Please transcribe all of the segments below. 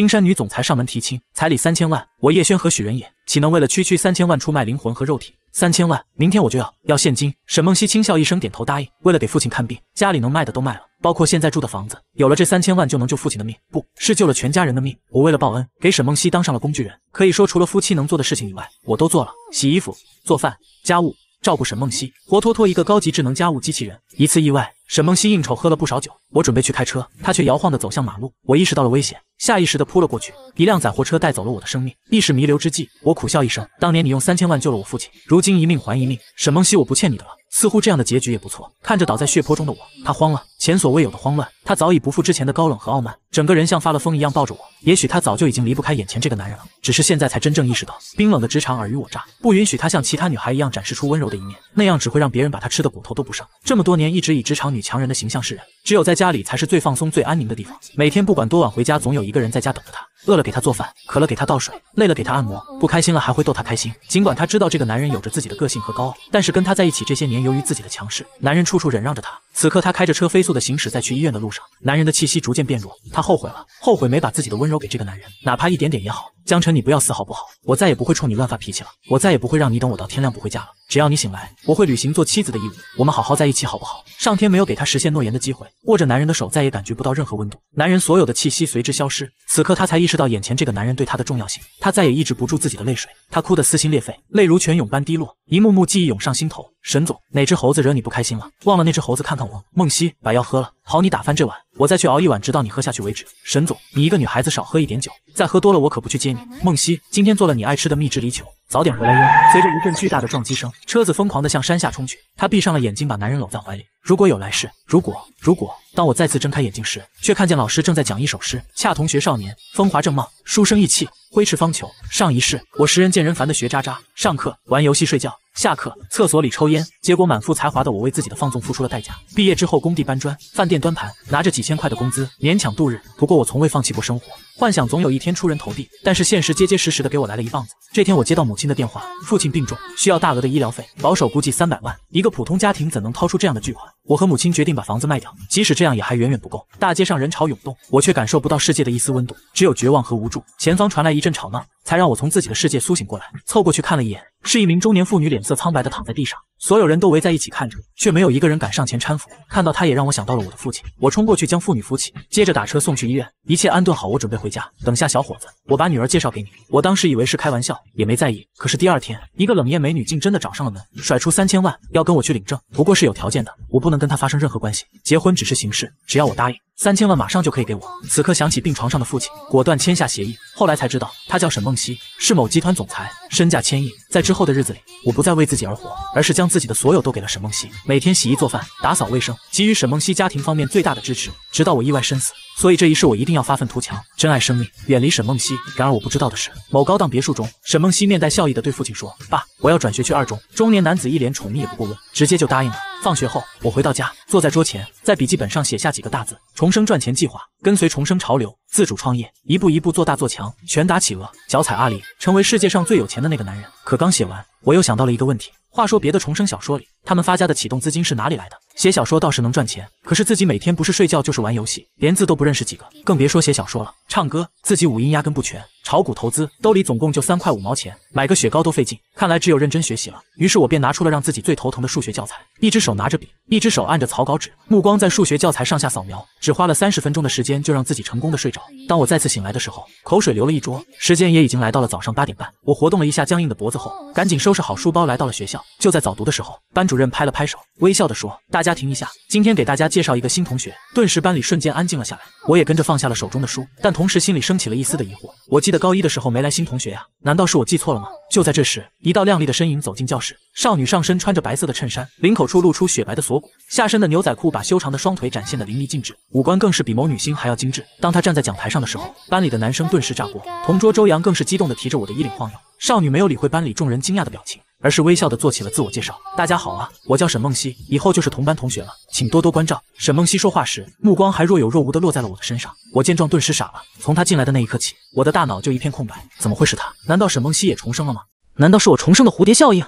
冰山女总裁上门提亲，彩礼三千万，我叶轩何许人也，岂能为了区区三千万出卖灵魂和肉体？三千万，明天我就要要现金。沈梦溪轻笑一声，点头答应。为了给父亲看病，家里能卖的都卖了，包括现在住的房子。有了这三千万，就能救父亲的命，不是救了全家人的命。我为了报恩，给沈梦溪当上了工具人。可以说，除了夫妻能做的事情以外，我都做了，洗衣服、做饭、家务。照顾沈梦溪，活脱脱一个高级智能家务机器人。一次意外，沈梦溪应酬喝了不少酒，我准备去开车，她却摇晃的走向马路，我意识到了危险，下意识的扑了过去，一辆载货车带走了我的生命。意识弥留之际，我苦笑一声，当年你用三千万救了我父亲，如今一命还一命，沈梦溪，我不欠你的了。似乎这样的结局也不错。看着倒在血泊中的我，他慌了，前所未有的慌乱。他早已不复之前的高冷和傲慢，整个人像发了疯一样抱着我。也许他早就已经离不开眼前这个男人了，只是现在才真正意识到，冰冷的职场尔虞我诈不允许他像其他女孩一样展示出温柔的一面，那样只会让别人把他吃的骨头都不剩。这么多年一直以职场女强人的形象示人，只有在家里才是最放松最安宁的地方。每天不管多晚回家，总有一个人在家等着他。饿了给他做饭，渴了给他倒水，累了给他按摩，不开心了还会逗他开心。尽管他知道这个男人有着自己的个性和高傲，但是跟他在一起这些年，由于自己的强势，男人处处忍让着他。此刻他开着车飞速的行驶在去医院的路上，男人的气息逐渐变弱，他后悔了，后悔没把自己的温柔给这个男人，哪怕一点点也好。江晨，你不要丝毫不好，我再也不会冲你乱发脾气了，我再也不会让你等我到天亮不回家了。只要你醒来，我会履行做妻子的义务，我们好好在一起好不好？上天没有给他实现诺言的机会，握着男人的手再也感觉不到任何温度，男人所有的气息随之消失。此刻他才意。知道眼前这个男人对他的重要性，他再也抑制不住自己的泪水，他哭得撕心裂肺，泪如泉涌般滴落，一幕幕记忆涌上心头。沈总，哪只猴子惹你不开心了？忘了那只猴子，看看我。梦溪，把药喝了。好，你打翻这碗，我再去熬一碗，直到你喝下去为止。沈总，你一个女孩子少喝一点酒，再喝多了我可不去接你。梦溪，今天做了你爱吃的蜜汁梨球。早点回来哟！随着一阵巨大的撞击声，车子疯狂地向山下冲去。他闭上了眼睛，把男人搂在怀里。如果有来世，如果如果……当我再次睁开眼睛时，却看见老师正在讲一首诗：“恰同学少年，风华正茂，书生意气。”挥斥方遒。上一世，我食人见人烦的学渣渣，上课玩游戏睡觉，下课厕所里抽烟。结果满腹才华的我，为自己的放纵付出了代价。毕业之后，工地搬砖，饭店端盘，拿着几千块的工资，勉强度日。不过我从未放弃过生活，幻想总有一天出人头地。但是现实结结实实的给我来了一棒子。这天，我接到母亲的电话，父亲病重，需要大额的医疗费，保守估计三百万。一个普通家庭怎能掏出这样的巨款？我和母亲决定把房子卖掉，即使这样也还远远不够。大街上人潮涌动，我却感受不到世界的一丝温度，只有绝望和无助。前方传来一阵吵闹，才让我从自己的世界苏醒过来，凑过去看了一眼。是一名中年妇女，脸色苍白的躺在地上，所有人都围在一起看着，却没有一个人敢上前搀扶。看到她，也让我想到了我的父亲。我冲过去将妇女扶起，接着打车送去医院。一切安顿好，我准备回家。等下，小伙子，我把女儿介绍给你。我当时以为是开玩笑，也没在意。可是第二天，一个冷艳美女竟真的找上了门，甩出三千万要跟我去领证。不过是有条件的，我不能跟她发生任何关系，结婚只是形式，只要我答应，三千万马上就可以给我。此刻想起病床上的父亲，果断签下协议。后来才知道，他叫沈梦溪，是某集团总裁，身价千亿，在。之后的日子里，我不再为自己而活，而是将自己的所有都给了沈梦溪，每天洗衣做饭、打扫卫生，给予沈梦溪家庭方面最大的支持，直到我意外身死。所以这一世我一定要发愤图强，珍爱生命，远离沈梦溪。然而我不知道的是，某高档别墅中，沈梦溪面带笑意的对父亲说：“爸，我要转学去二中。”中年男子一脸宠溺，也不过问，直接就答应了。放学后，我回到家，坐在桌前，在笔记本上写下几个大字：“重生赚钱计划，跟随重生潮流，自主创业，一步一步做大做强，拳打企鹅，脚踩阿里，成为世界上最有钱的那个男人。”可刚写完，我又想到了一个问题。话说别的重生小说里，他们发家的启动资金是哪里来的？写小说倒是能赚钱，可是自己每天不是睡觉就是玩游戏，连字都不认识几个，更别说写小说了。唱歌，自己五音压根不全；炒股投资，兜里总共就三块五毛钱。买个雪糕都费劲，看来只有认真学习了。于是我便拿出了让自己最头疼的数学教材，一只手拿着笔，一只手按着草稿纸，目光在数学教材上下扫描。只花了三十分钟的时间，就让自己成功的睡着。当我再次醒来的时候，口水流了一桌，时间也已经来到了早上八点半。我活动了一下僵硬的脖子后，赶紧收拾好书包，来到了学校。就在早读的时候，班主任拍了拍手，微笑地说：“大家停一下，今天给大家介绍一个新同学。”顿时班里瞬间安静了下来，我也跟着放下了手中的书，但同时心里升起了一丝的疑惑。我记得高一的时候没来新同学呀，难道是我记错了？就在这时，一道靓丽的身影走进教室。少女上身穿着白色的衬衫，领口处露出雪白的锁骨，下身的牛仔裤把修长的双腿展现的淋漓尽致，五官更是比某女星还要精致。当她站在讲台上的时候，班里的男生顿时炸锅，同桌周洋更是激动的提着我的衣领晃悠。少女没有理会班里众人惊讶的表情。而是微笑的做起了自我介绍：“大家好啊，我叫沈梦溪，以后就是同班同学了，请多多关照。”沈梦溪说话时，目光还若有若无的落在了我的身上。我见状顿时傻了。从她进来的那一刻起，我的大脑就一片空白。怎么会是她？难道沈梦溪也重生了吗？难道是我重生的蝴蝶效应？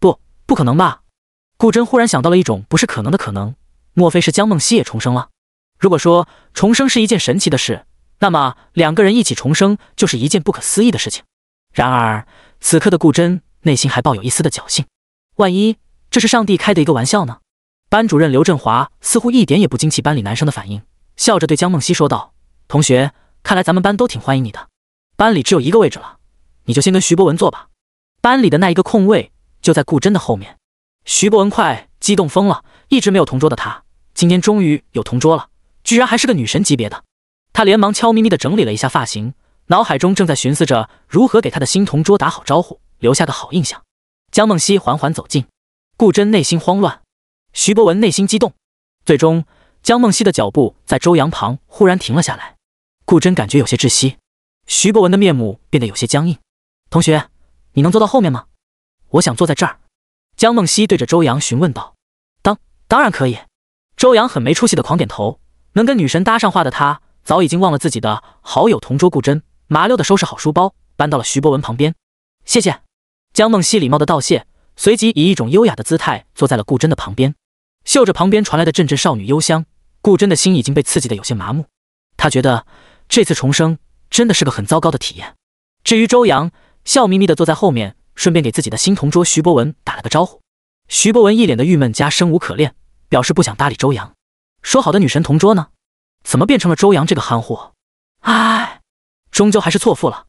不，不可能吧？顾真忽然想到了一种不是可能的可能：莫非是江梦溪也重生了？如果说重生是一件神奇的事，那么两个人一起重生就是一件不可思议的事情。然而此刻的顾真。内心还抱有一丝的侥幸，万一这是上帝开的一个玩笑呢？班主任刘振华似乎一点也不惊奇班里男生的反应，笑着对江梦溪说道：“同学，看来咱们班都挺欢迎你的。班里只有一个位置了，你就先跟徐博文坐吧。班里的那一个空位就在顾真的后面。”徐博文快激动疯了，一直没有同桌的他，今天终于有同桌了，居然还是个女神级别的。他连忙悄咪咪地整理了一下发型，脑海中正在寻思着如何给他的新同桌打好招呼。留下个好印象。江梦溪缓缓走近，顾真内心慌乱，徐博文内心激动。最终，江梦溪的脚步在周阳旁忽然停了下来。顾真感觉有些窒息，徐博文的面目变得有些僵硬。同学，你能坐到后面吗？我想坐在这儿。江梦溪对着周阳询问道：“当当然可以。”周阳很没出息的狂点头。能跟女神搭上话的他，早已经忘了自己的好友同桌顾真，麻溜的收拾好书包，搬到了徐博文旁边。谢谢。江梦溪礼貌的道谢，随即以一种优雅的姿态坐在了顾真的旁边，嗅着旁边传来的阵阵少女幽香，顾真的心已经被刺激的有些麻木，她觉得这次重生真的是个很糟糕的体验。至于周阳，笑眯眯的坐在后面，顺便给自己的新同桌徐博文打了个招呼。徐博文一脸的郁闷加生无可恋，表示不想搭理周阳。说好的女神同桌呢？怎么变成了周阳这个憨货？唉，终究还是错付了。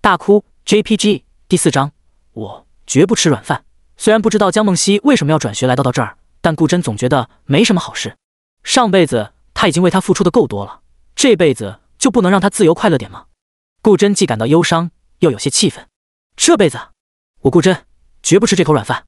大哭 JPG 第四章。我绝不吃软饭。虽然不知道江梦溪为什么要转学来到到这儿，但顾真总觉得没什么好事。上辈子他已经为她付出的够多了，这辈子就不能让她自由快乐点吗？顾真既感到忧伤，又有些气愤。这辈子，我顾真绝不吃这口软饭。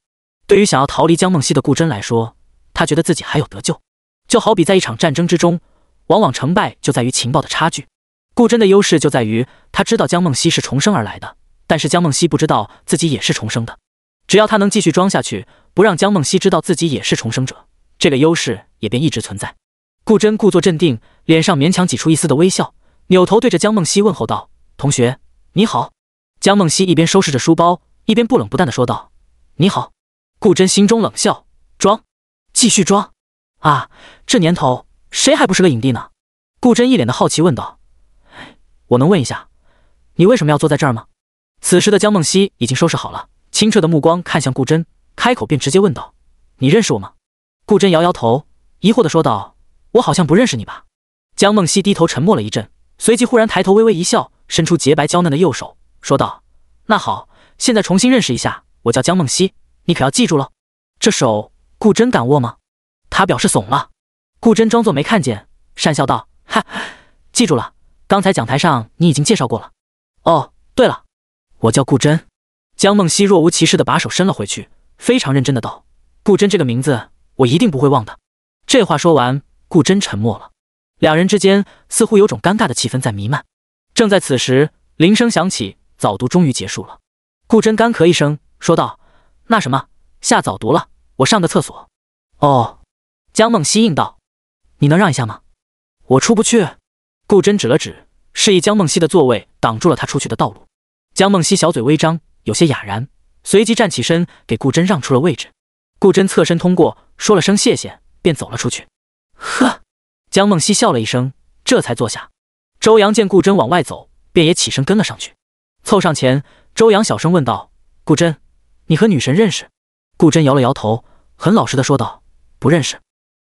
对于想要逃离江梦溪的顾真来说，他觉得自己还有得救。就好比在一场战争之中，往往成败就在于情报的差距。顾真的优势就在于他知道江梦溪是重生而来的。但是江梦溪不知道自己也是重生的，只要他能继续装下去，不让江梦溪知道自己也是重生者，这个优势也便一直存在。顾真故作镇定，脸上勉强挤出一丝的微笑，扭头对着江梦溪问候道：“同学，你好。”江梦溪一边收拾着书包，一边不冷不淡的说道：“你好。”顾真心中冷笑，装，继续装啊！这年头谁还不是个影帝呢？顾真一脸的好奇问道：“我能问一下，你为什么要坐在这儿吗？”此时的江梦溪已经收拾好了，清澈的目光看向顾真，开口便直接问道：“你认识我吗？”顾真摇摇头，疑惑地说道：“我好像不认识你吧？”江梦溪低头沉默了一阵，随即忽然抬头微微一笑，伸出洁白娇嫩的右手，说道：“那好，现在重新认识一下，我叫江梦溪，你可要记住了。”这手顾真敢握吗？他表示怂了。顾真装作没看见，讪笑道：“哈，记住了，刚才讲台上你已经介绍过了。哦，对了。”我叫顾真，江梦溪若无其事的把手伸了回去，非常认真的道：“顾真这个名字，我一定不会忘的。”这话说完，顾真沉默了，两人之间似乎有种尴尬的气氛在弥漫。正在此时，铃声响起，早读终于结束了。顾真干咳一声，说道：“那什么，下早读了，我上个厕所。”哦，江梦溪应道：“你能让一下吗？”我出不去。顾真指了指，示意江梦溪的座位挡住了他出去的道路。江梦溪小嘴微张，有些哑然，随即站起身，给顾真让出了位置。顾真侧身通过，说了声谢谢，便走了出去。呵，江梦溪笑了一声，这才坐下。周阳见顾真往外走，便也起身跟了上去，凑上前，周阳小声问道：“顾真，你和女神认识？”顾真摇了摇头，很老实的说道：“不认识。”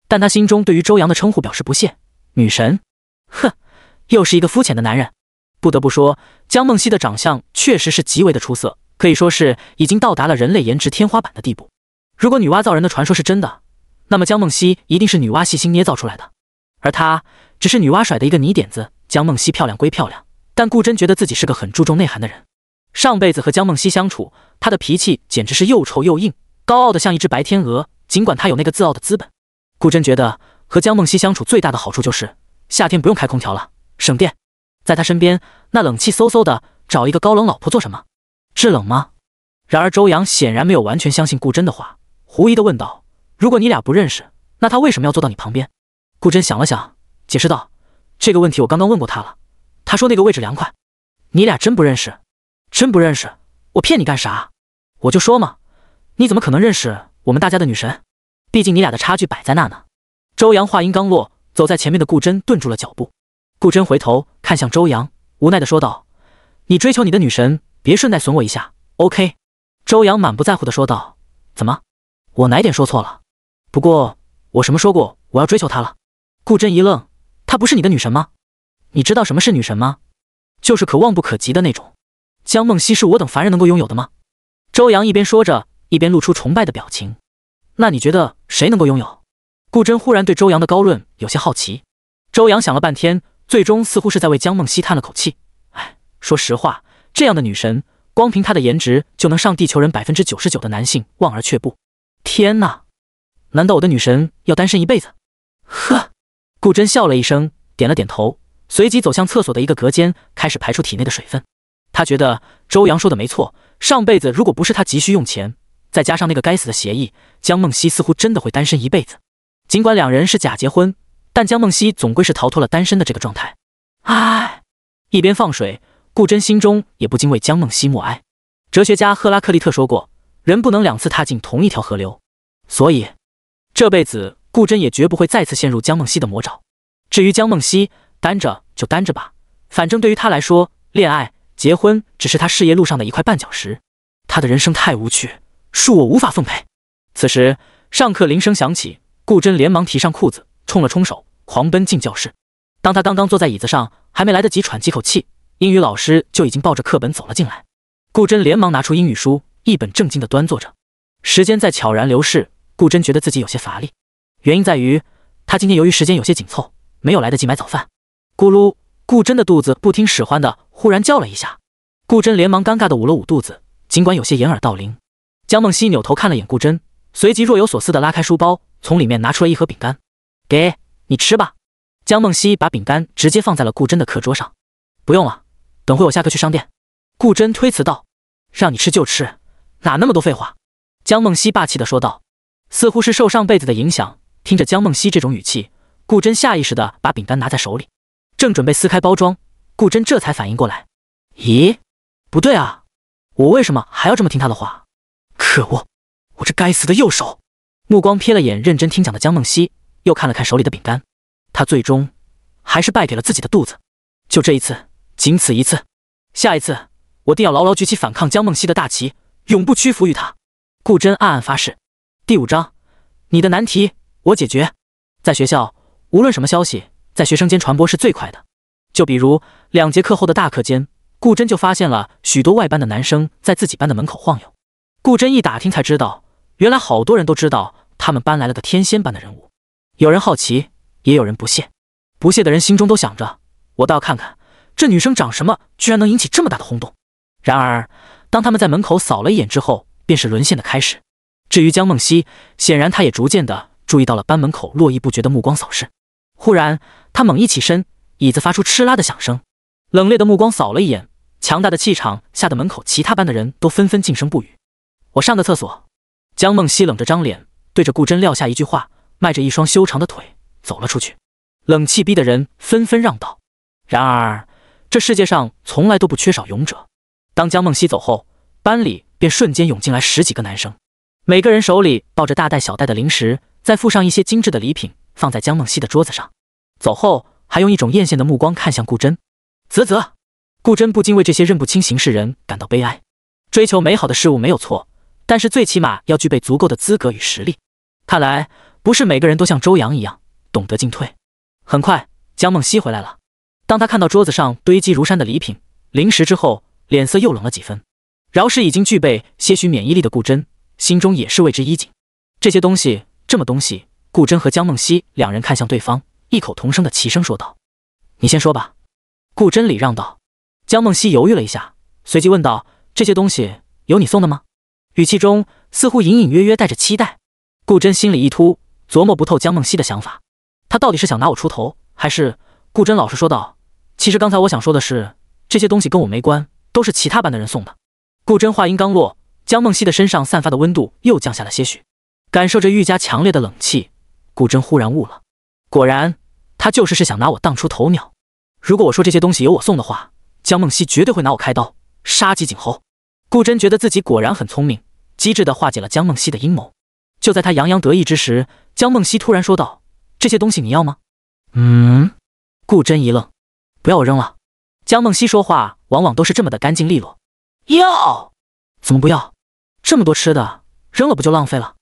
但他心中对于周阳的称呼表示不屑：“女神，哼，又是一个肤浅的男人。”不得不说，江梦溪的长相确实是极为的出色，可以说是已经到达了人类颜值天花板的地步。如果女娲造人的传说是真的，那么江梦溪一定是女娲细心捏造出来的，而她只是女娲甩的一个泥点子。江梦溪漂亮归漂亮，但顾真觉得自己是个很注重内涵的人。上辈子和江梦溪相处，她的脾气简直是又臭又硬，高傲的像一只白天鹅。尽管她有那个自傲的资本，顾真觉得和江梦溪相处最大的好处就是夏天不用开空调了，省电。在他身边，那冷气嗖嗖的，找一个高冷老婆做什么？制冷吗？然而周阳显然没有完全相信顾真的话，狐疑的问道：“如果你俩不认识，那他为什么要坐到你旁边？”顾真想了想，解释道：“这个问题我刚刚问过他了，他说那个位置凉快。”“你俩真不认识？真不认识？我骗你干啥？我就说嘛，你怎么可能认识我们大家的女神？毕竟你俩的差距摆在那呢。”周阳话音刚落，走在前面的顾真顿住了脚步。顾真回头看向周阳，无奈的说道：“你追求你的女神，别顺带损我一下。”OK。周阳满不在乎的说道：“怎么，我哪点说错了？不过我什么说过我要追求她了？”顾真一愣：“她不是你的女神吗？你知道什么是女神吗？就是可望不可及的那种。江梦溪是我等凡人能够拥有的吗？”周阳一边说着，一边露出崇拜的表情。“那你觉得谁能够拥有？”顾真忽然对周阳的高论有些好奇。周阳想了半天。最终似乎是在为江梦溪叹了口气，哎，说实话，这样的女神，光凭她的颜值就能上地球人百分之九十九的男性望而却步。天哪，难道我的女神要单身一辈子？呵，顾真笑了一声，点了点头，随即走向厕所的一个隔间，开始排出体内的水分。他觉得周阳说的没错，上辈子如果不是他急需用钱，再加上那个该死的协议，江梦溪似乎真的会单身一辈子。尽管两人是假结婚。但江梦溪总归是逃脱了单身的这个状态，唉，一边放水，顾真心中也不禁为江梦溪默哀。哲学家赫拉克利特说过，人不能两次踏进同一条河流，所以这辈子顾真也绝不会再次陷入江梦溪的魔爪。至于江梦溪，单着就单着吧，反正对于他来说，恋爱、结婚只是他事业路上的一块绊脚石。他的人生太无趣，恕我无法奉陪。此时上课铃声响起，顾真连忙提上裤子。冲了冲手，狂奔进教室。当他刚刚坐在椅子上，还没来得及喘几口气，英语老师就已经抱着课本走了进来。顾真连忙拿出英语书，一本正经的端坐着。时间在悄然流逝，顾真觉得自己有些乏力，原因在于他今天由于时间有些紧凑，没有来得及买早饭。咕噜，顾真的肚子不听使唤的忽然叫了一下。顾真连忙尴尬的捂了捂肚子，尽管有些掩耳盗铃。江梦溪扭头看了眼顾真，随即若有所思的拉开书包，从里面拿出了一盒饼干。给你吃吧，江梦溪把饼干直接放在了顾真的课桌上。不用了，等会我下课去商店。顾真推辞道：“让你吃就吃，哪那么多废话？”江梦溪霸气的说道。似乎是受上辈子的影响，听着江梦溪这种语气，顾真下意识的把饼干拿在手里，正准备撕开包装，顾真这才反应过来：“咦，不对啊，我为什么还要这么听他的话？可恶，我这该死的右手！”目光瞥了眼认真听讲的江梦溪。又看了看手里的饼干，他最终还是败给了自己的肚子。就这一次，仅此一次，下一次我定要牢牢举起反抗江梦溪的大旗，永不屈服于他。顾真暗暗发誓。第五章，你的难题我解决。在学校，无论什么消息，在学生间传播是最快的。就比如两节课后的大课间，顾真就发现了许多外班的男生在自己班的门口晃悠。顾真一打听才知道，原来好多人都知道他们班来了个天仙般的人物。有人好奇，也有人不屑。不屑的人心中都想着：我倒要看看这女生长什么，居然能引起这么大的轰动。然而，当他们在门口扫了一眼之后，便是沦陷的开始。至于江梦溪，显然她也逐渐的注意到了班门口络绎不绝的目光扫视。忽然，她猛一起身，椅子发出嗤啦的响声，冷冽的目光扫了一眼，强大的气场吓得门口其他班的人都纷纷噤声不语。我上个厕所。江梦溪冷着张脸，对着顾真撂下一句话。迈着一双修长的腿走了出去，冷气逼的人纷纷让道。然而，这世界上从来都不缺少勇者。当江梦溪走后，班里便瞬间涌进来十几个男生，每个人手里抱着大袋小袋的零食，再附上一些精致的礼品，放在江梦溪的桌子上。走后还用一种艳羡的目光看向顾真。啧啧，顾真不禁为这些认不清形势人感到悲哀。追求美好的事物没有错，但是最起码要具备足够的资格与实力。看来。不是每个人都像周阳一样懂得进退。很快，江梦溪回来了。当她看到桌子上堆积如山的礼品、零食之后，脸色又冷了几分。饶是已经具备些许免疫力的顾真，心中也是为之一紧。这些东西，这么东西，顾真和江梦溪两人看向对方，异口同声的齐声说道：“你先说吧。”顾真礼让道。江梦溪犹豫了一下，随即问道：“这些东西有你送的吗？”语气中似乎隐隐约约带着期待。顾真心里一突。琢磨不透江梦溪的想法，他到底是想拿我出头，还是顾真？老实说道：“其实刚才我想说的是，这些东西跟我没关，都是其他班的人送的。”顾真话音刚落，江梦溪的身上散发的温度又降下了些许，感受着愈加强烈的冷气，顾真忽然悟了：果然，他就是是想拿我当出头鸟。如果我说这些东西由我送的话，江梦溪绝对会拿我开刀，杀鸡儆猴。顾真觉得自己果然很聪明，机智的化解了江梦溪的阴谋。就在他洋洋得意之时，江梦溪突然说道：“这些东西你要吗？”嗯，顾真一愣，“不要我扔了。”江梦溪说话往往都是这么的干净利落。要？怎么不要？这么多吃的扔了不就浪费了？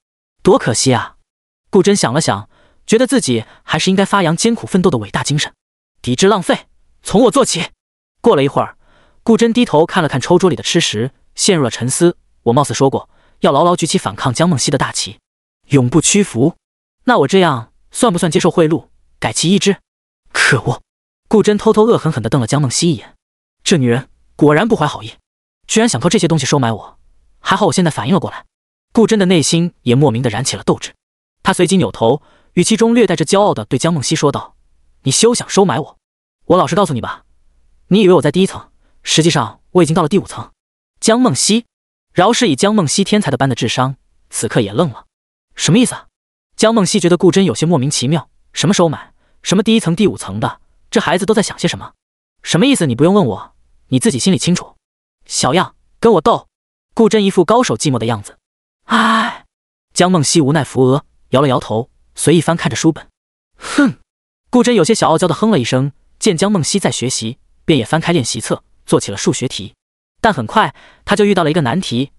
多可惜啊！顾真想了想，觉得自己还是应该发扬艰苦奋斗的伟大精神，抵制浪费，从我做起。过了一会儿，顾真低头看了看抽桌里的吃食，陷入了沉思。我貌似说过要牢牢举起反抗江梦溪的大旗。永不屈服，那我这样算不算接受贿赂，改其一之？可恶！顾真偷偷恶狠狠地瞪了江梦溪一眼，这女人果然不怀好意，居然想靠这些东西收买我。还好我现在反应了过来。顾真的内心也莫名的燃起了斗志，他随即扭头，语气中略带着骄傲的对江梦溪说道：“你休想收买我！我老实告诉你吧，你以为我在第一层，实际上我已经到了第五层。”江梦溪，饶是以江梦溪天才的般的智商，此刻也愣了。什么意思？江梦溪觉得顾真有些莫名其妙。什么时候买？什么第一层、第五层的？这孩子都在想些什么？什么意思？你不用问我，你自己心里清楚。小样，跟我斗！顾真一副高手寂寞的样子。哎，江梦溪无奈扶额，摇了摇头，随意翻看着书本。哼，顾真有些小傲娇的哼了一声。见江梦溪在学习，便也翻开练习册做起了数学题。但很快他就遇到了一个难题。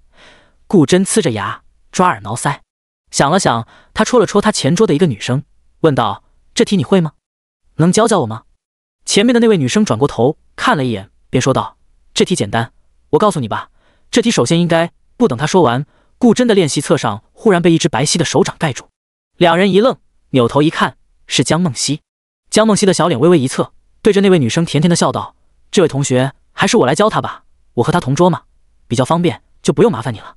顾真呲着牙，抓耳挠腮。想了想，他戳了戳他前桌的一个女生，问道：“这题你会吗？能教教我吗？”前面的那位女生转过头看了一眼，便说道：“这题简单，我告诉你吧。这题首先应该……”不等他说完，顾真的练习册上忽然被一只白皙的手掌盖住，两人一愣，扭头一看，是江梦溪。江梦溪的小脸微微一侧，对着那位女生甜甜的笑道：“这位同学，还是我来教他吧。我和他同桌嘛，比较方便，就不用麻烦你了。”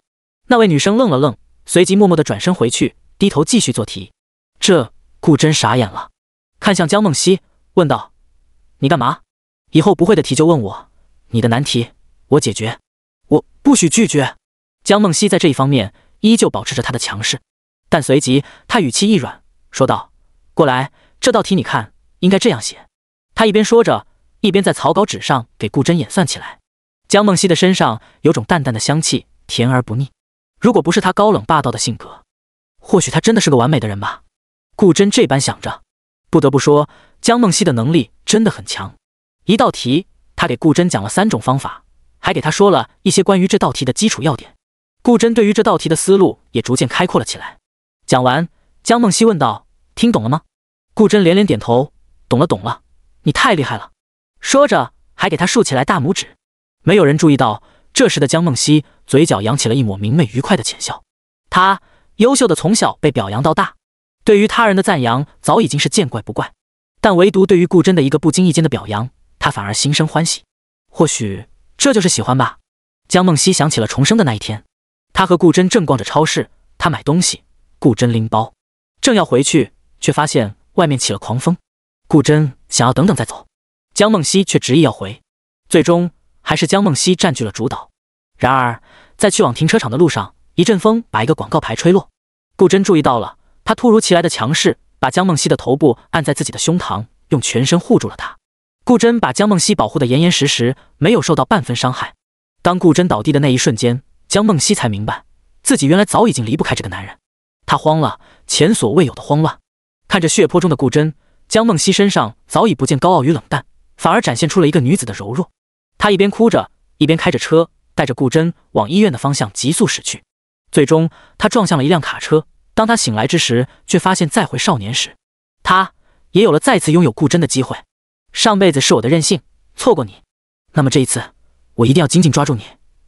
那位女生愣了愣。随即默默的转身回去，低头继续做题。这顾真傻眼了，看向江梦溪，问道：“你干嘛？以后不会的题就问我，你的难题我解决，我不许拒绝。”江梦溪在这一方面依旧保持着她的强势，但随即她语气一软，说道：“过来，这道题你看，应该这样写。”她一边说着，一边在草稿纸上给顾真演算起来。江梦溪的身上有种淡淡的香气，甜而不腻。如果不是他高冷霸道的性格，或许他真的是个完美的人吧。顾真这般想着，不得不说，江梦溪的能力真的很强。一道题，他给顾真讲了三种方法，还给他说了一些关于这道题的基础要点。顾真对于这道题的思路也逐渐开阔了起来。讲完，江梦溪问道：“听懂了吗？”顾真连连点头：“懂了，懂了。”你太厉害了，说着还给他竖起来大拇指。没有人注意到，这时的江梦溪。嘴角扬起了一抹明媚愉快的浅笑，他优秀的从小被表扬到大，对于他人的赞扬早已经是见怪不怪，但唯独对于顾真的一个不经意间的表扬，他反而心生欢喜。或许这就是喜欢吧。江梦溪想起了重生的那一天，他和顾真正逛着超市，他买东西，顾真拎包，正要回去，却发现外面起了狂风。顾真想要等等再走，江梦溪却执意要回，最终还是江梦溪占据了主导。然而，在去往停车场的路上，一阵风把一个广告牌吹落。顾真注意到了他突如其来的强势，把江梦溪的头部按在自己的胸膛，用全身护住了他。顾真把江梦溪保护的严严实实，没有受到半分伤害。当顾真倒地的那一瞬间，江梦溪才明白自己原来早已经离不开这个男人。他慌了，前所未有的慌乱。看着血泊中的顾真，江梦溪身上早已不见高傲与冷淡，反而展现出了一个女子的柔弱。她一边哭着，一边开着车。带着顾真往医院的方向急速驶去，最终他撞向了一辆卡车。当他醒来之时，却发现再回少年时，他也有了再次拥有顾真的机会。上辈子是我的任性错过你，那么这一次我一定要紧紧抓住你，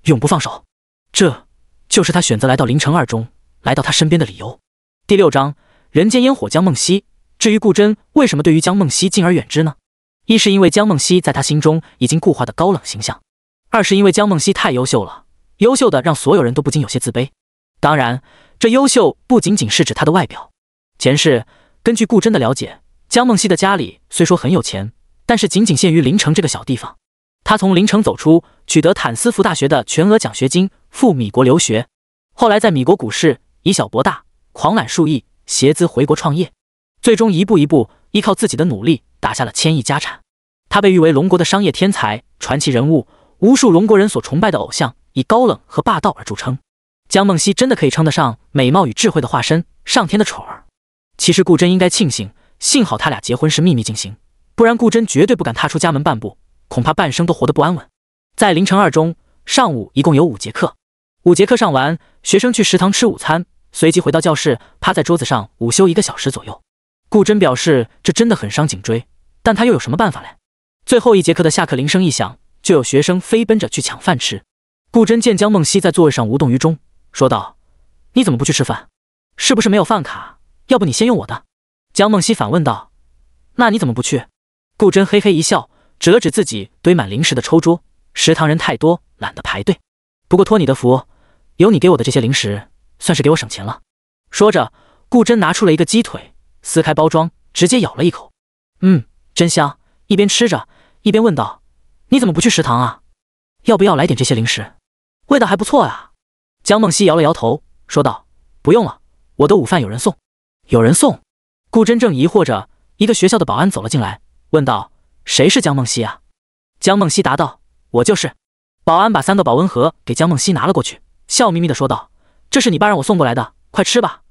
永不放手。这就是他选择来到凌晨二中，来到他身边的理由。第六章：人间烟火江梦溪。至于顾真为什么对于江梦溪敬而远之呢？一是因为江梦溪在他心中已经固化的高冷形象。二是因为江梦溪太优秀了，优秀的让所有人都不禁有些自卑。当然，这优秀不仅仅是指她的外表。前世根据顾真的了解，江梦溪的家里虽说很有钱，但是仅仅限于林城这个小地方。他从林城走出，取得坦斯福大学的全额奖学金，赴米国留学。后来在米国股市以小博大，狂揽数亿，携资回国创业，最终一步一步依靠自己的努力打下了千亿家产。他被誉为龙国的商业天才、传奇人物。无数龙国人所崇拜的偶像，以高冷和霸道而著称。江梦溪真的可以称得上美貌与智慧的化身，上天的宠儿。其实顾真应该庆幸，幸好他俩结婚是秘密进行，不然顾真绝对不敢踏出家门半步，恐怕半生都活得不安稳。在凌晨二中，上午一共有五节课，五节课上完，学生去食堂吃午餐，随即回到教室，趴在桌子上午休一个小时左右。顾真表示这真的很伤颈椎，但他又有什么办法嘞？最后一节课的下课铃声一响。就有学生飞奔着去抢饭吃。顾真见江梦溪在座位上无动于衷，说道：“你怎么不去吃饭？是不是没有饭卡？要不你先用我的。”江梦溪反问道：“那你怎么不去？”顾真嘿嘿一笑，指了指自己堆满零食的抽桌：“食堂人太多，懒得排队。不过托你的福，有你给我的这些零食，算是给我省钱了。”说着，顾真拿出了一个鸡腿，撕开包装，直接咬了一口，“嗯，真香。”一边吃着，一边问道。你怎么不去食堂啊？要不要来点这些零食？味道还不错啊。江梦溪摇了摇头，说道：“不用了，我的午饭有人送。”有人送。顾真正疑惑着，一个学校的保安走了进来，问道：“谁是江梦溪啊？”江梦溪答道：“我就是。”保安把三个保温盒给江梦溪拿了过去，笑眯眯的说道：“这是你爸让我送过来的，快吃吧。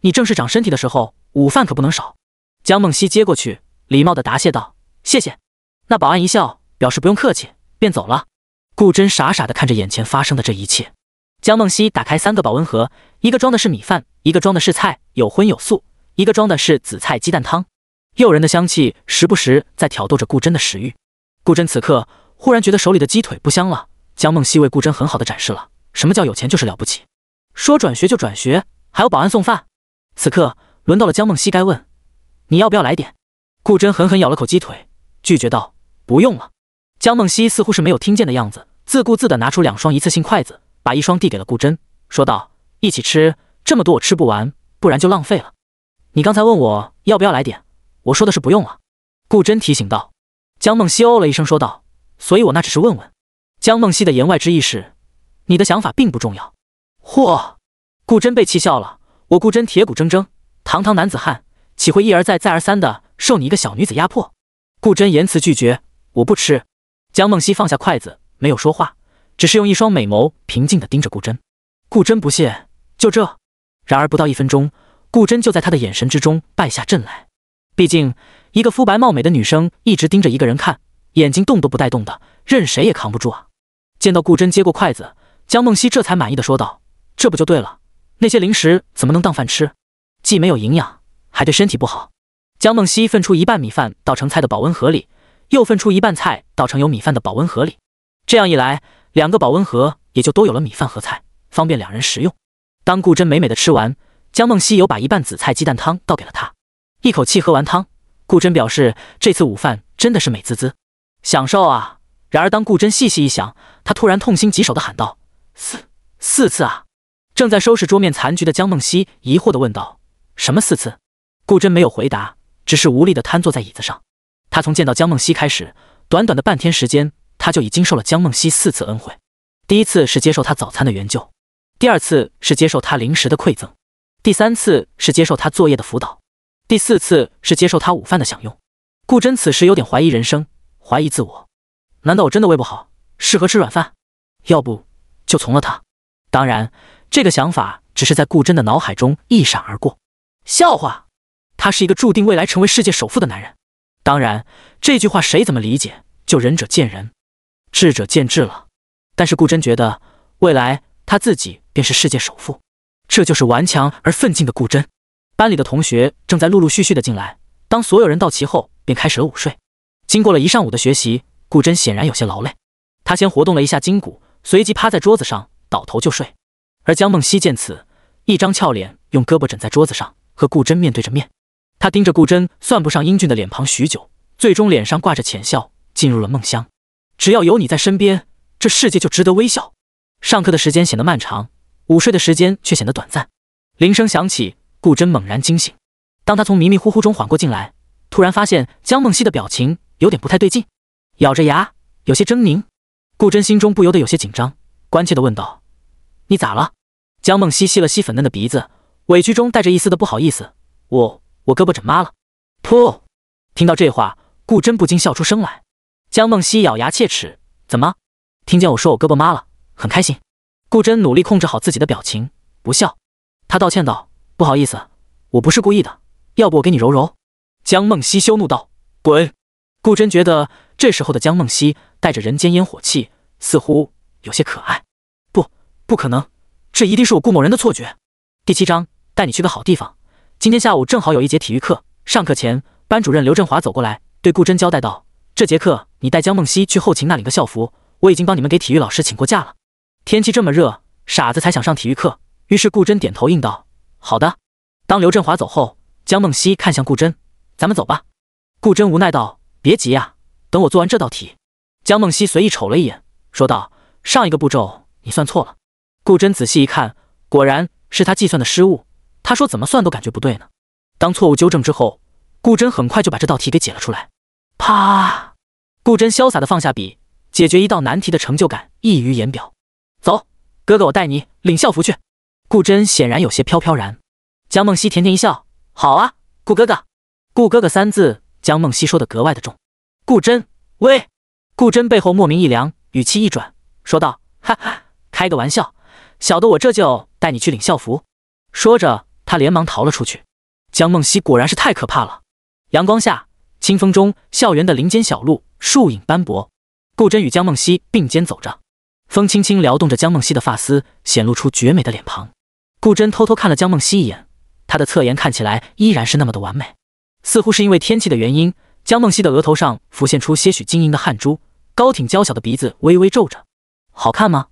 你正是长身体的时候，午饭可不能少。”江梦溪接过去，礼貌的答谢道：“谢谢。”那保安一笑。表示不用客气，便走了。顾真傻傻的看着眼前发生的这一切。江梦溪打开三个保温盒，一个装的是米饭，一个装的是菜，有荤有素；一个装的是紫菜鸡蛋汤，诱人的香气时不时在挑逗着顾真的食欲。顾真此刻忽然觉得手里的鸡腿不香了。江梦溪为顾真很好的展示了什么叫有钱就是了不起，说转学就转学，还有保安送饭。此刻轮到了江梦溪该问：“你要不要来点？”顾真狠狠咬了口鸡腿，拒绝道：“不用了。”江梦溪似乎是没有听见的样子，自顾自地拿出两双一次性筷子，把一双递给了顾真，说道：“一起吃这么多，我吃不完，不然就浪费了。你刚才问我要不要来点，我说的是不用了。”顾真提醒道。江梦溪哦了一声，说道：“所以我那只是问问。”江梦溪的言外之意是，你的想法并不重要。嚯！顾真被气笑了。我顾真铁骨铮铮，堂堂男子汉，岂会一而再、再而三的受你一个小女子压迫？顾真言辞拒绝：“我不吃。”江梦溪放下筷子，没有说话，只是用一双美眸平静的盯着顾真。顾真不屑，就这。然而不到一分钟，顾真就在她的眼神之中败下阵来。毕竟，一个肤白貌美的女生一直盯着一个人看，眼睛动都不带动的，任谁也扛不住啊。见到顾真接过筷子，江梦溪这才满意的说道：“这不就对了？那些零食怎么能当饭吃？既没有营养，还对身体不好。”江梦溪分出一半米饭到成菜的保温盒里。又分出一半菜倒成有米饭的保温盒里，这样一来，两个保温盒也就都有了米饭和菜，方便两人食用。当顾真美美的吃完，江梦溪又把一半紫菜鸡蛋汤倒给了她，一口气喝完汤，顾真表示这次午饭真的是美滋滋，享受啊！然而当顾真细细一想，她突然痛心疾首的喊道：“四四次啊！”正在收拾桌面残局的江梦溪疑惑的问道：“什么四次？”顾真没有回答，只是无力的瘫坐在椅子上。他从见到江梦溪开始，短短的半天时间，他就已经受了江梦溪四次恩惠。第一次是接受他早餐的援救，第二次是接受他零食的馈赠，第三次是接受他作业的辅导，第四次是接受他午饭的享用。顾真此时有点怀疑人生，怀疑自我。难道我真的胃不好，适合吃软饭？要不就从了他？当然，这个想法只是在顾真的脑海中一闪而过。笑话，他是一个注定未来成为世界首富的男人。当然，这句话谁怎么理解就仁者见仁，智者见智了。但是顾真觉得未来他自己便是世界首富，这就是顽强而奋进的顾真。班里的同学正在陆陆续续的进来，当所有人到齐后，便开始了午睡。经过了一上午的学习，顾真显然有些劳累，他先活动了一下筋骨，随即趴在桌子上倒头就睡。而江梦溪见此，一张俏脸用胳膊枕在桌子上，和顾真面对着面。他盯着顾真算不上英俊的脸庞许久，最终脸上挂着浅笑，进入了梦乡。只要有你在身边，这世界就值得微笑。上课的时间显得漫长，午睡的时间却显得短暂。铃声响起，顾真猛然惊醒。当他从迷迷糊糊中缓过劲来，突然发现江梦溪的表情有点不太对劲，咬着牙，有些狰狞。顾真心中不由得有些紧张，关切地问道：“你咋了？”江梦溪吸了吸粉嫩的鼻子，委屈中带着一丝的不好意思：“我……”我胳膊枕麻了，噗！听到这话，顾真不禁笑出声来。江梦溪咬牙切齿：“怎么，听见我说我胳膊麻了，很开心？”顾真努力控制好自己的表情，不笑。他道歉道：“不好意思，我不是故意的。要不我给你揉揉？”江梦溪羞怒道：“滚！”顾真觉得这时候的江梦溪带着人间烟火气，似乎有些可爱。不，不可能，这一定是我顾某人的错觉。第七章，带你去个好地方。今天下午正好有一节体育课。上课前，班主任刘振华走过来，对顾真交代道：“这节课你带江梦溪去后勤那领个校服，我已经帮你们给体育老师请过假了。”天气这么热，傻子才想上体育课。于是顾真点头应道：“好的。”当刘振华走后，江梦溪看向顾真：“咱们走吧。”顾真无奈道：“别急呀，等我做完这道题。”江梦溪随意瞅了一眼，说道：“上一个步骤你算错了。”顾真仔细一看，果然是他计算的失误。他说：“怎么算都感觉不对呢。”当错误纠正之后，顾真很快就把这道题给解了出来。啪！顾真潇洒的放下笔，解决一道难题的成就感溢于言表。走，哥哥，我带你领校服去。顾真显然有些飘飘然。江梦溪甜甜一笑：“好啊，顾哥哥。”顾哥哥三字，江梦溪说的格外的重。顾真，喂！顾真背后莫名一凉，语气一转，说道：“哈哈，开个玩笑，小的我这就带你去领校服。”说着。他连忙逃了出去。江梦溪果然是太可怕了。阳光下，清风中，校园的林间小路，树影斑驳。顾真与江梦溪并肩走着，风轻轻撩动着江梦溪的发丝，显露出绝美的脸庞。顾真偷偷看了江梦溪一眼，她的侧颜看起来依然是那么的完美。似乎是因为天气的原因，江梦溪的额头上浮现出些许晶莹的汗珠，高挺娇小的鼻子微微皱着。好看吗？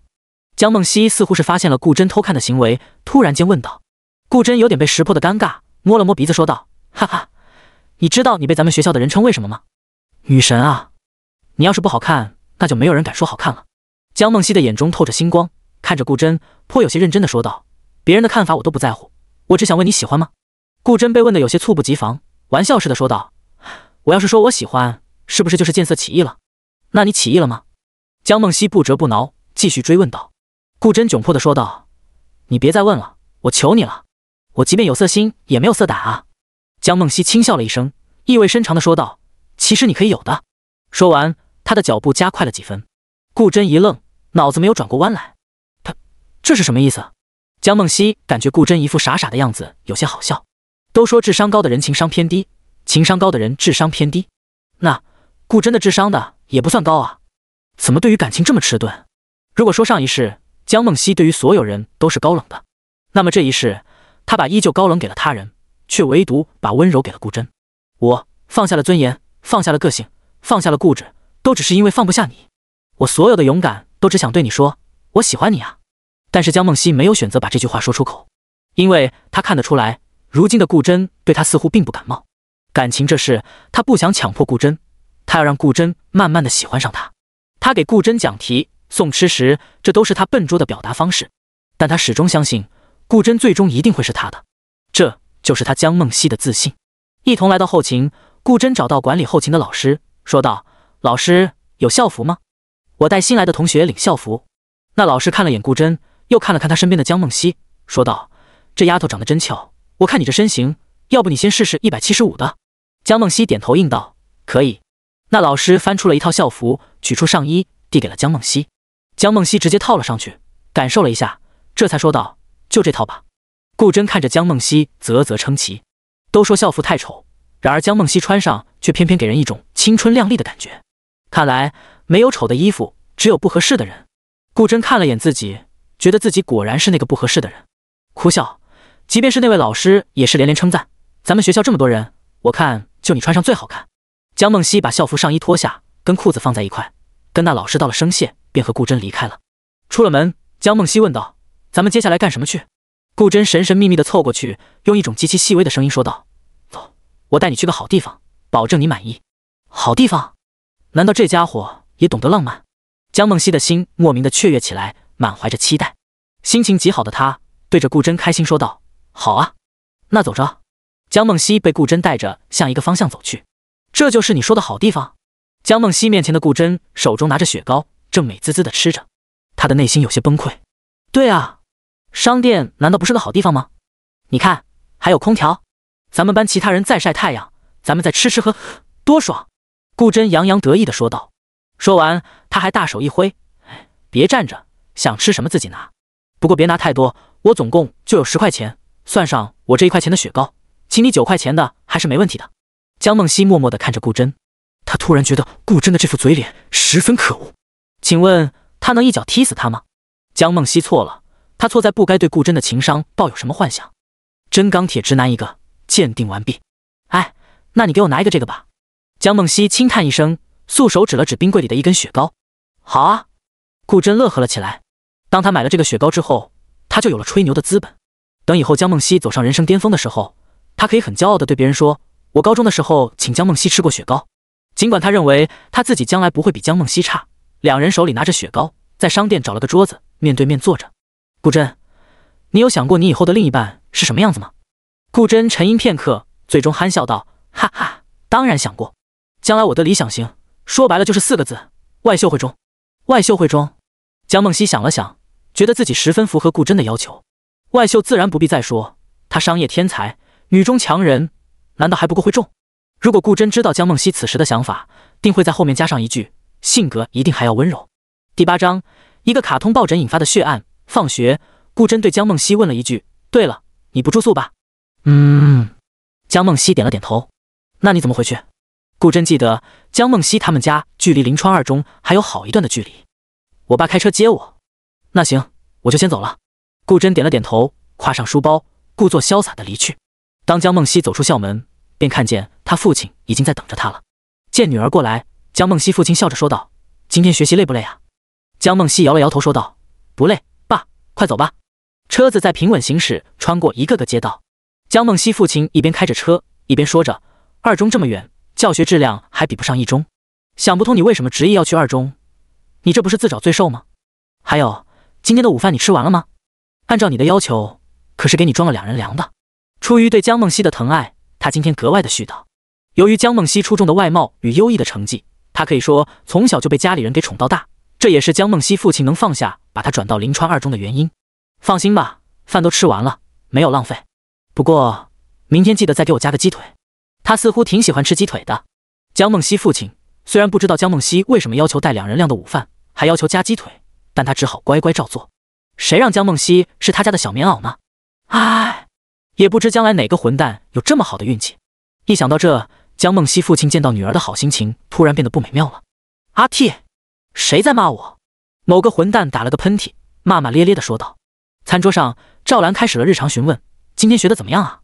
江梦溪似乎是发现了顾真偷看的行为，突然间问道。顾真有点被识破的尴尬，摸了摸鼻子说道：“哈哈，你知道你被咱们学校的人称为什么吗？女神啊！你要是不好看，那就没有人敢说好看了。”江梦溪的眼中透着星光，看着顾真，颇有些认真的说道：“别人的看法我都不在乎，我只想问你喜欢吗？”顾真被问的有些猝不及防，玩笑似的说道：“我要是说我喜欢，是不是就是见色起意了？那你起意了吗？”江梦溪不折不挠，继续追问道。顾真窘迫的说道：“你别再问了，我求你了。”我即便有色心，也没有色胆啊！江梦溪轻笑了一声，意味深长的说道：“其实你可以有的。”说完，她的脚步加快了几分。顾真一愣，脑子没有转过弯来，他这是什么意思？江梦溪感觉顾真一副傻傻的样子，有些好笑。都说智商高的人情商偏低，情商高的人智商偏低，那顾真的智商的也不算高啊，怎么对于感情这么迟钝？如果说上一世江梦溪对于所有人都是高冷的，那么这一世。他把依旧高冷给了他人，却唯独把温柔给了顾真。我放下了尊严，放下了个性，放下了固执，都只是因为放不下你。我所有的勇敢，都只想对你说，我喜欢你啊！但是江梦溪没有选择把这句话说出口，因为他看得出来，如今的顾真对他似乎并不感冒。感情这事，他不想强迫顾真，他要让顾真慢慢的喜欢上他。他给顾真讲题、送吃食，这都是他笨拙的表达方式，但他始终相信。顾真最终一定会是他的，这就是他江梦溪的自信。一同来到后勤，顾真找到管理后勤的老师，说道：“老师，有校服吗？我带新来的同学领校服。”那老师看了眼顾真，又看了看他身边的江梦溪，说道：“这丫头长得真巧，我看你这身形，要不你先试试一百七十五的。”江梦溪点头应道：“可以。”那老师翻出了一套校服，取出上衣递给了江梦溪，江梦溪直接套了上去，感受了一下，这才说道。就这套吧。顾真看着江梦溪，啧啧称奇。都说校服太丑，然而江梦溪穿上却偏偏给人一种青春靓丽的感觉。看来没有丑的衣服，只有不合适的人。顾真看了眼自己，觉得自己果然是那个不合适的人，苦笑。即便是那位老师，也是连连称赞。咱们学校这么多人，我看就你穿上最好看。江梦溪把校服上衣脱下，跟裤子放在一块，跟那老师道了声谢，便和顾真离开了。出了门，江梦溪问道。咱们接下来干什么去？顾真神神秘秘的凑过去，用一种极其细微的声音说道：“走，我带你去个好地方，保证你满意。”好地方？难道这家伙也懂得浪漫？江梦溪的心莫名的雀跃起来，满怀着期待。心情极好的她，对着顾真开心说道：“好啊，那走着。”江梦溪被顾真带着向一个方向走去。这就是你说的好地方？江梦溪面前的顾真手中拿着雪糕，正美滋滋的吃着。她的内心有些崩溃。对啊。商店难道不是个好地方吗？你看，还有空调。咱们班其他人在晒太阳，咱们在吃吃喝，多爽！顾真洋洋得意地说道。说完，他还大手一挥：“哎，别站着，想吃什么自己拿，不过别拿太多。我总共就有十块钱，算上我这一块钱的雪糕，请你九块钱的还是没问题的。”江梦溪默默地看着顾真，他突然觉得顾真的这副嘴脸十分可恶。请问他能一脚踢死他吗？江梦溪错了。他错在不该对顾真的情商抱有什么幻想，真钢铁直男一个，鉴定完毕。哎，那你给我拿一个这个吧。江梦溪轻叹一声，素手指了指冰柜里的一根雪糕。好啊。顾真乐呵了起来。当他买了这个雪糕之后，他就有了吹牛的资本。等以后江梦溪走上人生巅峰的时候，他可以很骄傲的对别人说：“我高中的时候请江梦溪吃过雪糕。”尽管他认为他自己将来不会比江梦溪差。两人手里拿着雪糕，在商店找了个桌子，面对面坐着。顾真，你有想过你以后的另一半是什么样子吗？顾真沉吟片刻，最终憨笑道：“哈哈，当然想过。将来我的理想型，说白了就是四个字：外秀会中。外秀会中。”江梦溪想了想，觉得自己十分符合顾真的要求。外秀自然不必再说，她商业天才，女中强人，难道还不够会中？如果顾真知道江梦溪此时的想法，定会在后面加上一句：性格一定还要温柔。第八章：一个卡通抱枕引发的血案。放学，顾真对江梦溪问了一句：“对了，你不住宿吧？”“嗯。”江梦溪点了点头。“那你怎么回去？”顾真记得江梦溪他们家距离临川二中还有好一段的距离。“我爸开车接我。”“那行，我就先走了。”顾真点了点头，挎上书包，故作潇洒的离去。当江梦溪走出校门，便看见他父亲已经在等着他了。见女儿过来，江梦溪父亲笑着说道：“今天学习累不累啊？”江梦溪摇了摇头说道：“不累。”快走吧，车子在平稳行驶，穿过一个个街道。江梦溪父亲一边开着车，一边说着：“二中这么远，教学质量还比不上一中。想不通你为什么执意要去二中，你这不是自找罪受吗？”还有今天的午饭你吃完了吗？按照你的要求，可是给你装了两人粮的。出于对江梦溪的疼爱，他今天格外的絮叨。由于江梦溪出众的外貌与优异的成绩，他可以说从小就被家里人给宠到大，这也是江梦溪父亲能放下。把他转到临川二中的原因，放心吧，饭都吃完了，没有浪费。不过明天记得再给我加个鸡腿，他似乎挺喜欢吃鸡腿的。江梦溪父亲虽然不知道江梦溪为什么要求带两人量的午饭，还要求加鸡腿，但他只好乖乖照做。谁让江梦溪是他家的小棉袄呢？哎，也不知将来哪个混蛋有这么好的运气。一想到这，江梦溪父亲见到女儿的好心情突然变得不美妙了。阿嚏！谁在骂我？某个混蛋打了个喷嚏，骂骂咧咧的说道。餐桌上，赵兰开始了日常询问：“今天学的怎么样啊？”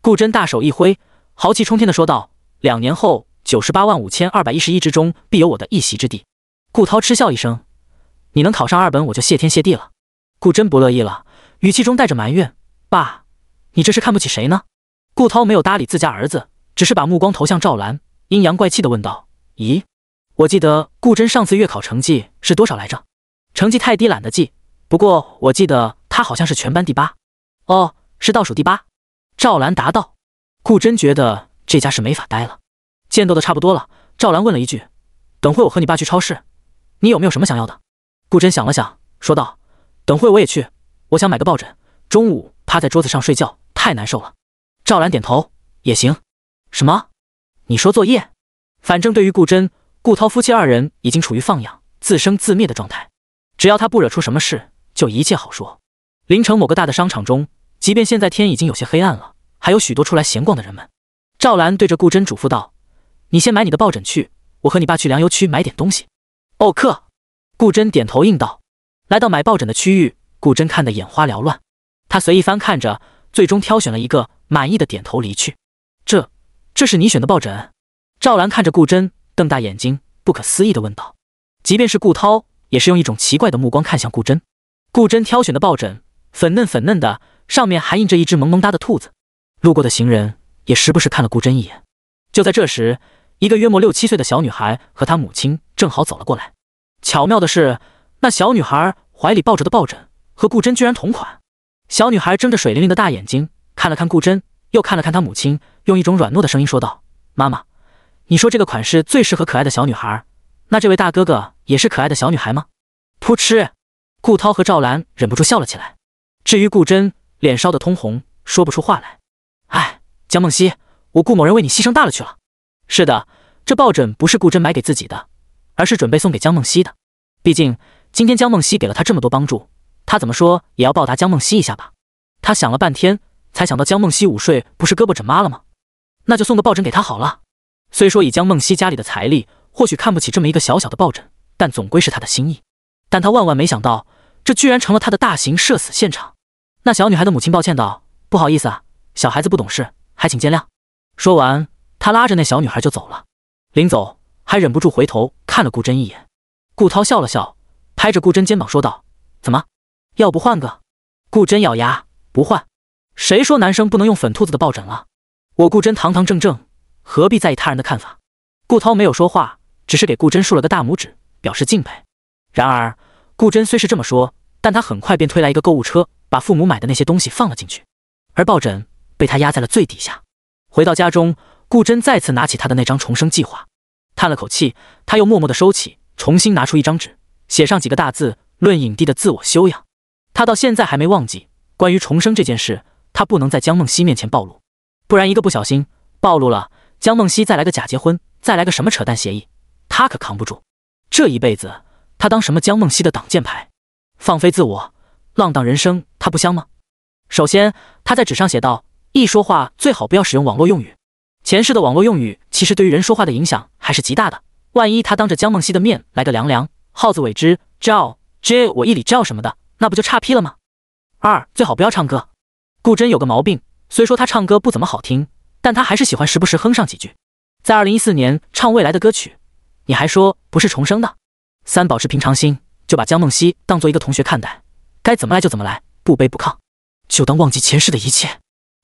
顾真大手一挥，豪气冲天的说道：“两年后，九十八万五千二百一十一之中必有我的一席之地。”顾涛嗤笑一声：“你能考上二本，我就谢天谢地了。”顾真不乐意了，语气中带着埋怨：“爸，你这是看不起谁呢？”顾涛没有搭理自家儿子，只是把目光投向赵兰，阴阳怪气的问道：“咦，我记得顾真上次月考成绩是多少来着？”成绩太低，懒得记。不过我记得他好像是全班第八，哦，是倒数第八。赵兰答道。顾真觉得这家是没法待了。见斗的差不多了，赵兰问了一句：“等会我和你爸去超市，你有没有什么想要的？”顾真想了想，说道：“等会我也去，我想买个抱枕，中午趴在桌子上睡觉太难受了。”赵兰点头，也行。什么？你说作业？反正对于顾真、顾涛夫妻二人，已经处于放养、自生自灭的状态。只要他不惹出什么事，就一切好说。林城某个大的商场中，即便现在天已经有些黑暗了，还有许多出来闲逛的人们。赵兰对着顾真嘱咐道：“你先买你的抱枕去，我和你爸去粮油区买点东西。”“哦，客。”顾真点头应道。来到买抱枕的区域，顾真看得眼花缭乱，他随意翻看着，最终挑选了一个满意的，点头离去。“这，这是你选的抱枕？”赵兰看着顾真，瞪大眼睛，不可思议地问道：“即便是顾涛。”也是用一种奇怪的目光看向顾真。顾真挑选的抱枕粉嫩粉嫩的，上面还印着一只萌萌哒的兔子。路过的行人也时不时看了顾真一眼。就在这时，一个约莫六七岁的小女孩和她母亲正好走了过来。巧妙的是，那小女孩怀里抱着的抱枕和顾真居然同款。小女孩睁着水灵灵的大眼睛看了看顾真，又看了看她母亲，用一种软糯的声音说道：“妈妈，你说这个款式最适合可爱的小女孩，那这位大哥哥……”也是可爱的小女孩吗？噗嗤，顾涛和赵兰忍不住笑了起来。至于顾真，脸烧得通红，说不出话来。哎，江梦溪，我顾某人为你牺牲大了去了。是的，这抱枕不是顾真买给自己的，而是准备送给江梦溪的。毕竟今天江梦溪给了他这么多帮助，他怎么说也要报答江梦溪一下吧。他想了半天，才想到江梦溪午睡不是胳膊枕麻了吗？那就送个抱枕给她好了。虽说以江梦溪家里的财力，或许看不起这么一个小小的抱枕。但总归是他的心意，但他万万没想到，这居然成了他的大型社死现场。那小女孩的母亲抱歉道：“不好意思啊，小孩子不懂事，还请见谅。”说完，他拉着那小女孩就走了，临走还忍不住回头看了顾真一眼。顾涛笑了笑，拍着顾真肩膀说道：“怎么，要不换个？”顾真咬牙：“不换，谁说男生不能用粉兔子的抱枕了？我顾真堂堂正正，何必在意他人的看法？”顾涛没有说话，只是给顾真竖了个大拇指。表示敬佩。然而，顾真虽是这么说，但他很快便推来一个购物车，把父母买的那些东西放了进去，而抱枕被他压在了最底下。回到家中，顾真再次拿起他的那张重生计划，叹了口气，他又默默的收起，重新拿出一张纸，写上几个大字：“论影帝的自我修养。”他到现在还没忘记关于重生这件事，他不能在江梦溪面前暴露，不然一个不小心暴露了，江梦溪再来个假结婚，再来个什么扯淡协议，他可扛不住。这一辈子，他当什么江梦溪的挡箭牌，放飞自我，浪荡人生，他不香吗？首先，他在纸上写道：一说话最好不要使用网络用语。前世的网络用语其实对于人说话的影响还是极大的。万一他当着江梦溪的面来个凉凉、耗子尾汁、叫 j 我一里叫什么的，那不就差批了吗？二，最好不要唱歌。顾真有个毛病，虽说他唱歌不怎么好听，但他还是喜欢时不时哼上几句。在二零一四年唱未来的歌曲。你还说不是重生的？三宝是平常心，就把江梦溪当做一个同学看待，该怎么来就怎么来，不卑不亢，就当忘记前世的一切。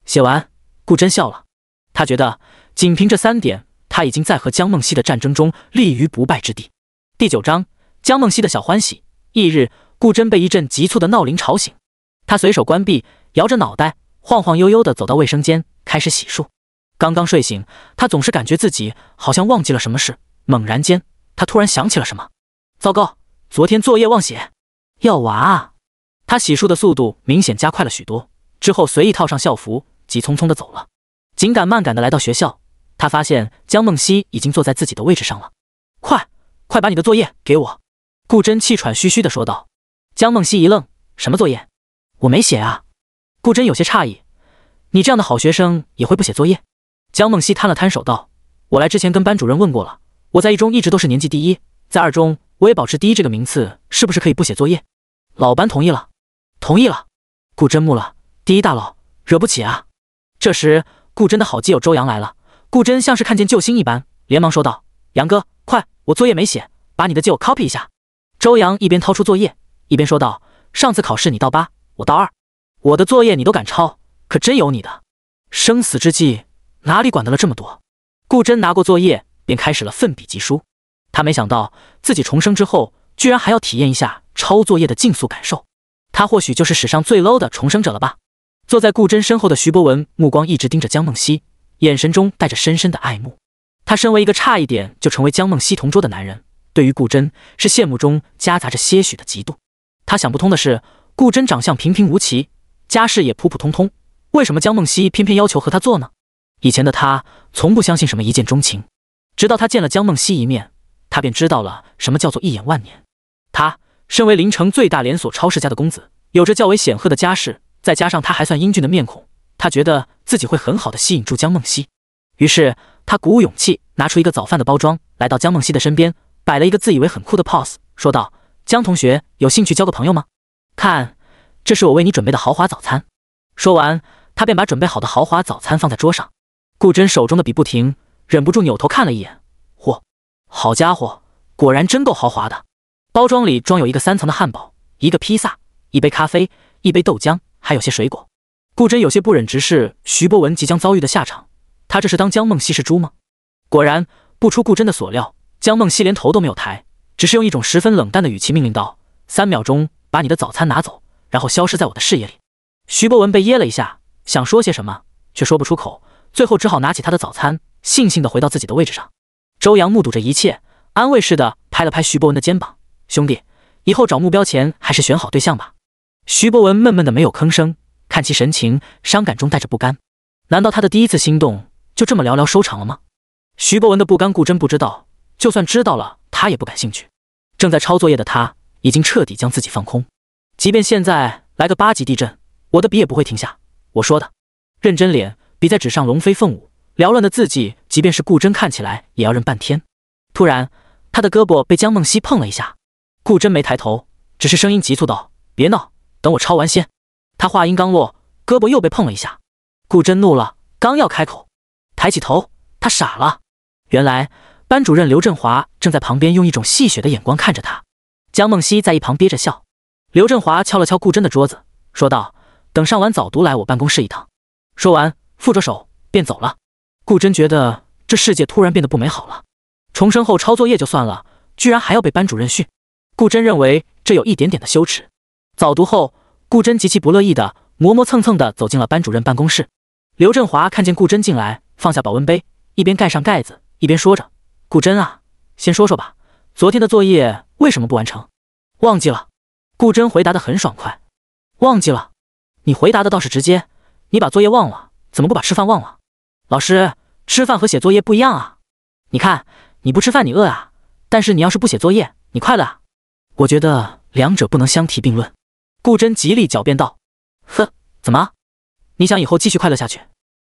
写完，顾真笑了。他觉得，仅凭这三点，他已经在和江梦溪的战争中立于不败之地。第九章：江梦溪的小欢喜。翌日，顾真被一阵急促的闹铃吵醒，他随手关闭，摇着脑袋，晃晃悠悠地走到卫生间，开始洗漱。刚刚睡醒，他总是感觉自己好像忘记了什么事。猛然间，他突然想起了什么。糟糕，昨天作业忘写，要完啊！他洗漱的速度明显加快了许多，之后随意套上校服，急匆匆的走了。紧赶慢赶的来到学校，他发现江梦溪已经坐在自己的位置上了。快，快把你的作业给我！顾真气喘吁吁的说道。江梦溪一愣：“什么作业？我没写啊！”顾真有些诧异：“你这样的好学生也会不写作业？”江梦溪摊了摊手道：“我来之前跟班主任问过了。”我在一中一直都是年级第一，在二中我也保持第一这个名次，是不是可以不写作业？老班同意了，同意了。顾真木了，第一大佬惹不起啊。这时，顾真的好基友周阳来了，顾真像是看见救星一般，连忙说道：“杨哥，快，我作业没写，把你的借我 copy 一下。”周阳一边掏出作业，一边说道：“上次考试你倒八，我倒二，我的作业你都敢抄，可真有你的。生死之际，哪里管得了这么多？”顾真拿过作业。便开始了奋笔疾书。他没想到自己重生之后，居然还要体验一下抄作业的竞速感受。他或许就是史上最 low 的重生者了吧？坐在顾真身后的徐博文目光一直盯着江梦溪，眼神中带着深深的爱慕。他身为一个差一点就成为江梦溪同桌的男人，对于顾真是羡慕中夹杂着些许的嫉妒。他想不通的是，顾真长相平平无奇，家世也普普通通，为什么江梦溪偏偏要求和他做呢？以前的他从不相信什么一见钟情。直到他见了江梦溪一面，他便知道了什么叫做一眼万年。他身为林城最大连锁超市家的公子，有着较为显赫的家世，再加上他还算英俊的面孔，他觉得自己会很好的吸引住江梦溪。于是他鼓舞勇气，拿出一个早饭的包装，来到江梦溪的身边，摆了一个自以为很酷的 pose，说道：“江同学，有兴趣交个朋友吗？看，这是我为你准备的豪华早餐。”说完，他便把准备好的豪华早餐放在桌上。顾真手中的笔不停。忍不住扭头看了一眼，嚯，好家伙，果然真够豪华的！包装里装有一个三层的汉堡，一个披萨，一杯咖啡，一杯豆浆，还有些水果。顾真有些不忍直视徐博文即将遭遇的下场，他这是当江梦溪是猪吗？果然不出顾真的所料，江梦溪连头都没有抬，只是用一种十分冷淡的语气命令道：“三秒钟，把你的早餐拿走，然后消失在我的视野里。”徐博文被噎了一下，想说些什么，却说不出口，最后只好拿起他的早餐。悻悻的回到自己的位置上，周阳目睹着一切，安慰似的拍了拍徐博文的肩膀：“兄弟，以后找目标前还是选好对象吧。”徐博文闷闷的没有吭声，看其神情，伤感中带着不甘。难道他的第一次心动就这么寥寥收场了吗？徐博文的不甘顾真不知道，就算知道了，他也不感兴趣。正在抄作业的他，已经彻底将自己放空。即便现在来个八级地震，我的笔也不会停下。我说的，认真脸，笔在纸上龙飞凤舞。缭乱的字迹，即便是顾真看起来也要认半天。突然，他的胳膊被江梦溪碰了一下。顾真没抬头，只是声音急促道：“别闹，等我抄完先。”他话音刚落，胳膊又被碰了一下。顾真怒了，刚要开口，抬起头，他傻了。原来班主任刘振华正在旁边用一种戏谑的眼光看着他。江梦溪在一旁憋着笑。刘振华敲了敲顾真的桌子，说道：“等上完早读来我办公室一趟。”说完，负着手便走了。顾真觉得这世界突然变得不美好了。重生后抄作业就算了，居然还要被班主任训。顾真认为这有一点点的羞耻。早读后，顾真极其不乐意的磨磨蹭蹭的走进了班主任办公室。刘振华看见顾真进来，放下保温杯，一边盖上盖子，一边说着：“顾真啊，先说说吧，昨天的作业为什么不完成？忘记了？”顾真回答的很爽快：“忘记了。”你回答的倒是直接，你把作业忘了，怎么不把吃饭忘了？老师，吃饭和写作业不一样啊！你看，你不吃饭你饿啊，但是你要是不写作业，你快乐。啊。我觉得两者不能相提并论。顾真极力狡辩道：“呵，怎么？你想以后继续快乐下去？”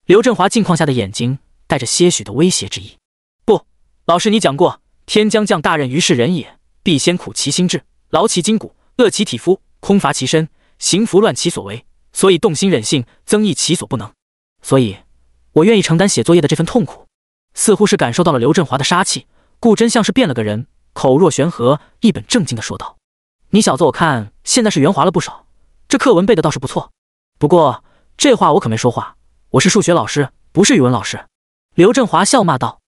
刘振华镜框下的眼睛带着些许的威胁之意。不，老师，你讲过，天将降大任于是人也，必先苦其心志，劳其筋骨，饿其体肤，空乏其身，行拂乱其所为，所以动心忍性，增益其所不能。所以。我愿意承担写作业的这份痛苦，似乎是感受到了刘振华的杀气，顾真像是变了个人，口若悬河，一本正经地说道：“你小子，我看现在是圆滑了不少，这课文背的倒是不错。不过这话我可没说话，我是数学老师，不是语文老师。”刘振华笑骂道：“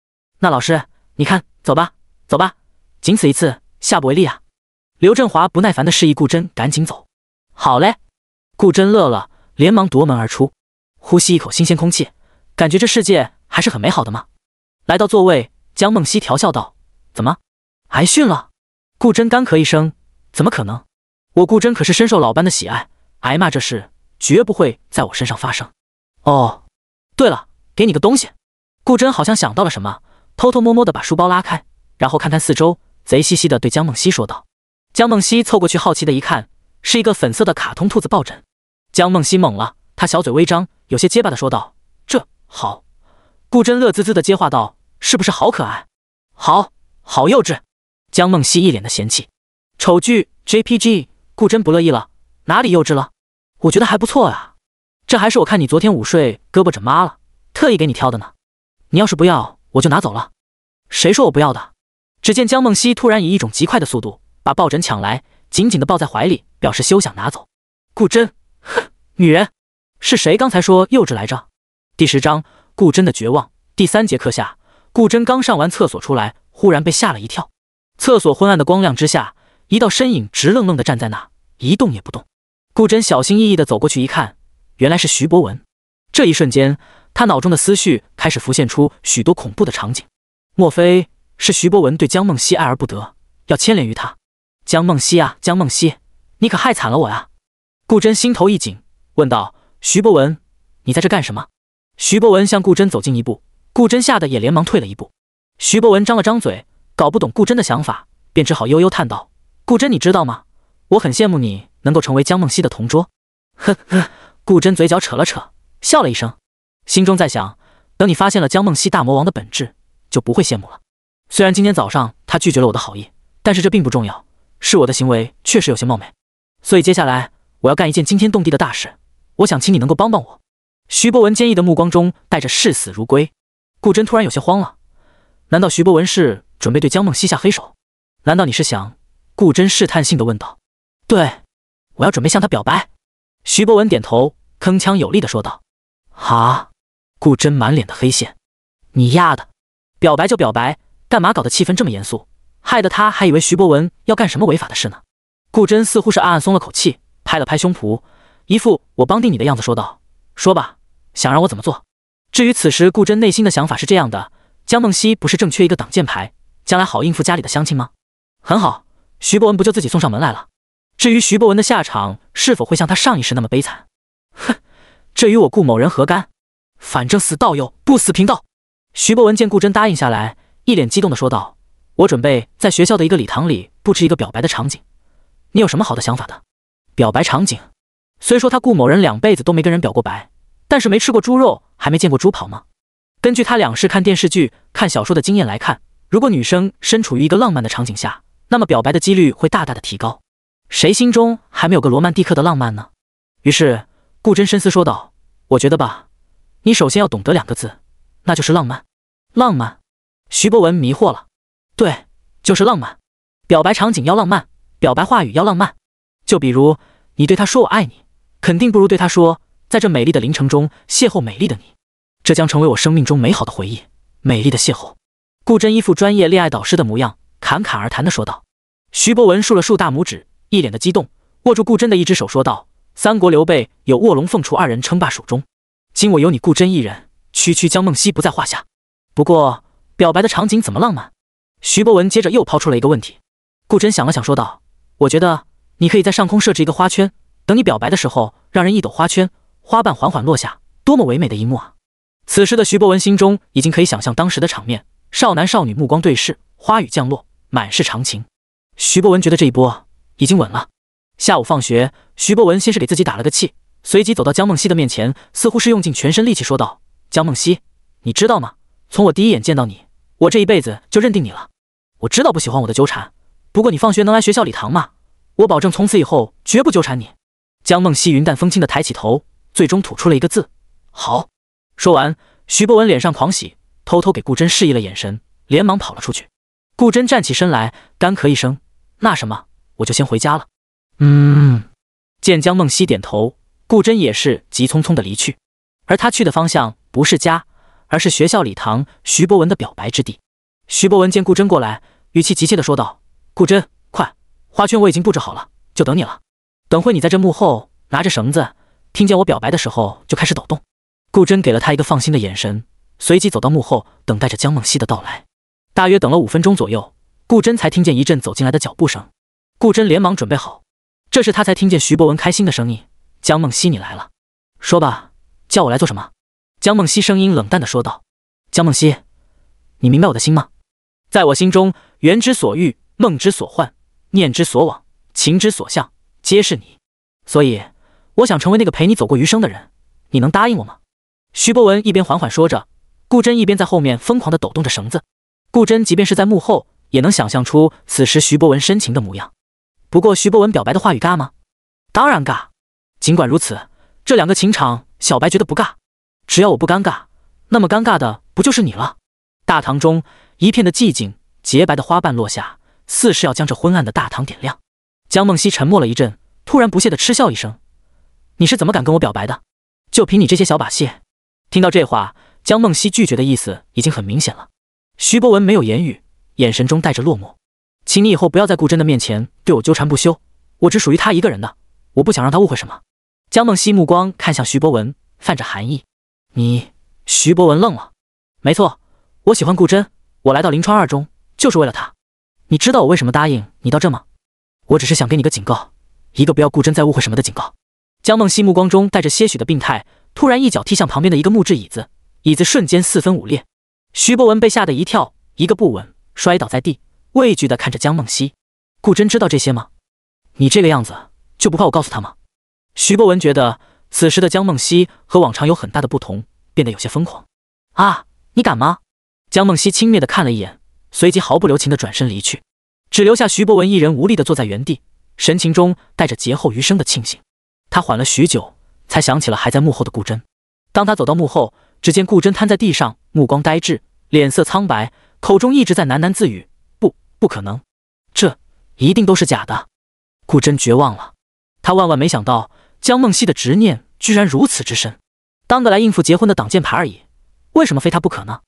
那老师，你看，走吧，走吧，仅此一次，下不为例啊！”刘振华不耐烦地示意顾真赶紧走。好嘞，顾真乐了，连忙夺门而出，呼吸一口新鲜空气。感觉这世界还是很美好的吗？来到座位，江梦溪调笑道：“怎么挨训了？”顾真干咳一声：“怎么可能？我顾真可是深受老班的喜爱，挨骂这事绝不会在我身上发生。”哦，对了，给你个东西。顾真好像想到了什么，偷偷摸摸的把书包拉开，然后看看四周，贼兮兮的对江梦溪说道。江梦溪凑过去，好奇的一看，是一个粉色的卡通兔子抱枕。江梦溪懵了，他小嘴微张，有些结巴的说道：“这。”好，顾真乐滋滋的接话道：“是不是好可爱？好好幼稚？”江梦溪一脸的嫌弃。丑剧 JPG，顾真不乐意了：“哪里幼稚了？我觉得还不错呀，这还是我看你昨天午睡胳膊枕麻了，特意给你挑的呢。你要是不要，我就拿走了。”谁说我不要的？只见江梦溪突然以一种极快的速度把抱枕抢来，紧紧的抱在怀里，表示休想拿走。顾真，哼，女人是谁刚才说幼稚来着？第十章，顾真的绝望。第三节课下，顾真刚上完厕所出来，忽然被吓了一跳。厕所昏暗的光亮之下，一道身影直愣愣的站在那，一动也不动。顾真小心翼翼的走过去一看，原来是徐博文。这一瞬间，他脑中的思绪开始浮现出许多恐怖的场景。莫非是徐博文对江梦溪爱而不得，要牵连于他？江梦溪啊，江梦溪，你可害惨了我啊！顾真心头一紧，问道：“徐博文，你在这干什么？”徐博文向顾真走近一步，顾真吓得也连忙退了一步。徐博文张了张嘴，搞不懂顾真的想法，便只好悠悠叹道：“顾真，你知道吗？我很羡慕你能够成为江梦溪的同桌。”呵呵，顾真嘴角扯了扯，笑了一声，心中在想：等你发现了江梦溪大魔王的本质，就不会羡慕了。虽然今天早上他拒绝了我的好意，但是这并不重要，是我的行为确实有些冒昧。所以接下来我要干一件惊天动地的大事，我想请你能够帮帮我。徐博文坚毅的目光中带着视死如归，顾真突然有些慌了。难道徐博文是准备对江梦溪下黑手？难道你是想……顾真试探性的问道。对，我要准备向他表白。徐博文点头，铿锵有力的说道。啊！顾真满脸的黑线，你丫的，表白就表白，干嘛搞得气氛这么严肃？害得他还以为徐博文要干什么违法的事呢。顾真似乎是暗暗松了口气，拍了拍胸脯，一副我帮定你的样子说道：“说吧。”想让我怎么做？至于此时顾真内心的想法是这样的：江梦溪不是正缺一个挡箭牌，将来好应付家里的乡亲吗？很好，徐博文不就自己送上门来了？至于徐博文的下场是否会像他上一世那么悲惨？哼，这与我顾某人何干？反正死道友不死贫道。徐博文见顾真答应下来，一脸激动的说道：“我准备在学校的一个礼堂里布置一个表白的场景，你有什么好的想法的？”表白场景，虽说他顾某人两辈子都没跟人表过白。但是没吃过猪肉，还没见过猪跑吗？根据他两世看电视剧、看小说的经验来看，如果女生身处于一个浪漫的场景下，那么表白的几率会大大的提高。谁心中还没有个罗曼蒂克的浪漫呢？于是顾真深思说道：“我觉得吧，你首先要懂得两个字，那就是浪漫。浪漫。”徐博文迷惑了：“对，就是浪漫。表白场景要浪漫，表白话语要浪漫。就比如你对他说‘我爱你’，肯定不如对他说。”在这美丽的林城中邂逅美丽的你，这将成为我生命中美好的回忆。美丽的邂逅，顾真一副专业恋爱导师的模样，侃侃而谈地说道。徐博文竖了竖大拇指，一脸的激动，握住顾真的一只手说道：“三国刘备有卧龙凤雏二人称霸蜀中，今我有你顾真一人，区区江梦溪不在话下。不过，表白的场景怎么浪漫？”徐博文接着又抛出了一个问题。顾真想了想，说道：“我觉得你可以在上空设置一个花圈，等你表白的时候，让人一朵花圈。”花瓣缓缓落下，多么唯美的一幕啊！此时的徐博文心中已经可以想象当时的场面：少男少女目光对视，花雨降落，满是长情。徐博文觉得这一波已经稳了。下午放学，徐博文先是给自己打了个气，随即走到江梦溪的面前，似乎是用尽全身力气说道：“江梦溪，你知道吗？从我第一眼见到你，我这一辈子就认定你了。我知道不喜欢我的纠缠，不过你放学能来学校礼堂吗？我保证从此以后绝不纠缠你。”江梦溪云淡风轻的抬起头。最终吐出了一个字：“好。”说完，徐博文脸上狂喜，偷偷给顾真示意了眼神，连忙跑了出去。顾真站起身来，干咳一声：“那什么，我就先回家了。”嗯。见江梦溪点头，顾真也是急匆匆的离去。而他去的方向不是家，而是学校礼堂，徐博文的表白之地。徐博文见顾真过来，语气急切的说道：“顾真，快，花圈我已经布置好了，就等你了。等会你在这幕后拿着绳子。”听见我表白的时候就开始抖动，顾真给了他一个放心的眼神，随即走到幕后等待着江梦溪的到来。大约等了五分钟左右，顾真才听见一阵走进来的脚步声。顾真连忙准备好，这时他才听见徐博文开心的声音：“江梦溪，你来了，说吧，叫我来做什么？”江梦溪声音冷淡的说道：“江梦溪，你明白我的心吗？在我心中，缘之所欲，梦之所幻，念之所往，情之所向，皆是你。所以。”我想成为那个陪你走过余生的人，你能答应我吗？徐博文一边缓缓说着，顾真一边在后面疯狂地抖动着绳子。顾真即便是在幕后，也能想象出此时徐博文深情的模样。不过，徐博文表白的话语尬吗？当然尬。尽管如此，这两个情场小白觉得不尬。只要我不尴尬，那么尴尬的不就是你了？大堂中一片的寂静，洁白的花瓣落下，似是要将这昏暗的大堂点亮。江梦溪沉默了一阵，突然不屑地嗤笑一声。你是怎么敢跟我表白的？就凭你这些小把戏！听到这话，江梦溪拒绝的意思已经很明显了。徐博文没有言语，眼神中带着落寞。请你以后不要在顾真的面前对我纠缠不休，我只属于他一个人的。我不想让他误会什么。江梦溪目光看向徐博文，泛着寒意。你……徐博文愣了。没错，我喜欢顾真。我来到临川二中就是为了他。你知道我为什么答应你到这吗？我只是想给你个警告，一个不要顾真再误会什么的警告。江梦溪目光中带着些许的病态，突然一脚踢向旁边的一个木质椅子，椅子瞬间四分五裂。徐博文被吓得一跳，一个不稳摔倒在地，畏惧的看着江梦溪。顾真知道这些吗？你这个样子就不怕我告诉他吗？徐博文觉得此时的江梦溪和往常有很大的不同，变得有些疯狂。啊，你敢吗？江梦溪轻蔑的看了一眼，随即毫不留情的转身离去，只留下徐博文一人无力的坐在原地，神情中带着劫后余生的庆幸。他缓了许久，才想起了还在幕后的顾真。当他走到幕后，只见顾真瘫在地上，目光呆滞，脸色苍白，口中一直在喃喃自语：“不，不可能，这一定都是假的。”顾真绝望了。他万万没想到，江梦溪的执念居然如此之深，当个来应付结婚的挡箭牌而已。为什么非他不可呢？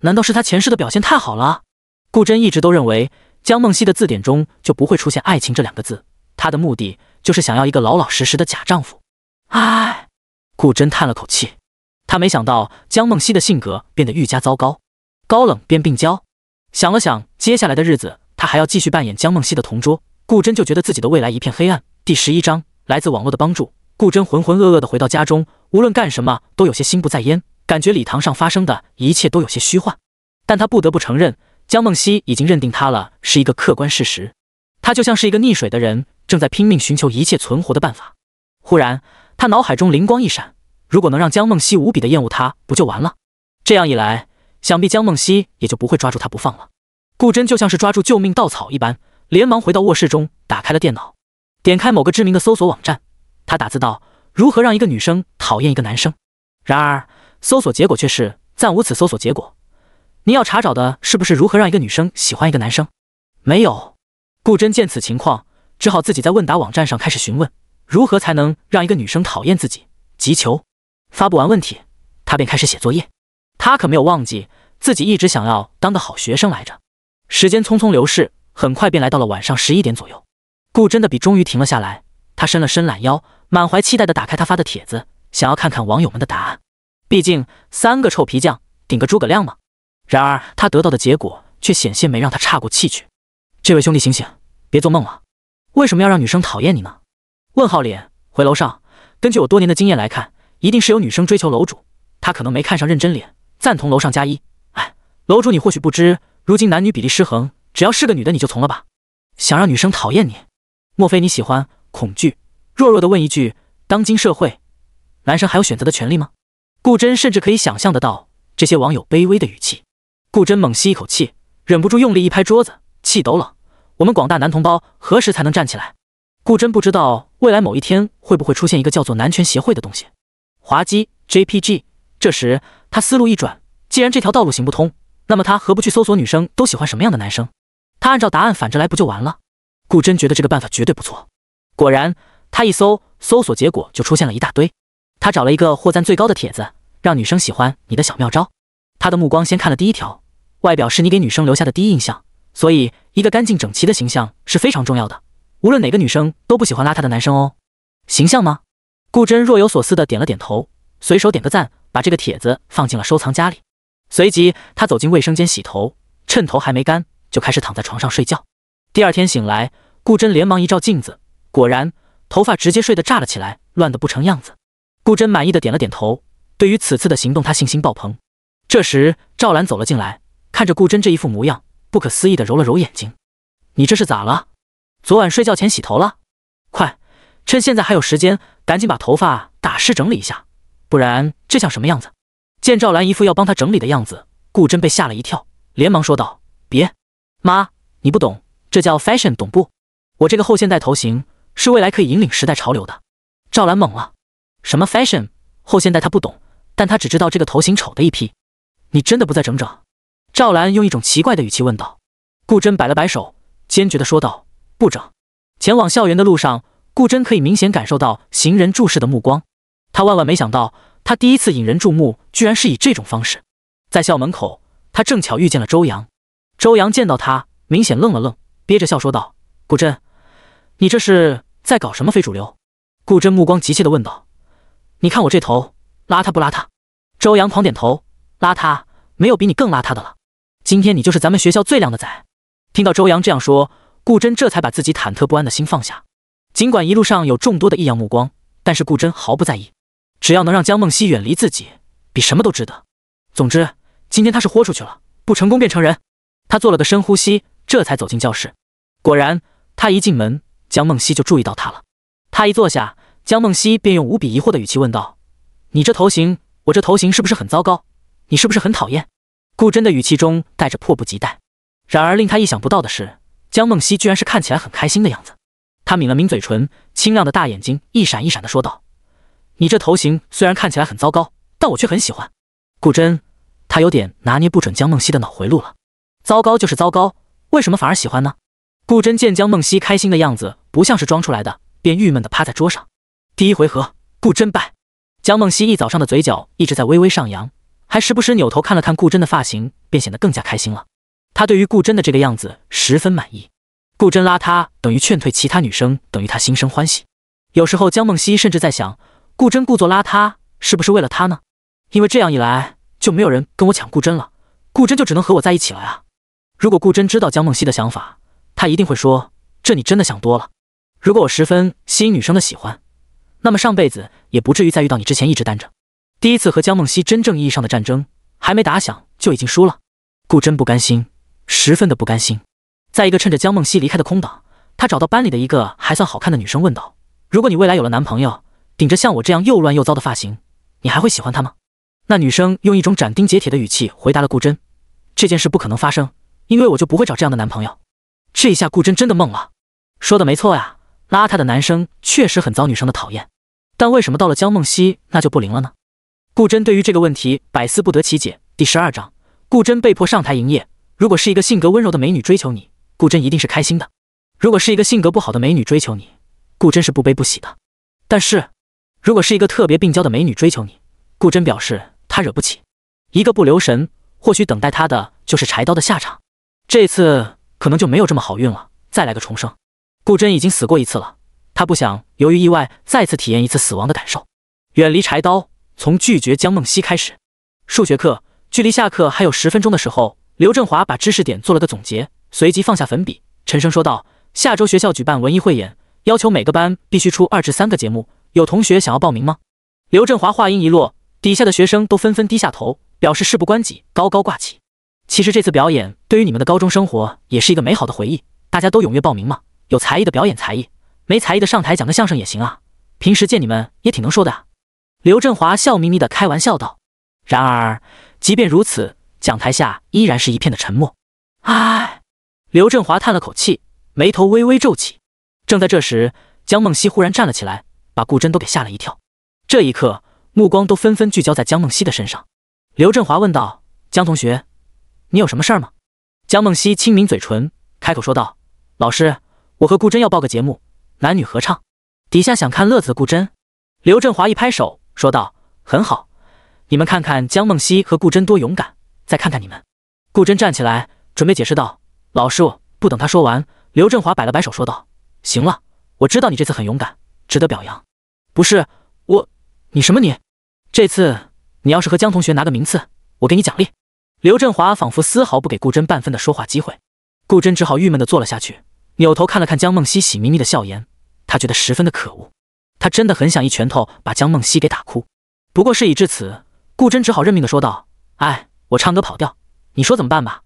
难道是他前世的表现太好了？顾真一直都认为，江梦溪的字典中就不会出现“爱情”这两个字。她的目的就是想要一个老老实实的假丈夫。唉，顾真叹了口气，他没想到江梦溪的性格变得愈加糟糕，高冷变病娇。想了想，接下来的日子他还要继续扮演江梦溪的同桌，顾真就觉得自己的未来一片黑暗。第十一章：来自网络的帮助。顾真浑浑噩噩的回到家中，无论干什么都有些心不在焉，感觉礼堂上发生的一切都有些虚幻。但他不得不承认，江梦溪已经认定他了，是一个客观事实。他就像是一个溺水的人。正在拼命寻求一切存活的办法。忽然，他脑海中灵光一闪：如果能让江梦溪无比的厌恶他，不就完了？这样一来，想必江梦溪也就不会抓住他不放了。顾真就像是抓住救命稻草一般，连忙回到卧室中，打开了电脑，点开某个知名的搜索网站。他打字道：“如何让一个女生讨厌一个男生？”然而，搜索结果却是暂无此搜索结果。您要查找的是不是如何让一个女生喜欢一个男生？没有。顾真见此情况。只好自己在问答网站上开始询问，如何才能让一个女生讨厌自己？急求！发布完问题，他便开始写作业。他可没有忘记自己一直想要当个好学生来着。时间匆匆流逝，很快便来到了晚上十一点左右。顾真的笔终于停了下来，他伸了伸懒腰，满怀期待的打开他发的帖子，想要看看网友们的答案。毕竟三个臭皮匠顶个诸葛亮嘛。然而他得到的结果却险些没让他岔过气去。这位兄弟醒醒，别做梦了！为什么要让女生讨厌你呢？问号脸回楼上，根据我多年的经验来看，一定是有女生追求楼主，她可能没看上认真脸，赞同楼上加一。哎，楼主你或许不知，如今男女比例失衡，只要是个女的你就从了吧。想让女生讨厌你，莫非你喜欢恐惧？弱弱的问一句，当今社会，男生还有选择的权利吗？顾真甚至可以想象得到这些网友卑微的语气。顾真猛吸一口气，忍不住用力一拍桌子，气抖冷。我们广大男同胞何时才能站起来？顾真不知道未来某一天会不会出现一个叫做男权协会的东西。滑稽 JPG。这时他思路一转，既然这条道路行不通，那么他何不去搜索女生都喜欢什么样的男生？他按照答案反着来不就完了？顾真觉得这个办法绝对不错。果然，他一搜，搜索结果就出现了一大堆。他找了一个获赞最高的帖子，让女生喜欢你的小妙招。他的目光先看了第一条，外表是你给女生留下的第一印象。所以，一个干净整齐的形象是非常重要的。无论哪个女生都不喜欢邋遢的男生哦。形象吗？顾真若有所思的点了点头，随手点个赞，把这个帖子放进了收藏夹里。随即，他走进卫生间洗头，趁头还没干，就开始躺在床上睡觉。第二天醒来，顾真连忙一照镜子，果然头发直接睡得炸了起来，乱得不成样子。顾真满意的点了点头，对于此次的行动，他信心爆棚。这时，赵兰走了进来，看着顾真这一副模样。不可思议的揉了揉眼睛，你这是咋了？昨晚睡觉前洗头了？快，趁现在还有时间，赶紧把头发打湿整理一下，不然这像什么样子？见赵兰一副要帮她整理的样子，顾真被吓了一跳，连忙说道：“别，妈，你不懂，这叫 fashion，懂不？我这个后现代头型是未来可以引领时代潮流的。”赵兰懵了，什么 fashion？后现代她不懂，但她只知道这个头型丑的一批。你真的不再整整？赵兰用一种奇怪的语气问道：“顾真，摆了摆手，坚决地说道：不整。前往校园的路上，顾真可以明显感受到行人注视的目光。他万万没想到，他第一次引人注目，居然是以这种方式。在校门口，他正巧遇见了周阳。周阳见到他，明显愣了愣，憋着笑说道：顾真，你这是在搞什么非主流？顾真目光急切地问道：你看我这头，邋遢不邋遢？周阳狂点头：邋遢，没有比你更邋遢的了。”今天你就是咱们学校最靓的仔。听到周阳这样说，顾真这才把自己忐忑不安的心放下。尽管一路上有众多的异样目光，但是顾真毫不在意，只要能让江梦溪远离自己，比什么都值得。总之，今天他是豁出去了，不成功变成人。他做了个深呼吸，这才走进教室。果然，他一进门，江梦溪就注意到他了。他一坐下，江梦溪便用无比疑惑的语气问道：“你这头型，我这头型是不是很糟糕？你是不是很讨厌？”顾真的语气中带着迫不及待，然而令他意想不到的是，江梦溪居然是看起来很开心的样子。他抿了抿嘴唇，清亮的大眼睛一闪一闪的说道：“你这头型虽然看起来很糟糕，但我却很喜欢。”顾真，他有点拿捏不准江梦溪的脑回路了。糟糕就是糟糕，为什么反而喜欢呢？顾真见江梦溪开心的样子，不像是装出来的，便郁闷的趴在桌上。第一回合，顾真败。江梦溪一早上的嘴角一直在微微上扬。还时不时扭头看了看顾真的发型，便显得更加开心了。他对于顾真的这个样子十分满意。顾真邋遢等于劝退其他女生，等于他心生欢喜。有时候江梦溪甚至在想，顾真故作邋遢是不是为了他呢？因为这样一来，就没有人跟我抢顾真了，顾真就只能和我在一起了啊！如果顾真知道江梦溪的想法，他一定会说：这你真的想多了。如果我十分吸引女生的喜欢，那么上辈子也不至于在遇到你之前一直单着。第一次和江梦溪真正意义上的战争还没打响，就已经输了。顾真不甘心，十分的不甘心。在一个趁着江梦溪离开的空档，他找到班里的一个还算好看的女生，问道：“如果你未来有了男朋友，顶着像我这样又乱又糟的发型，你还会喜欢他吗？”那女生用一种斩钉截铁的语气回答了顾真：“这件事不可能发生，因为我就不会找这样的男朋友。”这一下顾真真的懵了。说的没错呀，邋遢的男生确实很遭女生的讨厌，但为什么到了江梦溪那就不灵了呢？顾真对于这个问题百思不得其解。第十二章，顾真被迫上台营业。如果是一个性格温柔的美女追求你，顾真一定是开心的；如果是一个性格不好的美女追求你，顾真是不悲不喜的。但是，如果是一个特别病娇的美女追求你，顾真表示她惹不起。一个不留神，或许等待她的就是柴刀的下场。这次可能就没有这么好运了。再来个重生，顾真已经死过一次了，她不想由于意外再次体验一次死亡的感受，远离柴刀。从拒绝江梦溪开始，数学课距离下课还有十分钟的时候，刘振华把知识点做了个总结，随即放下粉笔，沉声说道：“下周学校举办文艺汇演，要求每个班必须出二至三个节目。有同学想要报名吗？”刘振华话音一落，底下的学生都纷纷低下头，表示事不关己，高高挂起。其实这次表演对于你们的高中生活也是一个美好的回忆，大家都踊跃报名吗？有才艺的表演才艺，没才艺的上台讲个相声也行啊。平时见你们也挺能说的啊。刘振华笑眯眯的开玩笑道：“然而，即便如此，讲台下依然是一片的沉默。”唉，刘振华叹了口气，眉头微微皱起。正在这时，江梦溪忽然站了起来，把顾真都给吓了一跳。这一刻，目光都纷纷聚焦在江梦溪的身上。刘振华问道：“江同学，你有什么事儿吗？”江梦溪轻抿嘴唇，开口说道：“老师，我和顾真要报个节目，男女合唱。底下想看乐子的顾真。”刘振华一拍手。说道：“很好，你们看看江梦溪和顾真多勇敢，再看看你们。”顾真站起来，准备解释道：“老师。”不等他说完，刘振华摆了摆手，说道：“行了，我知道你这次很勇敢，值得表扬。不是我，你什么你？这次你要是和江同学拿个名次，我给你奖励。”刘振华仿佛丝毫不给顾真半分的说话机会，顾真只好郁闷的坐了下去，扭头看了看江梦溪，喜眯眯的笑颜，他觉得十分的可恶。他真的很想一拳头把江梦溪给打哭，不过事已至此，顾真只好认命的说道：“哎，我唱歌跑调，你说怎么办吧？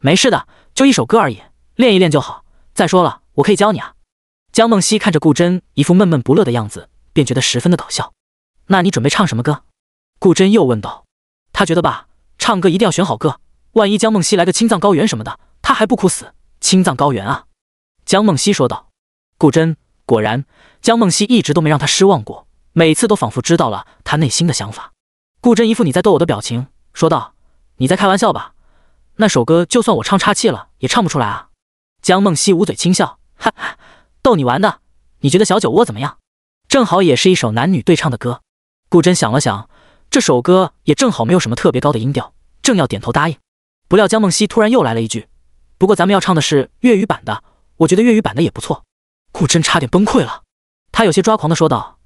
没事的，就一首歌而已，练一练就好。再说了，我可以教你啊。”江梦溪看着顾真一副闷闷不乐的样子，便觉得十分的搞笑。那你准备唱什么歌？顾真又问道。他觉得吧，唱歌一定要选好歌，万一江梦溪来个青藏高原什么的，他还不哭死？青藏高原啊！江梦溪说道。顾真果然。江梦溪一直都没让他失望过，每次都仿佛知道了他内心的想法。顾真一副你在逗我的表情，说道：“你在开玩笑吧？那首歌就算我唱岔气了，也唱不出来啊。”江梦溪捂嘴轻笑，哈哈，逗你玩的。你觉得小酒窝怎么样？正好也是一首男女对唱的歌。顾真想了想，这首歌也正好没有什么特别高的音调，正要点头答应，不料江梦溪突然又来了一句：“不过咱们要唱的是粤语版的，我觉得粤语版的也不错。”顾真差点崩溃了。他有些抓狂的说道：“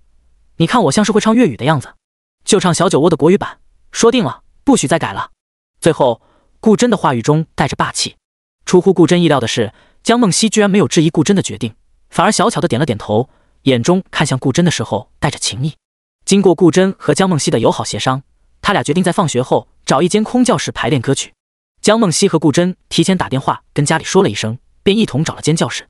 你看我像是会唱粤语的样子，就唱小酒窝的国语版，说定了，不许再改了。”最后，顾真的话语中带着霸气。出乎顾真意料的是，江梦溪居然没有质疑顾真的决定，反而小巧的点了点头，眼中看向顾真的时候带着情意。经过顾真和江梦溪的友好协商，他俩决定在放学后找一间空教室排练歌曲。江梦溪和顾真提前打电话跟家里说了一声，便一同找了间教室。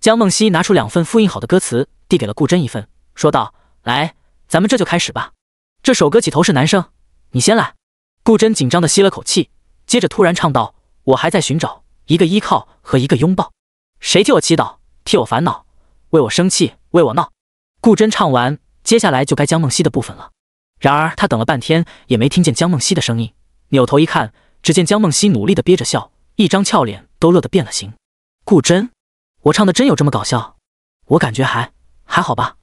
江梦溪拿出两份复印好的歌词。递给了顾真一份，说道：“来，咱们这就开始吧。这首歌起头是男生，你先来。”顾真紧张的吸了口气，接着突然唱道：“我还在寻找一个依靠和一个拥抱，谁替我祈祷，替我烦恼，为我生气，为我闹。”顾真唱完，接下来就该江梦溪的部分了。然而他等了半天也没听见江梦溪的声音，扭头一看，只见江梦溪努力的憋着笑，一张俏脸都乐得变了形。顾真，我唱的真有这么搞笑？我感觉还……还好吧，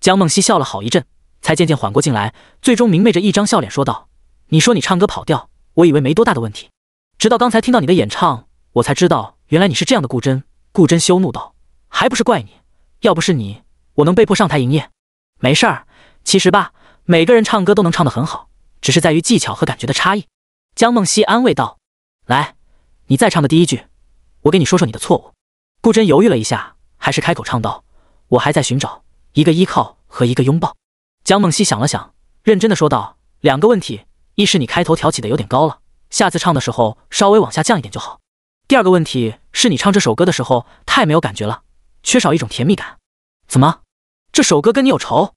江梦溪笑了好一阵，才渐渐缓过劲来，最终明媚着一张笑脸说道：“你说你唱歌跑调，我以为没多大的问题，直到刚才听到你的演唱，我才知道原来你是这样的。”顾真顾真羞怒道：“还不是怪你，要不是你，我能被迫上台营业？没事儿，其实吧，每个人唱歌都能唱得很好，只是在于技巧和感觉的差异。”江梦溪安慰道：“来，你再唱的第一句，我给你说说你的错误。”顾真犹豫了一下，还是开口唱道。我还在寻找一个依靠和一个拥抱。江梦溪想了想，认真的说道：“两个问题，一是你开头挑起的有点高了，下次唱的时候稍微往下降一点就好。第二个问题是你唱这首歌的时候太没有感觉了，缺少一种甜蜜感。怎么？这首歌跟你有仇？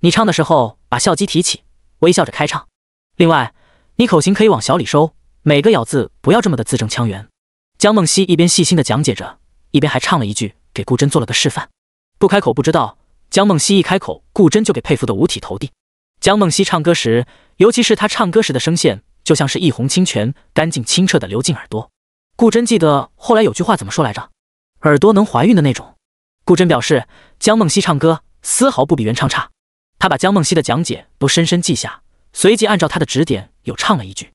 你唱的时候把笑肌提起，微笑着开唱。另外，你口型可以往小里收，每个咬字不要这么的字正腔圆。”江梦溪一边细心的讲解着，一边还唱了一句，给顾真做了个示范。不开口不知道，江梦溪一开口，顾真就给佩服的五体投地。江梦溪唱歌时，尤其是她唱歌时的声线，就像是一泓清泉，干净清澈的流进耳朵。顾真记得后来有句话怎么说来着？耳朵能怀孕的那种。顾真表示，江梦溪唱歌丝毫不比原唱差，他把江梦溪的讲解都深深记下，随即按照她的指点又唱了一句。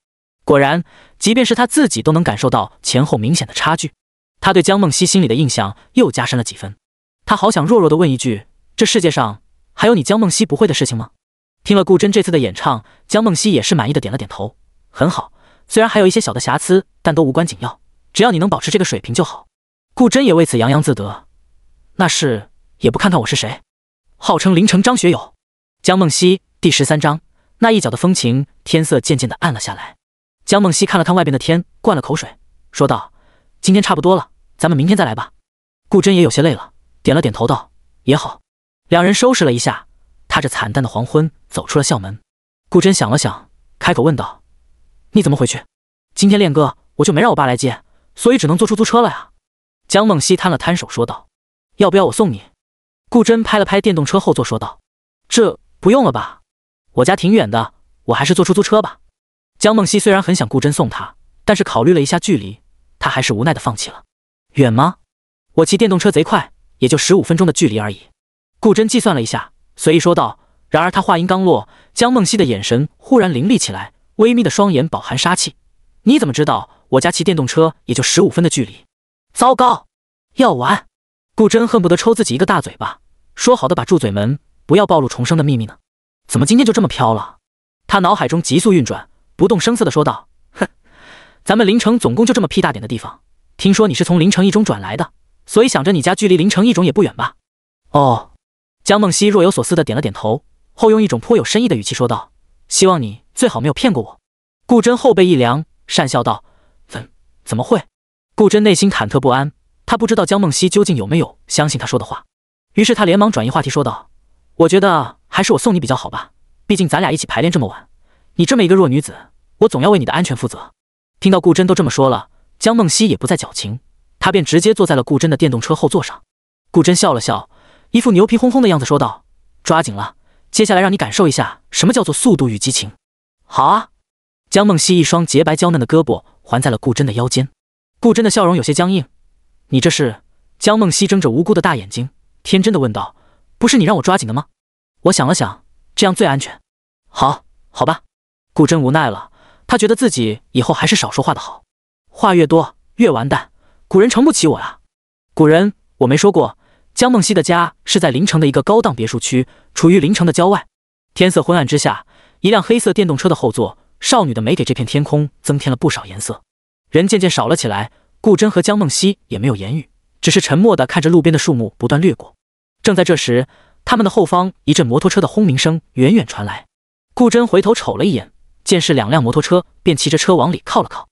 果然，即便是他自己都能感受到前后明显的差距，他对江梦溪心里的印象又加深了几分。他好想弱弱的问一句：这世界上还有你江梦溪不会的事情吗？听了顾真这次的演唱，江梦溪也是满意的点了点头。很好，虽然还有一些小的瑕疵，但都无关紧要，只要你能保持这个水平就好。顾真也为此洋洋自得。那是也不看看我是谁，号称林城张学友。江梦溪第十三章那一角的风情。天色渐渐的暗了下来，江梦溪看了看外边的天，灌了口水，说道：今天差不多了，咱们明天再来吧。顾真也有些累了。点了点头道：“也好。”两人收拾了一下，踏着惨淡的黄昏走出了校门。顾真想了想，开口问道：“你怎么回去？”“今天练歌，我就没让我爸来接，所以只能坐出租车了呀。”江梦溪摊了摊手说道：“要不要我送你？”顾真拍了拍电动车后座说道：“这不用了吧？我家挺远的，我还是坐出租车吧。”江梦溪虽然很想顾真送他，但是考虑了一下距离，他还是无奈的放弃了。“远吗？我骑电动车贼快。”也就十五分钟的距离而已，顾真计算了一下，随意说道。然而他话音刚落，江梦溪的眼神忽然凌厉起来，微眯的双眼饱含杀气。你怎么知道我家骑电动车也就十五分的距离？糟糕，要完！顾真恨不得抽自己一个大嘴巴。说好的把住嘴门，不要暴露重生的秘密呢？怎么今天就这么飘了？他脑海中急速运转，不动声色的说道：“哼，咱们林城总共就这么屁大点的地方，听说你是从林城一中转来的。”所以想着你家距离林城一中也不远吧？哦，江梦溪若有所思的点了点头，后用一种颇有深意的语气说道：“希望你最好没有骗过我。”顾真后背一凉，讪笑道：“怎怎么会？”顾真内心忐忑不安，他不知道江梦溪究竟有没有相信他说的话。于是他连忙转移话题说道：“我觉得还是我送你比较好吧，毕竟咱俩一起排练这么晚，你这么一个弱女子，我总要为你的安全负责。”听到顾真都这么说了，江梦溪也不再矫情。他便直接坐在了顾真的电动车后座上，顾真笑了笑，一副牛皮哄哄的样子说道：“抓紧了，接下来让你感受一下什么叫做速度与激情。”好啊，江梦溪一双洁白娇嫩的胳膊环在了顾真的腰间，顾真的笑容有些僵硬。你这是？江梦溪睁着无辜的大眼睛，天真的问道：“不是你让我抓紧的吗？”我想了想，这样最安全。好，好吧。顾真无奈了，他觉得自己以后还是少说话的好，话越多越完蛋。古人诚不起我啊！古人，我没说过。江梦溪的家是在临城的一个高档别墅区，处于临城的郊外。天色昏暗之下，一辆黑色电动车的后座，少女的眉给这片天空增添了不少颜色。人渐渐少了起来，顾真和江梦溪也没有言语，只是沉默的看着路边的树木不断掠过。正在这时，他们的后方一阵摩托车的轰鸣声远远传来。顾真回头瞅了一眼，见是两辆摩托车，便骑着车往里靠了靠。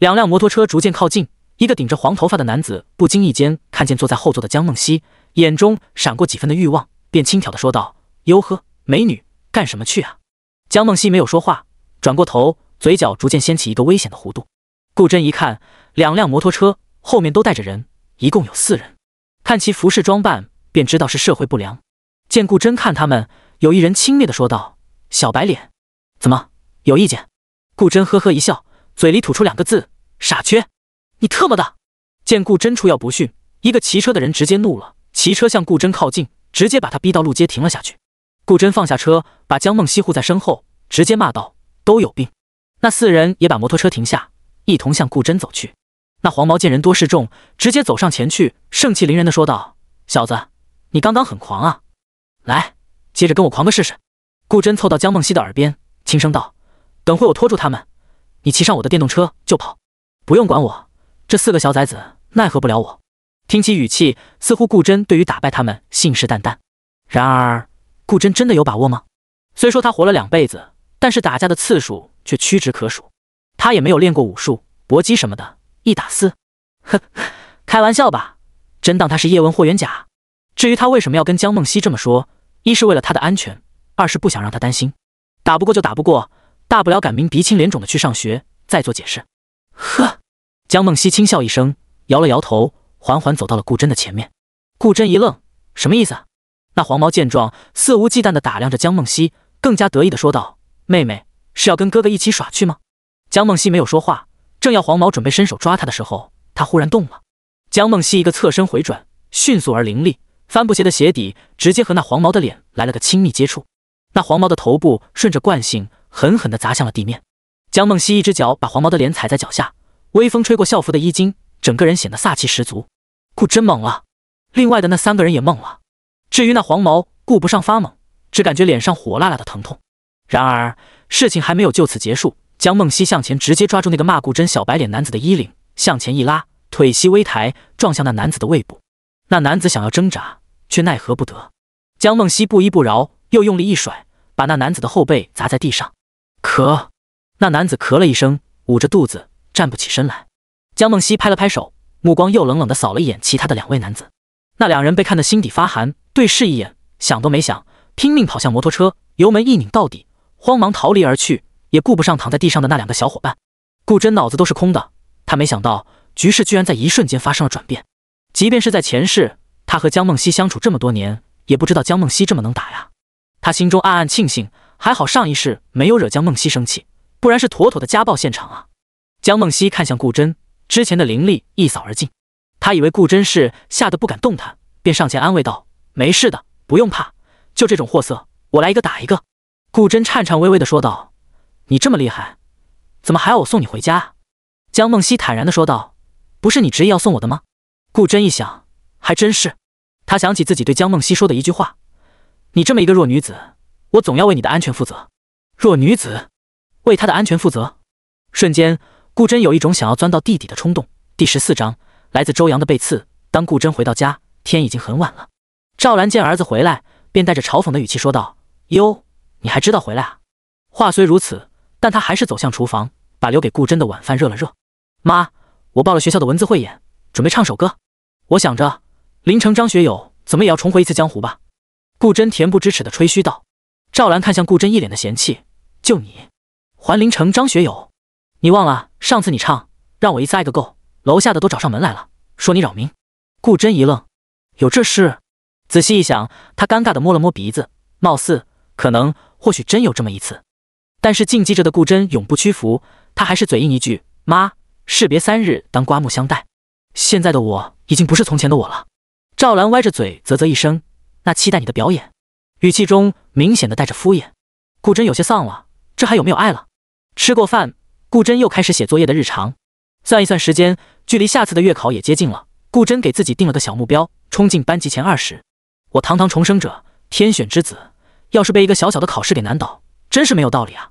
两辆摩托车逐渐靠近。一个顶着黄头发的男子不经意间看见坐在后座的江梦溪，眼中闪过几分的欲望，便轻佻的说道：“哟呵，美女，干什么去啊？”江梦溪没有说话，转过头，嘴角逐渐掀起一个危险的弧度。顾真一看，两辆摩托车后面都带着人，一共有四人，看其服饰装扮，便知道是社会不良。见顾真看他们，有一人轻蔑的说道：“小白脸，怎么有意见？”顾真呵呵一笑，嘴里吐出两个字：“傻缺。”你特么的！见顾真出要不逊，一个骑车的人直接怒了，骑车向顾真靠近，直接把他逼到路街停了下去。顾真放下车，把江梦溪护在身后，直接骂道：“都有病！”那四人也把摩托车停下，一同向顾真走去。那黄毛见人多势众，直接走上前去，盛气凌人的说道：“小子，你刚刚很狂啊，来，接着跟我狂个试试。”顾真凑到江梦溪的耳边，轻声道：“等会我拖住他们，你骑上我的电动车就跑，不用管我。”这四个小崽子奈何不了我。听其语气，似乎顾真对于打败他们信誓旦旦。然而，顾真真的有把握吗？虽说他活了两辈子，但是打架的次数却屈指可数。他也没有练过武术、搏击什么的。一打四，呵，开玩笑吧！真当他是叶问、霍元甲？至于他为什么要跟江梦溪这么说，一是为了他的安全，二是不想让他担心。打不过就打不过，大不了改名鼻青脸肿的去上学，再做解释。呵。江梦溪轻笑一声，摇了摇头，缓缓走到了顾真的前面。顾真一愣，什么意思？那黄毛见状，肆无忌惮地打量着江梦溪，更加得意地说道：“妹妹是要跟哥哥一起耍去吗？”江梦溪没有说话，正要黄毛准备伸手抓他的时候，他忽然动了。江梦溪一个侧身回转，迅速而凌厉，帆布鞋的鞋底直接和那黄毛的脸来了个亲密接触。那黄毛的头部顺着惯性狠狠地砸向了地面。江梦溪一只脚把黄毛的脸踩在脚下。微风吹过校服的衣襟，整个人显得飒气十足。顾真懵了，另外的那三个人也懵了。至于那黄毛，顾不上发懵，只感觉脸上火辣辣的疼痛。然而事情还没有就此结束，江梦溪向前直接抓住那个骂顾真小白脸男子的衣领，向前一拉，腿膝微抬，撞向那男子的胃部。那男子想要挣扎，却奈何不得。江梦溪不依不饶，又用力一甩，把那男子的后背砸在地上。咳！那男子咳了一声，捂着肚子。站不起身来，江梦溪拍了拍手，目光又冷冷地扫了一眼其他的两位男子。那两人被看得心底发寒，对视一眼，想都没想，拼命跑向摩托车，油门一拧到底，慌忙逃离而去，也顾不上躺在地上的那两个小伙伴。顾真脑子都是空的，他没想到局势居然在一瞬间发生了转变。即便是在前世，他和江梦溪相处这么多年，也不知道江梦溪这么能打呀。他心中暗暗庆幸，还好上一世没有惹江梦溪生气，不然是妥妥的家暴现场啊。江梦溪看向顾真，之前的灵力一扫而尽。他以为顾真是吓得不敢动弹，便上前安慰道：“没事的，不用怕，就这种货色，我来一个打一个。”顾真颤颤巍巍地说道：“你这么厉害，怎么还要我送你回家？”江梦溪坦然地说道：“不是你执意要送我的吗？”顾真一想，还真是。他想起自己对江梦溪说的一句话：“你这么一个弱女子，我总要为你的安全负责。”弱女子，为她的安全负责。瞬间。顾真有一种想要钻到地底的冲动。第十四章来自周阳的背刺。当顾真回到家，天已经很晚了。赵兰见儿子回来，便带着嘲讽的语气说道：“哟，你还知道回来啊？”话虽如此，但他还是走向厨房，把留给顾真的晚饭热了热。妈，我报了学校的文字汇演，准备唱首歌。我想着，林城张学友怎么也要重回一次江湖吧。顾真恬不知耻的吹嘘道。赵兰看向顾真，一脸的嫌弃：“就你，还林城张学友？你忘了？”上次你唱，让我一次爱个够，楼下的都找上门来了，说你扰民。顾真一愣，有这事？仔细一想，他尴尬的摸了摸鼻子，貌似可能，或许真有这么一次。但是静寂着的顾真永不屈服，他还是嘴硬一句：“妈，士别三日当刮目相待，现在的我已经不是从前的我了。”赵兰歪着嘴啧啧一声：“那期待你的表演。”语气中明显的带着敷衍。顾真有些丧了，这还有没有爱了？吃过饭。顾真又开始写作业的日常，算一算时间，距离下次的月考也接近了。顾真给自己定了个小目标，冲进班级前二十。我堂堂重生者，天选之子，要是被一个小小的考试给难倒，真是没有道理啊！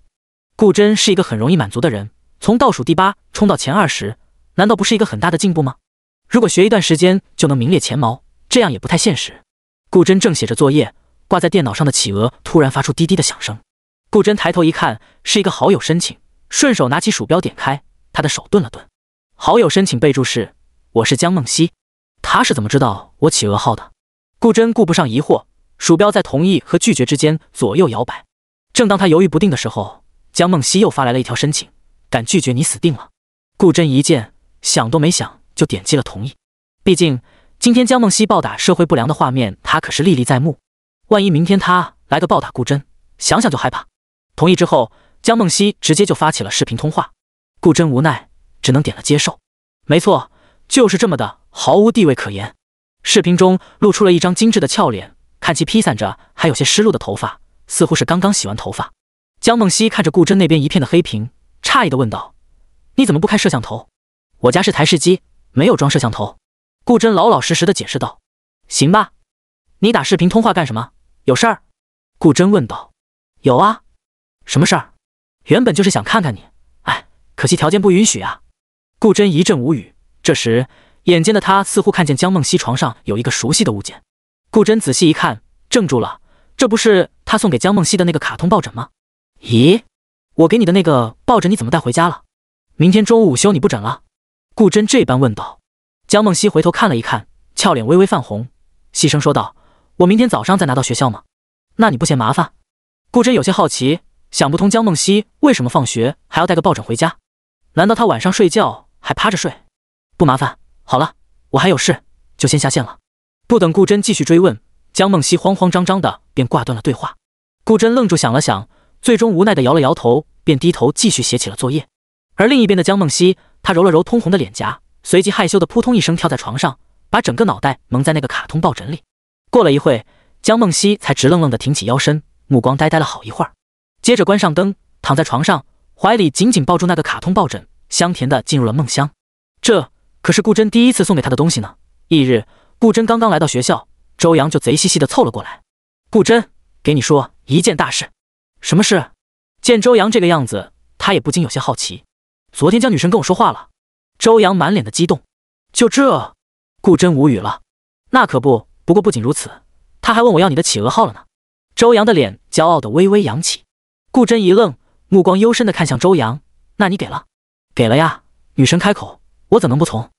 顾真是一个很容易满足的人，从倒数第八冲到前二十，难道不是一个很大的进步吗？如果学一段时间就能名列前茅，这样也不太现实。顾真正写着作业，挂在电脑上的企鹅突然发出滴滴的响声。顾真抬头一看，是一个好友申请。顺手拿起鼠标点开，他的手顿了顿。好友申请备注是“我是江梦溪”，他是怎么知道我企鹅号的？顾真顾不上疑惑，鼠标在同意和拒绝之间左右摇摆。正当他犹豫不定的时候，江梦溪又发来了一条申请：“敢拒绝你死定了！”顾真一见，想都没想就点击了同意。毕竟今天江梦溪暴打社会不良的画面他可是历历在目，万一明天他来个暴打顾真，想想就害怕。同意之后。江梦溪直接就发起了视频通话，顾真无奈，只能点了接受。没错，就是这么的毫无地位可言。视频中露出了一张精致的俏脸，看其披散着还有些湿漉的头发，似乎是刚刚洗完头发。江梦溪看着顾真那边一片的黑屏，诧异的问道：“你怎么不开摄像头？我家是台式机，没有装摄像头。”顾真老老实实的解释道：“行吧，你打视频通话干什么？有事儿？”顾真问道：“有啊，什么事儿？”原本就是想看看你，哎，可惜条件不允许啊。顾真一阵无语。这时，眼尖的他似乎看见江梦溪床上有一个熟悉的物件。顾真仔细一看，怔住了，这不是他送给江梦溪的那个卡通抱枕吗？咦，我给你的那个抱枕你怎么带回家了？明天中午午休你不枕了？顾真这般问道。江梦溪回头看了一看，俏脸微微泛红，细声说道：“我明天早上再拿到学校吗？那你不嫌麻烦？”顾真有些好奇。想不通江梦溪为什么放学还要带个抱枕回家？难道她晚上睡觉还趴着睡？不麻烦，好了，我还有事，就先下线了。不等顾真继续追问，江梦溪慌慌张张的便挂断了对话。顾真愣住想了想，最终无奈的摇了摇头，便低头继续写起了作业。而另一边的江梦溪，她揉了揉通红的脸颊，随即害羞的扑通一声跳在床上，把整个脑袋蒙在那个卡通抱枕里。过了一会，江梦溪才直愣愣的挺起腰身，目光呆呆了好一会儿。接着关上灯，躺在床上，怀里紧紧抱住那个卡通抱枕，香甜的进入了梦乡。这可是顾真第一次送给他的东西呢。翌日，顾真刚刚来到学校，周阳就贼兮兮的凑了过来。顾真，给你说一件大事。什么事？见周阳这个样子，他也不禁有些好奇。昨天江女神跟我说话了。周阳满脸的激动。就这？顾真无语了。那可不。不过不仅如此，他还问我要你的企鹅号了呢。周阳的脸骄傲的微微扬起。顾真一愣，目光幽深的看向周阳：“那你给了，给了呀。”女神开口：“我怎能不从？”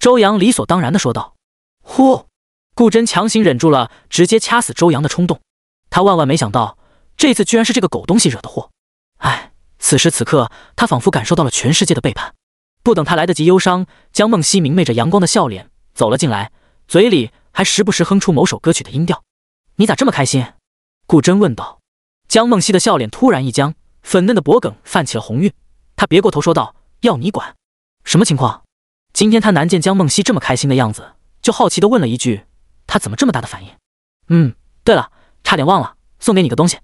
周阳理所当然的说道。呼，顾真强行忍住了直接掐死周阳的冲动。他万万没想到，这次居然是这个狗东西惹的祸。哎，此时此刻，他仿佛感受到了全世界的背叛。不等他来得及忧伤，江梦溪明媚着阳光的笑脸走了进来，嘴里还时不时哼出某首歌曲的音调。“你咋这么开心？”顾真问道。江梦溪的笑脸突然一僵，粉嫩的脖颈泛起了红晕，她别过头说道：“要你管。”什么情况？今天他难见江梦溪这么开心的样子，就好奇的问了一句：“她怎么这么大的反应？”嗯，对了，差点忘了，送给你个东西。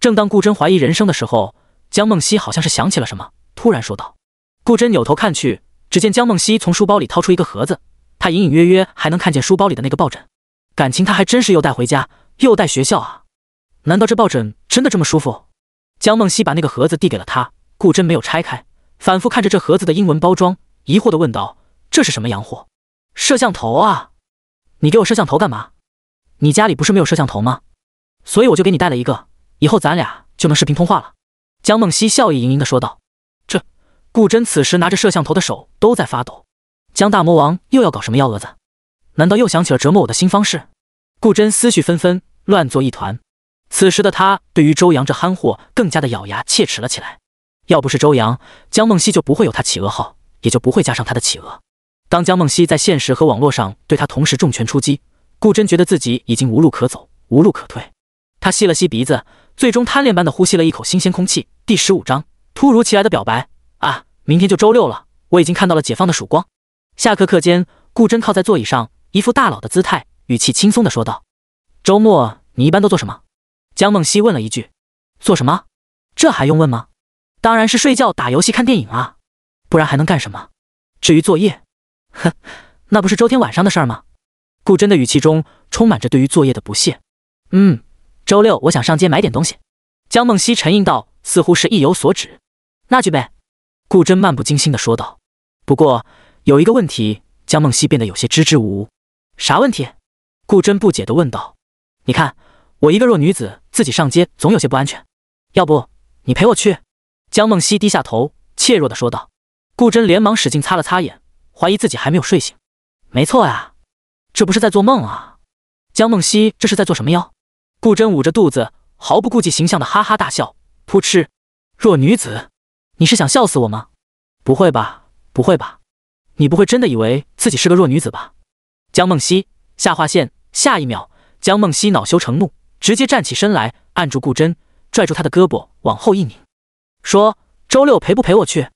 正当顾真怀疑人生的时候，江梦溪好像是想起了什么，突然说道。顾真扭头看去，只见江梦溪从书包里掏出一个盒子，她隐隐约约还能看见书包里的那个抱枕，感情她还真是又带回家又带学校啊。难道这抱枕真的这么舒服？江梦溪把那个盒子递给了他，顾真没有拆开，反复看着这盒子的英文包装，疑惑地问道：“这是什么洋货？摄像头啊！你给我摄像头干嘛？你家里不是没有摄像头吗？所以我就给你带了一个，以后咱俩就能视频通话了。”江梦溪笑意盈盈地说道。这，顾真此时拿着摄像头的手都在发抖。江大魔王又要搞什么幺蛾子？难道又想起了折磨我的新方式？顾真思绪纷纷，乱作一团。此时的他对于周阳这憨货更加的咬牙切齿了起来。要不是周阳，江梦溪就不会有他企鹅号，也就不会加上他的企鹅。当江梦溪在现实和网络上对他同时重拳出击，顾真觉得自己已经无路可走，无路可退。他吸了吸鼻子，最终贪恋般的呼吸了一口新鲜空气。第十五章：突如其来的表白啊！明天就周六了，我已经看到了解放的曙光。下课课间，顾真靠在座椅上，一副大佬的姿态，语气轻松的说道：“周末你一般都做什么？”江梦溪问了一句：“做什么？这还用问吗？当然是睡觉、打游戏、看电影啊，不然还能干什么？至于作业，哼，那不是周天晚上的事儿吗？”顾真的语气中充满着对于作业的不屑。“嗯，周六我想上街买点东西。”江梦溪沉吟道，似乎是意有所指。“那去呗。”顾真漫不经心地说道。不过有一个问题，江梦溪变得有些支支吾吾。“啥问题？”顾真不解地问道。“你看。”我一个弱女子，自己上街总有些不安全，要不你陪我去？”江梦溪低下头，怯弱地说道。顾真连忙使劲擦了擦眼，怀疑自己还没有睡醒。没错呀，这不是在做梦啊！江梦溪这是在做什么妖？顾真捂着肚子，毫不顾忌形象的哈哈大笑，扑哧！弱女子，你是想笑死我吗？不会吧，不会吧，你不会真的以为自己是个弱女子吧？江梦溪下划线下一秒，江梦溪恼羞成怒。直接站起身来，按住顾真，拽住他的胳膊往后一拧，说：“周六陪不陪我去？”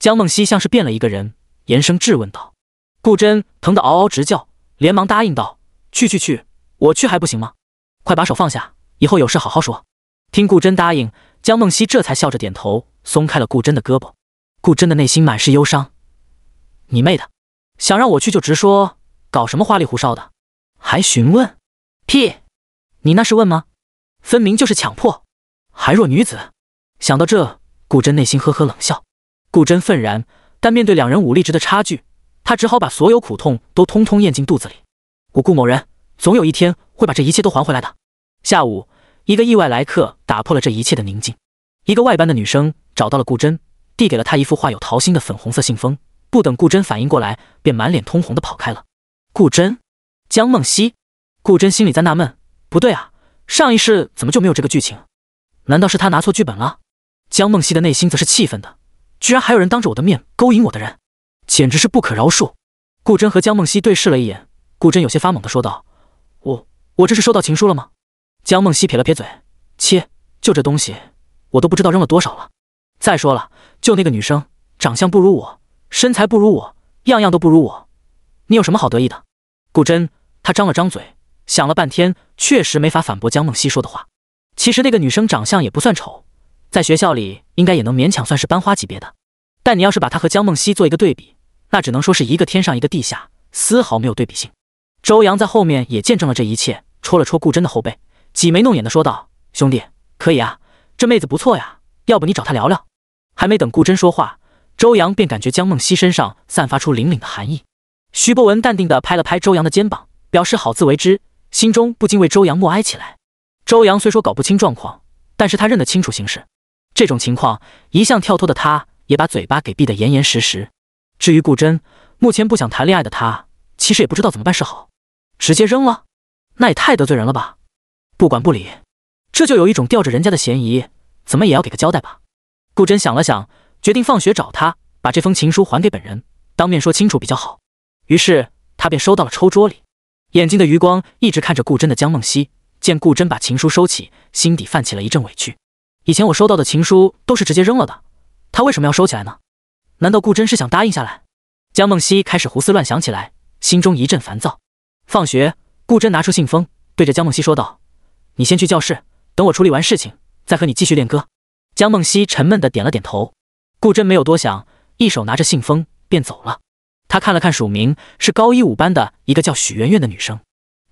江梦溪像是变了一个人，严声质问道。顾真疼得嗷嗷直叫，连忙答应道：“去去去，我去还不行吗？快把手放下，以后有事好好说。”听顾真答应，江梦溪这才笑着点头，松开了顾真的胳膊。顾真的内心满是忧伤。你妹的，想让我去就直说，搞什么花里胡哨的，还询问？屁！你那是问吗？分明就是强迫，还弱女子。想到这，顾真内心呵呵冷笑。顾真愤然，但面对两人武力值的差距，他只好把所有苦痛都通通咽进肚子里。我顾某人总有一天会把这一切都还回来的。下午，一个意外来客打破了这一切的宁静。一个外班的女生找到了顾真，递给了他一副画有桃心的粉红色信封。不等顾真反应过来，便满脸通红的跑开了。顾真，江梦溪。顾真心里在纳闷。不对啊，上一世怎么就没有这个剧情？难道是他拿错剧本了？江梦溪的内心则是气愤的，居然还有人当着我的面勾引我的人，简直是不可饶恕！顾真和江梦溪对视了一眼，顾真有些发懵的说道：“我我这是收到情书了吗？”江梦溪撇了撇嘴，切，就这东西，我都不知道扔了多少了。再说了，就那个女生，长相不如我，身材不如我，样样都不如我，你有什么好得意的？顾真，她张了张嘴。想了半天，确实没法反驳江梦溪说的话。其实那个女生长相也不算丑，在学校里应该也能勉强算是班花级别的。但你要是把她和江梦溪做一个对比，那只能说是一个天上一个地下，丝毫没有对比性。周阳在后面也见证了这一切，戳了戳顾真的后背，挤眉弄眼的说道：“兄弟，可以啊，这妹子不错呀，要不你找她聊聊？”还没等顾真说话，周阳便感觉江梦溪身上散发出凛凛的寒意。徐博文淡定的拍了拍周阳的肩膀，表示好自为之。心中不禁为周阳默哀起来。周阳虽说搞不清状况，但是他认得清楚形势。这种情况，一向跳脱的他，也把嘴巴给闭得严严实实。至于顾真，目前不想谈恋爱的他，其实也不知道怎么办是好。直接扔了，那也太得罪人了吧。不管不理，这就有一种吊着人家的嫌疑，怎么也要给个交代吧。顾真想了想，决定放学找他，把这封情书还给本人，当面说清楚比较好。于是他便收到了抽桌里。眼睛的余光一直看着顾真的江梦溪，见顾真把情书收起，心底泛起了一阵委屈。以前我收到的情书都是直接扔了的，他为什么要收起来呢？难道顾真是想答应下来？江梦溪开始胡思乱想起来，心中一阵烦躁。放学，顾真拿出信封，对着江梦溪说道：“你先去教室，等我处理完事情，再和你继续练歌。”江梦溪沉闷的点了点头。顾真没有多想，一手拿着信封便走了。他看了看署名，是高一五班的一个叫许媛媛的女生。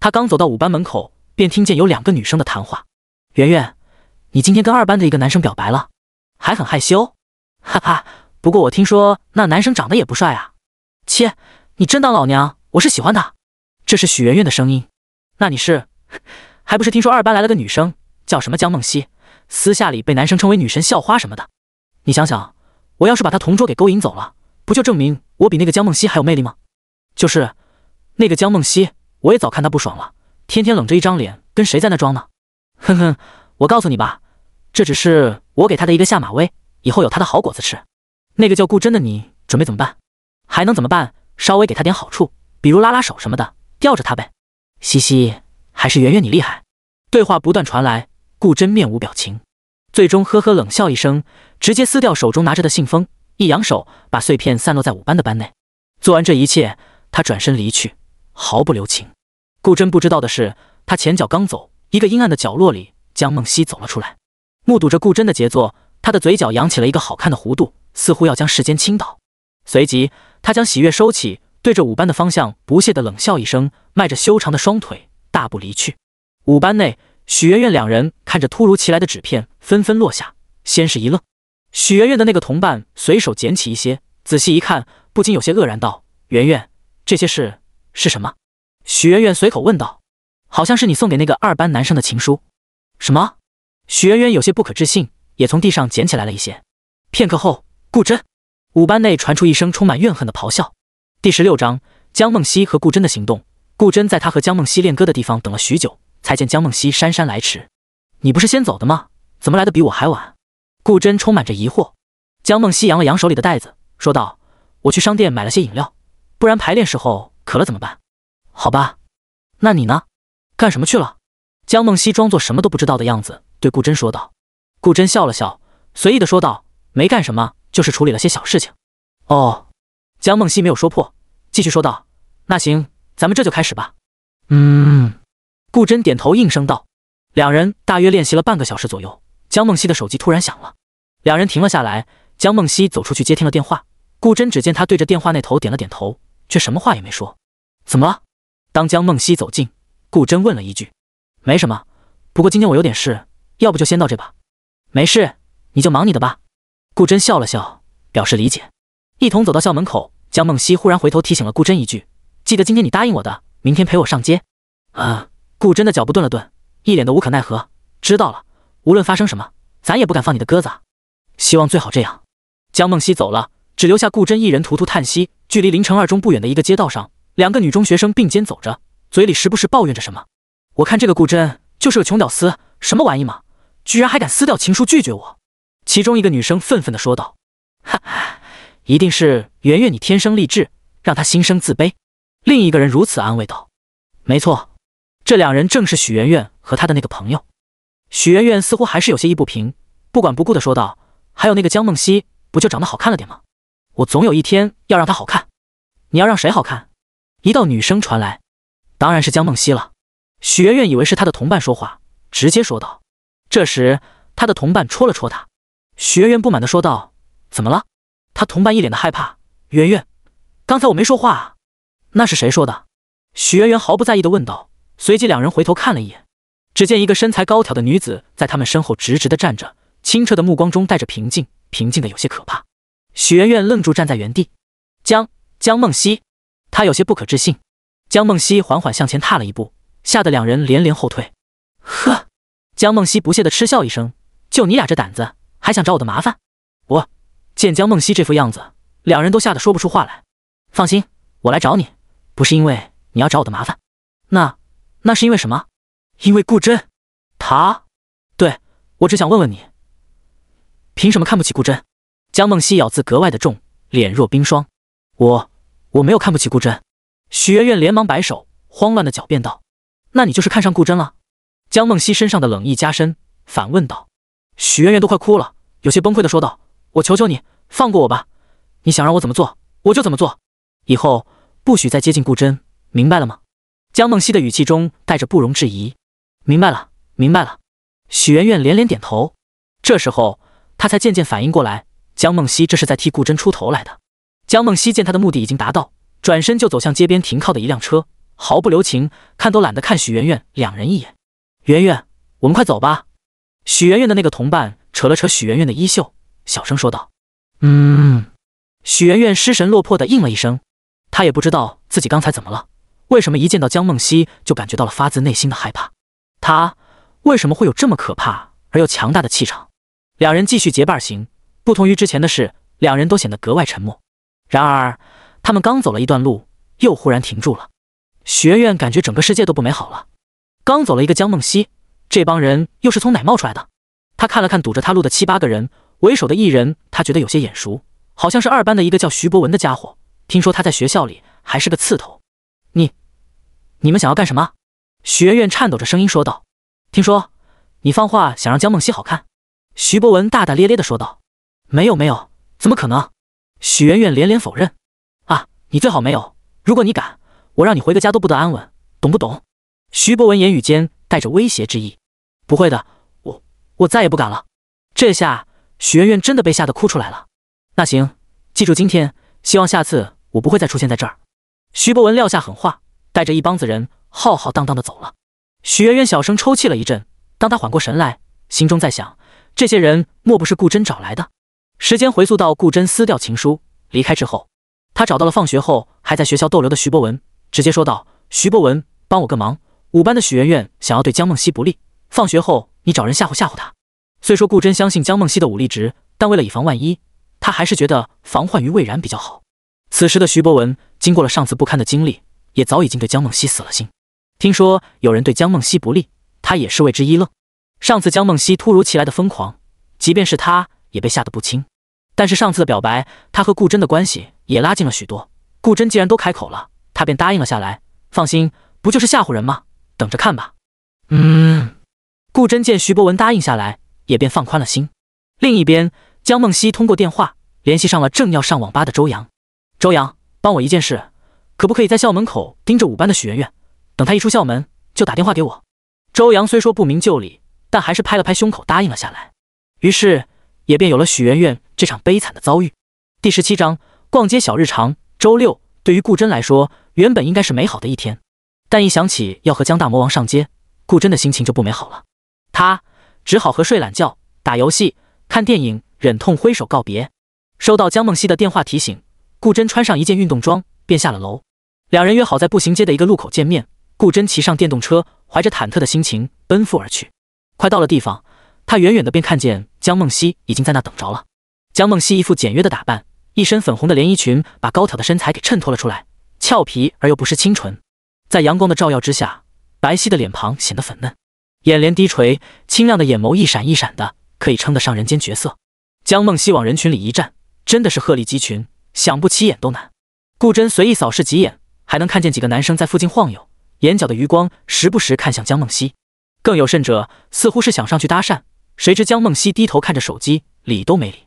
他刚走到五班门口，便听见有两个女生的谈话：“媛媛，你今天跟二班的一个男生表白了，还很害羞，哈哈。不过我听说那男生长得也不帅啊。”“切，你真当老娘我是喜欢他？”这是许媛媛的声音。“那你是，还不是听说二班来了个女生，叫什么江梦溪，私下里被男生称为女神、校花什么的。你想想，我要是把她同桌给勾引走了。”不就证明我比那个江梦溪还有魅力吗？就是那个江梦溪，我也早看他不爽了，天天冷着一张脸，跟谁在那装呢？哼哼，我告诉你吧，这只是我给他的一个下马威，以后有他的好果子吃。那个叫顾真的你准备怎么办？还能怎么办？稍微给他点好处，比如拉拉手什么的，吊着他呗。嘻嘻，还是圆圆你厉害。对话不断传来，顾真面无表情，最终呵呵冷笑一声，直接撕掉手中拿着的信封。一扬手，把碎片散落在五班的班内。做完这一切，他转身离去，毫不留情。顾真不知道的是，他前脚刚走，一个阴暗的角落里，江梦溪走了出来，目睹着顾真的杰作，他的嘴角扬起了一个好看的弧度，似乎要将世间倾倒。随即，他将喜悦收起，对着五班的方向不屑的冷笑一声，迈着修长的双腿大步离去。五班内，许媛媛两人看着突如其来的纸片纷纷落下，先是一愣。许圆圆的那个同伴随手捡起一些，仔细一看，不禁有些愕然，道：“圆圆，这些是是什么？”许圆圆随口问道：“好像是你送给那个二班男生的情书。”“什么？”许圆圆有些不可置信，也从地上捡起来了一些。片刻后，顾真五班内传出一声充满怨恨的咆哮。第十六章：江梦溪和顾真的行动。顾真在他和江梦溪练歌的地方等了许久，才见江梦溪姗姗来迟。“你不是先走的吗？怎么来的比我还晚？”顾真充满着疑惑，江梦溪扬了扬手里的袋子，说道：“我去商店买了些饮料，不然排练时候渴了怎么办？”“好吧，那你呢？干什么去了？”江梦溪装作什么都不知道的样子，对顾真说道。顾真笑了笑，随意的说道：“没干什么，就是处理了些小事情。”“哦。”江梦溪没有说破，继续说道：“那行，咱们这就开始吧。”“嗯。”顾真点头应声道。两人大约练习了半个小时左右。江梦溪的手机突然响了，两人停了下来。江梦溪走出去接听了电话，顾真只见她对着电话那头点了点头，却什么话也没说。怎么了？当江梦溪走近，顾真问了一句：“没什么，不过今天我有点事，要不就先到这吧。”“没事，你就忙你的吧。”顾真笑了笑，表示理解。一同走到校门口，江梦溪忽然回头提醒了顾真一句：“记得今天你答应我的，明天陪我上街。”啊！顾真的脚步顿了顿，一脸的无可奈何：“知道了。”无论发生什么，咱也不敢放你的鸽子。希望最好这样。江梦溪走了，只留下顾真一人，徒徒叹息。距离临城二中不远的一个街道上，两个女中学生并肩走着，嘴里时不时抱怨着什么。我看这个顾真就是个穷屌丝，什么玩意嘛，居然还敢撕掉情书拒绝我。其中一个女生愤愤的说道：“哈哈，一定是圆圆你天生丽质，让她心生自卑。”另一个人如此安慰道：“没错。”这两人正是许圆圆和她的那个朋友。许媛媛似乎还是有些意不平，不管不顾的说道：“还有那个江梦溪，不就长得好看了点吗？我总有一天要让她好看。你要让谁好看？”一道女声传来，“当然是江梦溪了。”许媛媛以为是她的同伴说话，直接说道。这时，她的同伴戳了戳她，许媛媛不满的说道：“怎么了？”她同伴一脸的害怕：“媛媛，刚才我没说话啊，那是谁说的？”许媛媛毫不在意的问道。随即，两人回头看了一眼。只见一个身材高挑的女子在他们身后直直的站着，清澈的目光中带着平静，平静的有些可怕。许媛媛愣住，站在原地。江江梦溪，她有些不可置信。江梦溪缓缓向前踏了一步，吓得两人连连后退。呵，江梦溪不屑的嗤笑一声：“就你俩这胆子，还想找我的麻烦？”我见江梦溪这副样子，两人都吓得说不出话来。放心，我来找你，不是因为你要找我的麻烦。那那是因为什么？因为顾真，他，对我只想问问你，凭什么看不起顾真？江梦溪咬字格外的重，脸若冰霜。我我没有看不起顾真。许媛媛连忙摆手，慌乱的狡辩道：“那你就是看上顾真了。”江梦溪身上的冷意加深，反问道：“许媛媛都快哭了，有些崩溃的说道：我求求你放过我吧！你想让我怎么做，我就怎么做。以后不许再接近顾真，明白了吗？”江梦溪的语气中带着不容置疑。明白了，明白了，许媛媛连连点头。这时候，她才渐渐反应过来，江梦溪这是在替顾真出头来的。江梦溪见她的目的已经达到，转身就走向街边停靠的一辆车，毫不留情，看都懒得看许媛媛两人一眼。圆圆，我们快走吧。许媛媛的那个同伴扯了扯许媛媛的衣袖，小声说道：“嗯。”许媛媛失神落魄的应了一声，她也不知道自己刚才怎么了，为什么一见到江梦溪就感觉到了发自内心的害怕。他为什么会有这么可怕而又强大的气场？两人继续结伴行，不同于之前的是，两人都显得格外沉默。然而，他们刚走了一段路，又忽然停住了。学院感觉整个世界都不美好了。刚走了一个江梦溪，这帮人又是从哪冒出来的？他看了看堵着他路的七八个人，为首的一人，他觉得有些眼熟，好像是二班的一个叫徐博文的家伙。听说他在学校里还是个刺头。你，你们想要干什么？许媛媛颤抖着声音说道：“听说你放话想让江梦溪好看。”徐博文大大咧咧地说道：“没有没有，怎么可能？”许媛媛连连否认：“啊，你最好没有！如果你敢，我让你回个家都不得安稳，懂不懂？”徐博文言语间带着威胁之意：“不会的，我我再也不敢了。”这下许媛媛真的被吓得哭出来了。那行，记住今天，希望下次我不会再出现在这儿。徐博文撂下狠话，带着一帮子人。浩浩荡荡的走了。许媛媛小声抽泣了一阵。当她缓过神来，心中在想：这些人莫不是顾真找来的？时间回溯到顾真撕掉情书离开之后，他找到了放学后还在学校逗留的徐博文，直接说道：“徐博文，帮我个忙。五班的许媛媛想要对江梦溪不利，放学后你找人吓唬吓唬她。”虽说顾真相信江梦溪的武力值，但为了以防万一，他还是觉得防患于未然比较好。此时的徐博文经过了上次不堪的经历，也早已经对江梦溪死了心。听说有人对江梦溪不利，他也是为之一愣。上次江梦溪突如其来的疯狂，即便是他也被吓得不轻。但是上次的表白，他和顾真的关系也拉近了许多。顾真既然都开口了，他便答应了下来。放心，不就是吓唬人吗？等着看吧。嗯，顾真见徐博文答应下来，也便放宽了心。另一边，江梦溪通过电话联系上了正要上网吧的周阳。周阳，帮我一件事，可不可以在校门口盯着五班的许媛媛？等他一出校门，就打电话给我。周阳虽说不明就里，但还是拍了拍胸口答应了下来。于是也便有了许媛媛这场悲惨的遭遇。第十七章逛街小日常。周六对于顾真来说，原本应该是美好的一天，但一想起要和江大魔王上街，顾真的心情就不美好了。他只好和睡懒觉、打游戏、看电影，忍痛挥手告别。收到江梦溪的电话提醒，顾真穿上一件运动装便下了楼。两人约好在步行街的一个路口见面。顾真骑上电动车，怀着忐忑的心情奔赴而去。快到了地方，他远远的便看见江梦溪已经在那等着了。江梦溪一副简约的打扮，一身粉红的连衣裙把高挑的身材给衬托了出来，俏皮而又不失清纯。在阳光的照耀之下，白皙的脸庞显得粉嫩，眼帘低垂，清亮的眼眸一闪一闪的，可以称得上人间绝色。江梦溪往人群里一站，真的是鹤立鸡群，想不起眼都难。顾真随意扫视几眼，还能看见几个男生在附近晃悠。眼角的余光时不时看向江梦溪，更有甚者，似乎是想上去搭讪，谁知江梦溪低头看着手机，理都没理。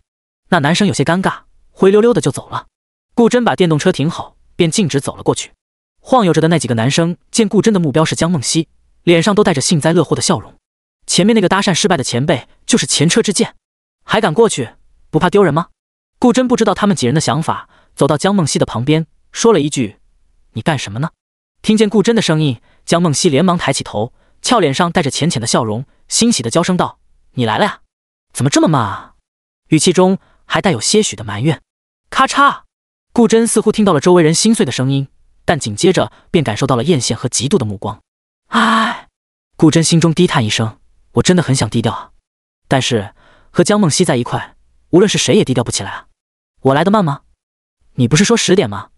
那男生有些尴尬，灰溜溜的就走了。顾真把电动车停好，便径直走了过去。晃悠着的那几个男生见顾真的目标是江梦溪，脸上都带着幸灾乐祸的笑容。前面那个搭讪失败的前辈就是前车之鉴，还敢过去，不怕丢人吗？顾真不知道他们几人的想法，走到江梦溪的旁边，说了一句：“你干什么呢？”听见顾真的声音，江梦溪连忙抬起头，俏脸上带着浅浅的笑容，欣喜的娇声道：“你来了呀，怎么这么慢啊？”语气中还带有些许的埋怨。咔嚓，顾真似乎听到了周围人心碎的声音，但紧接着便感受到了艳羡和嫉妒的目光。唉，顾真心中低叹一声：“我真的很想低调啊，但是和江梦溪在一块，无论是谁也低调不起来啊。”我来的慢吗？你不是说十点吗？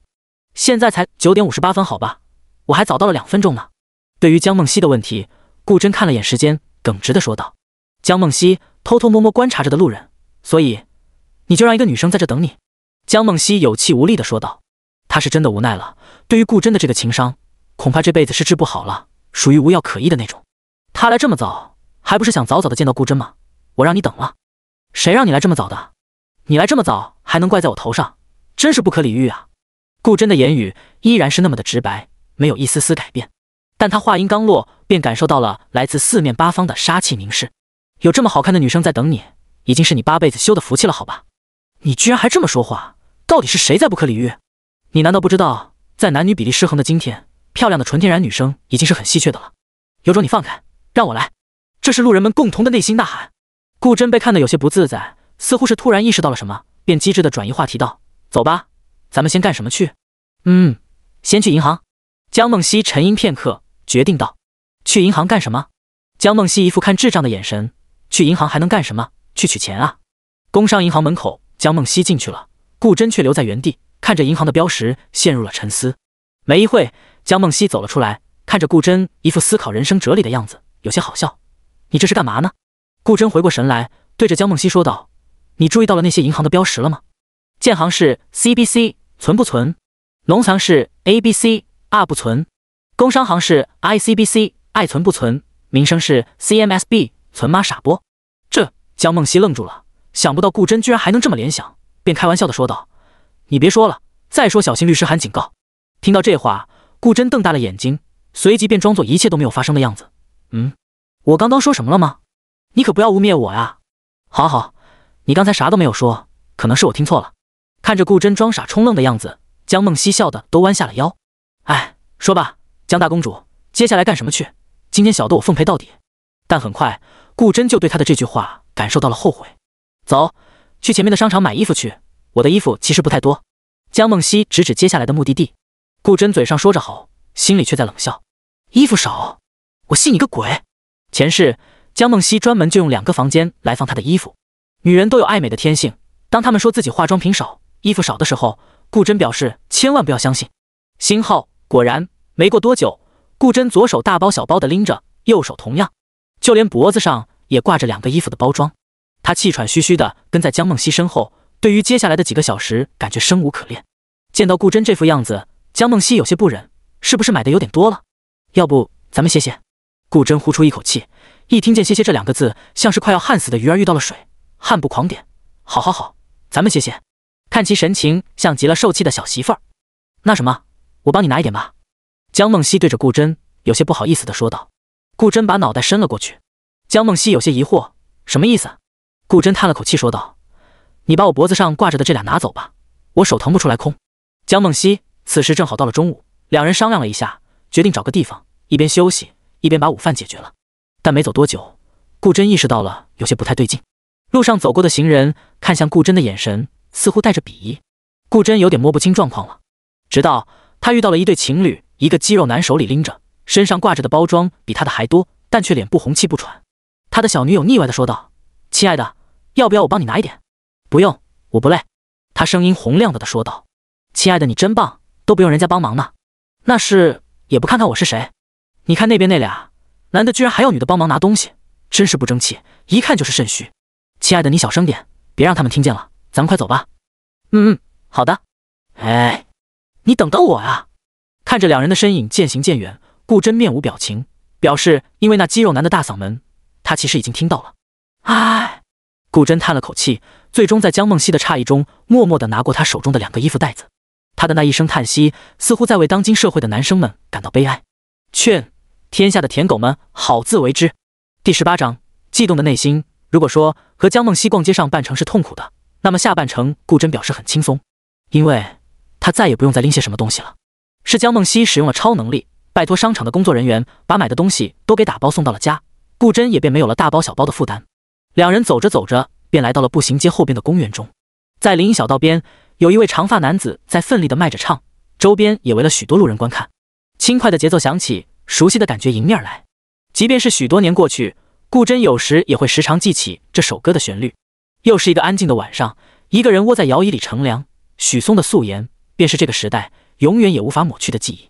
现在才九点五十八分，好吧。我还早到了两分钟呢。对于江梦溪的问题，顾真看了眼时间，耿直的说道：“江梦溪，偷偷摸摸观察着的路人，所以你就让一个女生在这等你。”江梦溪有气无力的说道：“她是真的无奈了。对于顾真的这个情商，恐怕这辈子是治不好了，属于无药可医的那种。她来这么早，还不是想早早的见到顾真吗？我让你等了，谁让你来这么早的？你来这么早还能怪在我头上？真是不可理喻啊！”顾真的言语依然是那么的直白。没有一丝丝改变，但他话音刚落，便感受到了来自四面八方的杀气凝视。有这么好看的女生在等你，已经是你八辈子修的福气了，好吧？你居然还这么说话，到底是谁在不可理喻？你难道不知道，在男女比例失衡的今天，漂亮的纯天然女生已经是很稀缺的了？有种你放开，让我来！这是路人们共同的内心呐喊。顾真被看得有些不自在，似乎是突然意识到了什么，便机智的转移话题道：“走吧，咱们先干什么去？”“嗯，先去银行。”江梦溪沉吟片刻，决定道：“去银行干什么？”江梦溪一副看智障的眼神：“去银行还能干什么？去取钱啊！”工商银行门口，江梦溪进去了，顾真却留在原地，看着银行的标识，陷入了沉思。没一会，江梦溪走了出来，看着顾真，一副思考人生哲理的样子，有些好笑：“你这是干嘛呢？”顾真回过神来，对着江梦溪说道：“你注意到了那些银行的标识了吗？建行是 C B C，存不存？农行是 A B C。”不存，工商行是 ICBC，爱存不存，民生是 CMB，s 存吗傻波？这江梦溪愣住了，想不到顾真居然还能这么联想，便开玩笑的说道：“你别说了，再说小心律师函警告。”听到这话，顾真瞪大了眼睛，随即便装作一切都没有发生的样子。嗯，我刚刚说什么了吗？你可不要污蔑我呀！好好，你刚才啥都没有说，可能是我听错了。看着顾真装傻充愣的样子，江梦溪笑的都弯下了腰。哎，说吧，江大公主，接下来干什么去？今天小的我奉陪到底。但很快，顾真就对他的这句话感受到了后悔。走去前面的商场买衣服去，我的衣服其实不太多。江梦溪指指接下来的目的地。顾真嘴上说着好，心里却在冷笑。衣服少？我信你个鬼！前世江梦溪专门就用两个房间来放她的衣服。女人都有爱美的天性，当她们说自己化妆品少、衣服少的时候，顾真表示千万不要相信。星号。果然，没过多久，顾真左手大包小包的拎着，右手同样，就连脖子上也挂着两个衣服的包装。他气喘吁吁的跟在江梦溪身后，对于接下来的几个小时感觉生无可恋。见到顾真这副样子，江梦溪有些不忍，是不是买的有点多了？要不咱们歇歇？顾真呼出一口气，一听见“歇歇”这两个字，像是快要旱死的鱼儿遇到了水，悍不狂点。好好好，咱们歇歇。看其神情，像极了受气的小媳妇儿。那什么？我帮你拿一点吧，江梦溪对着顾真有些不好意思的说道。顾真把脑袋伸了过去，江梦溪有些疑惑，什么意思？顾真叹了口气说道：“你把我脖子上挂着的这俩拿走吧，我手腾不出来空。”江梦溪此时正好到了中午，两人商量了一下，决定找个地方一边休息一边把午饭解决了。但没走多久，顾真意识到了有些不太对劲，路上走过的行人看向顾真的眼神似乎带着鄙夷，顾真有点摸不清状况了，直到。他遇到了一对情侣，一个肌肉男手里拎着，身上挂着的包装比他的还多，但却脸不红气不喘。他的小女友腻歪的说道：“亲爱的，要不要我帮你拿一点？”“不用，我不累。”他声音洪亮的的说道：“亲爱的，你真棒，都不用人家帮忙呢。那是也不看看我是谁？你看那边那俩男的居然还要女的帮忙拿东西，真是不争气，一看就是肾虚。亲爱的，你小声点，别让他们听见了。咱们快走吧。”“嗯嗯，好的。”“哎。”你等等我啊！看着两人的身影渐行渐远，顾真面无表情，表示因为那肌肉男的大嗓门，他其实已经听到了。唉，顾真叹了口气，最终在江梦溪的诧异中，默默地拿过他手中的两个衣服袋子。他的那一声叹息，似乎在为当今社会的男生们感到悲哀，劝天下的舔狗们好自为之。第十八章，悸动的内心。如果说和江梦溪逛街上半程是痛苦的，那么下半程，顾真表示很轻松，因为。他再也不用再拎些什么东西了。是江梦溪使用了超能力，拜托商场的工作人员把买的东西都给打包送到了家。顾真也便没有了大包小包的负担。两人走着走着，便来到了步行街后边的公园中。在林荫小道边，有一位长发男子在奋力的迈着唱，周边也围了许多路人观看。轻快的节奏响起，熟悉的感觉迎面来。即便是许多年过去，顾真有时也会时常记起这首歌的旋律。又是一个安静的晚上，一个人窝在摇椅里乘凉。许嵩的素颜。便是这个时代永远也无法抹去的记忆。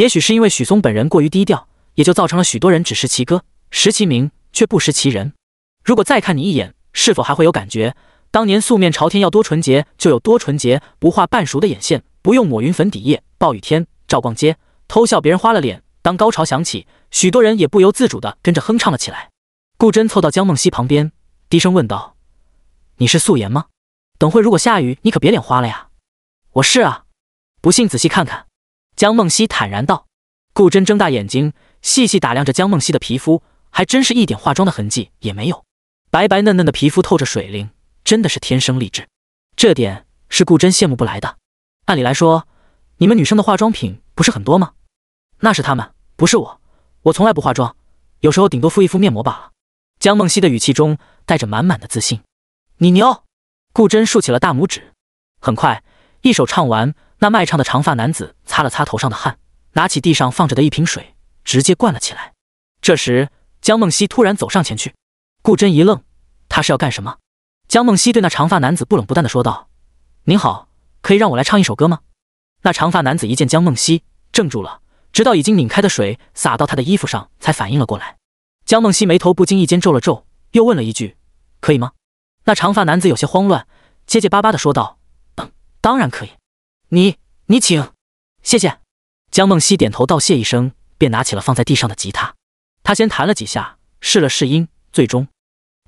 也许是因为许嵩本人过于低调，也就造成了许多人只识其歌，识其名，却不识其人。如果再看你一眼，是否还会有感觉？当年素面朝天要多纯洁就有多纯洁，不画半熟的眼线，不用抹匀粉底液，暴雨天照逛街，偷笑别人花了脸。当高潮响起，许多人也不由自主地跟着哼唱了起来。顾真凑到江梦溪旁边，低声问道：“你是素颜吗？等会如果下雨，你可别脸花了呀。”“我是啊。”不信，仔细看看。”江梦溪坦然道。顾真睁大眼睛，细细打量着江梦溪的皮肤，还真是一点化妆的痕迹也没有，白白嫩嫩的皮肤透着水灵，真的是天生丽质，这点是顾真羡慕不来的。按理来说，你们女生的化妆品不是很多吗？那是他们，不是我。我从来不化妆，有时候顶多敷一敷面膜罢了。江梦溪的语气中带着满满的自信。你牛！顾真竖起了大拇指。很快，一首唱完。那卖唱的长发男子擦了擦头上的汗，拿起地上放着的一瓶水，直接灌了起来。这时，江梦溪突然走上前去，顾真一愣，他是要干什么？江梦溪对那长发男子不冷不淡的说道：“您好，可以让我来唱一首歌吗？”那长发男子一见江梦溪，怔住了，直到已经拧开的水洒到他的衣服上，才反应了过来。江梦溪眉头不经意间皱了皱，又问了一句：“可以吗？”那长发男子有些慌乱，结结巴巴的说道：“当当然可以。”你你请，谢谢。江梦溪点头道谢一声，便拿起了放在地上的吉他。他先弹了几下，试了试音，最终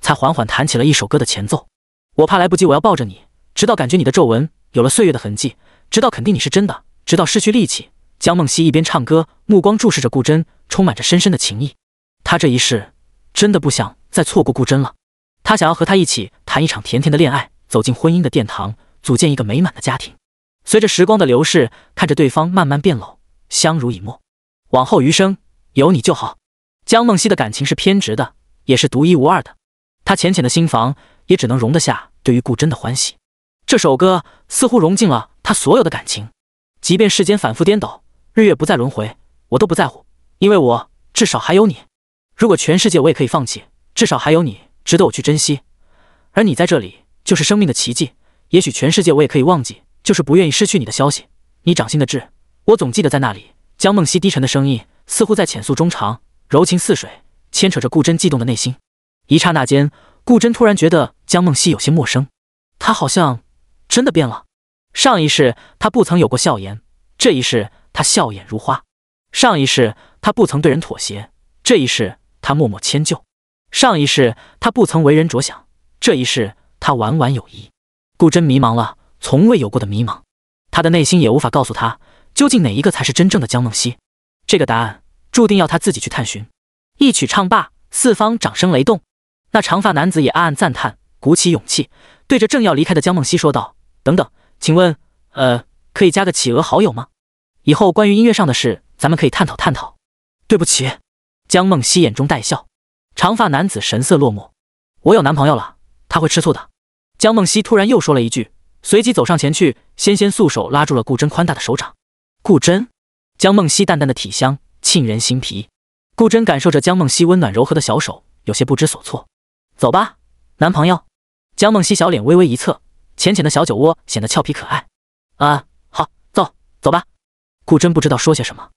才缓缓弹起了一首歌的前奏。我怕来不及，我要抱着你，直到感觉你的皱纹有了岁月的痕迹，直到肯定你是真的，直到失去力气。江梦溪一边唱歌，目光注视着顾真，充满着深深的情意。他这一世真的不想再错过顾真了。他想要和他一起谈一场甜甜的恋爱，走进婚姻的殿堂，组建一个美满的家庭。随着时光的流逝，看着对方慢慢变老，相濡以沫，往后余生有你就好。江梦溪的感情是偏执的，也是独一无二的。他浅浅的心房也只能容得下对于顾真的欢喜。这首歌似乎融进了他所有的感情。即便世间反复颠倒，日月不再轮回，我都不在乎，因为我至少还有你。如果全世界我也可以放弃，至少还有你值得我去珍惜。而你在这里就是生命的奇迹。也许全世界我也可以忘记。就是不愿意失去你的消息，你掌心的痣，我总记得在那里。江梦溪低沉的声音似乎在浅诉衷肠，柔情似水，牵扯着顾真悸动的内心。一刹那间，顾真突然觉得江梦溪有些陌生，他好像真的变了。上一世他不曾有过笑颜，这一世他笑眼如花；上一世他不曾对人妥协，这一世他默默迁就；上一世他不曾为人着想，这一世他晚晚有谊。顾真迷茫了。从未有过的迷茫，他的内心也无法告诉他究竟哪一个才是真正的江梦溪。这个答案注定要他自己去探寻。一曲唱罢，四方掌声雷动。那长发男子也暗暗赞叹，鼓起勇气，对着正要离开的江梦溪说道：“等等，请问，呃，可以加个企鹅好友吗？以后关于音乐上的事，咱们可以探讨探讨。”对不起，江梦溪眼中带笑，长发男子神色落寞：“我有男朋友了，他会吃醋的。”江梦溪突然又说了一句。随即走上前去，纤纤素手拉住了顾真宽大的手掌。顾真，江梦溪淡淡的体香沁人心脾。顾真感受着江梦溪温暖柔和的小手，有些不知所措。走吧，男朋友。江梦溪小脸微微一侧，浅浅的小酒窝显得俏皮可爱。啊，好，走，走吧。顾真不知道说些什么，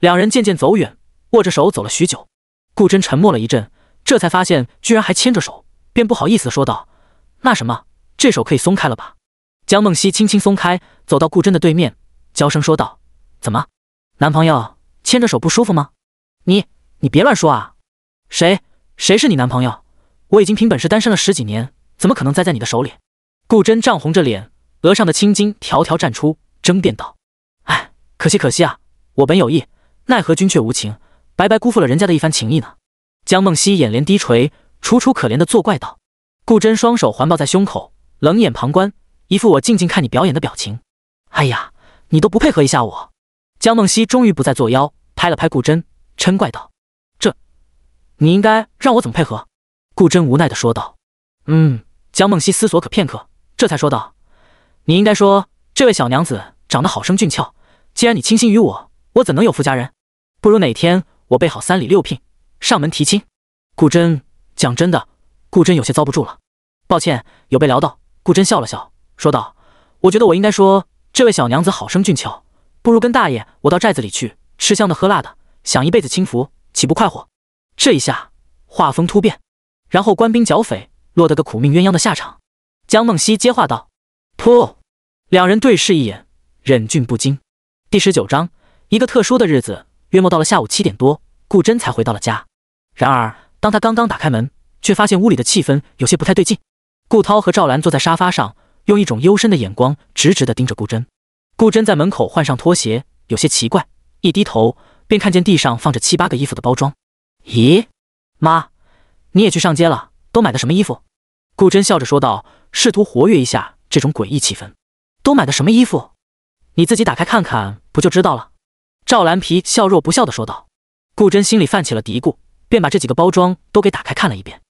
两人渐渐走远，握着手走了许久。顾真沉默了一阵，这才发现居然还牵着手，便不好意思的说道：“那什么，这手可以松开了吧？”江梦溪轻轻松开，走到顾真的对面，娇声说道：“怎么，男朋友牵着手不舒服吗？你你别乱说啊！谁谁是你男朋友？我已经凭本事单身了十几年，怎么可能栽在你的手里？”顾真涨红着脸，额上的青筋条条绽出，争辩道：“哎，可惜可惜啊！我本有意，奈何君却无情，白白辜负了人家的一番情意呢。”江梦溪眼帘低垂，楚楚可怜的作怪道：“顾真，双手环抱在胸口，冷眼旁观。”一副我静静看你表演的表情。哎呀，你都不配合一下我！江梦溪终于不再作妖，拍了拍顾真，嗔怪道：“这你应该让我怎么配合？”顾真无奈的说道：“嗯。”江梦溪思索可片刻，这才说道：“你应该说，这位小娘子长得好生俊俏，既然你倾心于我，我怎能有负家人？不如哪天我备好三礼六聘，上门提亲。”顾真讲真的，顾真有些遭不住了。抱歉，有被聊到。顾真笑了笑。说道：“我觉得我应该说，这位小娘子好生俊俏，不如跟大爷我到寨子里去吃香的喝辣的，享一辈子清福，岂不快活？”这一下画风突变，然后官兵剿匪，落得个苦命鸳鸯的下场。江梦溪接话道：“噗！”两人对视一眼，忍俊不禁。第十九章，一个特殊的日子，约莫到了下午七点多，顾真才回到了家。然而，当他刚刚打开门，却发现屋里的气氛有些不太对劲。顾涛和赵兰坐在沙发上。用一种幽深的眼光直直地盯着顾真。顾真在门口换上拖鞋，有些奇怪，一低头便看见地上放着七八个衣服的包装。咦，妈，你也去上街了？都买的什么衣服？顾真笑着说道，试图活跃一下这种诡异气氛。都买的什么衣服？你自己打开看看，不就知道了？赵兰皮笑若不笑地说道。顾真心里泛起了嘀咕，便把这几个包装都给打开看了一遍。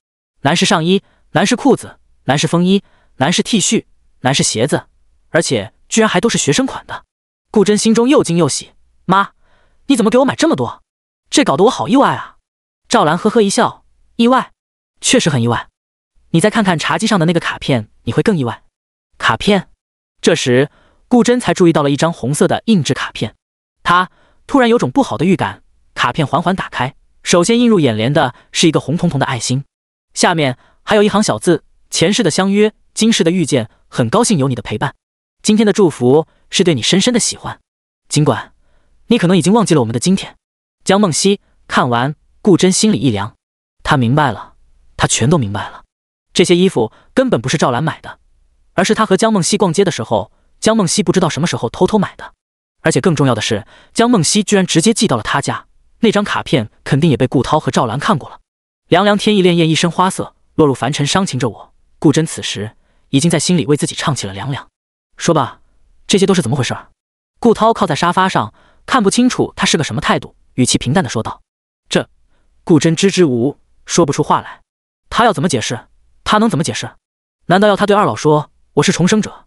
男士上衣、男士裤子、男士风衣、男士 T 恤。男士鞋子，而且居然还都是学生款的。顾真心中又惊又喜，妈，你怎么给我买这么多？这搞得我好意外啊！赵兰呵呵一笑，意外，确实很意外。你再看看茶几上的那个卡片，你会更意外。卡片。这时，顾真才注意到了一张红色的硬质卡片，他突然有种不好的预感。卡片缓缓打开，首先映入眼帘的是一个红彤彤的爱心，下面还有一行小字：前世的相约。今世的遇见，很高兴有你的陪伴。今天的祝福是对你深深的喜欢。尽管你可能已经忘记了我们的今天。江梦溪看完，顾真心里一凉，他明白了，他全都明白了。这些衣服根本不是赵兰买的，而是他和江梦溪逛街的时候，江梦溪不知道什么时候偷偷买的。而且更重要的是，江梦溪居然直接寄到了他家。那张卡片肯定也被顾涛和赵兰看过了。凉凉天意潋滟，一身花色落入凡尘，伤情着我。顾真此时。已经在心里为自己唱起了凉凉。说吧，这些都是怎么回事？顾涛靠在沙发上，看不清楚他是个什么态度，语气平淡地说道：“这……”顾真支支吾，说不出话来。他要怎么解释？他能怎么解释？难道要他对二老说：“我是重生者，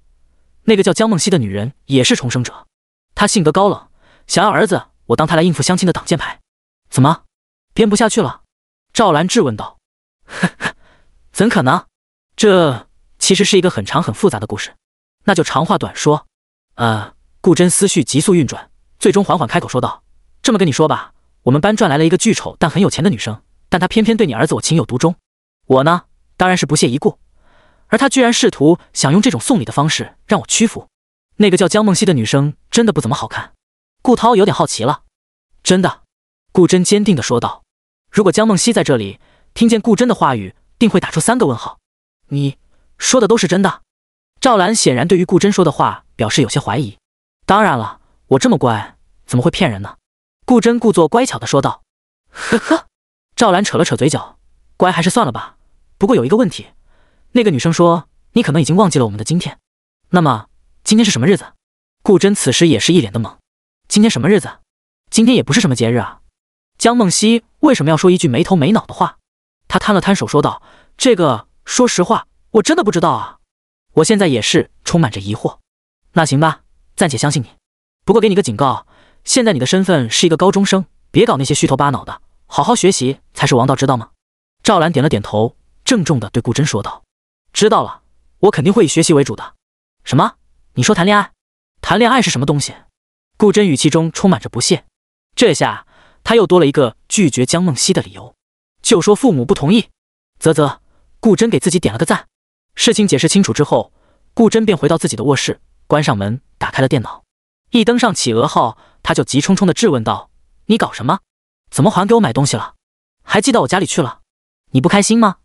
那个叫江梦溪的女人也是重生者，她性格高冷，想要儿子，我当她来应付相亲的挡箭牌？”怎么？编不下去了？赵兰质问道：“呵呵，怎可能？这……”其实是一个很长很复杂的故事，那就长话短说。呃，顾真思绪急速运转，最终缓缓开口说道：“这么跟你说吧，我们班转来了一个巨丑但很有钱的女生，但她偏偏对你儿子我情有独钟。我呢，当然是不屑一顾。而她居然试图想用这种送礼的方式让我屈服。那个叫江梦溪的女生真的不怎么好看。”顾涛有点好奇了：“真的？”顾真坚定的说道：“如果江梦溪在这里听见顾真的话语，定会打出三个问号。你。”说的都是真的，赵兰显然对于顾真说的话表示有些怀疑。当然了，我这么乖，怎么会骗人呢？顾真故作乖巧的说道。呵呵，赵兰扯了扯嘴角，乖还是算了吧。不过有一个问题，那个女生说你可能已经忘记了我们的今天，那么今天是什么日子？顾真此时也是一脸的懵，今天什么日子？今天也不是什么节日啊。江梦溪为什么要说一句没头没脑的话？她摊了摊手说道：“这个，说实话。”我真的不知道啊，我现在也是充满着疑惑。那行吧，暂且相信你。不过给你个警告，现在你的身份是一个高中生，别搞那些虚头巴脑的，好好学习才是王道，知道吗？赵兰点了点头，郑重地对顾真说道：“知道了，我肯定会以学习为主的。”什么？你说谈恋爱？谈恋爱是什么东西？顾真语气中充满着不屑。这下他又多了一个拒绝江梦溪的理由，就说父母不同意。啧啧，顾真给自己点了个赞。事情解释清楚之后，顾真便回到自己的卧室，关上门，打开了电脑。一登上企鹅号，他就急冲冲的质问道：“你搞什么？怎么还给我买东西了？还寄到我家里去了？你不开心吗？”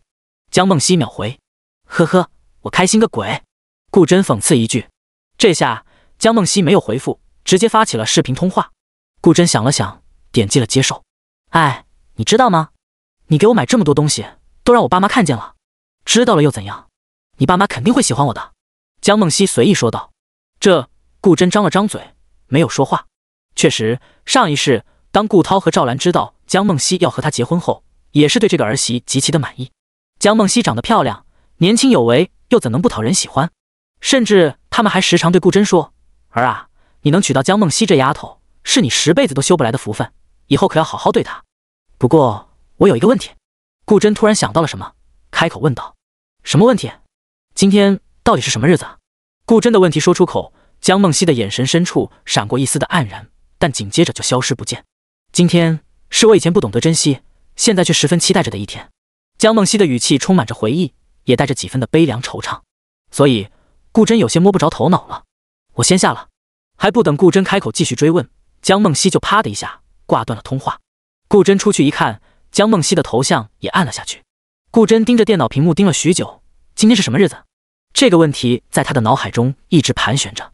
江梦溪秒回：“呵呵，我开心个鬼。”顾真讽刺一句。这下江梦溪没有回复，直接发起了视频通话。顾真想了想，点击了接受。哎，你知道吗？你给我买这么多东西，都让我爸妈看见了。知道了又怎样？你爸妈肯定会喜欢我的。”江梦溪随意说道。这顾真张了张嘴，没有说话。确实，上一世当顾涛和赵兰知道江梦溪要和他结婚后，也是对这个儿媳极其的满意。江梦溪长得漂亮，年轻有为，又怎能不讨人喜欢？甚至他们还时常对顾真说：“儿啊，你能娶到江梦溪这丫头，是你十辈子都修不来的福分。以后可要好好对她。”不过，我有一个问题。”顾真突然想到了什么，开口问道：“什么问题？”今天到底是什么日子啊？顾真的问题说出口，江梦溪的眼神深处闪过一丝的黯然，但紧接着就消失不见。今天是我以前不懂得珍惜，现在却十分期待着的一天。江梦溪的语气充满着回忆，也带着几分的悲凉惆怅。所以，顾真有些摸不着头脑了。我先下了，还不等顾真开口继续追问，江梦溪就啪的一下挂断了通话。顾真出去一看，江梦溪的头像也暗了下去。顾真盯着电脑屏幕盯了许久。今天是什么日子？这个问题在他的脑海中一直盘旋着。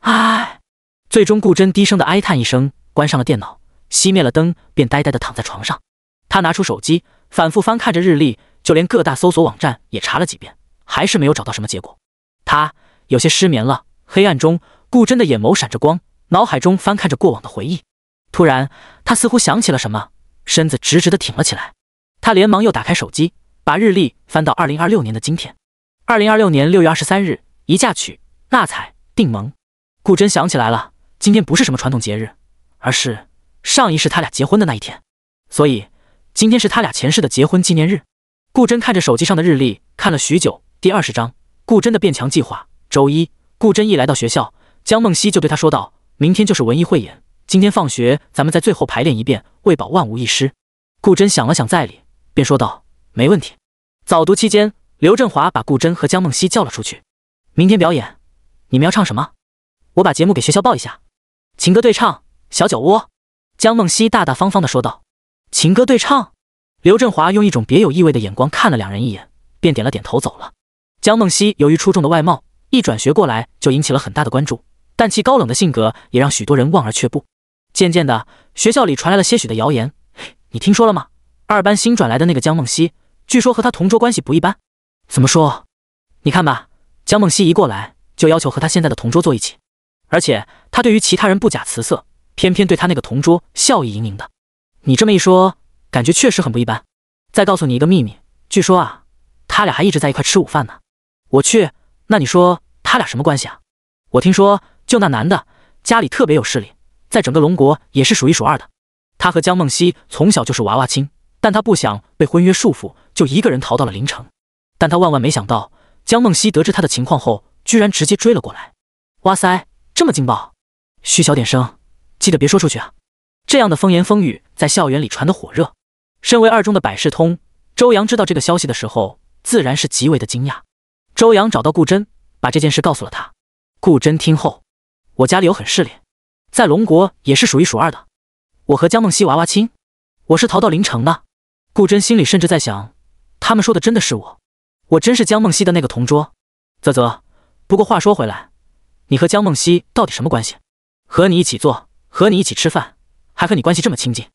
唉，最终顾真低声的哀叹一声，关上了电脑，熄灭了灯，便呆呆的躺在床上。他拿出手机，反复翻看着日历，就连各大搜索网站也查了几遍，还是没有找到什么结果。他有些失眠了。黑暗中，顾真的眼眸闪着光，脑海中翻看着过往的回忆。突然，他似乎想起了什么，身子直直的挺了起来。他连忙又打开手机，把日历翻到二零二六年的今天。二零二六年六月二十三日，一嫁娶，纳采，定盟。顾真想起来了，今天不是什么传统节日，而是上一世他俩结婚的那一天，所以今天是他俩前世的结婚纪念日。顾真看着手机上的日历，看了许久。第二十章，顾真的变强计划。周一，顾真一来到学校，江梦溪就对他说道：“明天就是文艺汇演，今天放学咱们再最后排练一遍，为保万无一失。”顾真想了想，在理，便说道：“没问题。”早读期间。刘振华把顾真和江梦溪叫了出去。明天表演，你们要唱什么？我把节目给学校报一下。情歌对唱，《小酒窝》。江梦溪大大方方地说道。情歌对唱。刘振华用一种别有意味的眼光看了两人一眼，便点了点头走了。江梦溪由于出众的外貌，一转学过来就引起了很大的关注，但其高冷的性格也让许多人望而却步。渐渐的，学校里传来了些许的谣言。你听说了吗？二班新转来的那个江梦溪，据说和他同桌关系不一般。怎么说？你看吧，江梦溪一过来就要求和他现在的同桌坐一起，而且他对于其他人不假辞色，偏偏对他那个同桌笑意盈盈的。你这么一说，感觉确实很不一般。再告诉你一个秘密，据说啊，他俩还一直在一块吃午饭呢。我去，那你说他俩什么关系啊？我听说，就那男的家里特别有势力，在整个龙国也是数一数二的。他和江梦溪从小就是娃娃亲，但他不想被婚约束缚，就一个人逃到了林城。但他万万没想到，江梦溪得知他的情况后，居然直接追了过来。哇塞，这么劲爆！嘘，小点声，记得别说出去。啊。这样的风言风语在校园里传得火热。身为二中的百事通，周阳知道这个消息的时候，自然是极为的惊讶。周阳找到顾真，把这件事告诉了他。顾真听后，我家里有很势力，在龙国也是数一数二的。我和江梦溪娃娃亲，我是逃到林城的。顾真心里甚至在想，他们说的真的是我。我真是江梦溪的那个同桌，啧啧，不过话说回来，你和江梦溪到底什么关系？和你一起坐，和你一起吃饭，还和你关系这么亲近，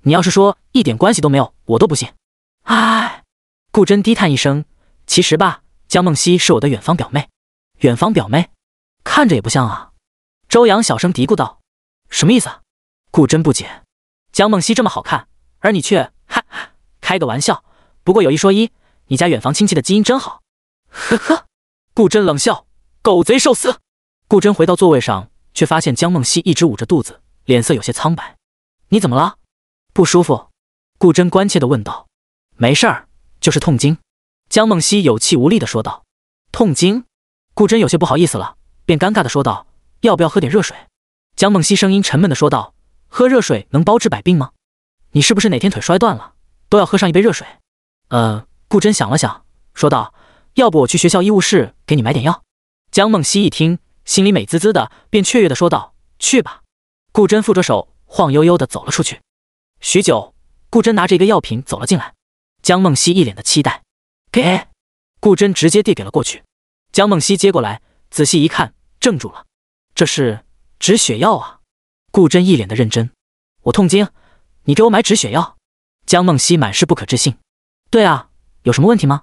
你要是说一点关系都没有，我都不信。唉，顾真低叹一声。其实吧，江梦溪是我的远方表妹。远方表妹，看着也不像啊。周阳小声嘀咕道：“什么意思？”顾真不解。江梦溪这么好看，而你却……哈哈，开个玩笑。不过有一说一。你家远房亲戚的基因真好，呵呵。顾真冷笑，狗贼受死。顾真回到座位上，却发现江梦溪一直捂着肚子，脸色有些苍白。你怎么了？不舒服？顾真关切地问道。没事儿，就是痛经。江梦溪有气无力地说道。痛经？顾真有些不好意思了，便尴尬地说道，要不要喝点热水？江梦溪声音沉闷地说道，喝热水能包治百病吗？你是不是哪天腿摔断了，都要喝上一杯热水？呃。顾真想了想，说道：“要不我去学校医务室给你买点药。”江梦溪一听，心里美滋滋的，便雀跃的说道：“去吧。”顾真负着手，晃悠悠的走了出去。许久，顾真拿着一个药品走了进来。江梦溪一脸的期待，给顾真直接递给了过去。江梦溪接过来，仔细一看，怔住了：“这是止血药啊！”顾真一脸的认真：“我痛经，你给我买止血药。”江梦溪满是不可置信：“对啊。”有什么问题吗？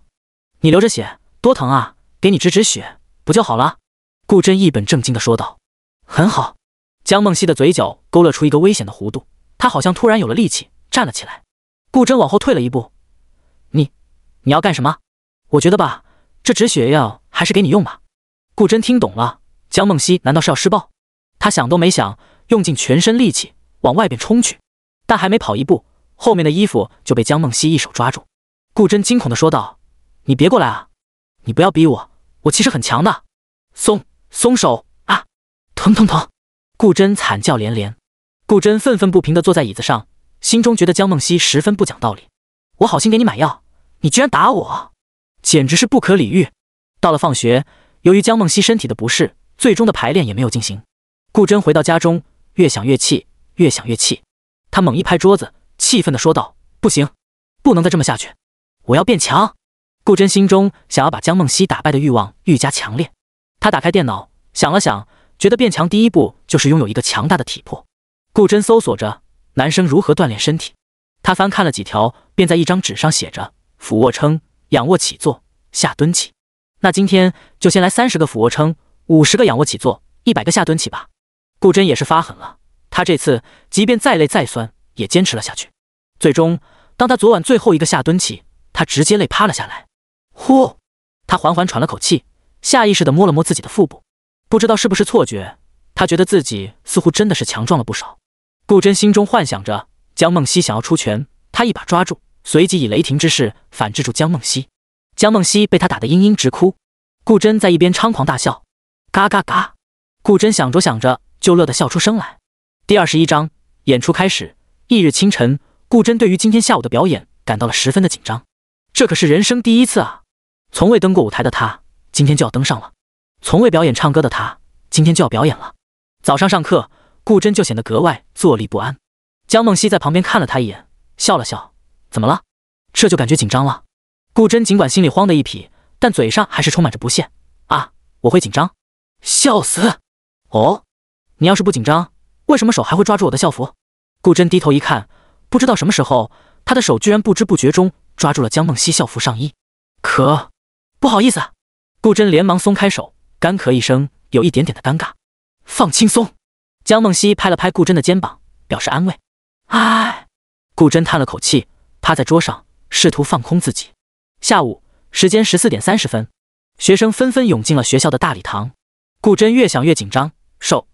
你流着血，多疼啊！给你止止血，不就好了？顾真一本正经地说道。很好，江梦溪的嘴角勾勒出一个危险的弧度，她好像突然有了力气，站了起来。顾真往后退了一步，你，你要干什么？我觉得吧，这止血药还是给你用吧。顾真听懂了，江梦溪难道是要施暴？他想都没想，用尽全身力气往外边冲去，但还没跑一步，后面的衣服就被江梦溪一手抓住。顾真惊恐地说道：“你别过来啊！你不要逼我，我其实很强的。松松手啊！疼疼疼！”顾真惨叫连连。顾真愤愤不平地坐在椅子上，心中觉得江梦溪十分不讲道理。我好心给你买药，你居然打我，简直是不可理喻。到了放学，由于江梦溪身体的不适，最终的排练也没有进行。顾真回到家中，越想越气，越想越气，他猛一拍桌子，气愤地说道：“不行，不能再这么下去。”我要变强，顾真心中想要把江梦溪打败的欲望愈加强烈。他打开电脑，想了想，觉得变强第一步就是拥有一个强大的体魄。顾真搜索着男生如何锻炼身体，他翻看了几条，便在一张纸上写着：俯卧撑、仰卧起坐、下蹲起。那今天就先来三十个俯卧撑，五十个仰卧起坐，一百个下蹲起吧。顾真也是发狠了，他这次即便再累再酸，也坚持了下去。最终，当他昨晚最后一个下蹲起。他直接累趴了下来，呼，他缓缓喘了口气，下意识的摸了摸自己的腹部，不知道是不是错觉，他觉得自己似乎真的是强壮了不少。顾真心中幻想着，江梦溪想要出拳，他一把抓住，随即以雷霆之势反制住江梦溪。江梦溪被他打得嘤嘤直哭，顾真在一边猖狂大笑，嘎嘎嘎。顾真想着想着就乐得笑出声来。第二十一章，演出开始。翌日清晨，顾真对于今天下午的表演感到了十分的紧张。这可是人生第一次啊！从未登过舞台的他，今天就要登上了；从未表演唱歌的他，今天就要表演了。早上上课，顾真就显得格外坐立不安。江梦溪在旁边看了他一眼，笑了笑：“怎么了？这就感觉紧张了？”顾真尽管心里慌得一匹，但嘴上还是充满着不屑：“啊，我会紧张？笑死！哦，你要是不紧张，为什么手还会抓住我的校服？”顾真低头一看，不知道什么时候，他的手居然不知不觉中。抓住了江梦溪校服上衣，咳，不好意思，顾真连忙松开手，干咳一声，有一点点的尴尬。放轻松，江梦溪拍了拍顾真的肩膀，表示安慰。唉，顾真叹了口气，趴在桌上，试图放空自己。下午时间十四点三十分，学生纷纷涌进了学校的大礼堂。顾真越想越紧张，手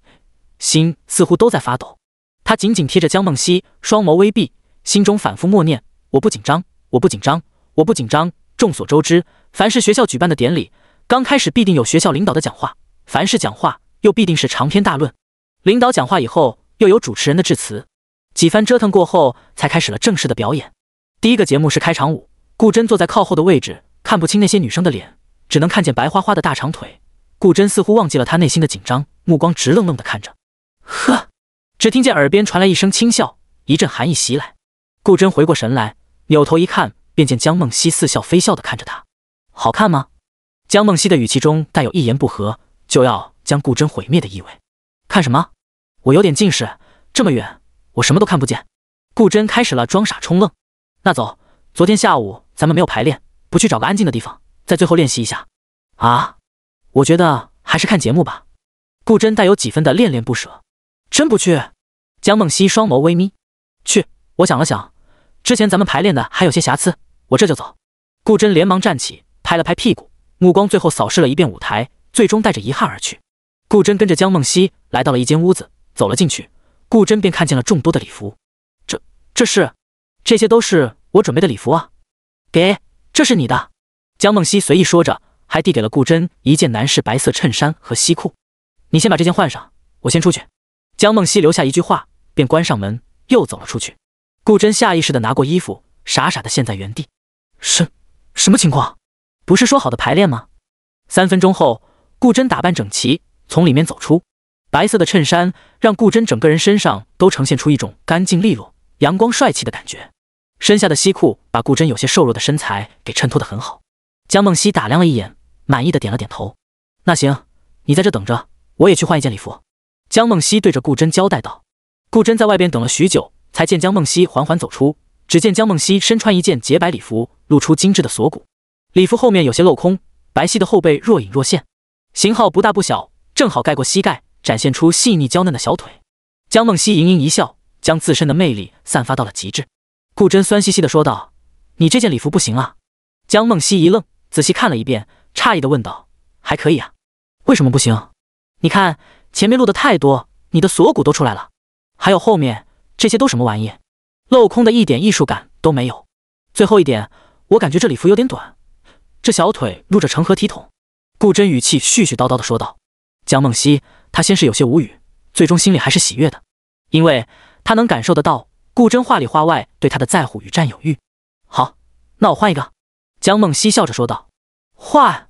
心似乎都在发抖。他紧紧贴着江梦溪，双眸微闭，心中反复默念：我不紧张。我不紧张，我不紧张。众所周知，凡是学校举办的典礼，刚开始必定有学校领导的讲话，凡是讲话又必定是长篇大论。领导讲话以后，又有主持人的致辞，几番折腾过后，才开始了正式的表演。第一个节目是开场舞。顾真坐在靠后的位置，看不清那些女生的脸，只能看见白花花的大长腿。顾真似乎忘记了她内心的紧张，目光直愣愣地看着。呵，只听见耳边传来一声轻笑，一阵寒意袭来。顾真回过神来。扭头一看，便见江梦溪似笑非笑的看着他，好看吗？江梦溪的语气中带有一言不合就要将顾真毁灭的意味。看什么？我有点近视，这么远我什么都看不见。顾真开始了装傻充愣。那走，昨天下午咱们没有排练，不去找个安静的地方，在最后练习一下。啊，我觉得还是看节目吧。顾真带有几分的恋恋不舍。真不去。江梦溪双眸微眯。去，我想了想。之前咱们排练的还有些瑕疵，我这就走。顾真连忙站起，拍了拍屁股，目光最后扫视了一遍舞台，最终带着遗憾而去。顾真跟着江梦溪来到了一间屋子，走了进去。顾真便看见了众多的礼服，这这是，这些都是我准备的礼服啊。给，这是你的。江梦溪随意说着，还递给了顾真一件男士白色衬衫和西裤。你先把这件换上，我先出去。江梦溪留下一句话，便关上门，又走了出去。顾真下意识的拿过衣服，傻傻的陷在原地。什什么情况？不是说好的排练吗？三分钟后，顾真打扮整齐，从里面走出。白色的衬衫让顾真整个人身上都呈现出一种干净利落、阳光帅气的感觉。身下的西裤把顾真有些瘦弱的身材给衬托得很好。江梦溪打量了一眼，满意的点了点头。那行，你在这等着，我也去换一件礼服。江梦溪对着顾真交代道。顾真在外边等了许久。才见江梦溪缓缓走出，只见江梦溪身穿一件洁白礼服，露出精致的锁骨，礼服后面有些镂空，白皙的后背若隐若现，型号不大不小，正好盖过膝盖，展现出细腻娇嫩的小腿。江梦溪盈盈一笑，将自身的魅力散发到了极致。顾真酸兮兮的说道：“你这件礼服不行啊！”江梦溪一愣，仔细看了一遍，诧异的问道：“还可以啊，为什么不行？你看前面露的太多，你的锁骨都出来了，还有后面。”这些都什么玩意？镂空的，一点艺术感都没有。最后一点，我感觉这礼服有点短，这小腿露着成何体统？顾真语气絮絮叨叨的说道。江梦溪，她先是有些无语，最终心里还是喜悦的，因为她能感受得到顾真话里话外对她的在乎与占有欲。好，那我换一个。江梦溪笑着说道。换，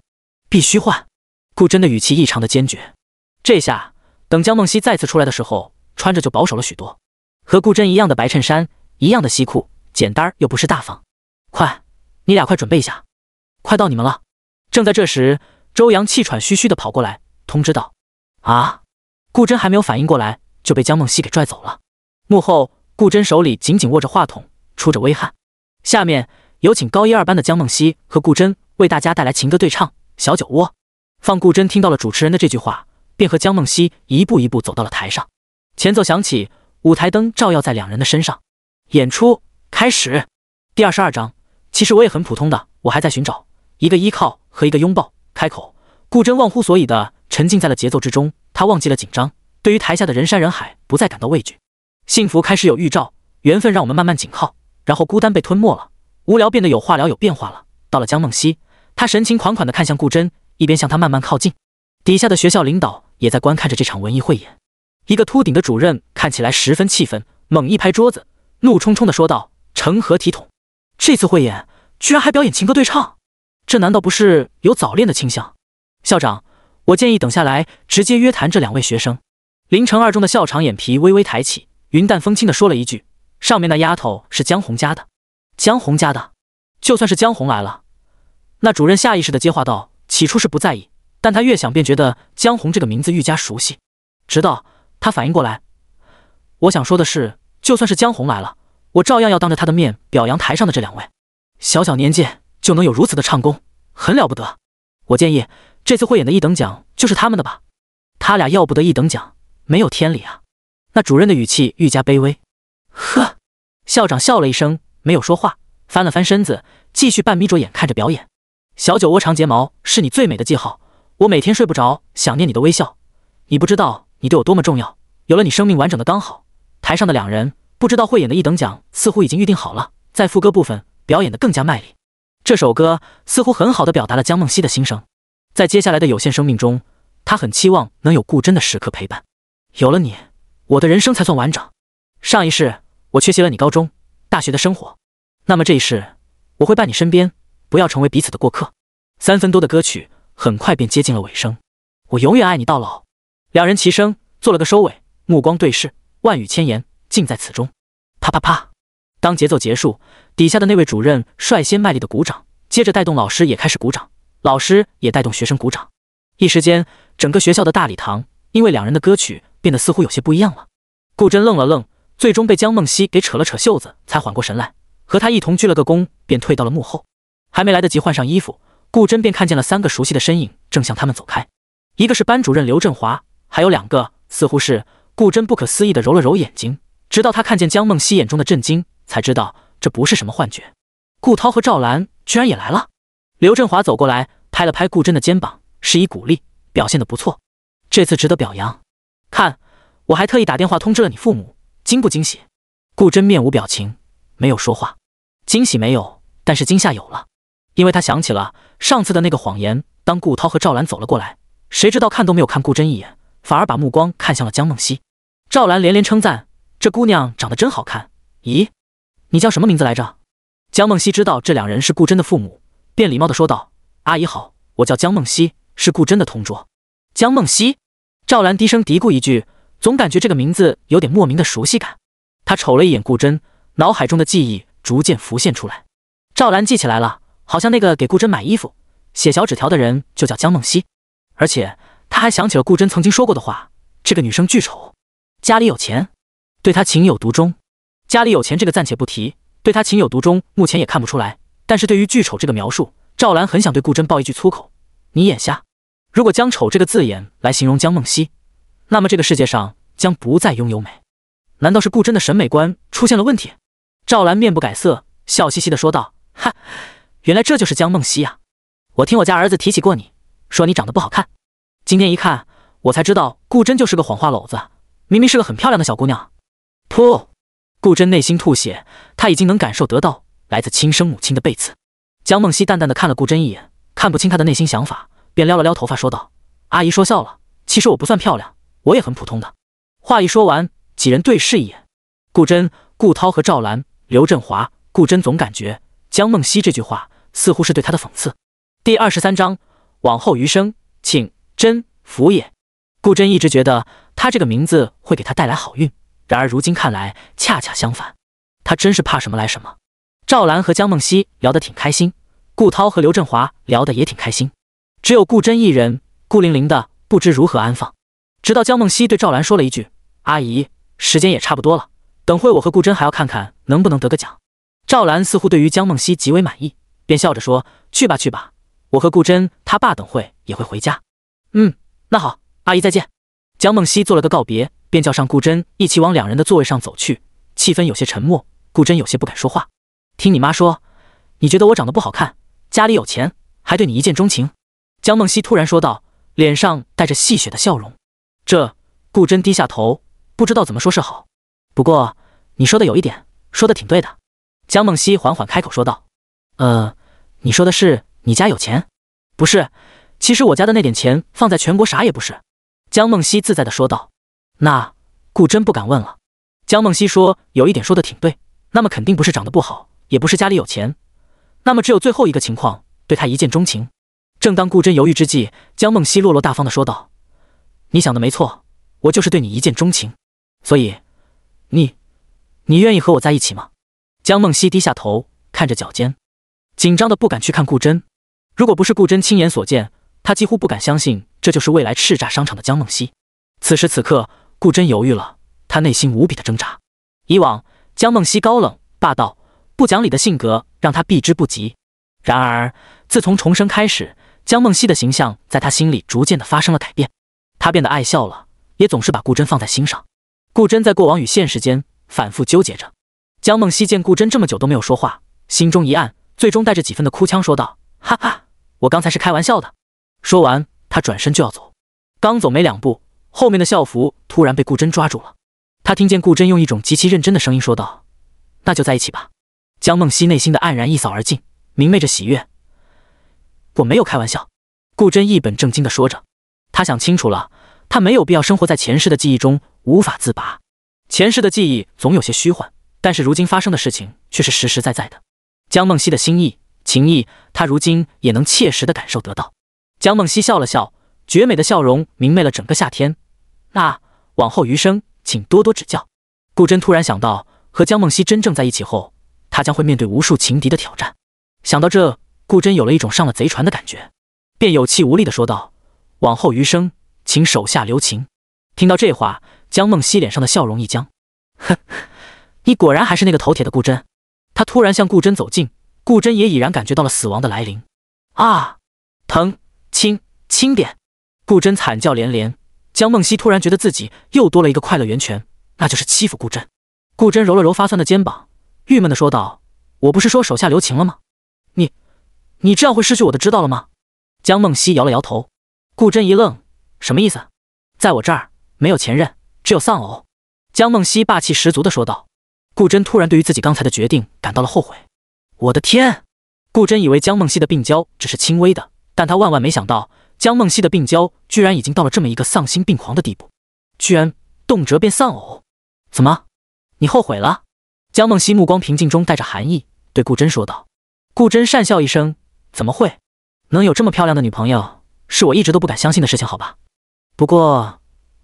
必须换。顾真的语气异常的坚决。这下，等江梦溪再次出来的时候，穿着就保守了许多。和顾真一样的白衬衫，一样的西裤，简单又不失大方。快，你俩快准备一下，快到你们了。正在这时，周阳气喘吁吁的跑过来，通知道：“啊！”顾真还没有反应过来，就被江梦溪给拽走了。幕后，顾真手里紧紧握着话筒，出着微汗。下面有请高一二班的江梦溪和顾真为大家带来情歌对唱《小酒窝》。放顾真听到了主持人的这句话，便和江梦溪一步一步走到了台上。前奏响起。舞台灯照耀在两人的身上，演出开始。第二十二章，其实我也很普通的，我还在寻找一个依靠和一个拥抱。开口，顾真忘乎所以的沉浸在了节奏之中，他忘记了紧张，对于台下的人山人海不再感到畏惧。幸福开始有预兆，缘分让我们慢慢紧靠，然后孤单被吞没了，无聊变得有话聊，有变化了。到了江梦溪，他神情款款的看向顾真，一边向他慢慢靠近。底下的学校领导也在观看着这场文艺汇演。一个秃顶的主任看起来十分气愤，猛一拍桌子，怒冲冲的说道：“成何体统！这次汇演居然还表演情歌对唱，这难道不是有早恋的倾向？”校长，我建议等下来直接约谈这两位学生。凌城二中的校长眼皮微微抬起，云淡风轻的说了一句：“上面那丫头是江红家的。”江红家的，就算是江红来了，那主任下意识的接话道：“起初是不在意，但他越想便觉得江红这个名字愈加熟悉，直到。”他反应过来，我想说的是，就算是江红来了，我照样要当着他的面表扬台上的这两位。小小年纪就能有如此的唱功，很了不得。我建议这次汇演的一等奖就是他们的吧。他俩要不得一等奖，没有天理啊！那主任的语气愈加卑微。呵，校长笑了一声，没有说话，翻了翻身子，继续半眯着眼看着表演。小酒窝、长睫毛是你最美的记号，我每天睡不着，想念你的微笑。你不知道。你对我多么重要，有了你生命完整的刚好。台上的两人不知道慧眼的一等奖似乎已经预定好了，在副歌部分表演的更加卖力。这首歌似乎很好的表达了江梦溪的心声，在接下来的有限生命中，她很期望能有顾真的时刻陪伴。有了你，我的人生才算完整。上一世我缺席了你高中、大学的生活，那么这一世我会伴你身边，不要成为彼此的过客。三分多的歌曲很快便接近了尾声，我永远爱你到老。两人齐声做了个收尾，目光对视，万语千言尽在此中。啪啪啪，当节奏结束，底下的那位主任率先卖力的鼓掌，接着带动老师也开始鼓掌，老师也带动学生鼓掌。一时间，整个学校的大礼堂因为两人的歌曲变得似乎有些不一样了。顾真愣了愣，最终被江梦溪给扯了扯袖子，才缓过神来，和他一同鞠了个躬，便退到了幕后。还没来得及换上衣服，顾真便看见了三个熟悉的身影正向他们走开，一个是班主任刘振华。还有两个，似乎是顾真不可思议的揉了揉眼睛，直到他看见江梦溪眼中的震惊，才知道这不是什么幻觉。顾涛和赵兰居然也来了。刘振华走过来，拍了拍顾真的肩膀，示意鼓励，表现的不错，这次值得表扬。看，我还特意打电话通知了你父母，惊不惊喜？顾真面无表情，没有说话。惊喜没有，但是惊吓有了，因为他想起了上次的那个谎言。当顾涛和赵兰走了过来，谁知道看都没有看顾真一眼。反而把目光看向了江梦溪，赵兰连连称赞：“这姑娘长得真好看。”咦，你叫什么名字来着？江梦溪知道这两人是顾真的父母，便礼貌的说道：“阿姨好，我叫江梦溪，是顾真的同桌。”江梦溪，赵兰低声嘀咕一句：“总感觉这个名字有点莫名的熟悉感。”她瞅了一眼顾真，脑海中的记忆逐渐浮现出来。赵兰记起来了，好像那个给顾真买衣服、写小纸条的人就叫江梦溪，而且。他还想起了顾真曾经说过的话：“这个女生巨丑，家里有钱，对她情有独钟。家里有钱这个暂且不提，对她情有独钟，目前也看不出来。但是对于巨丑这个描述，赵兰很想对顾真爆一句粗口：你眼瞎！如果将丑这个字眼来形容江梦溪，那么这个世界上将不再拥有美。难道是顾真的审美观出现了问题？”赵兰面不改色，笑嘻嘻地说道：“哈，原来这就是江梦溪呀！我听我家儿子提起过你，说你长得不好看。”今天一看，我才知道顾真就是个谎话篓子。明明是个很漂亮的小姑娘。噗！顾真内心吐血，他已经能感受得到来自亲生母亲的背刺。江梦溪淡淡的看了顾真一眼，看不清她的内心想法，便撩了撩头发说道：“阿姨说笑了，其实我不算漂亮，我也很普通。”的话一说完，几人对视一眼。顾真、顾涛和赵兰、刘振华，顾真总感觉江梦溪这句话似乎是对他的讽刺。第二十三章：往后余生，请。真福也，顾真一直觉得他这个名字会给他带来好运，然而如今看来，恰恰相反，他真是怕什么来什么。赵兰和江梦溪聊得挺开心，顾涛和刘振华聊得也挺开心，只有顾真一人孤零零的，不知如何安放。直到江梦溪对赵兰说了一句：“阿姨，时间也差不多了，等会我和顾真还要看看能不能得个奖。”赵兰似乎对于江梦溪极为满意，便笑着说：“去吧去吧，我和顾真他爸等会也会回家。”嗯，那好，阿姨再见。江梦溪做了个告别，便叫上顾真一起往两人的座位上走去。气氛有些沉默，顾真有些不敢说话。听你妈说，你觉得我长得不好看，家里有钱，还对你一见钟情。江梦溪突然说道，脸上带着戏谑的笑容。这，顾真低下头，不知道怎么说是好。不过你说的有一点，说的挺对的。江梦溪缓缓开口说道：“呃，你说的是你家有钱，不是？”其实我家的那点钱放在全国啥也不是，江梦溪自在的说道。那顾真不敢问了。江梦溪说有一点说的挺对，那么肯定不是长得不好，也不是家里有钱，那么只有最后一个情况，对他一见钟情。正当顾真犹豫之际，江梦溪落落大方的说道：“你想的没错，我就是对你一见钟情，所以你，你愿意和我在一起吗？”江梦溪低下头看着脚尖，紧张的不敢去看顾真。如果不是顾真亲眼所见。他几乎不敢相信，这就是未来叱咤商场的江梦溪。此时此刻，顾真犹豫了，他内心无比的挣扎。以往，江梦溪高冷、霸道、不讲理的性格让他避之不及。然而，自从重生开始，江梦溪的形象在他心里逐渐的发生了改变。他变得爱笑了，也总是把顾真放在心上。顾真在过往与现实间反复纠结着。江梦溪见顾真这么久都没有说话，心中一暗，最终带着几分的哭腔说道：“哈哈，我刚才是开玩笑的。”说完，他转身就要走，刚走没两步，后面的校服突然被顾真抓住了。他听见顾真用一种极其认真的声音说道：“那就在一起吧。”江梦溪内心的黯然一扫而尽，明媚着喜悦。我没有开玩笑，顾真一本正经地说着。他想清楚了，他没有必要生活在前世的记忆中无法自拔。前世的记忆总有些虚幻，但是如今发生的事情却是实实在在的。江梦溪的心意、情意，他如今也能切实的感受得到。江梦溪笑了笑，绝美的笑容明媚了整个夏天。那往后余生，请多多指教。顾真突然想到，和江梦溪真正在一起后，他将会面对无数情敌的挑战。想到这，顾真有了一种上了贼船的感觉，便有气无力地说道：“往后余生，请手下留情。”听到这话，江梦溪脸上的笑容一僵，哼，你果然还是那个头铁的顾真。他突然向顾真走近，顾真也已然感觉到了死亡的来临。啊，疼！轻轻点，顾真惨叫连连。江梦溪突然觉得自己又多了一个快乐源泉，那就是欺负顾真。顾真揉了揉发酸的肩膀，郁闷的说道：“我不是说手下留情了吗？你，你这样会失去我的，知道了吗？”江梦溪摇了摇头。顾真一愣：“什么意思？在我这儿没有前任，只有丧偶。”江梦溪霸气十足的说道。顾真突然对于自己刚才的决定感到了后悔。我的天！顾真以为江梦溪的病娇只是轻微的。但他万万没想到，江梦溪的病娇居然已经到了这么一个丧心病狂的地步，居然动辄便丧偶。怎么，你后悔了？江梦溪目光平静中带着寒意，对顾真说道。顾真讪笑一声：“怎么会？能有这么漂亮的女朋友，是我一直都不敢相信的事情，好吧？不过，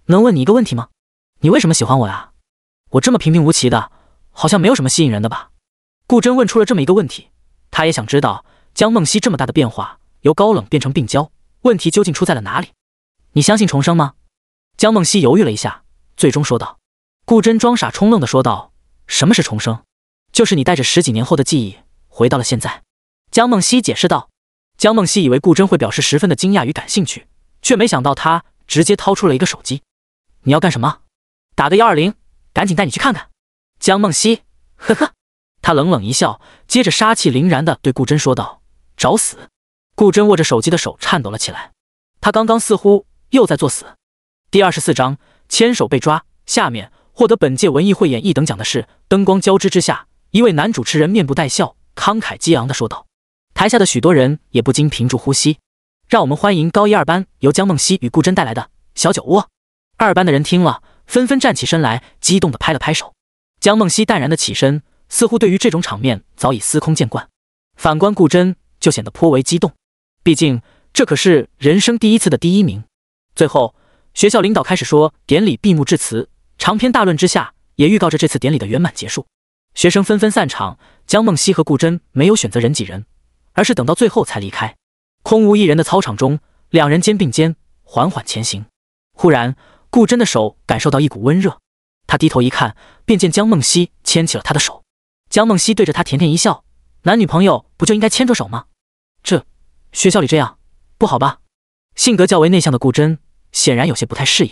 能问你一个问题吗？你为什么喜欢我呀？我这么平平无奇的，好像没有什么吸引人的吧？”顾真问出了这么一个问题，他也想知道江梦溪这么大的变化。由高冷变成病娇，问题究竟出在了哪里？你相信重生吗？江梦溪犹豫了一下，最终说道。顾真装傻充愣的说道：“什么是重生？就是你带着十几年后的记忆回到了现在。”江梦溪解释道。江梦溪以为顾真会表示十分的惊讶与感兴趣，却没想到他直接掏出了一个手机。“你要干什么？打个幺二零，赶紧带你去看看。”江梦溪，呵呵。他冷冷一笑，接着杀气凌然的对顾真说道：“找死！”顾真握着手机的手颤抖了起来，他刚刚似乎又在作死。第二十四章牵手被抓。下面获得本届文艺汇演一等奖的是。灯光交织之下，一位男主持人面部带笑，慷慨激昂的说道。台下的许多人也不禁屏住呼吸。让我们欢迎高一二班由江梦溪与顾真带来的小酒窝。二班的人听了，纷纷站起身来，激动的拍了拍手。江梦溪淡然的起身，似乎对于这种场面早已司空见惯。反观顾真，就显得颇为激动。毕竟，这可是人生第一次的第一名。最后，学校领导开始说典礼闭幕致辞，长篇大论之下也预告着这次典礼的圆满结束。学生纷纷散场，江梦溪和顾真没有选择人挤人，而是等到最后才离开。空无一人的操场中，两人肩并肩缓缓前行。忽然，顾真的手感受到一股温热，他低头一看，便见江梦溪牵起了他的手。江梦溪对着他甜甜一笑：“男女朋友不就应该牵着手吗？”这。学校里这样不好吧？性格较为内向的顾真显然有些不太适应。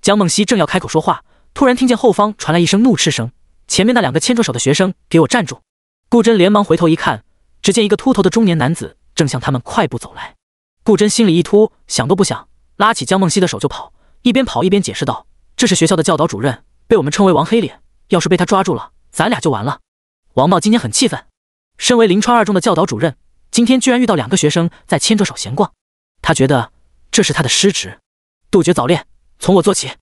江梦溪正要开口说话，突然听见后方传来一声怒斥声：“前面那两个牵着手的学生，给我站住！”顾真连忙回头一看，只见一个秃头的中年男子正向他们快步走来。顾真心里一突，想都不想，拉起江梦溪的手就跑，一边跑一边解释道：“这是学校的教导主任，被我们称为王黑脸。要是被他抓住了，咱俩就完了。”王茂今天很气愤，身为临川二中的教导主任。今天居然遇到两个学生在牵着手闲逛，他觉得这是他的失职，杜绝早恋，从我做起。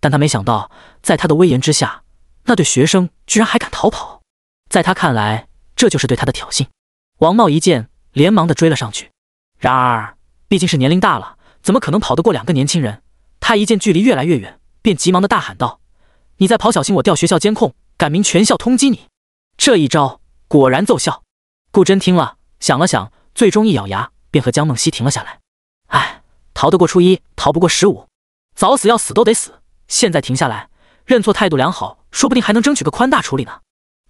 但他没想到，在他的威严之下，那对学生居然还敢逃跑。在他看来，这就是对他的挑衅。王茂一见，连忙的追了上去。然而，毕竟是年龄大了，怎么可能跑得过两个年轻人？他一见距离越来越远，便急忙的大喊道：“你在跑，小心我调学校监控，改名全校通缉你！”这一招果然奏效。顾真听了。想了想，最终一咬牙，便和江梦溪停了下来。哎，逃得过初一，逃不过十五，早死要死都得死。现在停下来，认错态度良好，说不定还能争取个宽大处理呢。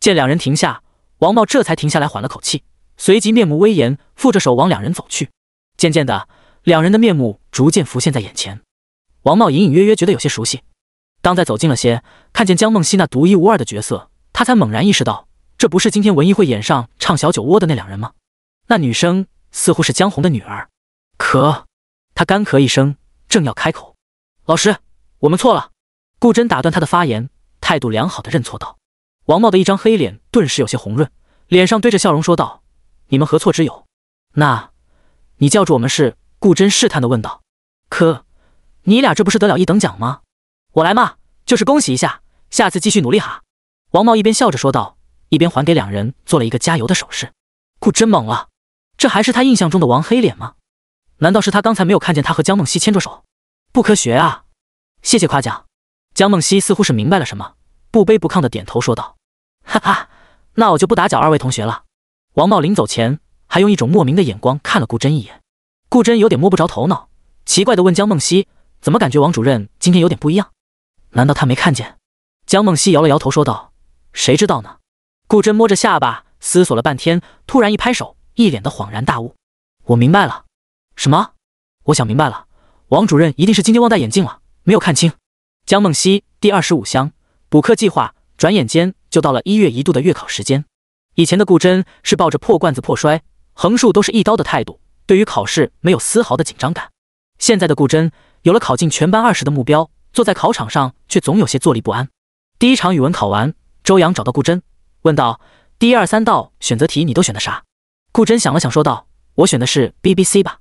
见两人停下，王茂这才停下来，缓了口气，随即面目威严，负着手往两人走去。渐渐的，两人的面目逐渐浮现在眼前，王茂隐隐约约觉得有些熟悉。当再走近了些，看见江梦溪那独一无二的角色，他才猛然意识到，这不是今天文艺汇演上唱小酒窝的那两人吗？那女生似乎是江红的女儿，可她干咳一声，正要开口，老师，我们错了。”顾真打断她的发言，态度良好的认错道。王茂的一张黑脸顿时有些红润，脸上堆着笑容说道：“你们何错之有？那，你叫住我们是？”顾真试探的问道：“可你俩这不是得了一等奖吗？我来嘛，就是恭喜一下，下次继续努力哈。”王茂一边笑着说道，一边还给两人做了一个加油的手势。顾真懵了。这还是他印象中的王黑脸吗？难道是他刚才没有看见他和江梦溪牵着手？不科学啊！谢谢夸奖。江梦溪似乎是明白了什么，不卑不亢的点头说道：“哈哈，那我就不打搅二位同学了。”王茂临走前还用一种莫名的眼光看了顾真一眼，顾真有点摸不着头脑，奇怪的问江梦溪：“怎么感觉王主任今天有点不一样？难道他没看见？”江梦溪摇了摇头说道：“谁知道呢？”顾真摸着下巴思索了半天，突然一拍手。一脸的恍然大悟，我明白了，什么？我想明白了，王主任一定是今天忘戴眼镜了，没有看清。江梦溪第二十五章补课计划，转眼间就到了一月一度的月考时间。以前的顾真是抱着破罐子破摔，横竖都是一刀的态度，对于考试没有丝毫的紧张感。现在的顾真有了考进全班二十的目标，坐在考场上却总有些坐立不安。第一场语文考完，周洋找到顾真，问道：“第一二三道选择题你都选的啥？”顾真想了想，说道：“我选的是 B B C 吧。”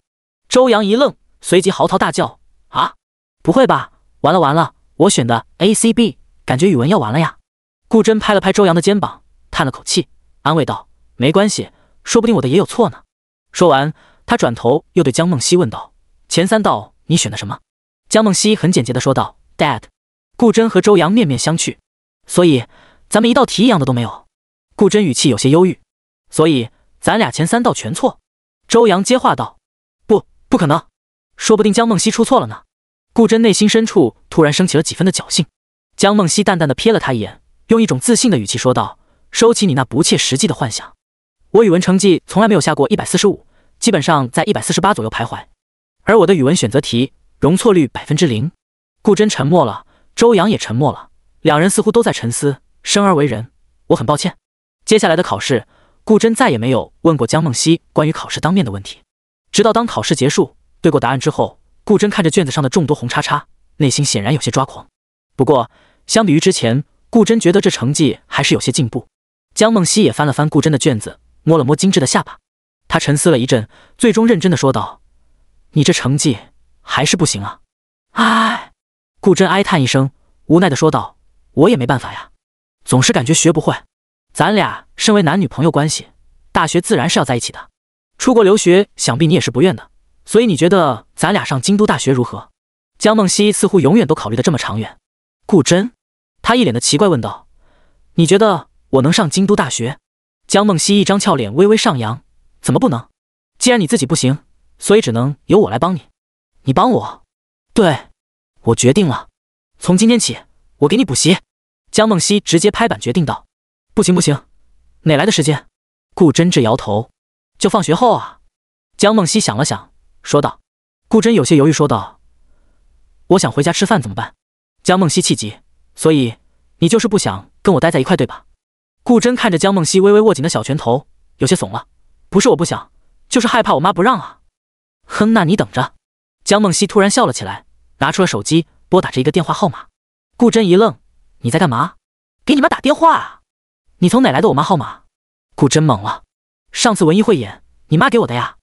周洋一愣，随即嚎啕大叫：“啊，不会吧！完了完了，我选的 A C B，感觉语文要完了呀！”顾真拍了拍周洋的肩膀，叹了口气，安慰道：“没关系，说不定我的也有错呢。”说完，他转头又对江梦溪问道：“前三道你选的什么？”江梦溪很简洁的说道：“Dad。”顾真和周洋面面相觑，所以咱们一道题一样的都没有。顾真语气有些忧郁，所以。咱俩前三道全错，周阳接话道：“不，不可能，说不定江梦溪出错了呢。”顾真内心深处突然升起了几分的侥幸。江梦溪淡淡的瞥了他一眼，用一种自信的语气说道：“收起你那不切实际的幻想，我语文成绩从来没有下过一百四十五，基本上在一百四十八左右徘徊，而我的语文选择题容错率百分之零。”顾真沉默了，周阳也沉默了，两人似乎都在沉思。生而为人，我很抱歉，接下来的考试。顾真再也没有问过江梦溪关于考试当面的问题，直到当考试结束，对过答案之后，顾真看着卷子上的众多红叉叉，内心显然有些抓狂。不过，相比于之前，顾真觉得这成绩还是有些进步。江梦溪也翻了翻顾真的卷子，摸了摸精致的下巴，他沉思了一阵，最终认真的说道：“你这成绩还是不行啊。”哎，顾真哀叹一声，无奈的说道：“我也没办法呀，总是感觉学不会。”咱俩身为男女朋友关系，大学自然是要在一起的。出国留学想必你也是不愿的，所以你觉得咱俩上京都大学如何？江梦溪似乎永远都考虑的这么长远。顾真，他一脸的奇怪问道：“你觉得我能上京都大学？”江梦溪一张俏脸微微上扬：“怎么不能？既然你自己不行，所以只能由我来帮你。你帮我？对，我决定了，从今天起我给你补习。”江梦溪直接拍板决定道。不行不行，哪来的时间？顾真志摇头。就放学后啊。江梦溪想了想，说道。顾真有些犹豫，说道：“我想回家吃饭，怎么办？”江梦溪气急，所以你就是不想跟我待在一块，对吧？顾真看着江梦溪微微握紧的小拳头，有些怂了。不是我不想，就是害怕我妈不让啊。哼，那你等着。江梦溪突然笑了起来，拿出了手机，拨打着一个电话号码。顾真一愣：“你在干嘛？给你妈打电话啊？”你从哪来的我妈号码？顾真懵了。上次文艺汇演，你妈给我的呀。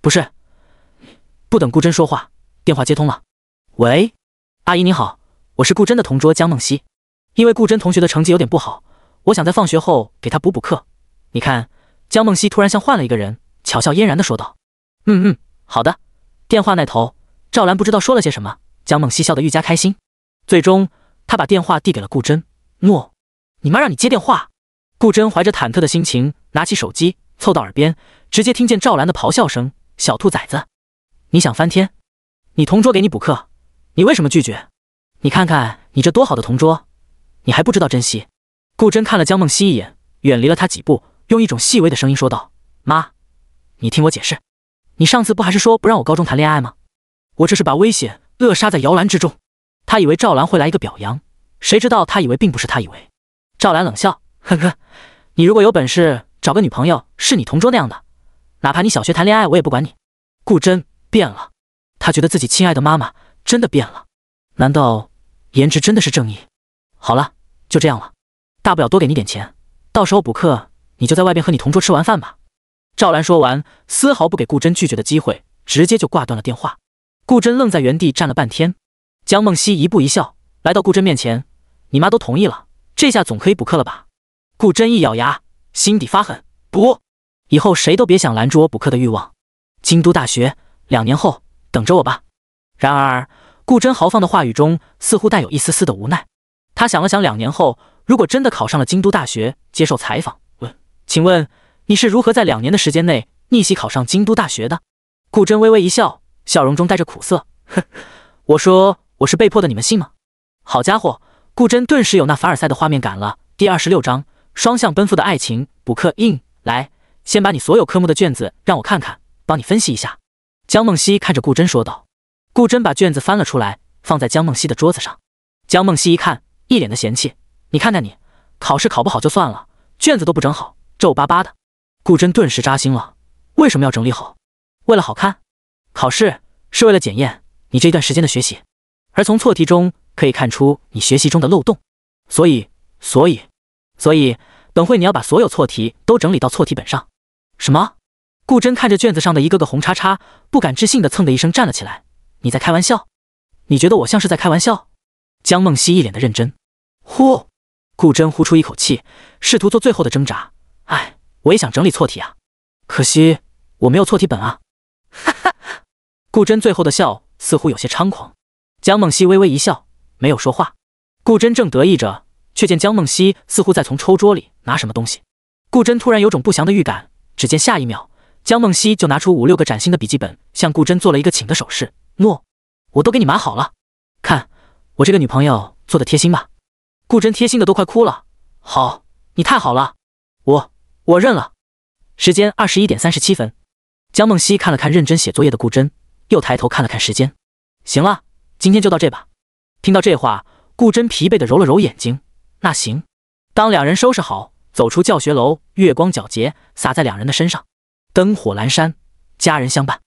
不是，不等顾真说话，电话接通了。喂，阿姨您好，我是顾真的同桌江梦溪。因为顾真同学的成绩有点不好，我想在放学后给他补补课。你看，江梦溪突然像换了一个人，巧笑嫣然的说道：“嗯嗯，好的。”电话那头，赵兰不知道说了些什么，江梦溪笑得愈加开心。最终，他把电话递给了顾真。诺，你妈让你接电话。顾真怀着忐忑的心情，拿起手机凑到耳边，直接听见赵兰的咆哮声：“小兔崽子，你想翻天？你同桌给你补课，你为什么拒绝？你看看你这多好的同桌，你还不知道珍惜？”顾真看了江梦溪一眼，远离了他几步，用一种细微的声音说道：“妈，你听我解释，你上次不还是说不让我高中谈恋爱吗？我这是把危险扼杀在摇篮之中。”他以为赵兰会来一个表扬，谁知道他以为并不是他以为。赵兰冷笑。看看，你如果有本事找个女朋友是你同桌那样的，哪怕你小学谈恋爱，我也不管你。顾真变了，她觉得自己亲爱的妈妈真的变了。难道颜值真的是正义？好了，就这样了，大不了多给你点钱，到时候补课你就在外边和你同桌吃完饭吧。赵兰说完，丝毫不给顾真拒绝的机会，直接就挂断了电话。顾真愣在原地站了半天。江梦溪一步一笑来到顾真面前：“你妈都同意了，这下总可以补课了吧？”顾真一咬牙，心底发狠，不，以后谁都别想拦住我补课的欲望。京都大学，两年后等着我吧。然而，顾真豪放的话语中似乎带有一丝丝的无奈。他想了想，两年后如果真的考上了京都大学，接受采访问，请问你是如何在两年的时间内逆袭考上京都大学的？顾真微微一笑，笑容中带着苦涩，哼，我说我是被迫的，你们信吗？好家伙，顾真顿时有那凡尔赛的画面感了。第二十六章。双向奔赴的爱情补课 in 来，先把你所有科目的卷子让我看看，帮你分析一下。江梦溪看着顾真说道。顾真把卷子翻了出来，放在江梦溪的桌子上。江梦溪一看，一脸的嫌弃：“你看看你，考试考不好就算了，卷子都不整好，皱巴巴的。”顾真顿时扎心了：“为什么要整理好？为了好看？考试是为了检验你这段时间的学习，而从错题中可以看出你学习中的漏洞。所以，所以。”所以，等会你要把所有错题都整理到错题本上。什么？顾真看着卷子上的一个个红叉叉，不敢置信的蹭的一声站了起来。你在开玩笑？你觉得我像是在开玩笑？江梦溪一脸的认真。呼，顾真呼出一口气，试图做最后的挣扎。哎，我也想整理错题啊，可惜我没有错题本啊。哈哈，顾真最后的笑似乎有些猖狂。江梦溪微微一笑，没有说话。顾真正得意着。却见江梦溪似乎在从抽桌里拿什么东西，顾真突然有种不祥的预感。只见下一秒，江梦溪就拿出五六个崭新的笔记本，向顾真做了一个请的手势：“诺，我都给你买好了，看我这个女朋友做的贴心吧。”顾真贴心的都快哭了：“好，你太好了，我我认了。”时间二十一点三十七分，江梦溪看了看认真写作业的顾真，又抬头看了看时间：“行了，今天就到这吧。”听到这话，顾真疲惫的揉了揉眼睛。那行，当两人收拾好，走出教学楼，月光皎洁，洒在两人的身上，灯火阑珊，佳人相伴。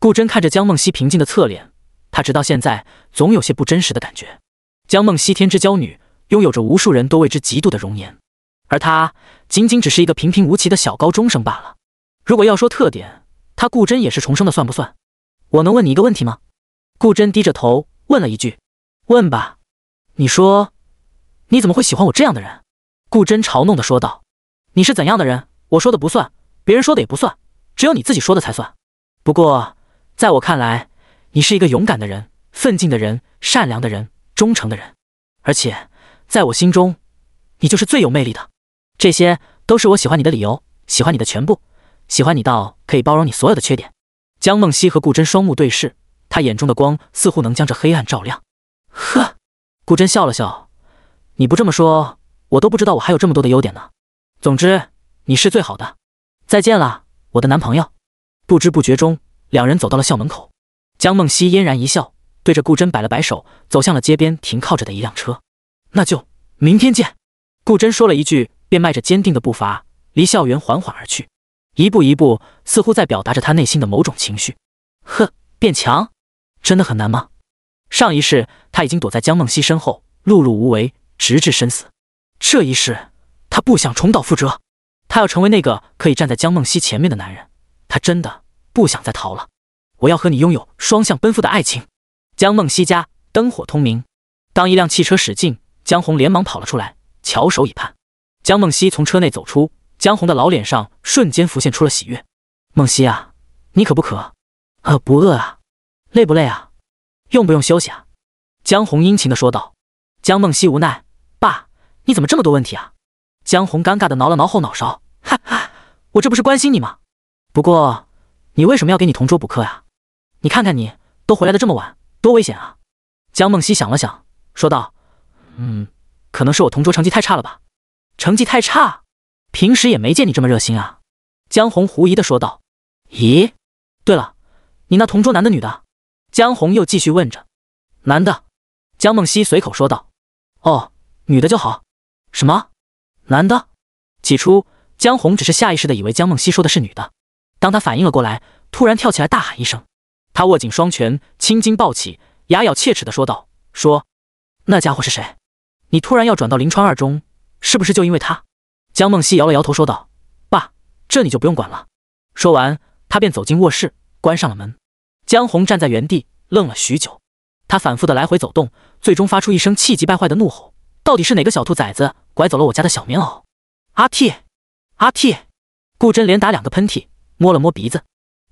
顾真看着江梦溪平静的侧脸，他直到现在，总有些不真实的感觉。江梦溪天之娇女，拥有着无数人都为之嫉妒的容颜，而她仅仅只是一个平平无奇的小高中生罢了。如果要说特点，她顾真也是重生的，算不算？我能问你一个问题吗？顾真低着头问了一句：“问吧，你说。”你怎么会喜欢我这样的人？顾真嘲弄地说道：“你是怎样的人？我说的不算，别人说的也不算，只有你自己说的才算。不过，在我看来，你是一个勇敢的人、奋进的人、善良的人、忠诚的人，而且在我心中，你就是最有魅力的。这些都是我喜欢你的理由，喜欢你的全部，喜欢你到可以包容你所有的缺点。”江梦溪和顾真双目对视，她眼中的光似乎能将这黑暗照亮。呵，顾真笑了笑。你不这么说，我都不知道我还有这么多的优点呢。总之，你是最好的。再见了，我的男朋友。不知不觉中，两人走到了校门口。江梦溪嫣然一笑，对着顾真摆了摆手，走向了街边停靠着的一辆车。那就明天见。顾真说了一句，便迈着坚定的步伐离校园缓缓而去，一步一步，似乎在表达着他内心的某种情绪。呵，变强真的很难吗？上一世，他已经躲在江梦溪身后，碌碌无为。直至身死，这一世他不想重蹈覆辙，他要成为那个可以站在江梦溪前面的男人。他真的不想再逃了。我要和你拥有双向奔赴的爱情。江梦溪家灯火通明，当一辆汽车驶进，江红连忙跑了出来，翘首以盼。江梦溪从车内走出，江红的老脸上瞬间浮现出了喜悦。梦溪啊，你渴不渴？饿不饿啊，累不累啊？用不用休息啊？江红殷勤地说道。江梦溪无奈。爸，你怎么这么多问题啊？江红尴尬的挠了挠后脑勺，哈哈，我这不是关心你吗？不过，你为什么要给你同桌补课呀？你看看你都回来的这么晚，多危险啊！江梦溪想了想，说道：“嗯，可能是我同桌成绩太差了吧。成绩太差，平时也没见你这么热心啊。”江红狐疑的说道：“咦，对了，你那同桌男的女的？”江红又继续问着：“男的。”江梦溪随口说道：“哦。”女的就好，什么？男的？起初，江红只是下意识的以为江梦溪说的是女的，当他反应了过来，突然跳起来大喊一声。他握紧双拳，青筋暴起，牙咬切齿的说道：“说，那家伙是谁？你突然要转到临川二中，是不是就因为他？”江梦溪摇了摇头说道：“爸，这你就不用管了。”说完，他便走进卧室，关上了门。江红站在原地愣了许久，他反复的来回走动，最终发出一声气急败坏的怒吼。到底是哪个小兔崽子拐走了我家的小棉袄？阿嚏！阿嚏！顾真连打两个喷嚏，摸了摸鼻子。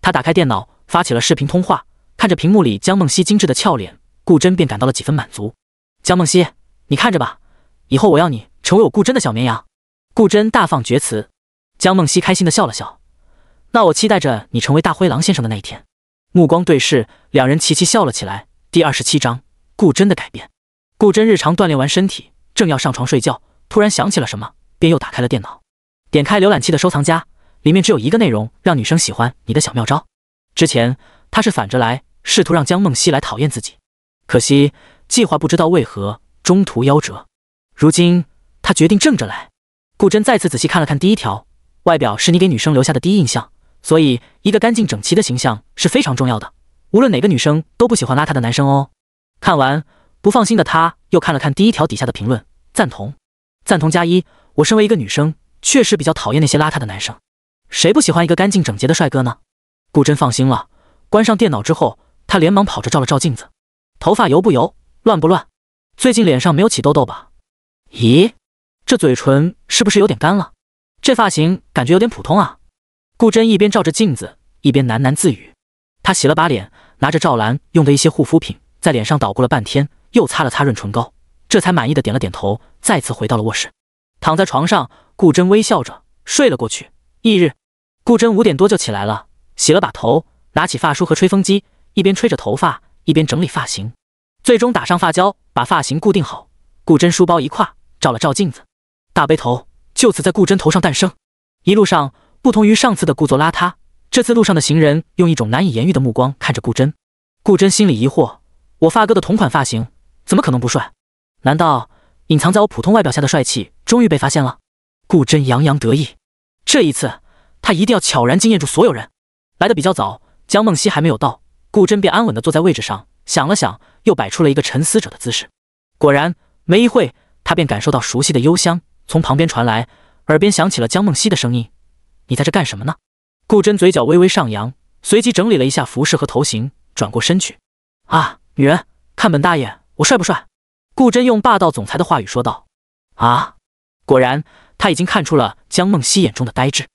他打开电脑，发起了视频通话，看着屏幕里江梦溪精致的俏脸，顾真便感到了几分满足。江梦溪，你看着吧，以后我要你成为我顾真的小绵羊。顾真大放厥词。江梦溪开心的笑了笑。那我期待着你成为大灰狼先生的那一天。目光对视，两人齐齐笑了起来。第二十七章：顾真的改变。顾真日常锻炼完身体。正要上床睡觉，突然想起了什么，便又打开了电脑，点开浏览器的收藏夹，里面只有一个内容：让女生喜欢你的小妙招。之前他是反着来，试图让江梦溪来讨厌自己，可惜计划不知道为何中途夭折。如今他决定正着来。顾真再次仔细看了看第一条：外表是你给女生留下的第一印象，所以一个干净整齐的形象是非常重要的。无论哪个女生都不喜欢邋遢的男生哦。看完。不放心的他，又看了看第一条底下的评论，赞同，赞同加一。我身为一个女生，确实比较讨厌那些邋遢的男生。谁不喜欢一个干净整洁的帅哥呢？顾真放心了，关上电脑之后，她连忙跑着照了照镜子，头发油不油，乱不乱？最近脸上没有起痘痘吧？咦，这嘴唇是不是有点干了？这发型感觉有点普通啊。顾真一边照着镜子，一边喃喃自语。她洗了把脸，拿着赵兰用的一些护肤品，在脸上捣鼓了半天。又擦了擦润唇膏，这才满意的点了点头，再次回到了卧室，躺在床上，顾真微笑着睡了过去。翌日，顾真五点多就起来了，洗了把头，拿起发梳和吹风机，一边吹着头发，一边整理发型，最终打上发胶，把发型固定好。顾真书包一挎，照了照镜子，大背头就此在顾真头上诞生。一路上，不同于上次的故作邋遢，这次路上的行人用一种难以言喻的目光看着顾真。顾真心里疑惑：我发哥的同款发型？怎么可能不帅？难道隐藏在我普通外表下的帅气终于被发现了？顾真洋洋得意，这一次他一定要悄然惊艳住所有人。来的比较早，江梦溪还没有到，顾真便安稳地坐在位置上，想了想，又摆出了一个沉思者的姿势。果然，没一会他便感受到熟悉的幽香从旁边传来，耳边响起了江梦溪的声音：“你在这干什么呢？”顾真嘴角微微上扬，随即整理了一下服饰和头型，转过身去。啊，女人，看本大爷！我帅不帅？顾真用霸道总裁的话语说道。啊，果然，他已经看出了江梦溪眼中的呆滞。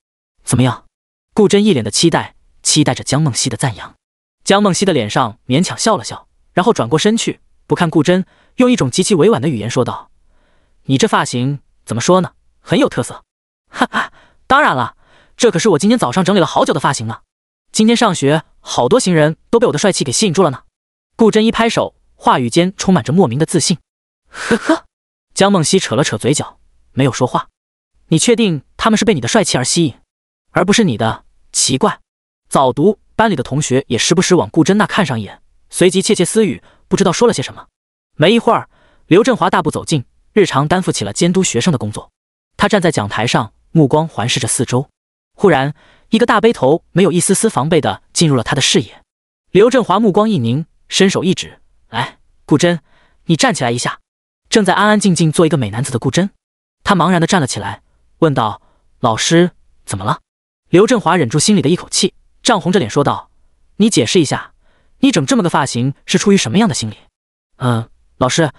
怎么样？顾真一脸的期待，期待着江梦溪的赞扬。江梦溪的脸上勉强笑了笑，然后转过身去，不看顾真，用一种极其委婉的语言说道：“你这发型怎么说呢？很有特色。”哈哈，当然了，这可是我今天早上整理了好久的发型呢。今天上学，好多行人都被我的帅气给吸引住了呢。顾真一拍手。话语间充满着莫名的自信。呵呵，江梦溪扯了扯嘴角，没有说话。你确定他们是被你的帅气而吸引，而不是你的奇怪？早读班里的同学也时不时往顾真那看上一眼，随即窃窃私语，不知道说了些什么。没一会儿，刘振华大步走近，日常担负起了监督学生的工作。他站在讲台上，目光环视着四周。忽然，一个大背头没有一丝丝防备的进入了他的视野。刘振华目光一凝，伸手一指。来，顾真，你站起来一下。正在安安静静做一个美男子的顾真，他茫然地站了起来，问道：“老师，怎么了？”刘振华忍住心里的一口气，涨红着脸说道：“你解释一下，你整这么个发型是出于什么样的心理？”“嗯，老师，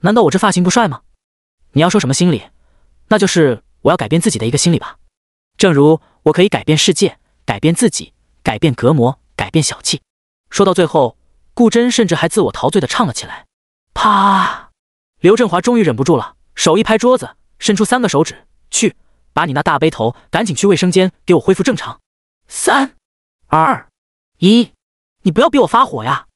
难道我这发型不帅吗？”“你要说什么心理？那就是我要改变自己的一个心理吧。正如我可以改变世界，改变自己，改变隔膜，改变小气。”说到最后。顾真甚至还自我陶醉的唱了起来。啪！刘振华终于忍不住了，手一拍桌子，伸出三个手指：“去，把你那大背头，赶紧去卫生间给我恢复正常。”三、二、一，你不要逼我发火呀！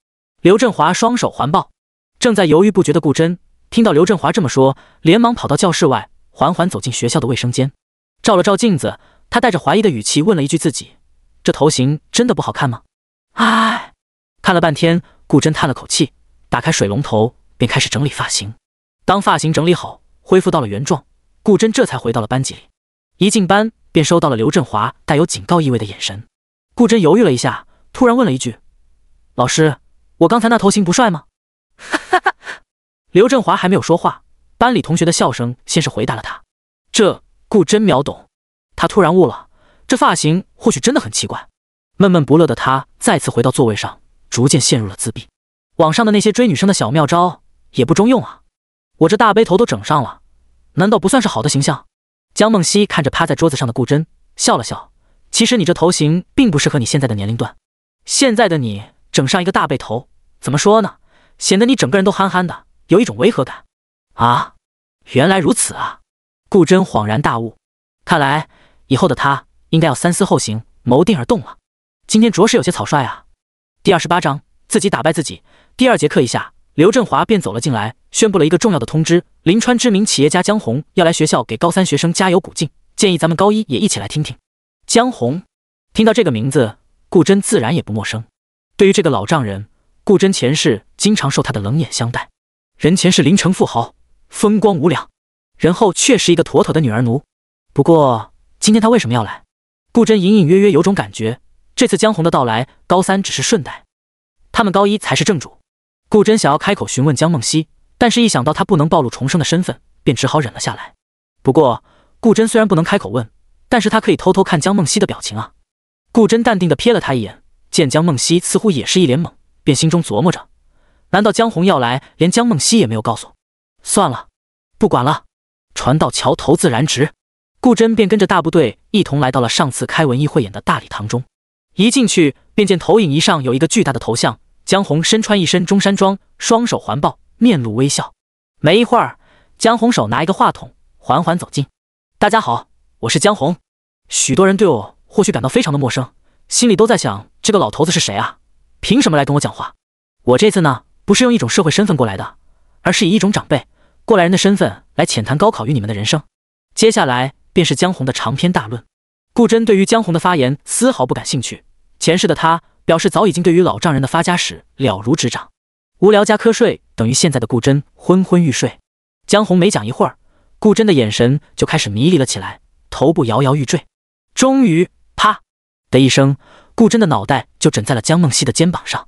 刘振华双手环抱，正在犹豫不决的顾真听到刘振华这么说，连忙跑到教室外，缓缓走进学校的卫生间，照了照镜子，他带着怀疑的语气问了一句自己：“这头型真的不好看吗？”唉。看了半天，顾真叹了口气，打开水龙头，便开始整理发型。当发型整理好，恢复到了原状，顾真这才回到了班级里。一进班，便收到了刘振华带有警告意味的眼神。顾真犹豫了一下，突然问了一句：“老师，我刚才那头型不帅吗？”哈哈哈！刘振华还没有说话，班里同学的笑声先是回答了他。这顾真秒懂，他突然悟了，这发型或许真的很奇怪。闷闷不乐的他再次回到座位上。逐渐陷入了自闭，网上的那些追女生的小妙招也不中用啊！我这大背头都整上了，难道不算是好的形象？江梦溪看着趴在桌子上的顾真笑了笑：“其实你这头型并不适合你现在的年龄段，现在的你整上一个大背头，怎么说呢？显得你整个人都憨憨的，有一种违和感。”啊，原来如此啊！顾真恍然大悟，看来以后的他应该要三思后行，谋定而动了。今天着实有些草率啊！第二十八章，自己打败自己。第二节课一下，刘振华便走了进来，宣布了一个重要的通知：临川知名企业家江红要来学校给高三学生加油鼓劲，建议咱们高一也一起来听听。江红，听到这个名字，顾真自然也不陌生。对于这个老丈人，顾真前世经常受他的冷眼相待。人前是临城富豪，风光无两；人后却是一个妥妥的女儿奴。不过，今天他为什么要来？顾真隐隐约约有种感觉。这次江红的到来，高三只是顺带，他们高一才是正主。顾真想要开口询问江梦溪，但是一想到他不能暴露重生的身份，便只好忍了下来。不过，顾真虽然不能开口问，但是他可以偷偷看江梦溪的表情啊。顾真淡定地瞥了他一眼，见江梦溪似乎也是一脸懵，便心中琢磨着：难道江红要来，连江梦溪也没有告诉？算了，不管了，船到桥头自然直。顾真便跟着大部队一同来到了上次开文艺汇演的大礼堂中。一进去，便见投影仪上有一个巨大的头像，江红身穿一身中山装，双手环抱，面露微笑。没一会儿，江红手拿一个话筒，缓缓走近：“大家好，我是江红。许多人对我或许感到非常的陌生，心里都在想，这个老头子是谁啊？凭什么来跟我讲话？我这次呢，不是用一种社会身份过来的，而是以一种长辈、过来人的身份来浅谈高考与你们的人生。接下来便是江红的长篇大论。”顾真对于江红的发言丝毫不感兴趣。前世的他表示，早已经对于老丈人的发家史了如指掌。无聊加瞌睡，等于现在的顾真昏昏欲睡。江红没讲一会儿，顾真的眼神就开始迷离了起来，头部摇摇欲坠。终于，啪的一声，顾真的脑袋就枕在了江梦溪的肩膀上。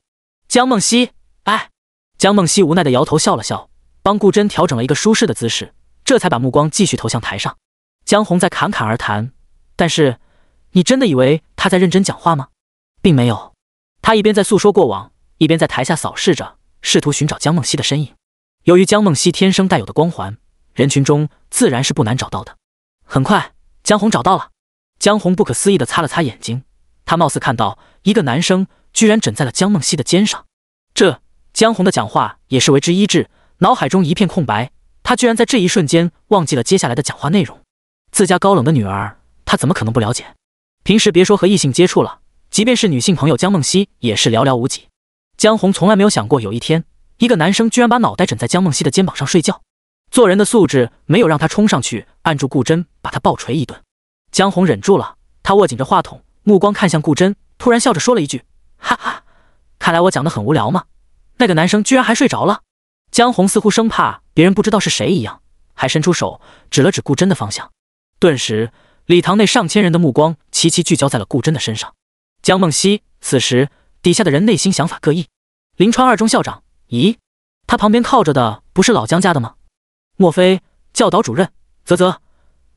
江梦溪，哎，江梦溪无奈的摇头笑了笑，帮顾真调整了一个舒适的姿势，这才把目光继续投向台上。江红在侃侃而谈。但是，你真的以为他在认真讲话吗？并没有。他一边在诉说过往，一边在台下扫视着，试图寻找江梦溪的身影。由于江梦溪天生带有的光环，人群中自然是不难找到的。很快，江红找到了。江红不可思议的擦了擦眼睛，他貌似看到一个男生居然枕在了江梦溪的肩上。这江红的讲话也是为之一滞，脑海中一片空白。他居然在这一瞬间忘记了接下来的讲话内容。自家高冷的女儿。他怎么可能不了解？平时别说和异性接触了，即便是女性朋友江梦溪也是寥寥无几。江红从来没有想过有一天，一个男生居然把脑袋枕在江梦溪的肩膀上睡觉。做人的素质没有让他冲上去按住顾真，把他暴捶一顿。江红忍住了，他握紧着话筒，目光看向顾真，突然笑着说了一句：“哈哈，看来我讲得很无聊嘛。那个男生居然还睡着了。”江红似乎生怕别人不知道是谁一样，还伸出手指了指顾真的方向，顿时。礼堂内上千人的目光齐齐聚焦在了顾真的身上。江梦溪，此时底下的人内心想法各异。临川二中校长，咦，他旁边靠着的不是老江家的吗？莫非教导主任？啧啧，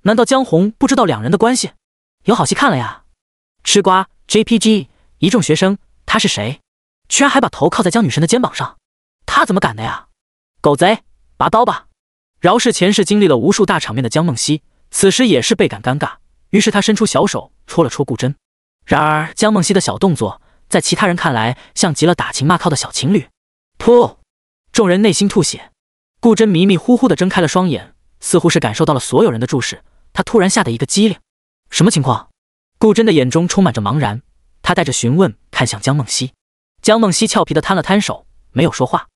难道江红不知道两人的关系？有好戏看了呀！吃瓜 JPG，一众学生，他是谁？居然还把头靠在江女神的肩膀上，他怎么敢的呀？狗贼，拔刀吧！饶是前世经历了无数大场面的江梦溪。此时也是倍感尴尬，于是他伸出小手戳了戳顾真。然而江梦溪的小动作，在其他人看来像极了打情骂俏的小情侣。噗！众人内心吐血。顾真迷迷糊糊的睁开了双眼，似乎是感受到了所有人的注视，他突然吓得一个机灵。什么情况？顾真的眼中充满着茫然，他带着询问看向江梦溪。江梦溪俏皮的摊了摊手，没有说话。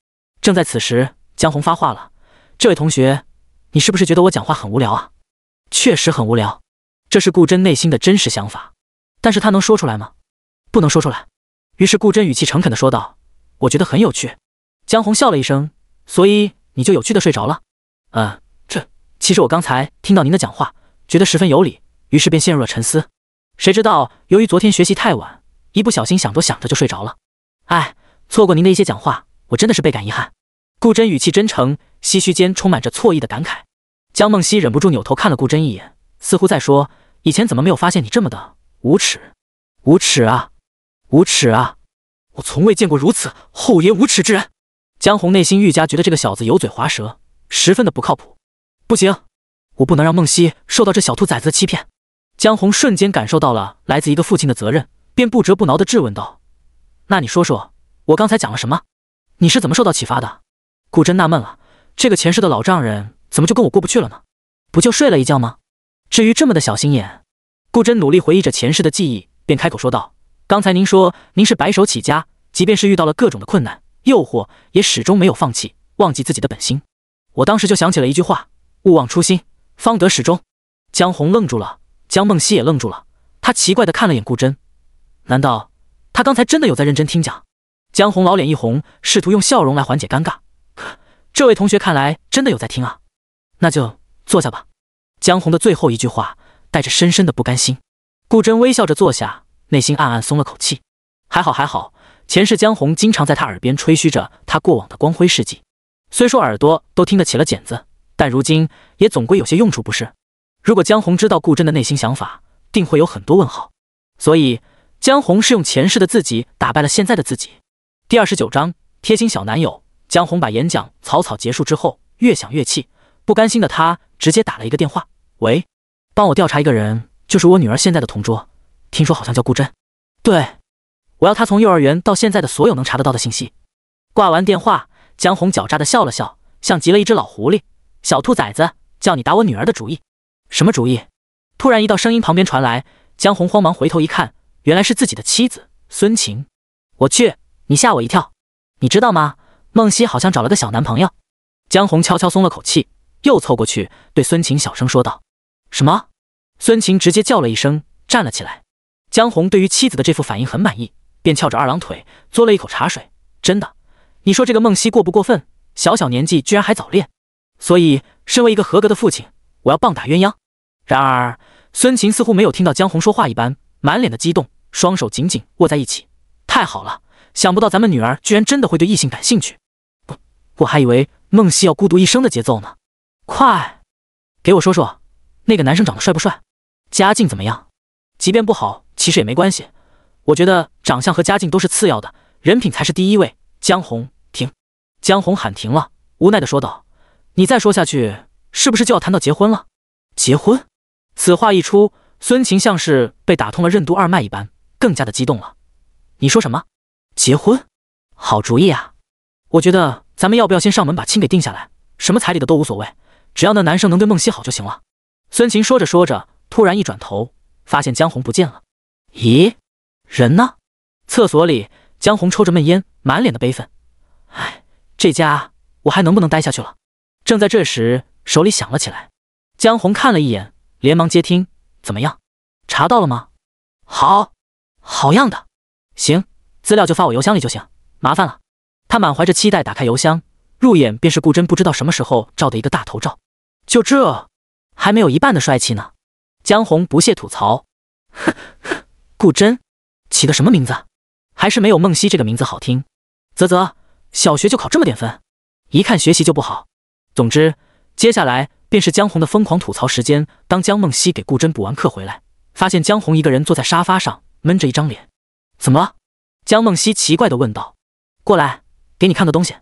正在此时，江红发话了：“这位同学，你是不是觉得我讲话很无聊啊？”确实很无聊，这是顾真内心的真实想法，但是他能说出来吗？不能说出来。于是顾真语气诚恳的说道：“我觉得很有趣。”江红笑了一声：“所以你就有趣的睡着了？”“嗯，这其实我刚才听到您的讲话，觉得十分有理，于是便陷入了沉思。谁知道由于昨天学习太晚，一不小心想着想着就睡着了。哎，错过您的一些讲话，我真的是倍感遗憾。”顾真语气真诚，唏嘘间充满着错意的感慨。江梦溪忍不住扭头看了顾真一眼，似乎在说：“以前怎么没有发现你这么的无耻？无耻啊，无耻啊！我从未见过如此厚颜无耻之人。”江红内心愈加觉得这个小子油嘴滑舌，十分的不靠谱。不行，我不能让梦溪受到这小兔崽子的欺骗。江红瞬间感受到了来自一个父亲的责任，便不折不挠的质问道：“那你说说，我刚才讲了什么？你是怎么受到启发的？”顾真纳闷了，这个前世的老丈人。怎么就跟我过不去了呢？不就睡了一觉吗？至于这么的小心眼？顾真努力回忆着前世的记忆，便开口说道：“刚才您说您是白手起家，即便是遇到了各种的困难、诱惑，也始终没有放弃，忘记自己的本心。我当时就想起了一句话：勿忘初心，方得始终。”江红愣住了，江梦溪也愣住了，她奇怪的看了眼顾真，难道他刚才真的有在认真听讲？江红老脸一红，试图用笑容来缓解尴尬。这位同学看来真的有在听啊。那就坐下吧。江红的最后一句话带着深深的不甘心。顾真微笑着坐下，内心暗暗松了口气。还好，还好。前世江红经常在他耳边吹嘘着他过往的光辉事迹，虽说耳朵都听得起了茧子，但如今也总归有些用处不是？如果江红知道顾真的内心想法，定会有很多问号。所以，江红是用前世的自己打败了现在的自己。第二十九章：贴心小男友。江红把演讲草草结束之后，越想越气。不甘心的他直接打了一个电话，喂，帮我调查一个人，就是我女儿现在的同桌，听说好像叫顾真。对，我要他从幼儿园到现在的所有能查得到的信息。挂完电话，江红狡诈的笑了笑，像极了一只老狐狸。小兔崽子，叫你打我女儿的主意，什么主意？突然一道声音旁边传来，江红慌忙回头一看，原来是自己的妻子孙晴。我去，你吓我一跳。你知道吗？梦溪好像找了个小男朋友。江红悄悄松了口气。又凑过去对孙晴小声说道：“什么？”孙晴直接叫了一声，站了起来。江红对于妻子的这副反应很满意，便翘着二郎腿嘬了一口茶水。真的，你说这个梦溪过不过分？小小年纪居然还早恋，所以身为一个合格的父亲，我要棒打鸳鸯。然而孙晴似乎没有听到江红说话一般，满脸的激动，双手紧紧握在一起。太好了，想不到咱们女儿居然真的会对异性感兴趣，不，我还以为梦溪要孤独一生的节奏呢。快，给我说说，那个男生长得帅不帅？家境怎么样？即便不好，其实也没关系。我觉得长相和家境都是次要的，人品才是第一位。江红，停！江红喊停了，无奈的说道：“你再说下去，是不是就要谈到结婚了？”结婚？此话一出，孙晴像是被打通了任督二脉一般，更加的激动了。“你说什么？结婚？好主意啊！我觉得咱们要不要先上门把亲给定下来？什么彩礼的都无所谓。”只要那男生能对梦溪好就行了。孙晴说着说着，突然一转头，发现江红不见了。咦，人呢？厕所里，江红抽着闷烟，满脸的悲愤。哎，这家我还能不能待下去了？正在这时，手里响了起来。江红看了一眼，连忙接听。怎么样，查到了吗？好，好样的。行，资料就发我邮箱里就行。麻烦了。他满怀着期待打开邮箱。入眼便是顾真不知道什么时候照的一个大头照，就这还没有一半的帅气呢。江红不屑吐槽，哼哼，顾真起的什么名字，还是没有梦溪这个名字好听。啧啧，小学就考这么点分，一看学习就不好。总之，接下来便是江红的疯狂吐槽时间。当江梦溪给顾真补完课回来，发现江红一个人坐在沙发上，闷着一张脸。怎么了？江梦溪奇怪的问道。过来，给你看个东西。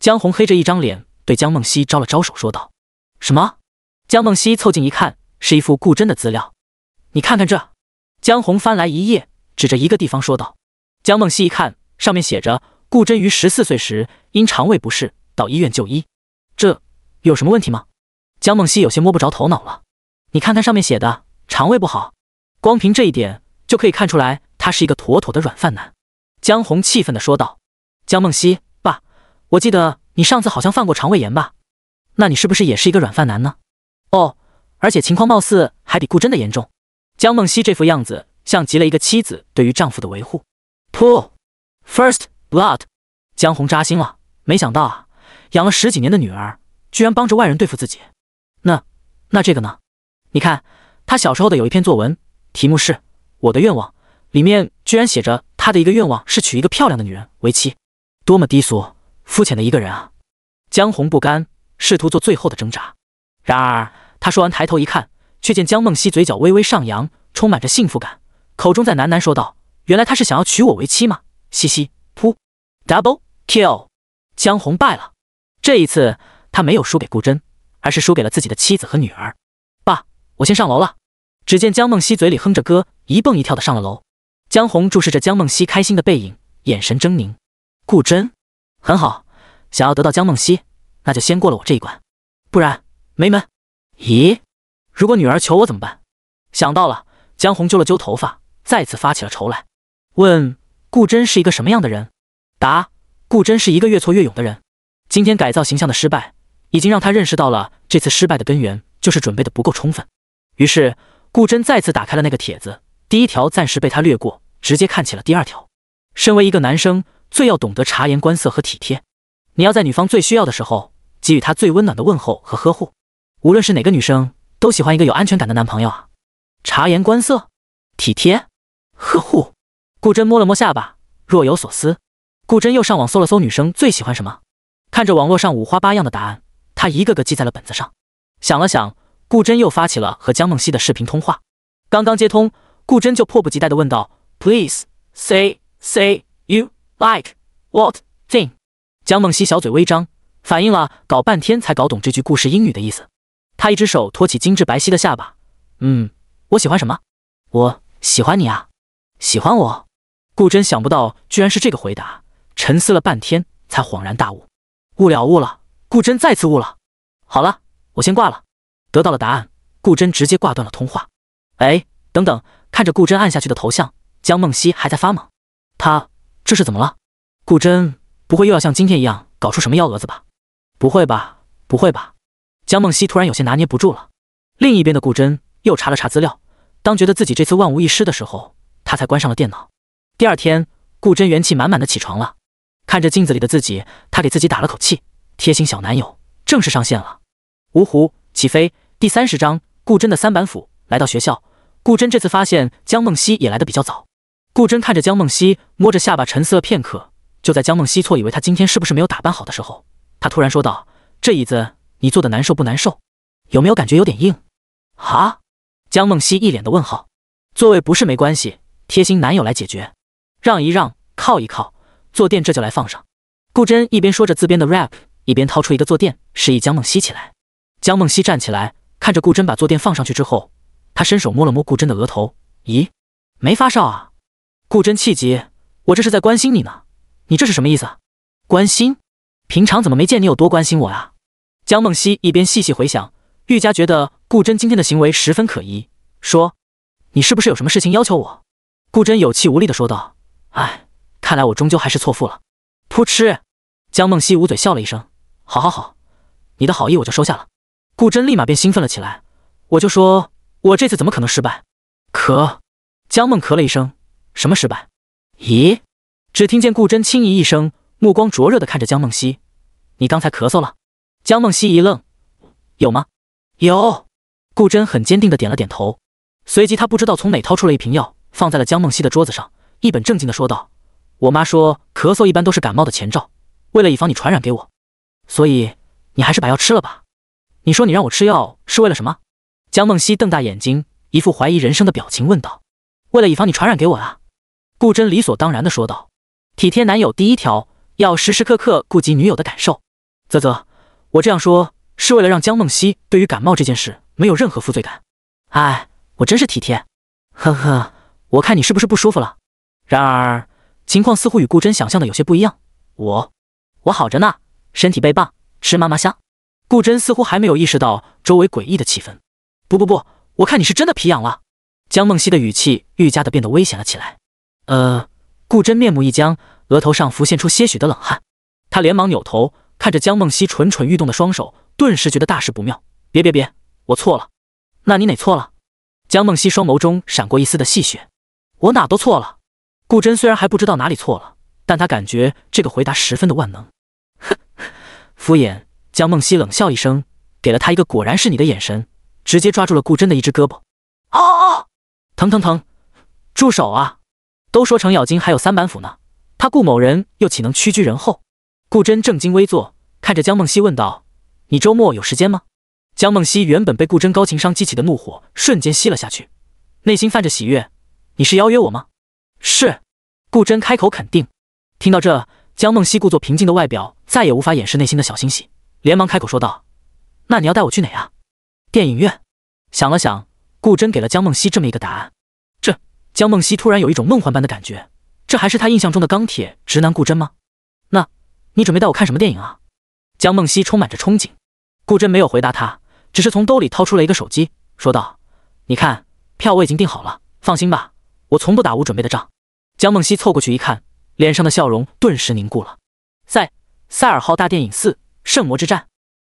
江红黑着一张脸，对江梦溪招了招手，说道：“什么？”江梦溪凑近一看，是一副顾真的资料。你看看这。江红翻来一页，指着一个地方说道：“江梦溪，一看上面写着，顾真于十四岁时因肠胃不适到医院就医。这有什么问题吗？”江梦溪有些摸不着头脑了。你看看上面写的，肠胃不好，光凭这一点就可以看出来，他是一个妥妥的软饭男。江红气愤地说道：“江梦溪。”我记得你上次好像犯过肠胃炎吧？那你是不是也是一个软饭男呢？哦，而且情况貌似还比顾真的严重。江梦溪这副样子像极了一个妻子对于丈夫的维护。p first blood，江红扎心了。没想到啊，养了十几年的女儿，居然帮着外人对付自己。那那这个呢？你看他小时候的有一篇作文，题目是《我的愿望》，里面居然写着他的一个愿望是娶一个漂亮的女人为妻，多么低俗！肤浅的一个人啊！江红不甘，试图做最后的挣扎。然而，他说完抬头一看，却见江梦溪嘴角微微上扬，充满着幸福感，口中在喃喃说道：“原来他是想要娶我为妻吗？嘻嘻，噗，double kill！江红败了。这一次，他没有输给顾真，而是输给了自己的妻子和女儿。爸，我先上楼了。”只见江梦溪嘴里哼着歌，一蹦一跳的上了楼。江红注视着江梦溪开心的背影，眼神狰狞。顾真。很好，想要得到江梦溪，那就先过了我这一关，不然没门。咦，如果女儿求我怎么办？想到了，江红揪了揪头发，再次发起了愁来。问顾真是一个什么样的人？答：顾真是一个越挫越勇的人。今天改造形象的失败，已经让他认识到了这次失败的根源就是准备的不够充分。于是，顾真再次打开了那个帖子，第一条暂时被他略过，直接看起了第二条。身为一个男生。最要懂得察言观色和体贴，你要在女方最需要的时候给予她最温暖的问候和呵护。无论是哪个女生都喜欢一个有安全感的男朋友啊！察言观色、体贴、呵护。顾真摸了摸下巴，若有所思。顾真又上网搜了搜女生最喜欢什么，看着网络上五花八样的答案，她一个个记在了本子上。想了想，顾真又发起了和江梦溪的视频通话。刚刚接通，顾真就迫不及待地问道：“Please say say。” Like what thing？江梦溪小嘴微张，反映了搞半天才搞懂这句故事英语的意思。她一只手托起精致白皙的下巴，嗯，我喜欢什么？我喜欢你啊，喜欢我？顾真想不到居然是这个回答，沉思了半天才恍然大悟，悟了悟了，顾真再次悟了。好了，我先挂了。得到了答案，顾真直接挂断了通话。哎，等等，看着顾真按下去的头像，江梦溪还在发懵，他。这是怎么了？顾真不会又要像今天一样搞出什么幺蛾子吧？不会吧，不会吧！江梦溪突然有些拿捏不住了。另一边的顾真又查了查资料，当觉得自己这次万无一失的时候，她才关上了电脑。第二天，顾真元气满满的起床了，看着镜子里的自己，他给自己打了口气。贴心小男友正式上线了。芜湖，起飞！第三十章，顾真的三板斧。来到学校，顾真这次发现江梦溪也来的比较早。顾真看着江梦溪，摸着下巴沉思了片刻。就在江梦溪错以为她今天是不是没有打扮好的时候，她突然说道：“这椅子你坐的难受不难受？有没有感觉有点硬？”哈！江梦溪一脸的问号。座位不是没关系，贴心男友来解决。让一让，靠一靠，坐垫这就来放上。顾真一边说着自编的 rap，一边掏出一个坐垫，示意江梦溪起来。江梦溪站起来，看着顾真把坐垫放上去之后，她伸手摸了摸顾真的额头，咦，没发烧啊？顾真气急，我这是在关心你呢，你这是什么意思？关心？平常怎么没见你有多关心我啊？江梦溪一边细细回想，愈加觉得顾真今天的行为十分可疑，说：“你是不是有什么事情要求我？”顾真有气无力的说道：“哎，看来我终究还是错付了。”扑哧，江梦溪捂嘴笑了一声：“好，好，好，你的好意我就收下了。”顾真立马便兴奋了起来：“我就说我这次怎么可能失败？”咳，江梦咳了一声。什么失败？咦，只听见顾真轻咦一声，目光灼热的看着江梦溪。你刚才咳嗽了？江梦溪一愣，有吗？有。顾真很坚定的点了点头，随即他不知道从哪掏出了一瓶药，放在了江梦溪的桌子上，一本正经的说道：“我妈说咳嗽一般都是感冒的前兆，为了以防你传染给我，所以你还是把药吃了吧。”你说你让我吃药是为了什么？江梦溪瞪大眼睛，一副怀疑人生的表情问道：“为了以防你传染给我啊？”顾真理所当然的说道：“体贴男友第一条，要时时刻刻顾及女友的感受。”啧啧，我这样说是为了让江梦溪对于感冒这件事没有任何负罪感。哎，我真是体贴。呵呵，我看你是不是不舒服了？然而，情况似乎与顾真想象的有些不一样。我，我好着呢，身体倍棒，吃嘛嘛香。顾真似乎还没有意识到周围诡异的气氛。不不不，我看你是真的皮痒了。江梦溪的语气愈加的变得危险了起来。呃，顾真面目一僵，额头上浮现出些许的冷汗，他连忙扭头看着江梦溪蠢蠢欲动的双手，顿时觉得大事不妙。别别别，我错了。那你哪错了？江梦溪双眸中闪过一丝的戏谑，我哪都错了。顾真虽然还不知道哪里错了，但他感觉这个回答十分的万能。哼，敷衍。江梦溪冷笑一声，给了他一个果然是你的眼神，直接抓住了顾真的一只胳膊。啊，疼疼疼，住手啊！都说程咬金还有三板斧呢，他顾某人又岂能屈居人后？顾真正襟危坐，看着江梦溪问道：“你周末有时间吗？”江梦溪原本被顾真高情商激起的怒火瞬间熄了下去，内心泛着喜悦。你是邀约我吗？是。顾真开口肯定。听到这，江梦溪故作平静的外表再也无法掩饰内心的小欣喜，连忙开口说道：“那你要带我去哪啊？”电影院。想了想，顾真给了江梦溪这么一个答案。江梦溪突然有一种梦幻般的感觉，这还是他印象中的钢铁直男顾真吗？那，你准备带我看什么电影啊？江梦溪充满着憧憬。顾真没有回答他，只是从兜里掏出了一个手机，说道：“你看，票我已经订好了，放心吧，我从不打无准备的仗。”江梦溪凑过去一看，脸上的笑容顿时凝固了。赛赛尔号大电影四：圣魔之战。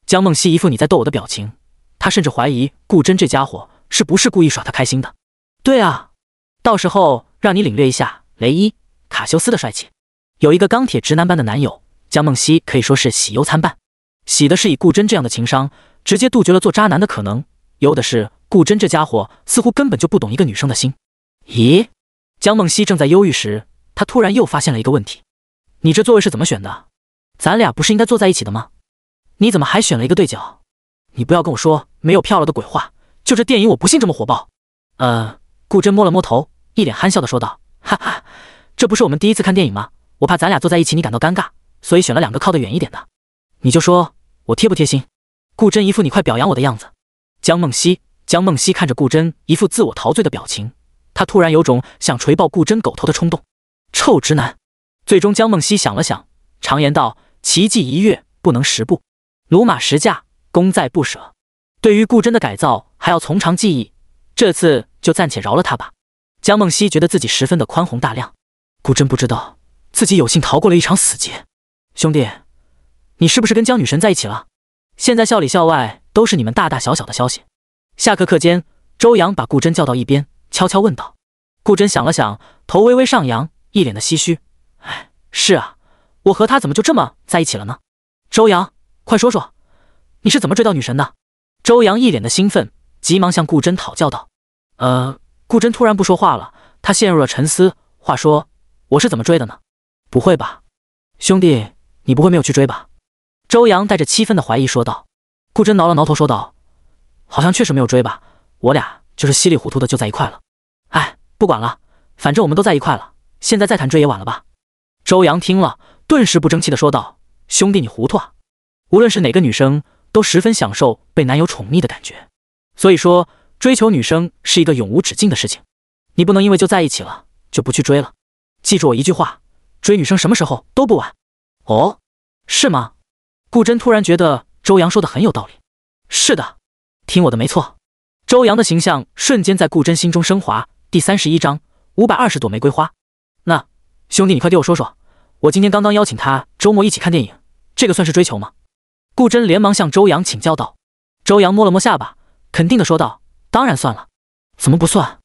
江梦溪一副你在逗我的表情，他甚至怀疑顾真这家伙是不是故意耍他开心的。对啊。到时候让你领略一下雷伊卡修斯的帅气。有一个钢铁直男般的男友，江梦溪可以说是喜忧参半。喜的是以顾真这样的情商，直接杜绝了做渣男的可能；忧的是顾真这家伙似乎根本就不懂一个女生的心。咦？江梦溪正在忧郁时，他突然又发现了一个问题：你这座位是怎么选的？咱俩不是应该坐在一起的吗？你怎么还选了一个对角？你不要跟我说没有票了的鬼话！就这电影，我不信这么火爆。呃。顾真摸了摸头，一脸憨笑的说道：“哈哈，这不是我们第一次看电影吗？我怕咱俩坐在一起你感到尴尬，所以选了两个靠得远一点的。你就说我贴不贴心？”顾真一副你快表扬我的样子。江梦溪，江梦溪看着顾真一副自我陶醉的表情，他突然有种想锤爆顾真狗头的冲动。臭直男！最终，江梦溪想了想，常言道：“奇迹一跃不能十步，驽马十驾，功在不舍。”对于顾真的改造，还要从长计议。这次就暂且饶了他吧。江梦溪觉得自己十分的宽宏大量，顾真不知道自己有幸逃过了一场死劫。兄弟，你是不是跟江女神在一起了？现在校里校外都是你们大大小小的消息。下课课间，周阳把顾真叫到一边，悄悄问道。顾真想了想，头微微上扬，一脸的唏嘘：“哎，是啊，我和他怎么就这么在一起了呢？”周阳，快说说，你是怎么追到女神的？周阳一脸的兴奋，急忙向顾真讨教道。呃，顾真突然不说话了，他陷入了沉思。话说，我是怎么追的呢？不会吧，兄弟，你不会没有去追吧？周阳带着七分的怀疑说道。顾真挠了挠头说道：“好像确实没有追吧，我俩就是稀里糊涂的就在一块了。哎，不管了，反正我们都在一块了，现在再谈追也晚了吧。”周阳听了，顿时不争气的说道：“兄弟，你糊涂啊！无论是哪个女生，都十分享受被男友宠溺的感觉，所以说。”追求女生是一个永无止境的事情，你不能因为就在一起了就不去追了。记住我一句话，追女生什么时候都不晚。哦，是吗？顾真突然觉得周阳说的很有道理。是的，听我的没错。周阳的形象瞬间在顾真心中升华。第三十一章五百二十朵玫瑰花。那兄弟，你快给我说说，我今天刚刚邀请他周末一起看电影，这个算是追求吗？顾真连忙向周阳请教道。周阳摸了摸下巴，肯定的说道。当然算了，怎么不算？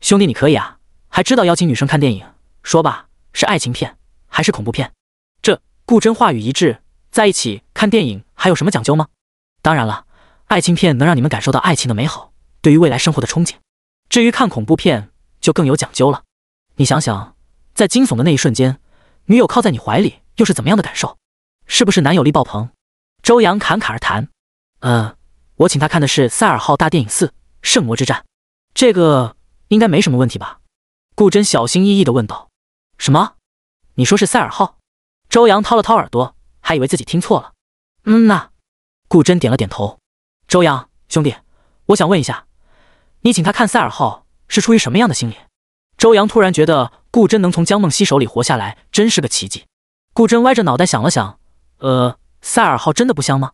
兄弟，你可以啊，还知道邀请女生看电影。说吧，是爱情片还是恐怖片？这顾真话语一致，在一起看电影还有什么讲究吗？当然了，爱情片能让你们感受到爱情的美好，对于未来生活的憧憬。至于看恐怖片就更有讲究了。你想想，在惊悚的那一瞬间，女友靠在你怀里又是怎么样的感受？是不是男友力爆棚？周洋侃侃而谈。呃，我请他看的是《塞尔号大电影四》。圣魔之战，这个应该没什么问题吧？顾真小心翼翼地问道。什么？你说是塞尔号？周阳掏了掏耳朵，还以为自己听错了。嗯呐，顾真点了点头。周阳兄弟，我想问一下，你请他看塞尔号是出于什么样的心理？周阳突然觉得顾真能从江梦溪手里活下来真是个奇迹。顾真歪着脑袋想了想，呃，塞尔号真的不香吗？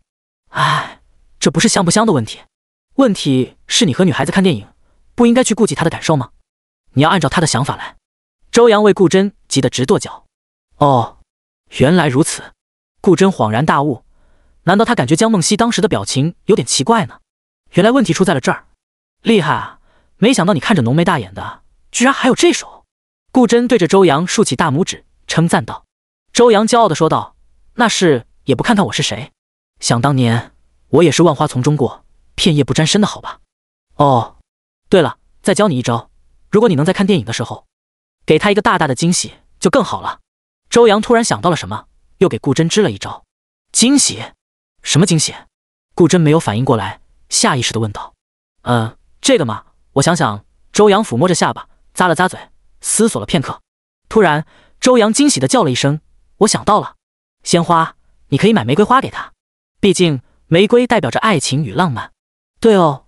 哎，这不是香不香的问题。问题是，你和女孩子看电影，不应该去顾及她的感受吗？你要按照她的想法来。周阳为顾真急得直跺脚。哦，原来如此。顾真恍然大悟，难道他感觉江梦溪当时的表情有点奇怪呢？原来问题出在了这儿。厉害啊！没想到你看着浓眉大眼的，居然还有这手。顾真对着周阳竖起大拇指，称赞道。周阳骄傲地说道：“那是也不看看我是谁？想当年，我也是万花丛中过。”片叶不沾身的好吧，哦，对了，再教你一招，如果你能在看电影的时候，给他一个大大的惊喜就更好了。周阳突然想到了什么，又给顾真支了一招。惊喜？什么惊喜？顾真没有反应过来，下意识的问道：“呃，这个嘛，我想想。”周阳抚摸着下巴，咂了咂嘴，思索了片刻，突然，周阳惊喜的叫了一声：“我想到了！鲜花，你可以买玫瑰花给他，毕竟玫瑰代表着爱情与浪漫。”对哦，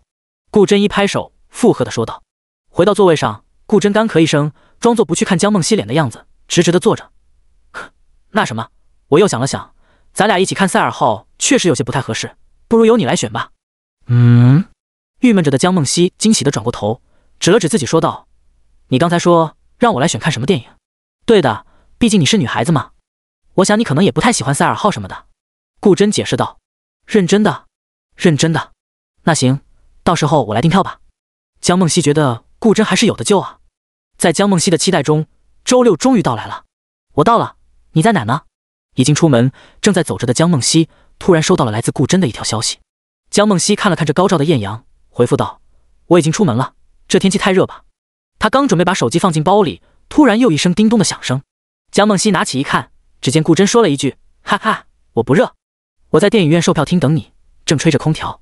顾真一拍手附和的说道。回到座位上，顾真干咳一声，装作不去看江梦溪脸的样子，直直的坐着。那什么，我又想了想，咱俩一起看《赛尔号》确实有些不太合适，不如由你来选吧。嗯，郁闷着的江梦溪惊喜的转过头，指了指自己说道：“你刚才说让我来选看什么电影？对的，毕竟你是女孩子嘛。我想你可能也不太喜欢《赛尔号》什么的。”顾真解释道：“认真的，认真的。”那行，到时候我来订票吧。江梦溪觉得顾真还是有的救啊。在江梦溪的期待中，周六终于到来了。我到了，你在哪呢？已经出门，正在走着的江梦溪突然收到了来自顾真的一条消息。江梦溪看了看这高照的艳阳，回复道：“我已经出门了，这天气太热吧？”他刚准备把手机放进包里，突然又一声叮咚的响声。江梦溪拿起一看，只见顾真说了一句：“哈哈，我不热，我在电影院售票厅等你，正吹着空调。”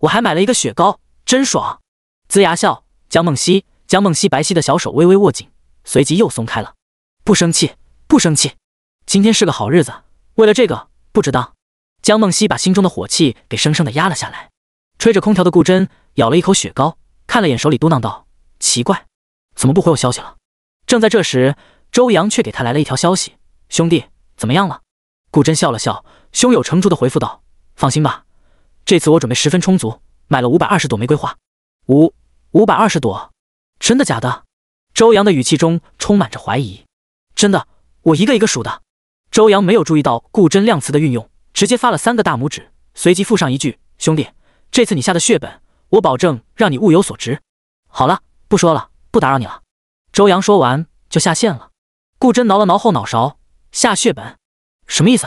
我还买了一个雪糕，真爽！龇牙笑。江梦溪，江梦溪白皙的小手微微握紧，随即又松开了。不生气，不生气。今天是个好日子，为了这个不值当。江梦溪把心中的火气给生生的压了下来。吹着空调的顾真咬了一口雪糕，看了眼手里，嘟囔道：“奇怪，怎么不回我消息了？”正在这时，周阳却给他来了一条消息：“兄弟，怎么样了？”顾真笑了笑，胸有成竹的回复道：“放心吧。”这次我准备十分充足，买了五百二十朵玫瑰花，五五百二十朵，真的假的？周阳的语气中充满着怀疑。真的，我一个一个数的。周阳没有注意到顾真量词的运用，直接发了三个大拇指，随即附上一句：“兄弟，这次你下的血本，我保证让你物有所值。”好了，不说了，不打扰你了。周阳说完就下线了。顾真挠了挠后脑勺，下血本什么意思？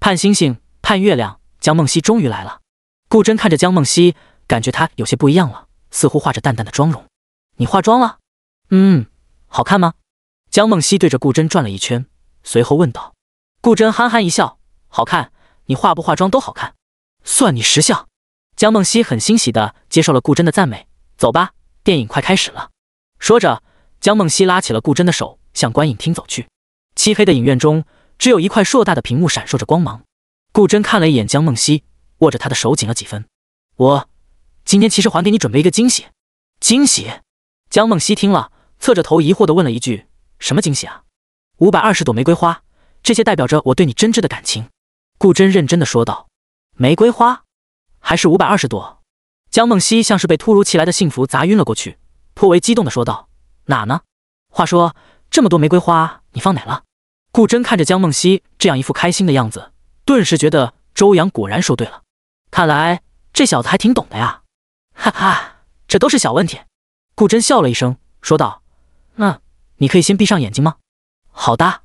盼星星盼月亮，江梦溪终于来了。顾真看着江梦溪，感觉她有些不一样了，似乎化着淡淡的妆容。你化妆了？嗯，好看吗？江梦溪对着顾真转了一圈，随后问道。顾真憨憨一笑，好看，你化不化妆都好看，算你识相。江梦溪很欣喜的接受了顾真的赞美。走吧，电影快开始了。说着，江梦溪拉起了顾真的手，向观影厅走去。漆黑的影院中，只有一块硕大的屏幕闪烁着光芒。顾真看了一眼江梦溪。握着他的手紧了几分，我今天其实还给你准备一个惊喜。惊喜？江梦溪听了，侧着头疑惑地问了一句：“什么惊喜啊？”“五百二十朵玫瑰花，这些代表着我对你真挚的感情。”顾真认真地说道。“玫瑰花？还是五百二十朵？”江梦溪像是被突如其来的幸福砸晕了过去，颇为激动地说道：“哪呢？话说这么多玫瑰花，你放哪了？”顾真看着江梦溪这样一副开心的样子，顿时觉得周阳果然说对了。看来这小子还挺懂的呀，哈哈，这都是小问题。顾真笑了一声，说道：“嗯，你可以先闭上眼睛吗？”“好的。”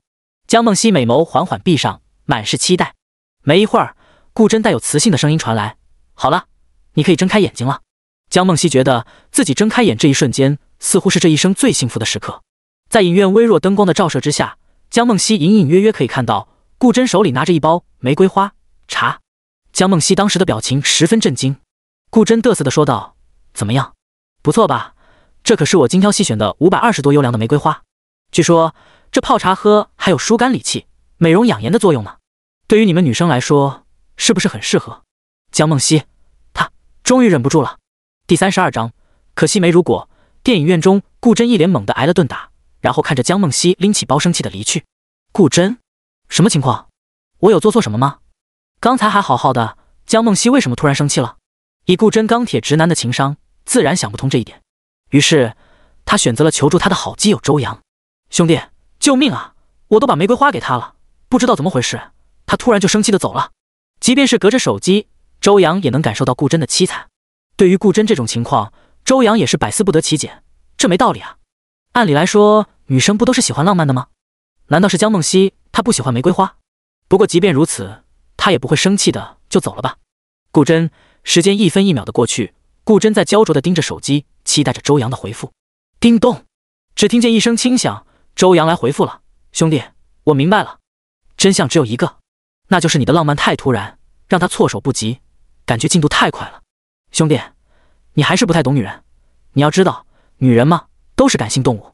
江梦溪美眸缓缓闭上，满是期待。没一会儿，顾真带有磁性的声音传来：“好了，你可以睁开眼睛了。”江梦溪觉得自己睁开眼这一瞬间，似乎是这一生最幸福的时刻。在影院微弱灯光的照射之下，江梦溪隐隐约约可以看到顾真手里拿着一包玫瑰花茶。江梦溪当时的表情十分震惊，顾真得瑟的说道：“怎么样，不错吧？这可是我精挑细选的五百二十多优良的玫瑰花。据说这泡茶喝还有疏肝理气、美容养颜的作用呢。对于你们女生来说，是不是很适合？”江梦溪，她终于忍不住了。第三十二章，可惜没如果。电影院中，顾真一脸懵的挨了顿打，然后看着江梦溪拎起包生气的离去。顾真，什么情况？我有做错什么吗？刚才还好好的，江梦溪为什么突然生气了？以顾真钢铁直男的情商，自然想不通这一点。于是他选择了求助他的好基友周阳。兄弟，救命啊！我都把玫瑰花给他了，不知道怎么回事，他突然就生气的走了。即便是隔着手机，周阳也能感受到顾真的凄惨。对于顾真这种情况，周阳也是百思不得其解，这没道理啊！按理来说，女生不都是喜欢浪漫的吗？难道是江梦溪她不喜欢玫瑰花？不过即便如此。他也不会生气的就走了吧？顾真，时间一分一秒的过去，顾真在焦灼的盯着手机，期待着周阳的回复。叮咚，只听见一声轻响，周阳来回复了：“兄弟，我明白了，真相只有一个，那就是你的浪漫太突然，让他措手不及，感觉进度太快了。兄弟，你还是不太懂女人，你要知道，女人嘛，都是感性动物，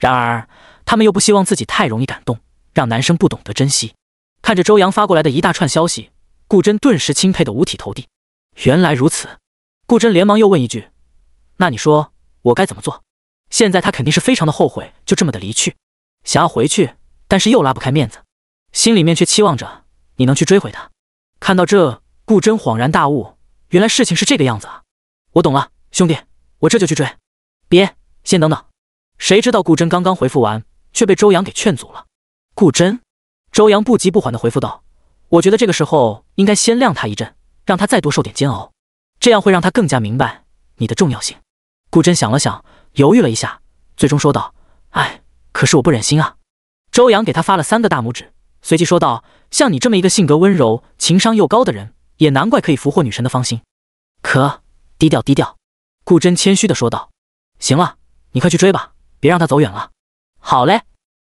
然而她们又不希望自己太容易感动，让男生不懂得珍惜。”看着周阳发过来的一大串消息，顾真顿时钦佩的五体投地。原来如此，顾真连忙又问一句：“那你说我该怎么做？”现在他肯定是非常的后悔，就这么的离去，想要回去，但是又拉不开面子，心里面却期望着你能去追回他。看到这，顾真恍然大悟，原来事情是这个样子啊！我懂了，兄弟，我这就去追。别，先等等。谁知道顾真刚刚回复完，却被周阳给劝阻了。顾真。周阳不急不缓地回复道：“我觉得这个时候应该先晾他一阵，让他再多受点煎熬，这样会让他更加明白你的重要性。”顾真想了想，犹豫了一下，最终说道：“哎，可是我不忍心啊。”周阳给他发了三个大拇指，随即说道：“像你这么一个性格温柔、情商又高的人，也难怪可以俘获女神的芳心。”可低调低调，顾真谦虚地说道：“行了，你快去追吧，别让他走远了。”好嘞。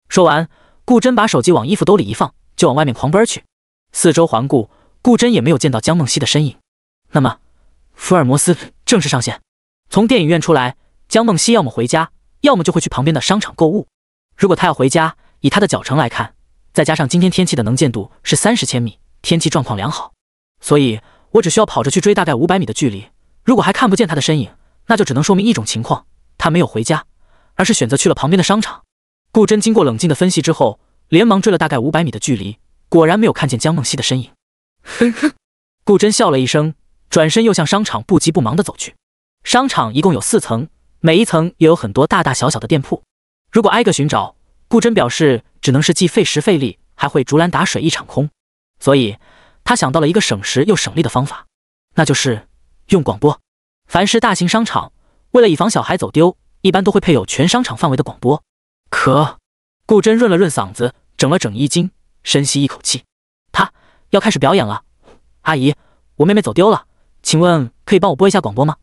说完。顾真把手机往衣服兜里一放，就往外面狂奔去。四周环顾，顾真也没有见到江梦溪的身影。那么，福尔摩斯正式上线。从电影院出来，江梦溪要么回家，要么就会去旁边的商场购物。如果她要回家，以她的脚程来看，再加上今天天气的能见度是三十千米，天气状况良好，所以我只需要跑着去追大概五百米的距离。如果还看不见她的身影，那就只能说明一种情况：她没有回家，而是选择去了旁边的商场。顾真经过冷静的分析之后，连忙追了大概五百米的距离，果然没有看见江梦溪的身影。哼哼。顾真笑了一声，转身又向商场不急不忙的走去。商场一共有四层，每一层也有很多大大小小的店铺。如果挨个寻找，顾真表示只能是既费时费力，还会竹篮打水一场空。所以，他想到了一个省时又省力的方法，那就是用广播。凡是大型商场，为了以防小孩走丢，一般都会配有全商场范围的广播。可，顾真润了润嗓子，整了整衣襟，深吸一口气。他要开始表演了。阿姨，我妹妹走丢了，请问可以帮我播一下广播吗？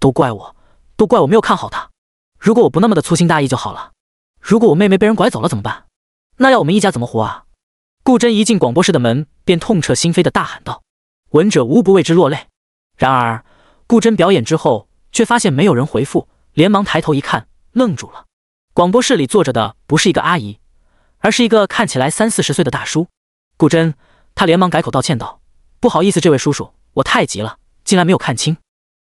都怪我，都怪我没有看好她。如果我不那么的粗心大意就好了。如果我妹妹被人拐走了怎么办？那要我们一家怎么活啊？顾真一进广播室的门，便痛彻心扉的大喊道：“闻者无不为之落泪。”然而，顾真表演之后，却发现没有人回复，连忙抬头一看，愣住了。广播室里坐着的不是一个阿姨，而是一个看起来三四十岁的大叔。顾真，他连忙改口道歉道：“不好意思，这位叔叔，我太急了，竟然没有看清。”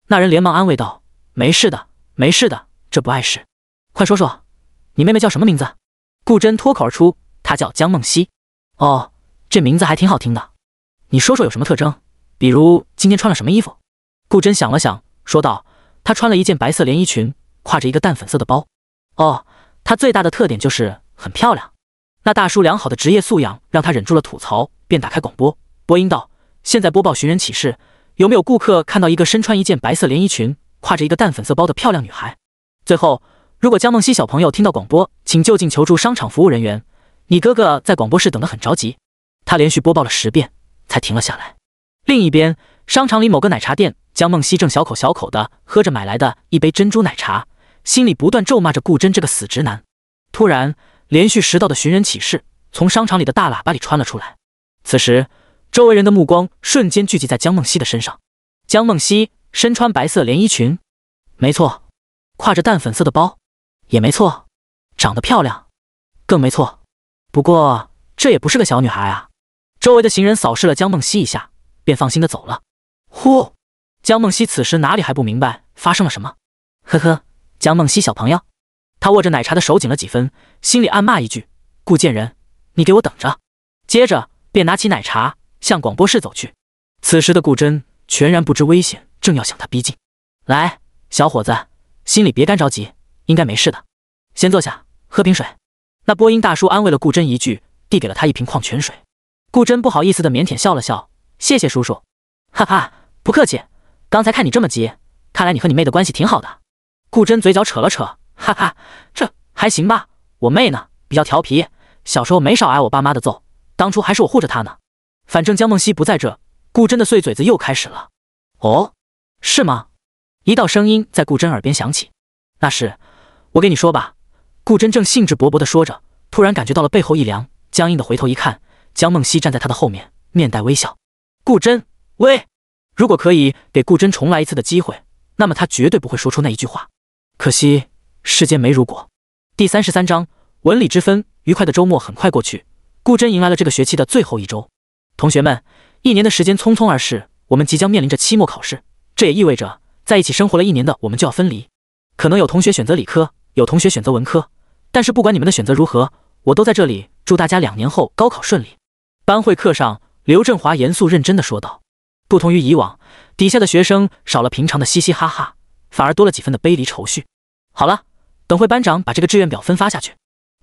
那人连忙安慰道：“没事的，没事的，这不碍事。快说说，你妹妹叫什么名字？”顾真脱口而出：“她叫江梦溪。”“哦，这名字还挺好听的。你说说有什么特征？比如今天穿了什么衣服？”顾真想了想，说道：“她穿了一件白色连衣裙，挎着一个淡粉色的包。”“哦。”她最大的特点就是很漂亮。那大叔良好的职业素养让他忍住了吐槽，便打开广播，播音道：“现在播报寻人启事，有没有顾客看到一个身穿一件白色连衣裙、挎着一个淡粉色包的漂亮女孩？最后，如果江梦溪小朋友听到广播，请就近求助商场服务人员，你哥哥在广播室等得很着急。”他连续播报了十遍才停了下来。另一边，商场里某个奶茶店，江梦溪正小口小口地喝着买来的一杯珍珠奶茶。心里不断咒骂着顾真这个死直男。突然，连续十道的寻人启事从商场里的大喇叭里穿了出来。此时，周围人的目光瞬间聚集在江梦溪的身上。江梦溪身穿白色连衣裙，没错，挎着淡粉色的包，也没错，长得漂亮，更没错。不过，这也不是个小女孩啊。周围的行人扫视了江梦溪一下，便放心的走了。呼，江梦溪此时哪里还不明白发生了什么？呵呵。江梦溪小朋友，他握着奶茶的手紧了几分，心里暗骂一句：“顾贱人，你给我等着！”接着便拿起奶茶向广播室走去。此时的顾真全然不知危险，正要向他逼近。来，小伙子，心里别干着急，应该没事的。先坐下，喝瓶水。那播音大叔安慰了顾真一句，递给了他一瓶矿泉水。顾真不好意思的腼腆笑了笑：“谢谢叔叔。”哈哈，不客气。刚才看你这么急，看来你和你妹的关系挺好的。顾真嘴角扯了扯，哈哈，这还行吧。我妹呢，比较调皮，小时候没少挨我爸妈的揍。当初还是我护着她呢。反正江梦溪不在这，顾真的碎嘴子又开始了。哦，是吗？一道声音在顾真耳边响起。那是我给你说吧。顾真正兴致勃勃的说着，突然感觉到了背后一凉，僵硬的回头一看，江梦溪站在他的后面，面带微笑。顾真，喂！如果可以给顾真重来一次的机会，那么他绝对不会说出那一句话。可惜世间没如果。第三十三章文理之分。愉快的周末很快过去，顾真迎来了这个学期的最后一周。同学们，一年的时间匆匆而逝，我们即将面临着期末考试，这也意味着在一起生活了一年的我们就要分离。可能有同学选择理科，有同学选择文科，但是不管你们的选择如何，我都在这里祝大家两年后高考顺利。班会课上，刘振华严肃认真的说道。不同于以往，底下的学生少了平常的嘻嘻哈哈，反而多了几分的悲离愁绪。好了，等会班长把这个志愿表分发下去，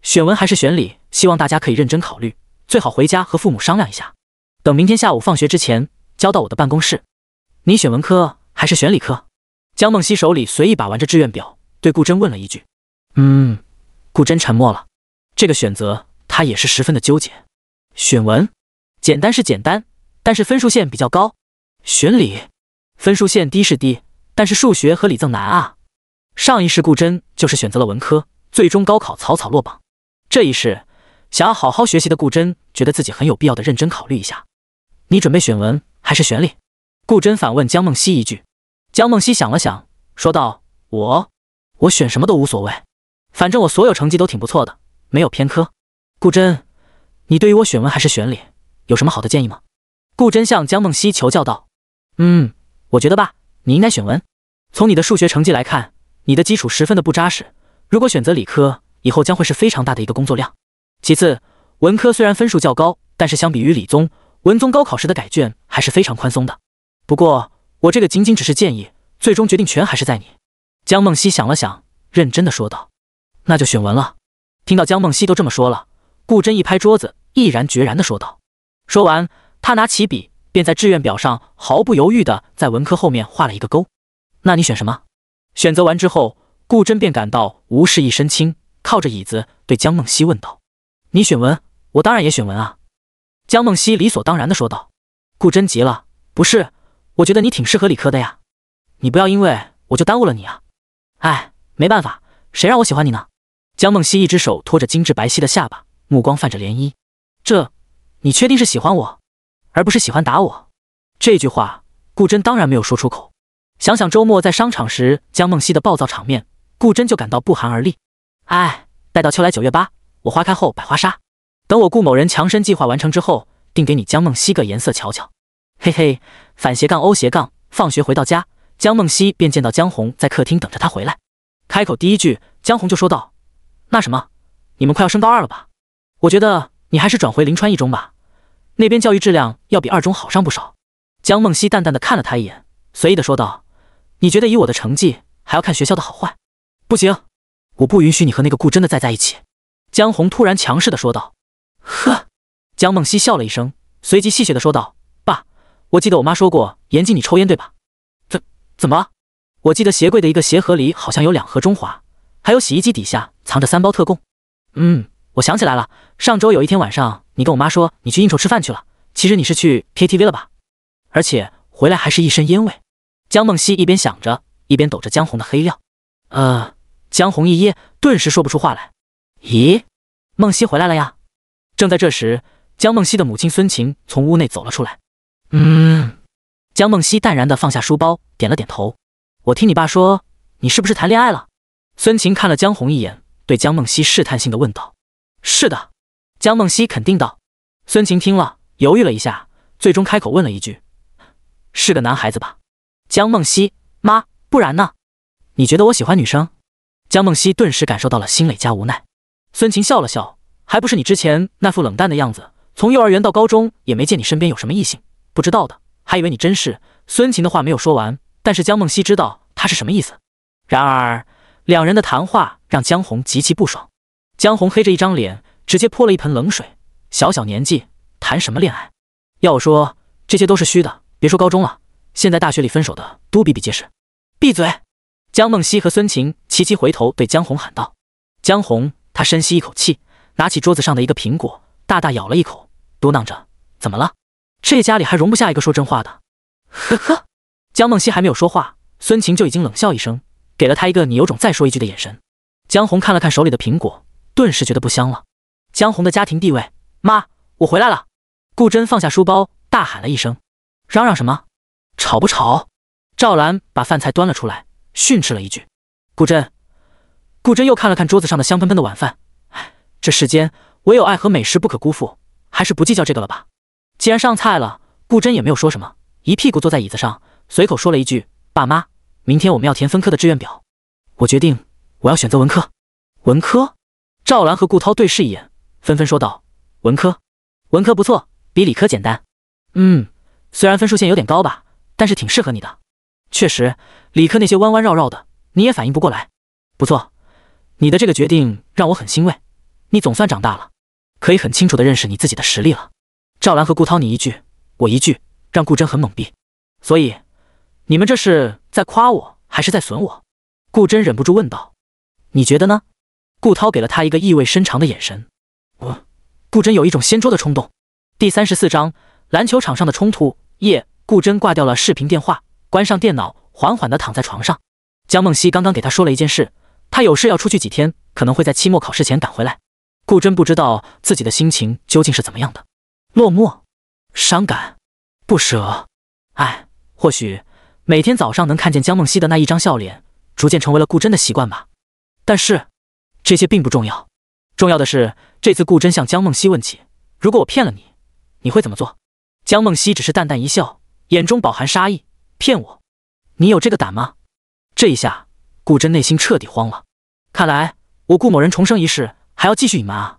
选文还是选理，希望大家可以认真考虑，最好回家和父母商量一下。等明天下午放学之前交到我的办公室。你选文科还是选理科？江梦溪手里随意把玩着志愿表，对顾真问了一句：“嗯。”顾真沉默了，这个选择他也是十分的纠结。选文，简单是简单，但是分数线比较高；选理，分数线低是低，但是数学和理政难啊。上一世顾真就是选择了文科，最终高考草草落榜。这一世想要好好学习的顾真，觉得自己很有必要的认真考虑一下。你准备选文还是选理？顾真反问江梦溪一句。江梦溪想了想，说道：“我，我选什么都无所谓，反正我所有成绩都挺不错的，没有偏科。”顾真，你对于我选文还是选理有什么好的建议吗？顾真向江梦溪求教道：“嗯，我觉得吧，你应该选文。从你的数学成绩来看。”你的基础十分的不扎实，如果选择理科，以后将会是非常大的一个工作量。其次，文科虽然分数较高，但是相比于理综、文综，高考时的改卷还是非常宽松的。不过，我这个仅仅只是建议，最终决定权还是在你。江梦溪想了想，认真的说道：“那就选文了。”听到江梦溪都这么说了，顾真一拍桌子，毅然决然的说道。说完，他拿起笔，便在志愿表上毫不犹豫的在文科后面画了一个勾。那你选什么？选择完之后，顾真便感到无事一身轻，靠着椅子对江梦溪问道：“你选文，我当然也选文啊。”江梦溪理所当然的说道。顾真急了：“不是，我觉得你挺适合理科的呀，你不要因为我就耽误了你啊！”哎，没办法，谁让我喜欢你呢？江梦溪一只手托着精致白皙的下巴，目光泛着涟漪：“这，你确定是喜欢我，而不是喜欢打我？”这句话，顾真当然没有说出口。想想周末在商场时江梦溪的暴躁场面，顾真就感到不寒而栗。哎，待到秋来九月八，我花开后百花杀。等我顾某人强身计划完成之后，定给你江梦溪个颜色瞧瞧。嘿嘿，反斜杠欧斜杠。放学回到家，江梦溪便见到江红在客厅等着他回来。开口第一句，江红就说道：“那什么，你们快要升高二了吧？我觉得你还是转回临川一中吧，那边教育质量要比二中好上不少。”江梦溪淡淡的看了他一眼，随意的说道。你觉得以我的成绩还要看学校的好坏？不行，我不允许你和那个顾真的再在一起。江红突然强势的说道。呵，江梦溪笑了一声，随即戏谑的说道：“爸，我记得我妈说过，严禁你抽烟，对吧？怎怎么？我记得鞋柜的一个鞋盒里好像有两盒中华，还有洗衣机底下藏着三包特供。嗯，我想起来了，上周有一天晚上，你跟我妈说你去应酬吃饭去了，其实你是去 KTV 了吧？而且回来还是一身烟味。”江梦溪一边想着，一边抖着江红的黑料。呃，江红一噎，顿时说不出话来。咦，梦溪回来了呀？正在这时，江梦溪的母亲孙晴从屋内走了出来。嗯，江梦溪淡然的放下书包，点了点头。我听你爸说，你是不是谈恋爱了？孙晴看了江红一眼，对江梦溪试探性的问道。是的，江梦溪肯定道。孙晴听了，犹豫了一下，最终开口问了一句：“是个男孩子吧？”江梦溪，妈，不然呢？你觉得我喜欢女生？江梦溪顿时感受到了心累加无奈。孙晴笑了笑，还不是你之前那副冷淡的样子？从幼儿园到高中，也没见你身边有什么异性。不知道的还以为你真是……孙晴的话没有说完，但是江梦溪知道她是什么意思。然而，两人的谈话让江红极其不爽。江红黑着一张脸，直接泼了一盆冷水：“小小年纪谈什么恋爱？要我说，这些都是虚的。别说高中了。”现在大学里分手的都比比皆是，闭嘴！江梦溪和孙晴齐齐回头对江红喊道：“江红！”他深吸一口气，拿起桌子上的一个苹果，大大咬了一口，嘟囔着：“怎么了？这家里还容不下一个说真话的？”呵呵。江梦溪还没有说话，孙晴就已经冷笑一声，给了他一个“你有种再说一句”的眼神。江红看了看手里的苹果，顿时觉得不香了。江红的家庭地位，妈，我回来了！顾真放下书包，大喊了一声：“嚷嚷什么？”吵不吵？赵兰把饭菜端了出来，训斥了一句：“顾真。”顾真又看了看桌子上的香喷喷的晚饭，唉，这世间唯有爱和美食不可辜负，还是不计较这个了吧。既然上菜了，顾真也没有说什么，一屁股坐在椅子上，随口说了一句：“爸妈，明天我们要填分科的志愿表，我决定我要选择文科。”文科。赵兰和顾涛对视一眼，纷纷说道：“文科，文科不错，比理科简单。嗯，虽然分数线有点高吧。”但是挺适合你的，确实，理科那些弯弯绕绕的你也反应不过来。不错，你的这个决定让我很欣慰，你总算长大了，可以很清楚的认识你自己的实力了。赵兰和顾涛你一句我一句，让顾真很懵逼。所以，你们这是在夸我，还是在损我？顾真忍不住问道。你觉得呢？顾涛给了他一个意味深长的眼神。我，顾真有一种掀桌的冲动。第三十四章篮球场上的冲突。夜。顾真挂掉了视频电话，关上电脑，缓缓的躺在床上。江梦溪刚刚给他说了一件事，他有事要出去几天，可能会在期末考试前赶回来。顾真不知道自己的心情究竟是怎么样的，落寞、伤感、不舍，哎，或许每天早上能看见江梦溪的那一张笑脸，逐渐成为了顾真的习惯吧。但是这些并不重要，重要的是这次顾真向江梦溪问起：“如果我骗了你，你会怎么做？”江梦溪只是淡淡一笑。眼中饱含杀意，骗我？你有这个胆吗？这一下，顾真内心彻底慌了。看来我顾某人重生一世还要继续隐瞒啊，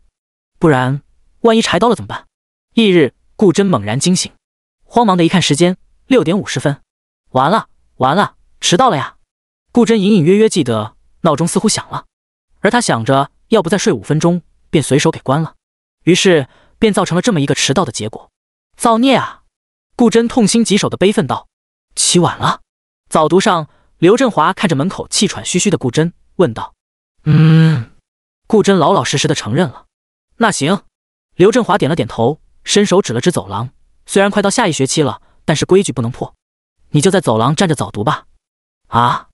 不然万一柴刀了怎么办？翌日，顾真猛然惊醒，慌忙的一看时间，六点五十分，完了完了，迟到了呀！顾真隐隐约约记得闹钟似乎响了，而他想着要不再睡五分钟，便随手给关了，于是便造成了这么一个迟到的结果，造孽啊！顾真痛心疾首的悲愤道：“起晚了。”早读上，刘振华看着门口气喘吁吁的顾真，问道：“嗯？”顾真老老实实的承认了。那行，刘振华点了点头，伸手指了指走廊。虽然快到下一学期了，但是规矩不能破，你就在走廊站着早读吧。啊！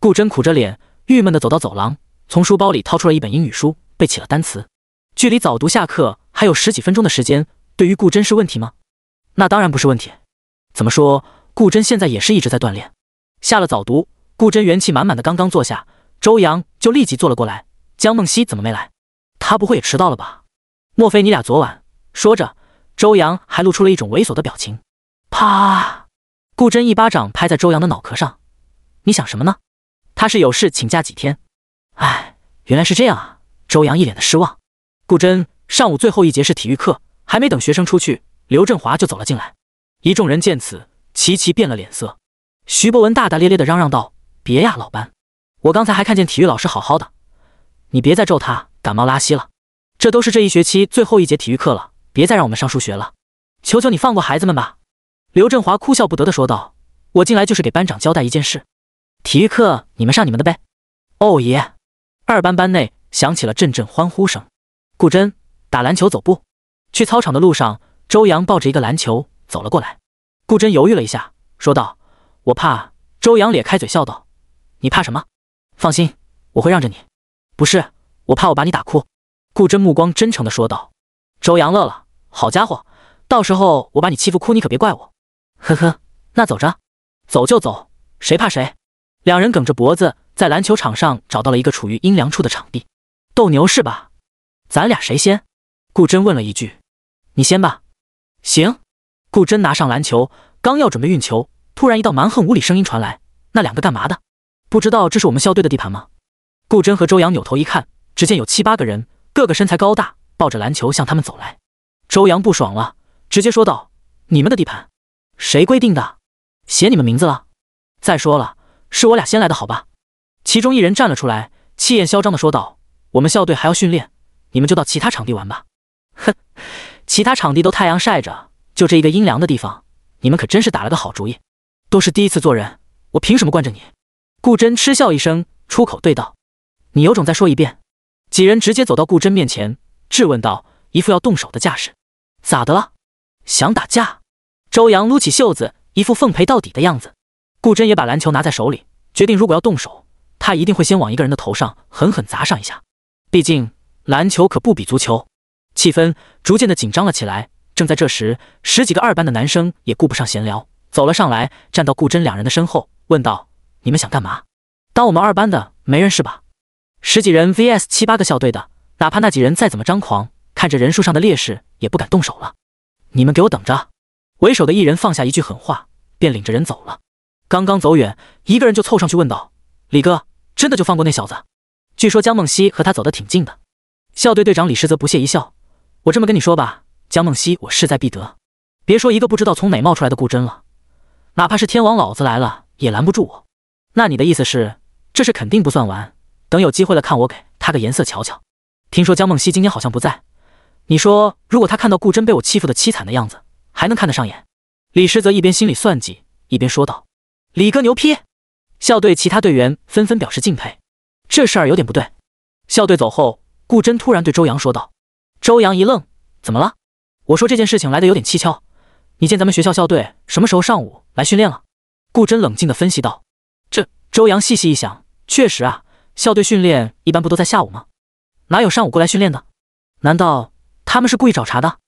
顾真苦着脸，郁闷的走到走廊，从书包里掏出了一本英语书，背起了单词。距离早读下课还有十几分钟的时间，对于顾真是问题吗？那当然不是问题，怎么说？顾真现在也是一直在锻炼。下了早读，顾真元气满满的刚刚坐下，周阳就立即坐了过来。江梦溪怎么没来？他不会也迟到了吧？莫非你俩昨晚……说着，周阳还露出了一种猥琐的表情。啪！顾真一巴掌拍在周阳的脑壳上。你想什么呢？他是有事请假几天。哎，原来是这样啊！周阳一脸的失望。顾真，上午最后一节是体育课，还没等学生出去。刘振华就走了进来，一众人见此，齐齐变了脸色。徐博文大大咧咧的嚷嚷道：“别呀，老班，我刚才还看见体育老师好好的，你别再咒他感冒拉稀了。这都是这一学期最后一节体育课了，别再让我们上数学了，求求你放过孩子们吧。”刘振华哭笑不得的说道：“我进来就是给班长交代一件事，体育课你们上你们的呗。”哦耶！二班班内响起了阵阵欢呼声。顾真，打篮球走步，去操场的路上。周阳抱着一个篮球走了过来，顾真犹豫了一下，说道：“我怕。”周阳咧开嘴笑道：“你怕什么？放心，我会让着你。”“不是，我怕我把你打哭。”顾真目光真诚地说道。周阳乐了：“好家伙，到时候我把你欺负哭，你可别怪我。”“呵呵，那走着，走就走，谁怕谁？”两人梗着脖子在篮球场上找到了一个处于阴凉处的场地，斗牛是吧？咱俩谁先？顾真问了一句：“你先吧。”行，顾真拿上篮球，刚要准备运球，突然一道蛮横无理声音传来：“那两个干嘛的？不知道这是我们校队的地盘吗？”顾真和周洋扭头一看，只见有七八个人，个个身材高大，抱着篮球向他们走来。周洋不爽了，直接说道：“你们的地盘，谁规定的？写你们名字了？再说了，是我俩先来的好吧？”其中一人站了出来，气焰嚣张的说道：“我们校队还要训练，你们就到其他场地玩吧。”哼。其他场地都太阳晒着，就这一个阴凉的地方，你们可真是打了个好主意。都是第一次做人，我凭什么惯着你？顾真嗤笑一声，出口对道：“你有种，再说一遍。”几人直接走到顾真面前，质问道，一副要动手的架势。咋的了？想打架？周阳撸起袖子，一副奉陪到底的样子。顾真也把篮球拿在手里，决定如果要动手，他一定会先往一个人的头上狠狠砸上一下。毕竟篮球可不比足球。气氛逐渐的紧张了起来。正在这时，十几个二班的男生也顾不上闲聊，走了上来，站到顾真两人的身后，问道：“你们想干嘛？当我们二班的没人是吧？”十几人 VS 七八个校队的，哪怕那几人再怎么张狂，看着人数上的劣势，也不敢动手了。你们给我等着！为首的一人放下一句狠话，便领着人走了。刚刚走远，一个人就凑上去问道：“李哥，真的就放过那小子？据说江梦溪和他走得挺近的。”校队队长李世泽不屑一笑。我这么跟你说吧，江梦溪，我势在必得。别说一个不知道从哪冒出来的顾真了，哪怕是天王老子来了也拦不住我。那你的意思是，这事肯定不算完。等有机会了，看我给他个颜色瞧瞧。听说江梦溪今天好像不在，你说如果他看到顾真被我欺负的凄惨的样子，还能看得上眼？李师则一边心里算计，一边说道：“李哥牛批！”校队其他队员纷纷表示敬佩。这事儿有点不对。校队走后，顾真突然对周阳说道。周阳一愣，怎么了？我说这件事情来的有点蹊跷。你见咱们学校校队什么时候上午来训练了？顾真冷静的分析道。这周阳细细一想，确实啊，校队训练一般不都在下午吗？哪有上午过来训练的？难道他们是故意找茬的？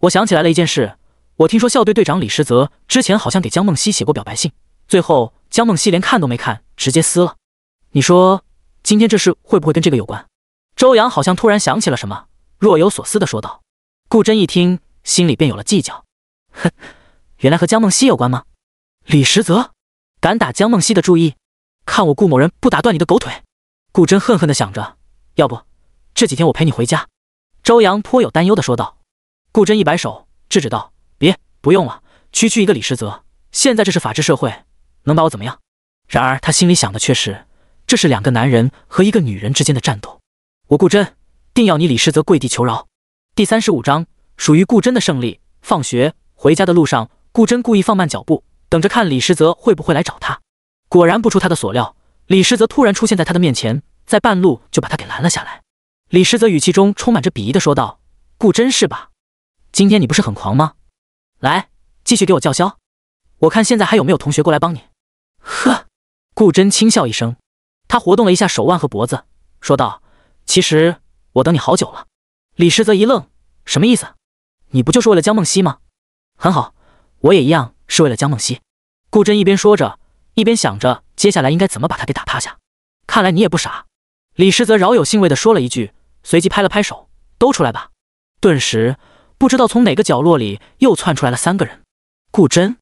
我想起来了一件事，我听说校队队长李时泽之前好像给江梦溪写过表白信，最后江梦溪连看都没看，直接撕了。你说今天这事会不会跟这个有关？周阳好像突然想起了什么。若有所思地说道，顾真一听，心里便有了计较。哼，原来和江梦溪有关吗？李实泽，敢打江梦溪的注意，看我顾某人不打断你的狗腿！顾真恨恨地想着。要不，这几天我陪你回家。周阳颇有担忧地说道。顾真一摆手，制止道：“别，不用了。区区一个李实泽，现在这是法治社会，能把我怎么样？”然而他心里想的却是，这是两个男人和一个女人之间的战斗。我顾真。定要你李时泽跪地求饶。第三十五章属于顾真的胜利。放学回家的路上，顾真故意放慢脚步，等着看李时泽会不会来找他。果然不出他的所料，李时泽突然出现在他的面前，在半路就把他给拦了下来。李时泽语气中充满着鄙夷的说道：“顾真是吧？今天你不是很狂吗？来，继续给我叫嚣。我看现在还有没有同学过来帮你。”呵，顾真轻笑一声，他活动了一下手腕和脖子，说道：“其实。”我等你好久了。李时则一愣，什么意思？你不就是为了江梦溪吗？很好，我也一样是为了江梦溪。顾真一边说着，一边想着接下来应该怎么把他给打趴下。看来你也不傻。李时则饶有兴味地说了一句，随即拍了拍手：“都出来吧！”顿时，不知道从哪个角落里又窜出来了三个人。顾真，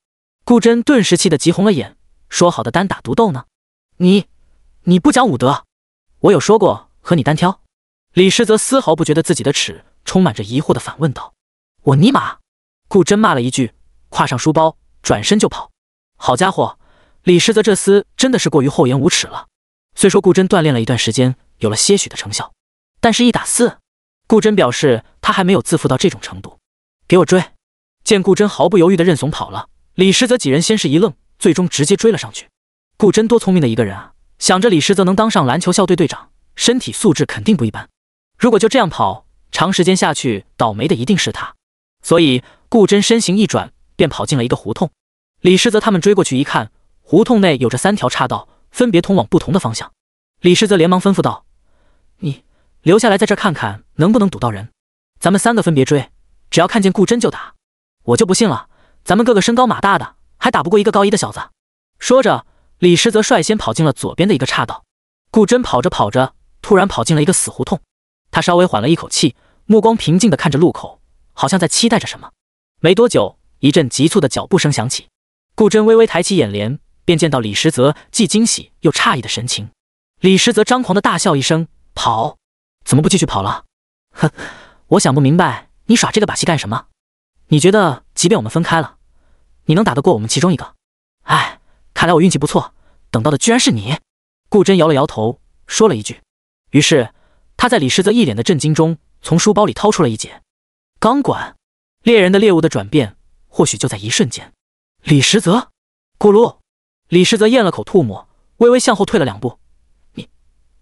顾真顿时气得急红了眼，说：“好的单打独斗呢？你，你不讲武德！我有说过和你单挑？”李时泽丝毫不觉得自己的耻，充满着疑惑的反问道：“我尼玛！”顾真骂了一句，挎上书包，转身就跑。好家伙，李时泽这厮真的是过于厚颜无耻了。虽说顾真锻炼了一段时间，有了些许的成效，但是一打四，顾真表示他还没有自负到这种程度。给我追！见顾真毫不犹豫的认怂跑了，李时泽几人先是一愣，最终直接追了上去。顾真多聪明的一个人啊，想着李时泽能当上篮球校队队长，身体素质肯定不一般。如果就这样跑，长时间下去，倒霉的一定是他。所以，顾真身形一转，便跑进了一个胡同。李世则他们追过去一看，胡同内有着三条岔道，分别通往不同的方向。李世则连忙吩咐道：“你留下来在这看看，能不能堵到人？咱们三个分别追，只要看见顾真就打。我就不信了，咱们个个身高马大的，还打不过一个高一的小子。”说着，李世则率先跑进了左边的一个岔道。顾真跑着跑着，突然跑进了一个死胡同。他稍微缓了一口气，目光平静地看着路口，好像在期待着什么。没多久，一阵急促的脚步声响起。顾真微微抬起眼帘，便见到李时泽既惊喜又诧异的神情。李时泽张狂的大笑一声：“跑？怎么不继续跑了？”“哼，我想不明白你耍这个把戏干什么？你觉得，即便我们分开了，你能打得过我们其中一个？”“哎，看来我运气不错，等到的居然是你。”顾真摇了摇头，说了一句。于是。他在李时泽一脸的震惊中，从书包里掏出了一截钢管。猎人的猎物的转变，或许就在一瞬间。李时泽，咕噜！李时泽咽了口唾沫，微微向后退了两步：“你，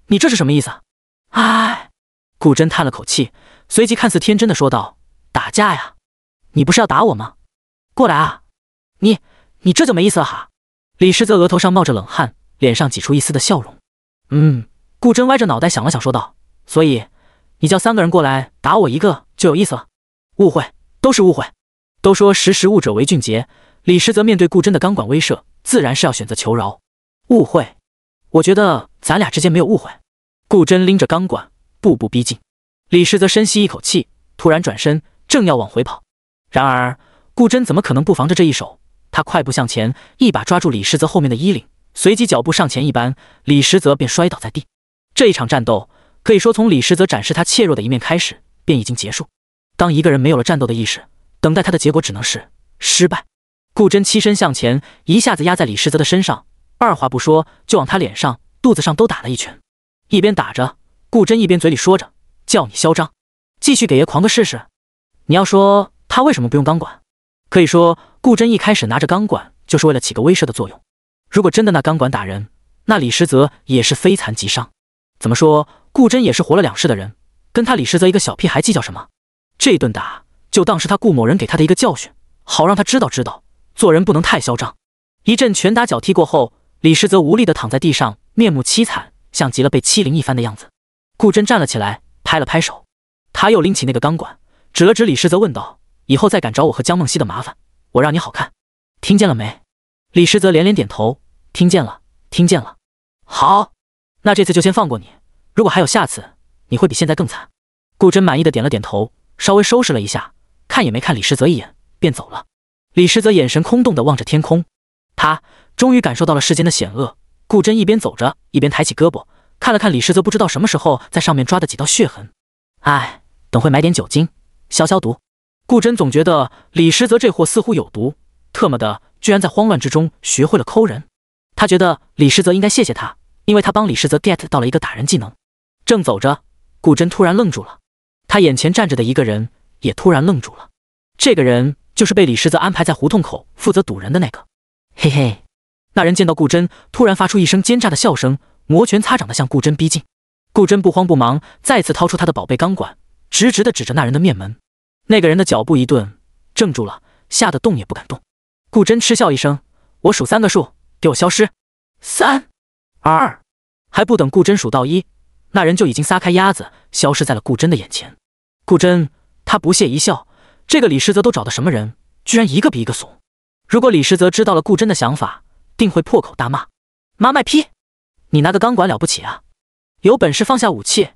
你这是什么意思？”啊？哎，顾真叹了口气，随即看似天真的说道：“打架呀，你不是要打我吗？过来啊！你，你这就没意思了哈！”李时泽额头上冒着冷汗，脸上挤出一丝的笑容：“嗯。”顾真歪着脑袋想了想，说道。所以，你叫三个人过来打我一个就有意思了。误会都是误会。都说识时务者为俊杰，李时则面对顾真的钢管威慑，自然是要选择求饶。误会？我觉得咱俩之间没有误会。顾真拎着钢管步步逼近，李时则深吸一口气，突然转身，正要往回跑。然而，顾真怎么可能不防着这一手？他快步向前，一把抓住李时则后面的衣领，随即脚步上前一般，李时则便摔倒在地。这一场战斗。可以说，从李时泽展示他怯弱的一面开始，便已经结束。当一个人没有了战斗的意识，等待他的结果只能是失败。顾真欺身向前，一下子压在李时泽的身上，二话不说就往他脸上、肚子上都打了一拳。一边打着，顾真一边嘴里说着：“叫你嚣张，继续给爷狂个试试。”你要说他为什么不用钢管？可以说，顾真一开始拿着钢管就是为了起个威慑的作用。如果真的那钢管打人，那李时泽也是非残即伤。怎么说？顾真也是活了两世的人，跟他李实泽一个小屁孩计较什么？这一顿打就当是他顾某人给他的一个教训，好让他知道知道做人不能太嚣张。一阵拳打脚踢过后，李实泽无力的躺在地上，面目凄惨，像极了被欺凌一番的样子。顾真站了起来，拍了拍手，他又拎起那个钢管，指了指李实泽，问道：“以后再敢找我和江梦溪的麻烦，我让你好看！听见了没？”李实泽连连点头：“听见了，听见了。”“好，那这次就先放过你。”如果还有下次，你会比现在更惨。顾真满意的点了点头，稍微收拾了一下，看也没看李时泽一眼，便走了。李时泽眼神空洞的望着天空，他终于感受到了世间的险恶。顾真一边走着，一边抬起胳膊看了看李时泽，不知道什么时候在上面抓的几道血痕。哎，等会买点酒精消消毒。顾真总觉得李时泽这货似乎有毒，特么的居然在慌乱之中学会了抠人。他觉得李时泽应该谢谢他，因为他帮李时泽 get 到了一个打人技能。正走着，顾真突然愣住了。他眼前站着的一个人也突然愣住了。这个人就是被李世泽安排在胡同口负责堵人的那个。嘿嘿，那人见到顾真，突然发出一声奸诈的笑声，摩拳擦掌的向顾真逼近。顾真不慌不忙，再次掏出他的宝贝钢管，直直的指着那人的面门。那个人的脚步一顿，怔住了，吓得动也不敢动。顾真嗤笑一声：“我数三个数，给我消失。”三、二，还不等顾真数到一。那人就已经撒开鸭子，消失在了顾真的眼前。顾真，他不屑一笑，这个李时泽都找的什么人，居然一个比一个怂。如果李时泽知道了顾真的想法，定会破口大骂：妈卖批！你拿个钢管了不起啊？有本事放下武器，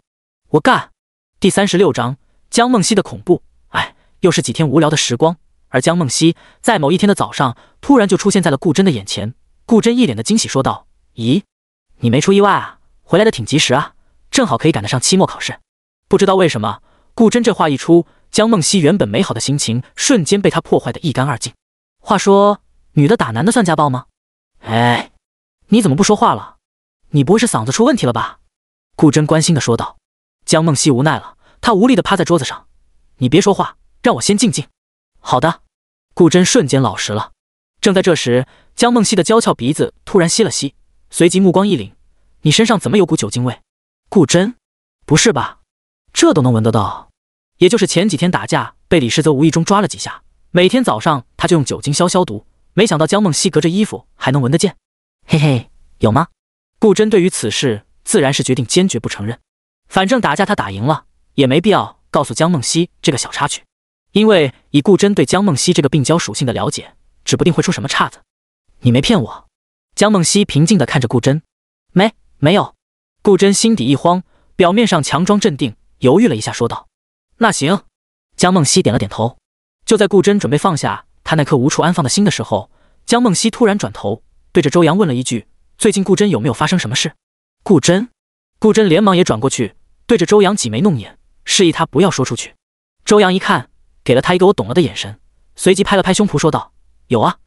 我干！第三十六章：江梦溪的恐怖。哎，又是几天无聊的时光。而江梦溪在某一天的早上，突然就出现在了顾真的眼前。顾真一脸的惊喜，说道：“咦，你没出意外啊？回来的挺及时啊！”正好可以赶得上期末考试，不知道为什么，顾真这话一出，江梦溪原本美好的心情瞬间被她破坏的一干二净。话说，女的打男的算家暴吗？哎，你怎么不说话了？你不会是嗓子出问题了吧？顾真关心的说道。江梦溪无奈了，她无力的趴在桌子上，你别说话，让我先静静。好的。顾真瞬间老实了。正在这时，江梦溪的娇俏鼻子突然吸了吸，随即目光一凛，你身上怎么有股酒精味？顾真，不是吧？这都能闻得到？也就是前几天打架被李世泽无意中抓了几下，每天早上他就用酒精消消毒。没想到江梦溪隔着衣服还能闻得见，嘿嘿，有吗？顾真对于此事自然是决定坚决不承认，反正打架他打赢了，也没必要告诉江梦溪这个小插曲。因为以顾真对江梦溪这个病娇属性的了解，指不定会出什么岔子。你没骗我？江梦溪平静的看着顾真，没没有。顾真心底一慌，表面上强装镇定，犹豫了一下，说道：“那行。”江梦溪点了点头。就在顾真准备放下他那颗无处安放的心的时候，江梦溪突然转头，对着周阳问了一句：“最近顾真有没有发生什么事？”顾真，顾真连忙也转过去，对着周阳挤眉弄眼，示意他不要说出去。周阳一看，给了他一个“我懂了”的眼神，随即拍了拍胸脯，说道：“有啊，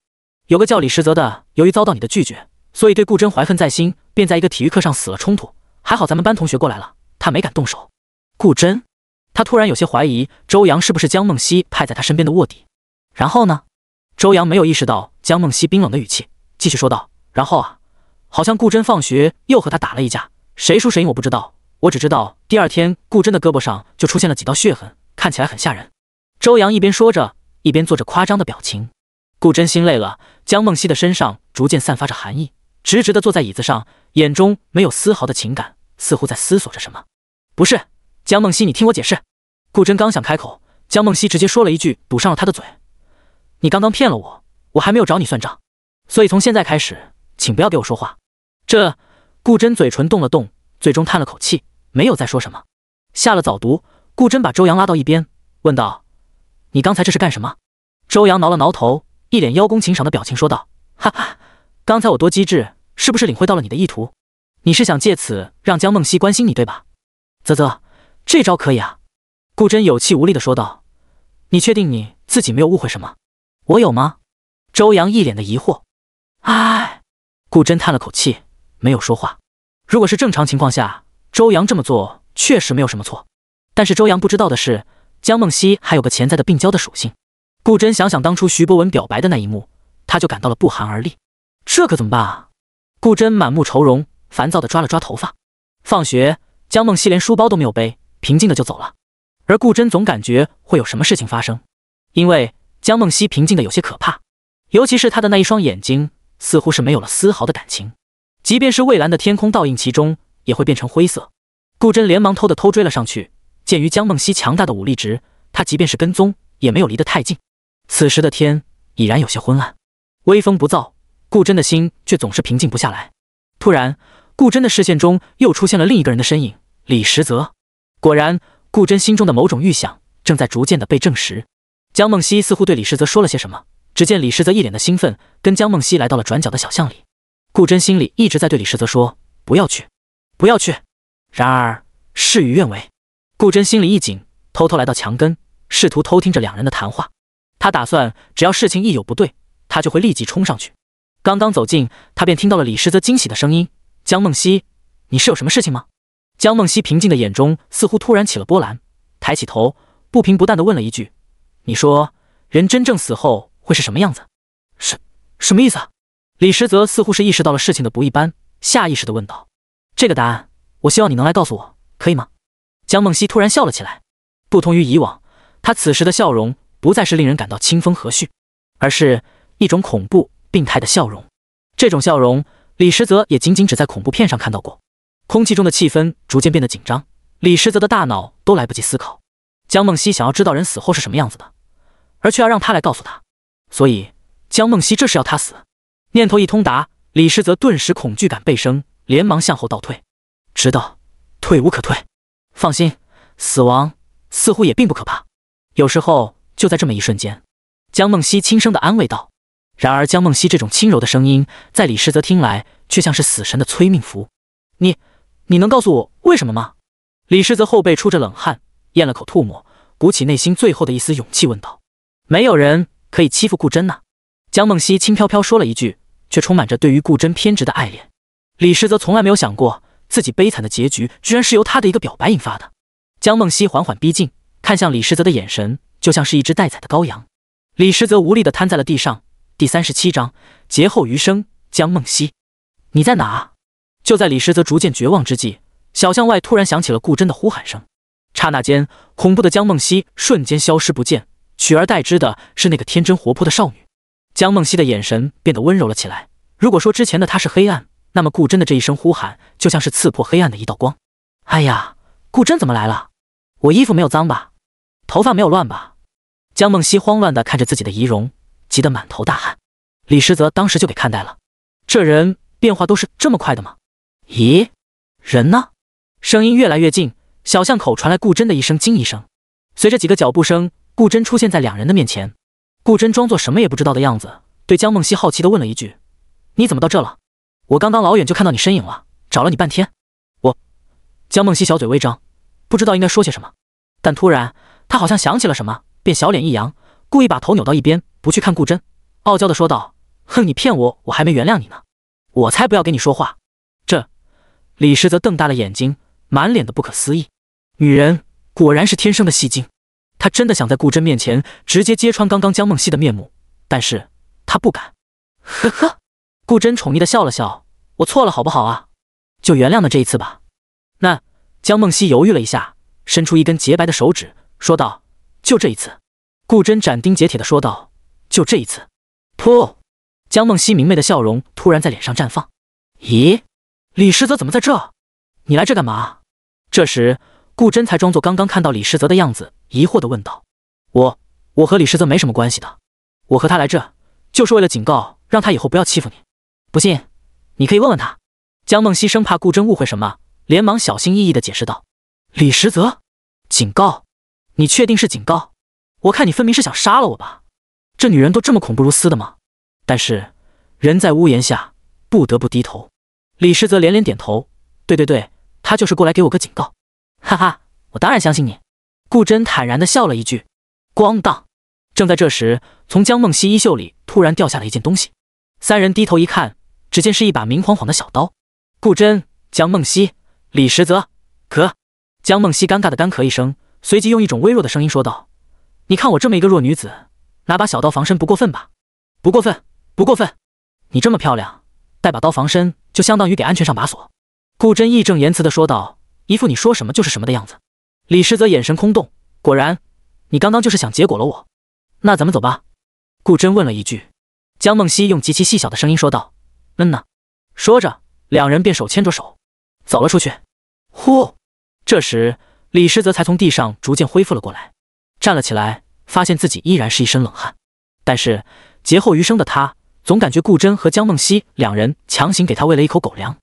有个叫李实则的，由于遭到你的拒绝，所以对顾真怀恨在心，便在一个体育课上死了冲突。”还好咱们班同学过来了，他没敢动手。顾真，他突然有些怀疑周阳是不是江梦溪派在他身边的卧底。然后呢？周阳没有意识到江梦溪冰冷的语气，继续说道：“然后啊，好像顾真放学又和他打了一架，谁输谁赢我不知道，我只知道第二天顾真的胳膊上就出现了几道血痕，看起来很吓人。”周阳一边说着，一边做着夸张的表情。顾真心累了，江梦溪的身上逐渐散发着寒意，直直的坐在椅子上，眼中没有丝毫的情感。似乎在思索着什么。不是，江梦溪，你听我解释。顾真刚想开口，江梦溪直接说了一句，堵上了他的嘴。你刚刚骗了我，我还没有找你算账，所以从现在开始，请不要给我说话。这……顾真嘴唇动了动，最终叹了口气，没有再说什么。下了早读，顾真把周阳拉到一边，问道：“你刚才这是干什么？”周阳挠了挠头，一脸邀功请赏的表情，说道：“哈哈，刚才我多机智，是不是领会到了你的意图？”你是想借此让江梦溪关心你，对吧？啧啧，这招可以啊。”顾真有气无力地说道。“你确定你自己没有误会什么？我有吗？”周阳一脸的疑惑。唉，顾真叹了口气，没有说话。如果是正常情况下，周阳这么做确实没有什么错。但是周阳不知道的是，江梦溪还有个潜在的病娇的属性。顾真想想当初徐博文表白的那一幕，他就感到了不寒而栗。这可怎么办啊？顾真满目愁容。烦躁的抓了抓头发，放学，江梦溪连书包都没有背，平静的就走了。而顾真总感觉会有什么事情发生，因为江梦溪平静的有些可怕，尤其是她的那一双眼睛，似乎是没有了丝毫的感情，即便是蔚蓝的天空倒映其中，也会变成灰色。顾真连忙偷的偷追了上去。鉴于江梦溪强大的武力值，他即便是跟踪也没有离得太近。此时的天已然有些昏暗，微风不燥，顾真的心却总是平静不下来。突然。顾真的视线中又出现了另一个人的身影，李时泽。果然，顾真心中的某种预想正在逐渐的被证实。江梦溪似乎对李时泽说了些什么，只见李时泽一脸的兴奋，跟江梦溪来到了转角的小巷里。顾真心里一直在对李时泽说：“不要去，不要去。”然而事与愿违，顾真心里一紧，偷偷来到墙根，试图偷听着两人的谈话。他打算，只要事情一有不对，他就会立即冲上去。刚刚走近，他便听到了李时泽惊喜的声音。江梦溪，你是有什么事情吗？江梦溪平静的眼中似乎突然起了波澜，抬起头，不平不淡的问了一句：“你说人真正死后会是什么样子？什什么意思？”李实泽似乎是意识到了事情的不一般，下意识的问道：“这个答案，我希望你能来告诉我，可以吗？”江梦溪突然笑了起来，不同于以往，她此时的笑容不再是令人感到清风和煦，而是一种恐怖病态的笑容。这种笑容。李时泽也仅仅只在恐怖片上看到过，空气中的气氛逐渐变得紧张，李时泽的大脑都来不及思考。江梦溪想要知道人死后是什么样子的，而却要让他来告诉他，所以江梦溪这是要他死。念头一通达，李时泽顿时恐惧感倍升，连忙向后倒退，直到退无可退。放心，死亡似乎也并不可怕，有时候就在这么一瞬间。江梦溪轻声的安慰道。然而，江梦溪这种轻柔的声音，在李时泽听来，却像是死神的催命符。你，你能告诉我为什么吗？李时泽后背出着冷汗，咽了口吐沫，鼓起内心最后的一丝勇气问道：“没有人可以欺负顾真呐。”江梦溪轻飘飘说了一句，却充满着对于顾真偏执的爱恋。李时泽从来没有想过，自己悲惨的结局居然是由他的一个表白引发的。江梦溪缓缓逼近，看向李时泽的眼神就像是一只待宰的羔羊。李时泽无力地瘫在了地上。第三十七章劫后余生。江梦溪，你在哪？就在李时泽逐渐绝望之际，小巷外突然响起了顾真的呼喊声。刹那间，恐怖的江梦溪瞬间消失不见，取而代之的是那个天真活泼的少女。江梦溪的眼神变得温柔了起来。如果说之前的她是黑暗，那么顾真的这一声呼喊就像是刺破黑暗的一道光。哎呀，顾真怎么来了？我衣服没有脏吧？头发没有乱吧？江梦溪慌乱的看着自己的仪容。急得满头大汗，李实泽当时就给看呆了。这人变化都是这么快的吗？咦，人呢？声音越来越近，小巷口传来顾真的一声惊疑声。随着几个脚步声，顾真出现在两人的面前。顾真装作什么也不知道的样子，对江梦溪好奇的问了一句：“你怎么到这了？我刚刚老远就看到你身影了，找了你半天。”我江梦溪小嘴微张，不知道应该说些什么，但突然她好像想起了什么，便小脸一扬。故意把头扭到一边，不去看顾真，傲娇的说道：“哼，你骗我，我还没原谅你呢。我才不要跟你说话。”这李时则瞪大了眼睛，满脸的不可思议。女人果然是天生的戏精，她真的想在顾真面前直接揭穿刚刚江梦溪的面目，但是她不敢。呵呵，顾真宠溺的笑了笑：“我错了，好不好啊？就原谅了这一次吧。”那江梦溪犹豫了一下，伸出一根洁白的手指，说道：“就这一次。”顾真斩钉截铁的说道：“就这一次。”噗，江梦溪明媚的笑容突然在脸上绽放。咦，李时泽怎么在这？你来这干嘛？这时，顾真才装作刚刚看到李时泽的样子，疑惑的问道：“我，我和李时泽没什么关系的。我和他来这，就是为了警告，让他以后不要欺负你。不信，你可以问问他。”江梦溪生怕顾真误会什么，连忙小心翼翼的解释道：“李时泽，警告？你确定是警告？”我看你分明是想杀了我吧？这女人都这么恐怖如斯的吗？但是人在屋檐下，不得不低头。李时泽连连点头，对对对，他就是过来给我个警告。哈哈，我当然相信你。顾真坦然的笑了一句。咣当！正在这时，从江梦溪衣袖里突然掉下了一件东西。三人低头一看，只见是一把明晃晃的小刀。顾真、江梦溪、李时泽，咳！江梦溪尴尬的干咳一声，随即用一种微弱的声音说道。你看我这么一个弱女子，拿把小刀防身不过分吧？不过分，不过分。你这么漂亮，带把刀防身就相当于给安全上把锁。”顾真义正言辞地说道，一副你说什么就是什么的样子。李时则眼神空洞，果然，你刚刚就是想结果了我。那咱们走吧。”顾真问了一句。江梦溪用极其细小的声音说道：“嗯呢。”说着，两人便手牵着手走了出去。呼，这时李时则才从地上逐渐恢复了过来。站了起来，发现自己依然是一身冷汗。但是劫后余生的他，总感觉顾真和江梦溪两人强行给他喂了一口狗粮。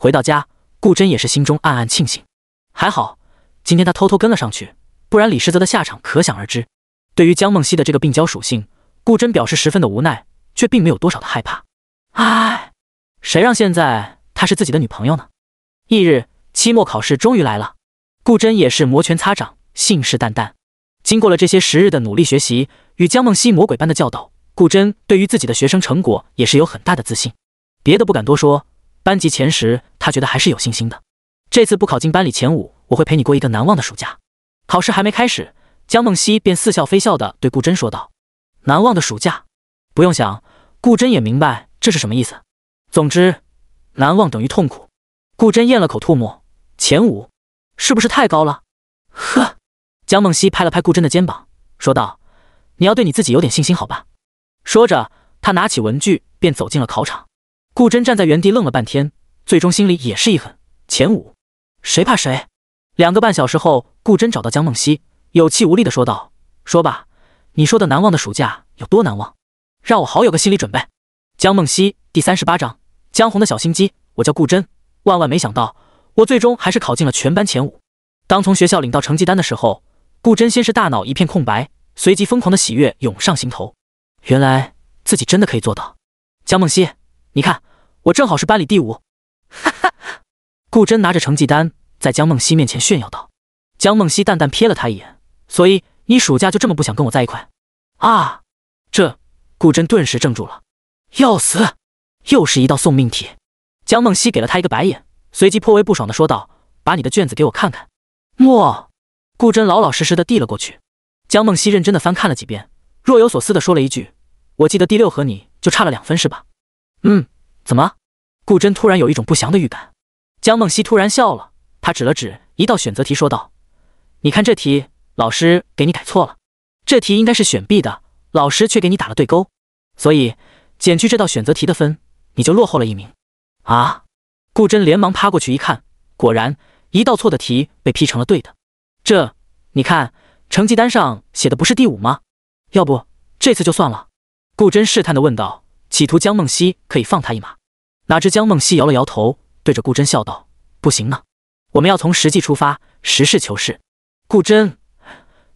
回到家，顾真也是心中暗暗庆幸，还好今天他偷偷跟了上去，不然李时泽的下场可想而知。对于江梦溪的这个病娇属性，顾真表示十分的无奈，却并没有多少的害怕。唉，谁让现在她是自己的女朋友呢？翌日，期末考试终于来了，顾真也是摩拳擦掌，信誓旦旦。经过了这些时日的努力学习与江梦溪魔鬼般的教导，顾真对于自己的学生成果也是有很大的自信。别的不敢多说，班级前十他觉得还是有信心的。这次不考进班里前五，我会陪你过一个难忘的暑假。考试还没开始，江梦溪便似笑非笑地对顾真说道：“难忘的暑假。”不用想，顾真也明白这是什么意思。总之，难忘等于痛苦。顾真咽了口唾沫，前五是不是太高了？呵。江梦溪拍了拍顾真的肩膀，说道：“你要对你自己有点信心，好吧？”说着，他拿起文具，便走进了考场。顾真站在原地愣了半天，最终心里也是一狠：前五，谁怕谁？两个半小时后，顾真找到江梦溪，有气无力地说道：“说吧，你说的难忘的暑假有多难忘？让我好有个心理准备。”江梦溪第三十八章：江红的小心机。我叫顾真，万万没想到，我最终还是考进了全班前五。当从学校领到成绩单的时候，顾真先是大脑一片空白，随即疯狂的喜悦涌上心头。原来自己真的可以做到。江梦溪，你看，我正好是班里第五。哈哈！顾真拿着成绩单在江梦溪面前炫耀道。江梦溪淡淡瞥了他一眼，所以你暑假就这么不想跟我在一块？啊！这，顾真顿时怔住了。要死！又是一道送命题。江梦溪给了他一个白眼，随即颇为不爽的说道：“把你的卷子给我看看。”莫。顾真老老实实的递了过去，江梦溪认真的翻看了几遍，若有所思的说了一句：“我记得第六和你就差了两分，是吧？”“嗯，怎么顾真突然有一种不祥的预感。江梦溪突然笑了，她指了指一道选择题，说道：“你看这题，老师给你改错了，这题应该是选 B 的，老师却给你打了对勾，所以减去这道选择题的分，你就落后了一名。”啊！顾真连忙趴过去一看，果然一道错的题被批成了对的。这，你看，成绩单上写的不是第五吗？要不这次就算了。顾真试探的问道，企图江梦溪可以放他一马。哪知江梦溪摇了摇头，对着顾真笑道：“不行呢，我们要从实际出发，实事求是。”顾真，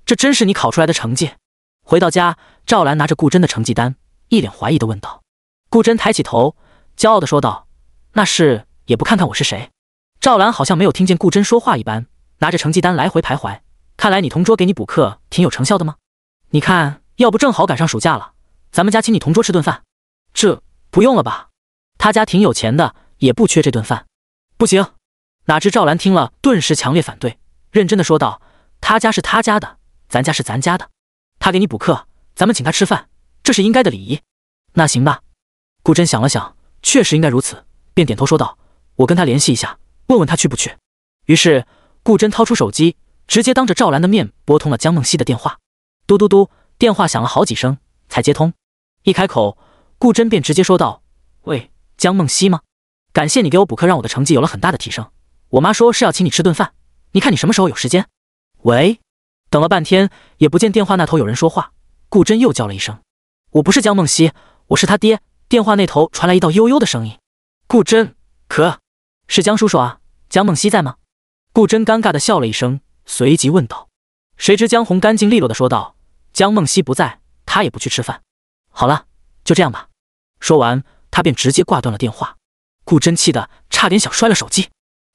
这真是你考出来的成绩？回到家，赵兰拿着顾真的成绩单，一脸怀疑的问道。顾真抬起头，骄傲的说道：“那是也不看看我是谁。”赵兰好像没有听见顾真说话一般。拿着成绩单来回徘徊，看来你同桌给你补课挺有成效的吗？你看，要不正好赶上暑假了，咱们家请你同桌吃顿饭，这不用了吧？他家挺有钱的，也不缺这顿饭。不行！哪知赵兰听了，顿时强烈反对，认真的说道：“他家是他家的，咱家是咱家的。他给你补课，咱们请他吃饭，这是应该的礼仪。”那行吧。顾真想了想，确实应该如此，便点头说道：“我跟他联系一下，问问他去不去。”于是。顾真掏出手机，直接当着赵兰的面拨通了江梦溪的电话。嘟嘟嘟，电话响了好几声才接通。一开口，顾真便直接说道：“喂，江梦溪吗？感谢你给我补课，让我的成绩有了很大的提升。我妈说是要请你吃顿饭，你看你什么时候有时间？”喂，等了半天也不见电话那头有人说话。顾真又叫了一声：“我不是江梦溪，我是他爹。”电话那头传来一道悠悠的声音：“顾真，可是江叔叔啊，江梦溪在吗？”顾真尴尬的笑了一声，随即问道：“谁知江红干净利落的说道，江梦溪不在，她也不去吃饭。好了，就这样吧。”说完，她便直接挂断了电话。顾真气的差点想摔了手机。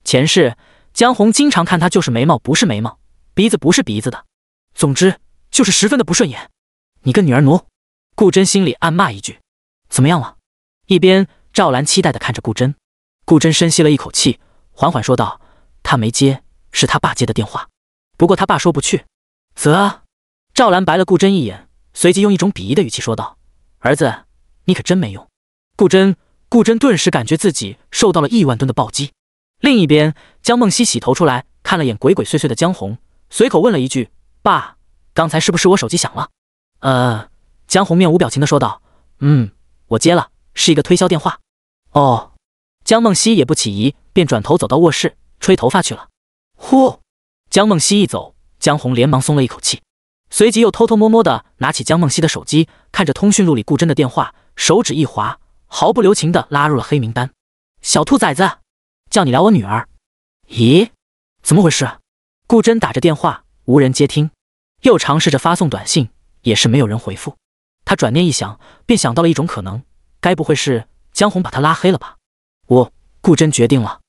前世江红经常看他就是眉毛不是眉毛，鼻子不是鼻子的，总之就是十分的不顺眼。你个女儿奴！顾真心里暗骂一句：“怎么样了？”一边赵兰期待的看着顾真，顾真深吸了一口气，缓缓说道。他没接，是他爸接的电话。不过他爸说不去，则赵兰白了顾真一眼，随即用一种鄙夷的语气说道：“儿子，你可真没用。”顾真顾真顿时感觉自己受到了亿万吨的暴击。另一边，江梦溪洗头出来，看了眼鬼鬼祟祟的江红，随口问了一句：“爸，刚才是不是我手机响了？”呃，江红面无表情的说道：“嗯，我接了，是一个推销电话。”哦，江梦溪也不起疑，便转头走到卧室。吹头发去了，呼！江梦溪一走，江红连忙松了一口气，随即又偷偷摸摸的拿起江梦溪的手机，看着通讯录里顾真的电话，手指一滑，毫不留情的拉入了黑名单。小兔崽子，叫你聊我女儿！咦，怎么回事？顾真打着电话，无人接听，又尝试着发送短信，也是没有人回复。他转念一想，便想到了一种可能：该不会是江红把他拉黑了吧？我，顾真决定了。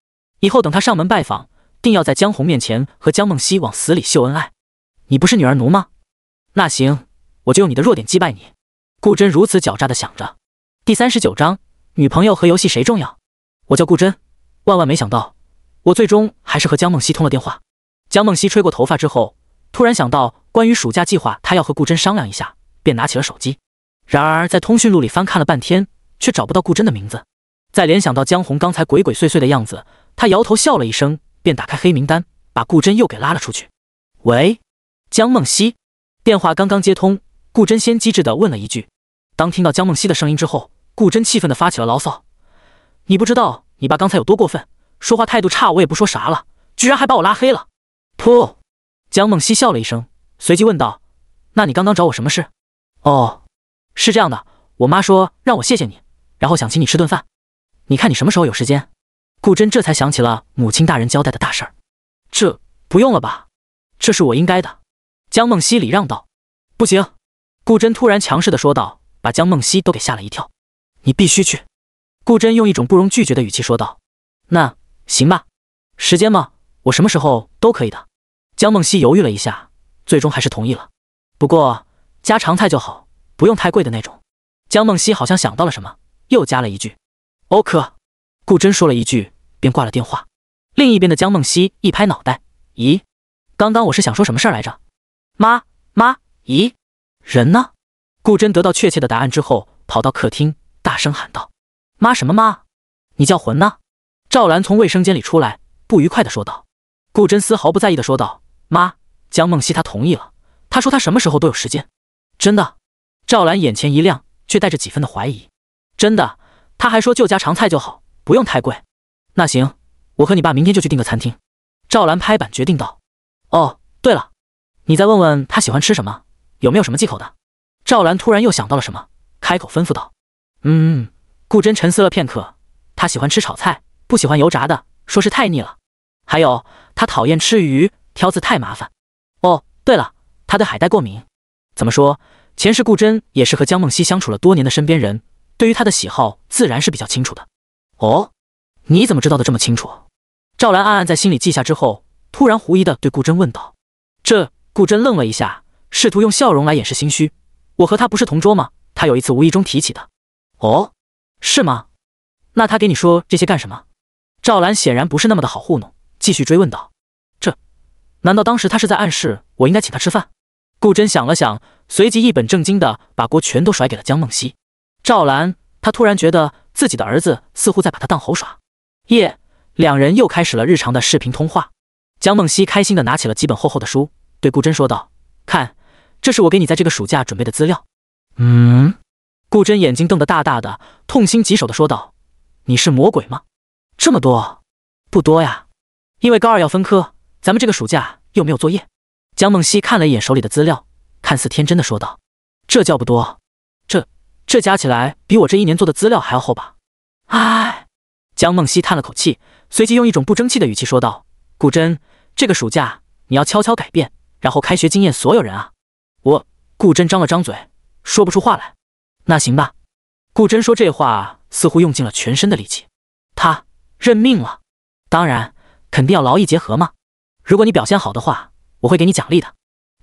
以后等他上门拜访，定要在江红面前和江梦溪往死里秀恩爱。你不是女儿奴吗？那行，我就用你的弱点击败你。顾真如此狡诈地想着。第三十九章：女朋友和游戏谁重要？我叫顾真。万万没想到，我最终还是和江梦溪通了电话。江梦溪吹过头发之后，突然想到关于暑假计划，她要和顾真商量一下，便拿起了手机。然而在通讯录里翻看了半天，却找不到顾真的名字。再联想到江红刚才鬼鬼祟祟的样子。他摇头笑了一声，便打开黑名单，把顾真又给拉了出去。喂，江梦溪，电话刚刚接通，顾真先机智的问了一句。当听到江梦溪的声音之后，顾真气愤的发起了牢骚：“你不知道你爸刚才有多过分，说话态度差，我也不说啥了，居然还把我拉黑了。”噗，江梦溪笑了一声，随即问道：“那你刚刚找我什么事？”“哦，是这样的，我妈说让我谢谢你，然后想请你吃顿饭，你看你什么时候有时间？”顾真这才想起了母亲大人交代的大事儿，这不用了吧？这是我应该的。江梦溪礼让道：“不行！”顾真突然强势的说道，把江梦溪都给吓了一跳。“你必须去！”顾真用一种不容拒绝的语气说道。“那行吧，时间吗？我什么时候都可以的。”江梦溪犹豫了一下，最终还是同意了。不过家常菜就好，不用太贵的那种。江梦溪好像想到了什么，又加了一句欧克。顾真说了一句。便挂了电话。另一边的江梦溪一拍脑袋：“咦，刚刚我是想说什么事儿来着？”“妈妈，咦，人呢？”顾真得到确切的答案之后，跑到客厅，大声喊道：“妈什么妈？你叫魂呢？”赵兰从卫生间里出来，不愉快的说道。顾真丝毫不在意的说道：“妈，江梦溪她同意了，她说她什么时候都有时间，真的。”赵兰眼前一亮，却带着几分的怀疑：“真的？他还说就家常菜就好，不用太贵。”那行，我和你爸明天就去订个餐厅。赵兰拍板决定道：“哦，对了，你再问问他喜欢吃什么，有没有什么忌口的。”赵兰突然又想到了什么，开口吩咐道：“嗯。”顾真沉思了片刻，他喜欢吃炒菜，不喜欢油炸的，说是太腻了。还有，他讨厌吃鱼，挑刺太麻烦。哦，对了，他对海带过敏。怎么说？前世顾真也是和江梦溪相处了多年的身边人，对于他的喜好，自然是比较清楚的。哦。你怎么知道的这么清楚？赵兰暗暗在心里记下之后，突然狐疑的对顾真问道：“这。”顾真愣了一下，试图用笑容来掩饰心虚：“我和他不是同桌吗？他有一次无意中提起的。”“哦，是吗？那他给你说这些干什么？”赵兰显然不是那么的好糊弄，继续追问道：“这难道当时他是在暗示我应该请他吃饭？”顾真想了想，随即一本正经的把锅全都甩给了江梦溪。赵兰，他突然觉得自己的儿子似乎在把他当猴耍。夜，两人又开始了日常的视频通话。江梦溪开心的拿起了几本厚厚的书，对顾真说道：“看，这是我给你在这个暑假准备的资料。”嗯，顾真眼睛瞪得大大的，痛心疾首的说道：“你是魔鬼吗？这么多？不多呀，因为高二要分科，咱们这个暑假又没有作业。”江梦溪看了一眼手里的资料，看似天真的说道：“这叫不多，这这加起来比我这一年做的资料还要厚吧？”哎。江梦溪叹了口气，随即用一种不争气的语气说道：“顾真，这个暑假你要悄悄改变，然后开学惊艳所有人啊！”我，顾真张了张嘴，说不出话来。那行吧。顾真说这话似乎用尽了全身的力气，他认命了。当然，肯定要劳逸结合嘛。如果你表现好的话，我会给你奖励的。”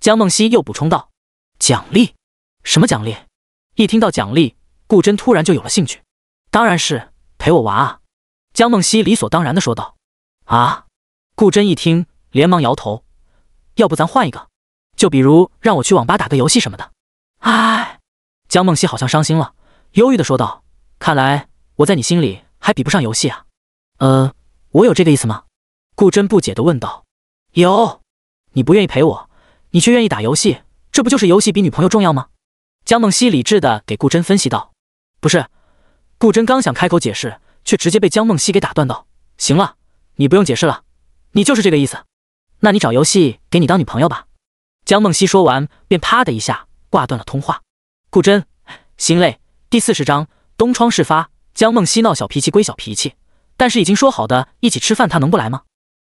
江梦溪又补充道：“奖励？什么奖励？”一听到奖励，顾真突然就有了兴趣。当然是陪我玩啊！江梦溪理所当然的说道：“啊！”顾真一听，连忙摇头：“要不咱换一个？就比如让我去网吧打个游戏什么的。”哎，江梦溪好像伤心了，忧郁的说道：“看来我在你心里还比不上游戏啊。”“呃，我有这个意思吗？”顾真不解的问道。“有，你不愿意陪我，你却愿意打游戏，这不就是游戏比女朋友重要吗？”江梦溪理智的给顾真分析道。“不是。”顾真刚想开口解释。却直接被江梦溪给打断道：“行了，你不用解释了，你就是这个意思。那你找游戏给你当女朋友吧。”江梦溪说完，便啪的一下挂断了通话。顾真心累。第四十章东窗事发。江梦溪闹小脾气归小脾气，但是已经说好的一起吃饭，他能不来吗？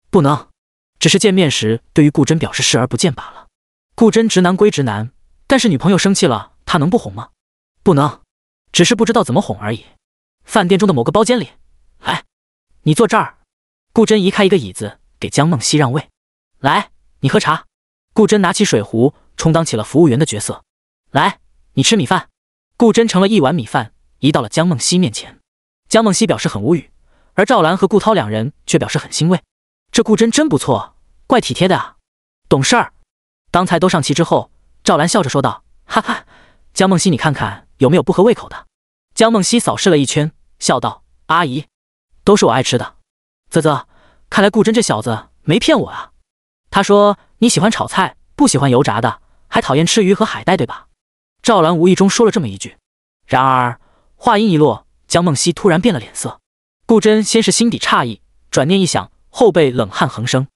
不能，只是见面时对于顾真表示视而不见罢了。顾真直男归直男，但是女朋友生气了，他能不哄吗？不能，只是不知道怎么哄而已。饭店中的某个包间里，来，你坐这儿。顾真移开一个椅子，给江梦溪让位。来，你喝茶。顾真拿起水壶，充当起了服务员的角色。来，你吃米饭。顾真盛了一碗米饭，移到了江梦溪面前。江梦溪表示很无语，而赵兰和顾涛两人却表示很欣慰。这顾真真不错，怪体贴的啊，懂事儿。当菜都上齐之后，赵兰笑着说道：“哈哈，江梦溪，你看看有没有不合胃口的。”江梦溪扫视了一圈。笑道：“阿姨，都是我爱吃的。”啧啧，看来顾真这小子没骗我啊！他说你喜欢炒菜，不喜欢油炸的，还讨厌吃鱼和海带，对吧？”赵兰无意中说了这么一句，然而话音一落，江梦溪突然变了脸色。顾真先是心底诧异，转念一想，后背冷汗横生。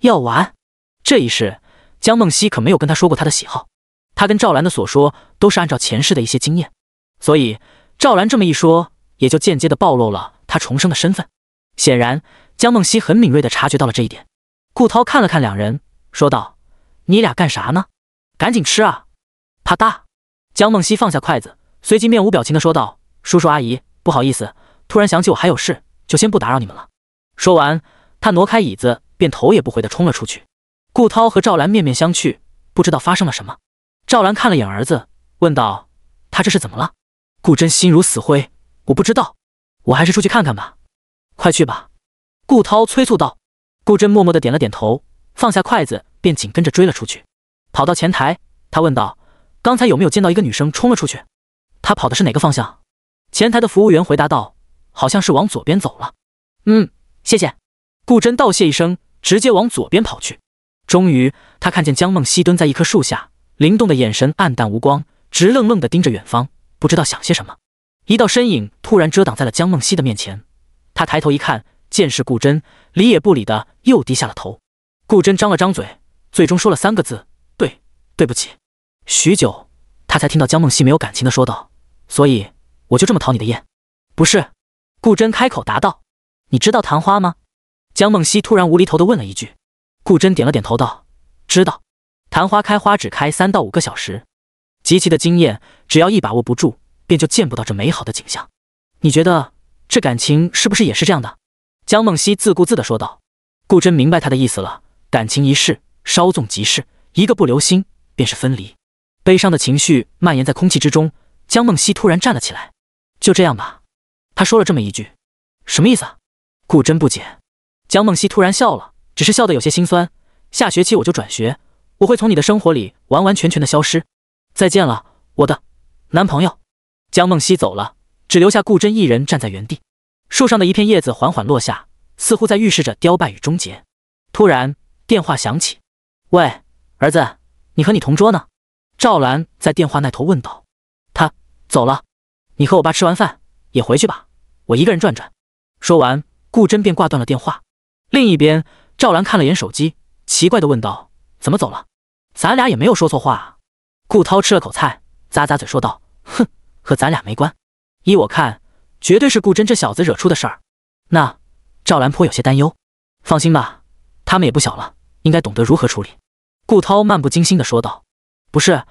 药丸，这一世江梦溪可没有跟他说过他的喜好，他跟赵兰的所说都是按照前世的一些经验，所以赵兰这么一说。也就间接的暴露了他重生的身份。显然，江梦溪很敏锐的察觉到了这一点。顾涛看了看两人，说道：“你俩干啥呢？赶紧吃啊！”啪嗒，江梦溪放下筷子，随即面无表情的说道：“叔叔阿姨，不好意思，突然想起我还有事，就先不打扰你们了。”说完，他挪开椅子，便头也不回的冲了出去。顾涛和赵兰面面相觑，不知道发生了什么。赵兰看了眼儿子，问道：“他这是怎么了？”顾真心如死灰。我不知道，我还是出去看看吧。快去吧！顾涛催促道。顾真默默的点了点头，放下筷子，便紧跟着追了出去。跑到前台，他问道：“刚才有没有见到一个女生冲了出去？她跑的是哪个方向？”前台的服务员回答道：“好像是往左边走了。”“嗯，谢谢。”顾真道谢一声，直接往左边跑去。终于，他看见江梦溪蹲在一棵树下，灵动的眼神暗淡无光，直愣愣的盯着远方，不知道想些什么。一道身影突然遮挡在了江梦溪的面前，他抬头一看，见是顾真，理也不理的又低下了头。顾真张了张嘴，最终说了三个字：“对，对不起。”许久，他才听到江梦溪没有感情的说道：“所以我就这么讨你的厌。”不是？顾真开口答道：“你知道昙花吗？”江梦溪突然无厘头的问了一句。顾真点了点头，道：“知道，昙花开花只开三到五个小时，极其的惊艳，只要一把握不住。”便就见不到这美好的景象，你觉得这感情是不是也是这样的？江梦溪自顾自的说道。顾真明白他的意思了，感情一世，稍纵即逝，一个不留心，便是分离。悲伤的情绪蔓延在空气之中，江梦溪突然站了起来。就这样吧，她说了这么一句。什么意思？顾真不解。江梦溪突然笑了，只是笑得有些心酸。下学期我就转学，我会从你的生活里完完全全的消失。再见了，我的男朋友。江梦溪走了，只留下顾真一人站在原地。树上的一片叶子缓缓落下，似乎在预示着凋败与终结。突然，电话响起：“喂，儿子，你和你同桌呢？”赵兰在电话那头问道。“他走了，你和我爸吃完饭也回去吧，我一个人转转。”说完，顾真便挂断了电话。另一边，赵兰看了眼手机，奇怪的问道：“怎么走了？咱俩也没有说错话。”顾涛吃了口菜，咂咂嘴说道：“哼。”和咱俩没关，依我看，绝对是顾真这小子惹出的事儿。那赵兰颇有些担忧。放心吧，他们也不小了，应该懂得如何处理。顾涛漫不经心的说道。不是，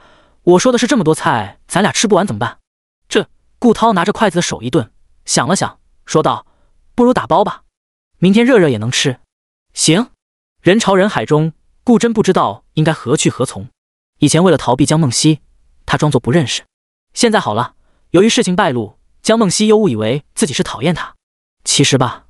我说的是这么多菜，咱俩吃不完怎么办？这顾涛拿着筷子的手一顿，想了想，说道：“不如打包吧，明天热热也能吃。”行。人潮人海中，顾真不知道应该何去何从。以前为了逃避江梦溪，他装作不认识。现在好了。由于事情败露，江梦溪又误以为自己是讨厌他。其实吧，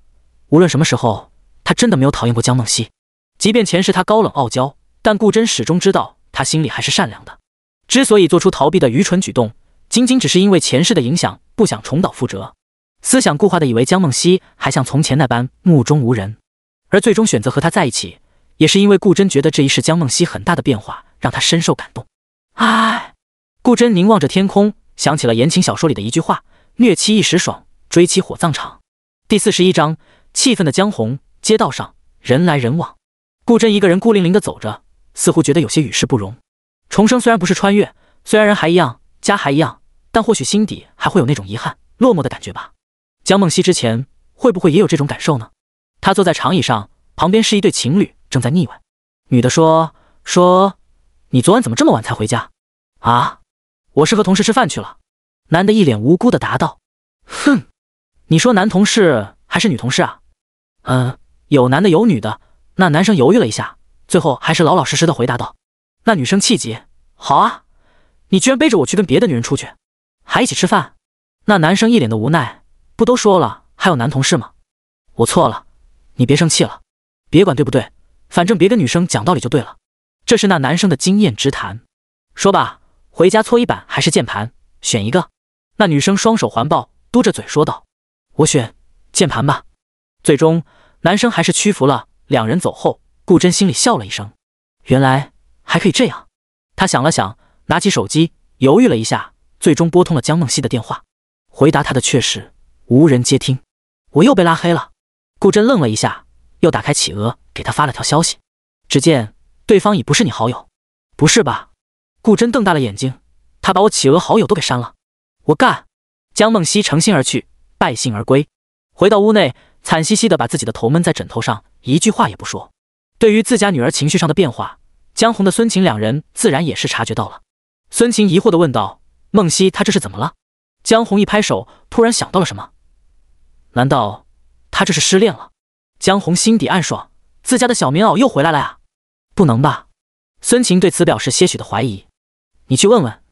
无论什么时候，他真的没有讨厌过江梦溪。即便前世他高冷傲娇，但顾真始终知道他心里还是善良的。之所以做出逃避的愚蠢举动，仅仅只是因为前世的影响，不想重蹈覆辙。思想固化的以为江梦溪还像从前那般目中无人，而最终选择和他在一起，也是因为顾真觉得这一世江梦溪很大的变化，让他深受感动。唉，顾真凝望着天空。想起了言情小说里的一句话：“虐妻一时爽，追妻火葬场。”第四十一章，气愤的江红。街道上人来人往，顾真一个人孤零零的走着，似乎觉得有些与世不容。重生虽然不是穿越，虽然人还一样，家还一样，但或许心底还会有那种遗憾、落寞的感觉吧。江梦溪之前会不会也有这种感受呢？她坐在长椅上，旁边是一对情侣正在腻歪。女的说：“说，你昨晚怎么这么晚才回家？啊？”我是和同事吃饭去了。男的一脸无辜的答道：“哼，你说男同事还是女同事啊？”“嗯，有男的，有女的。”那男生犹豫了一下，最后还是老老实实的回答道：“那女生气急，好啊，你居然背着我去跟别的女人出去，还一起吃饭。”那男生一脸的无奈：“不都说了，还有男同事吗？我错了，你别生气了，别管对不对，反正别跟女生讲道理就对了。”这是那男生的经验之谈。说吧。回家搓衣板还是键盘，选一个。那女生双手环抱，嘟着嘴说道：“我选键盘吧。”最终，男生还是屈服了。两人走后，顾真心里笑了一声，原来还可以这样。他想了想，拿起手机，犹豫了一下，最终拨通了江梦溪的电话。回答他的却是无人接听。我又被拉黑了。顾真愣了一下，又打开企鹅，给他发了条消息：“只见对方已不是你好友。”不是吧？顾真瞪大了眼睛，他把我企鹅好友都给删了。我干！江梦溪乘兴而去，败兴而归，回到屋内，惨兮兮的把自己的头闷在枕头上，一句话也不说。对于自家女儿情绪上的变化，江红的孙晴两人自然也是察觉到了。孙晴疑惑的问道：“梦溪，她这是怎么了？”江红一拍手，突然想到了什么：“难道她这是失恋了？”江红心底暗爽，自家的小棉袄又回来了啊！不能吧？孙晴对此表示些许的怀疑。你去问问，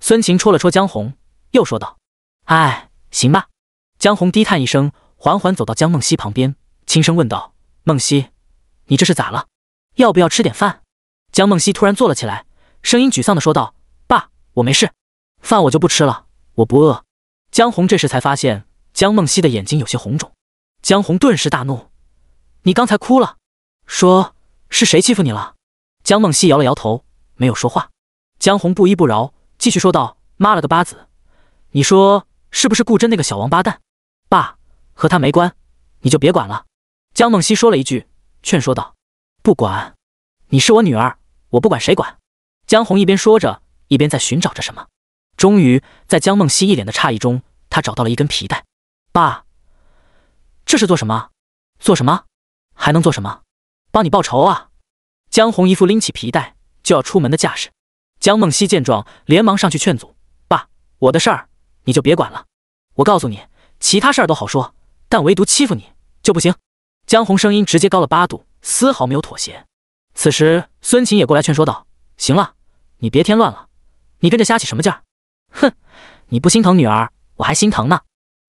孙晴戳了戳江红，又说道：“哎，行吧。”江红低叹一声，缓缓走到江梦溪旁边，轻声问道：“梦溪，你这是咋了？要不要吃点饭？”江梦溪突然坐了起来，声音沮丧地说道：“爸，我没事，饭我就不吃了，我不饿。”江红这时才发现江梦溪的眼睛有些红肿，江红顿时大怒：“你刚才哭了，说是谁欺负你了？”江梦溪摇了摇头，没有说话。江红不依不饶，继续说道：“妈了个巴子，你说是不是顾真那个小王八蛋？爸，和他没关，你就别管了。”江梦溪说了一句劝说道：“不管，你是我女儿，我不管谁管。”江红一边说着，一边在寻找着什么。终于，在江梦溪一脸的诧异中，他找到了一根皮带。爸，这是做什么？做什么？还能做什么？帮你报仇啊！江红一副拎起皮带就要出门的架势。江梦溪见状，连忙上去劝阻：“爸，我的事儿你就别管了。我告诉你，其他事儿都好说，但唯独欺负你就不行。”江红声音直接高了八度，丝毫没有妥协。此时，孙晴也过来劝说道：“行了，你别添乱了，你跟着瞎起什么劲儿？”“哼，你不心疼女儿，我还心疼呢。”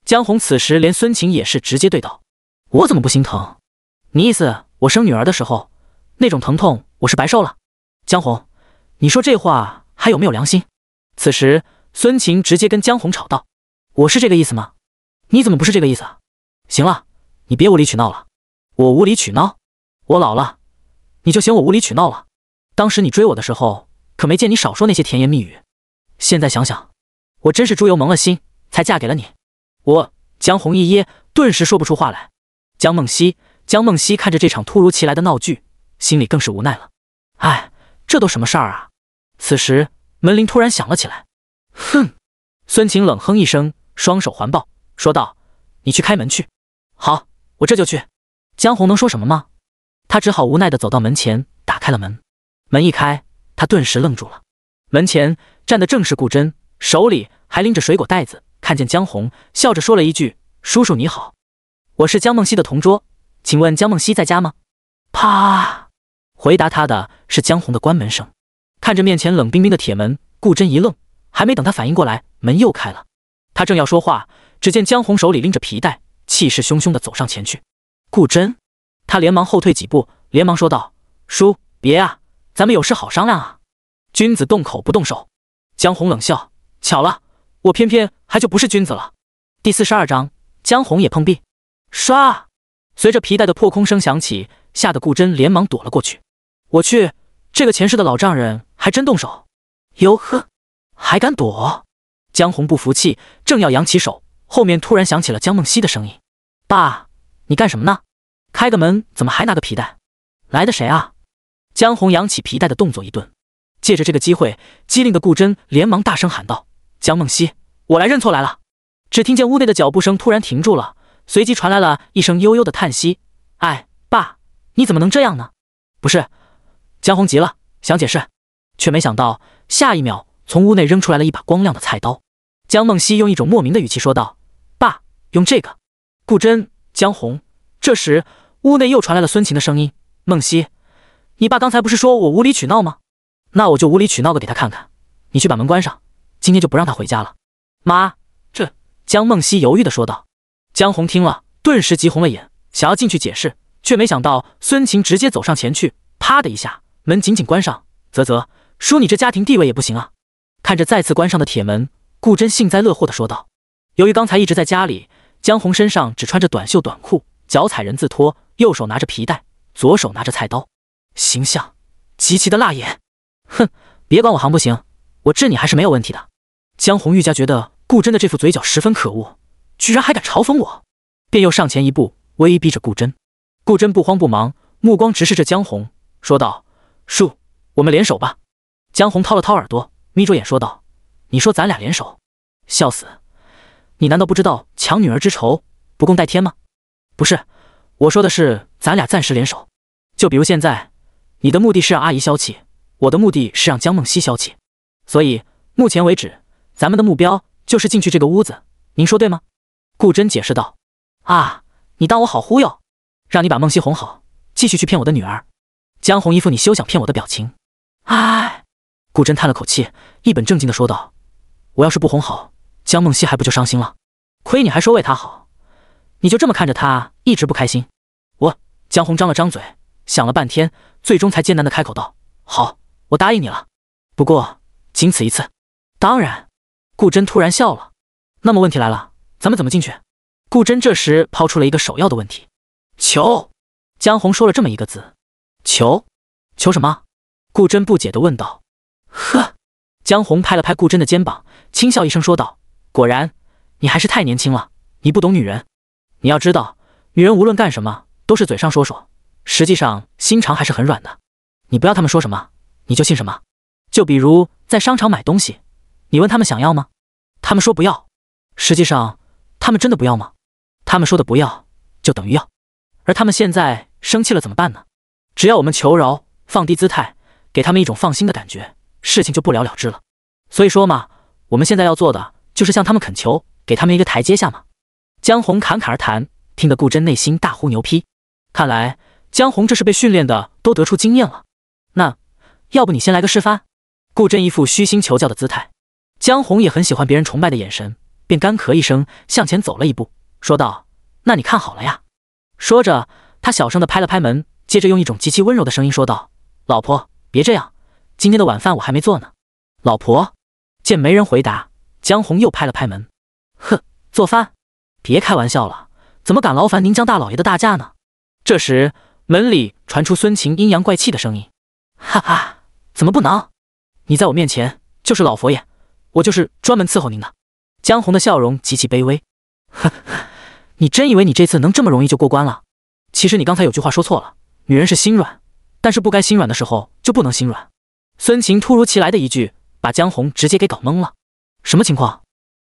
江红此时连孙晴也是直接对道：“我怎么不心疼？你意思我生女儿的时候那种疼痛我是白受了？”江红。你说这话还有没有良心？此时，孙晴直接跟江红吵道：“我是这个意思吗？你怎么不是这个意思啊？”行了，你别无理取闹了。我无理取闹？我老了，你就嫌我无理取闹了？当时你追我的时候，可没见你少说那些甜言蜜语。现在想想，我真是猪油蒙了心才嫁给了你。我江红一噎，顿时说不出话来。江梦溪，江梦溪看着这场突如其来的闹剧，心里更是无奈了。哎，这都什么事儿啊？此时门铃突然响了起来，哼，孙晴冷哼一声，双手环抱，说道：“你去开门去。”“好，我这就去。”江红能说什么吗？他只好无奈的走到门前，打开了门。门一开，他顿时愣住了。门前站的正是顾真，手里还拎着水果袋子。看见江红，笑着说了一句：“叔叔你好，我是江梦溪的同桌，请问江梦溪在家吗？”啪，回答他的是江红的关门声。看着面前冷冰冰的铁门，顾真一愣，还没等他反应过来，门又开了。他正要说话，只见江红手里拎着皮带，气势汹汹地走上前去。顾真，他连忙后退几步，连忙说道：“叔，别啊，咱们有事好商量啊，君子动口不动手。”江红冷笑：“巧了，我偏偏还就不是君子了。”第四十二章，江红也碰壁。刷，随着皮带的破空声响起，吓得顾真连忙躲了过去。我去。这个前世的老丈人还真动手，哟呵，还敢躲？江红不服气，正要扬起手，后面突然响起了江梦溪的声音：“爸，你干什么呢？开个门，怎么还拿个皮带？来的谁啊？”江红扬起皮带的动作一顿，借着这个机会，机灵的顾真连忙大声喊道：“江梦溪，我来认错来了！”只听见屋内的脚步声突然停住了，随即传来了一声悠悠的叹息：“哎，爸，你怎么能这样呢？不是。”江红急了，想解释，却没想到下一秒从屋内扔出来了一把光亮的菜刀。江梦溪用一种莫名的语气说道：“爸，用这个。”顾真、江红。这时屋内又传来了孙晴的声音：“梦溪，你爸刚才不是说我无理取闹吗？那我就无理取闹的给他看看。你去把门关上，今天就不让他回家了。”妈，这江梦溪犹豫的说道。江红听了，顿时急红了眼，想要进去解释，却没想到孙晴直接走上前去，啪的一下。门紧紧关上，啧啧，叔你这家庭地位也不行啊！看着再次关上的铁门，顾真幸灾乐祸的说道。由于刚才一直在家里，江红身上只穿着短袖短裤，脚踩人字拖，右手拿着皮带，左手拿着菜刀，形象极其的辣眼。哼，别管我行不行，我治你还是没有问题的。江红愈加觉得顾真的这副嘴角十分可恶，居然还敢嘲讽我，便又上前一步威逼着顾真。顾真不慌不忙，目光直视着江红，说道。树，我们联手吧。江红掏了掏耳朵，眯着眼说道：“你说咱俩联手，笑死！你难道不知道抢女儿之仇不共戴天吗？不是，我说的是咱俩暂时联手。就比如现在，你的目的是让阿姨消气，我的目的是让江梦溪消气。所以目前为止，咱们的目标就是进去这个屋子。您说对吗？”顾真解释道：“啊，你当我好忽悠？让你把梦溪哄好，继续去骗我的女儿。”江红一副你休想骗我的表情，哎，顾真叹了口气，一本正经的说道：“我要是不哄好江梦溪，还不就伤心了？亏你还说为她好，你就这么看着她，一直不开心。”我江红张了张嘴，想了半天，最终才艰难的开口道：“好，我答应你了，不过仅此一次。”当然，顾真突然笑了。那么问题来了，咱们怎么进去？顾真这时抛出了一个首要的问题。求江红说了这么一个字。求，求什么？顾真不解的问道。呵，江红拍了拍顾真的肩膀，轻笑一声说道：“果然，你还是太年轻了。你不懂女人。你要知道，女人无论干什么，都是嘴上说说，实际上心肠还是很软的。你不要他们说什么，你就信什么。就比如在商场买东西，你问他们想要吗？他们说不要，实际上他们真的不要吗？他们说的不要，就等于要。而他们现在生气了，怎么办呢？”只要我们求饶，放低姿态，给他们一种放心的感觉，事情就不了了之了。所以说嘛，我们现在要做的就是向他们恳求，给他们一个台阶下嘛。江红侃侃而谈，听得顾真内心大呼牛批。看来江红这是被训练的，都得出经验了。那要不你先来个示范？顾真一副虚心求教的姿态。江红也很喜欢别人崇拜的眼神，便干咳一声，向前走了一步，说道：“那你看好了呀。”说着，他小声的拍了拍门。接着用一种极其温柔的声音说道：“老婆，别这样，今天的晚饭我还没做呢。”老婆见没人回答，江红又拍了拍门：“哼，做饭？别开玩笑了，怎么敢劳烦您江大老爷的大驾呢？”这时门里传出孙晴阴阳怪气的声音：“哈哈，怎么不能？你在我面前就是老佛爷，我就是专门伺候您的。”江红的笑容极其卑微：“呵，你真以为你这次能这么容易就过关了？其实你刚才有句话说错了。”女人是心软，但是不该心软的时候就不能心软。孙晴突如其来的一句，把江红直接给搞懵了。什么情况？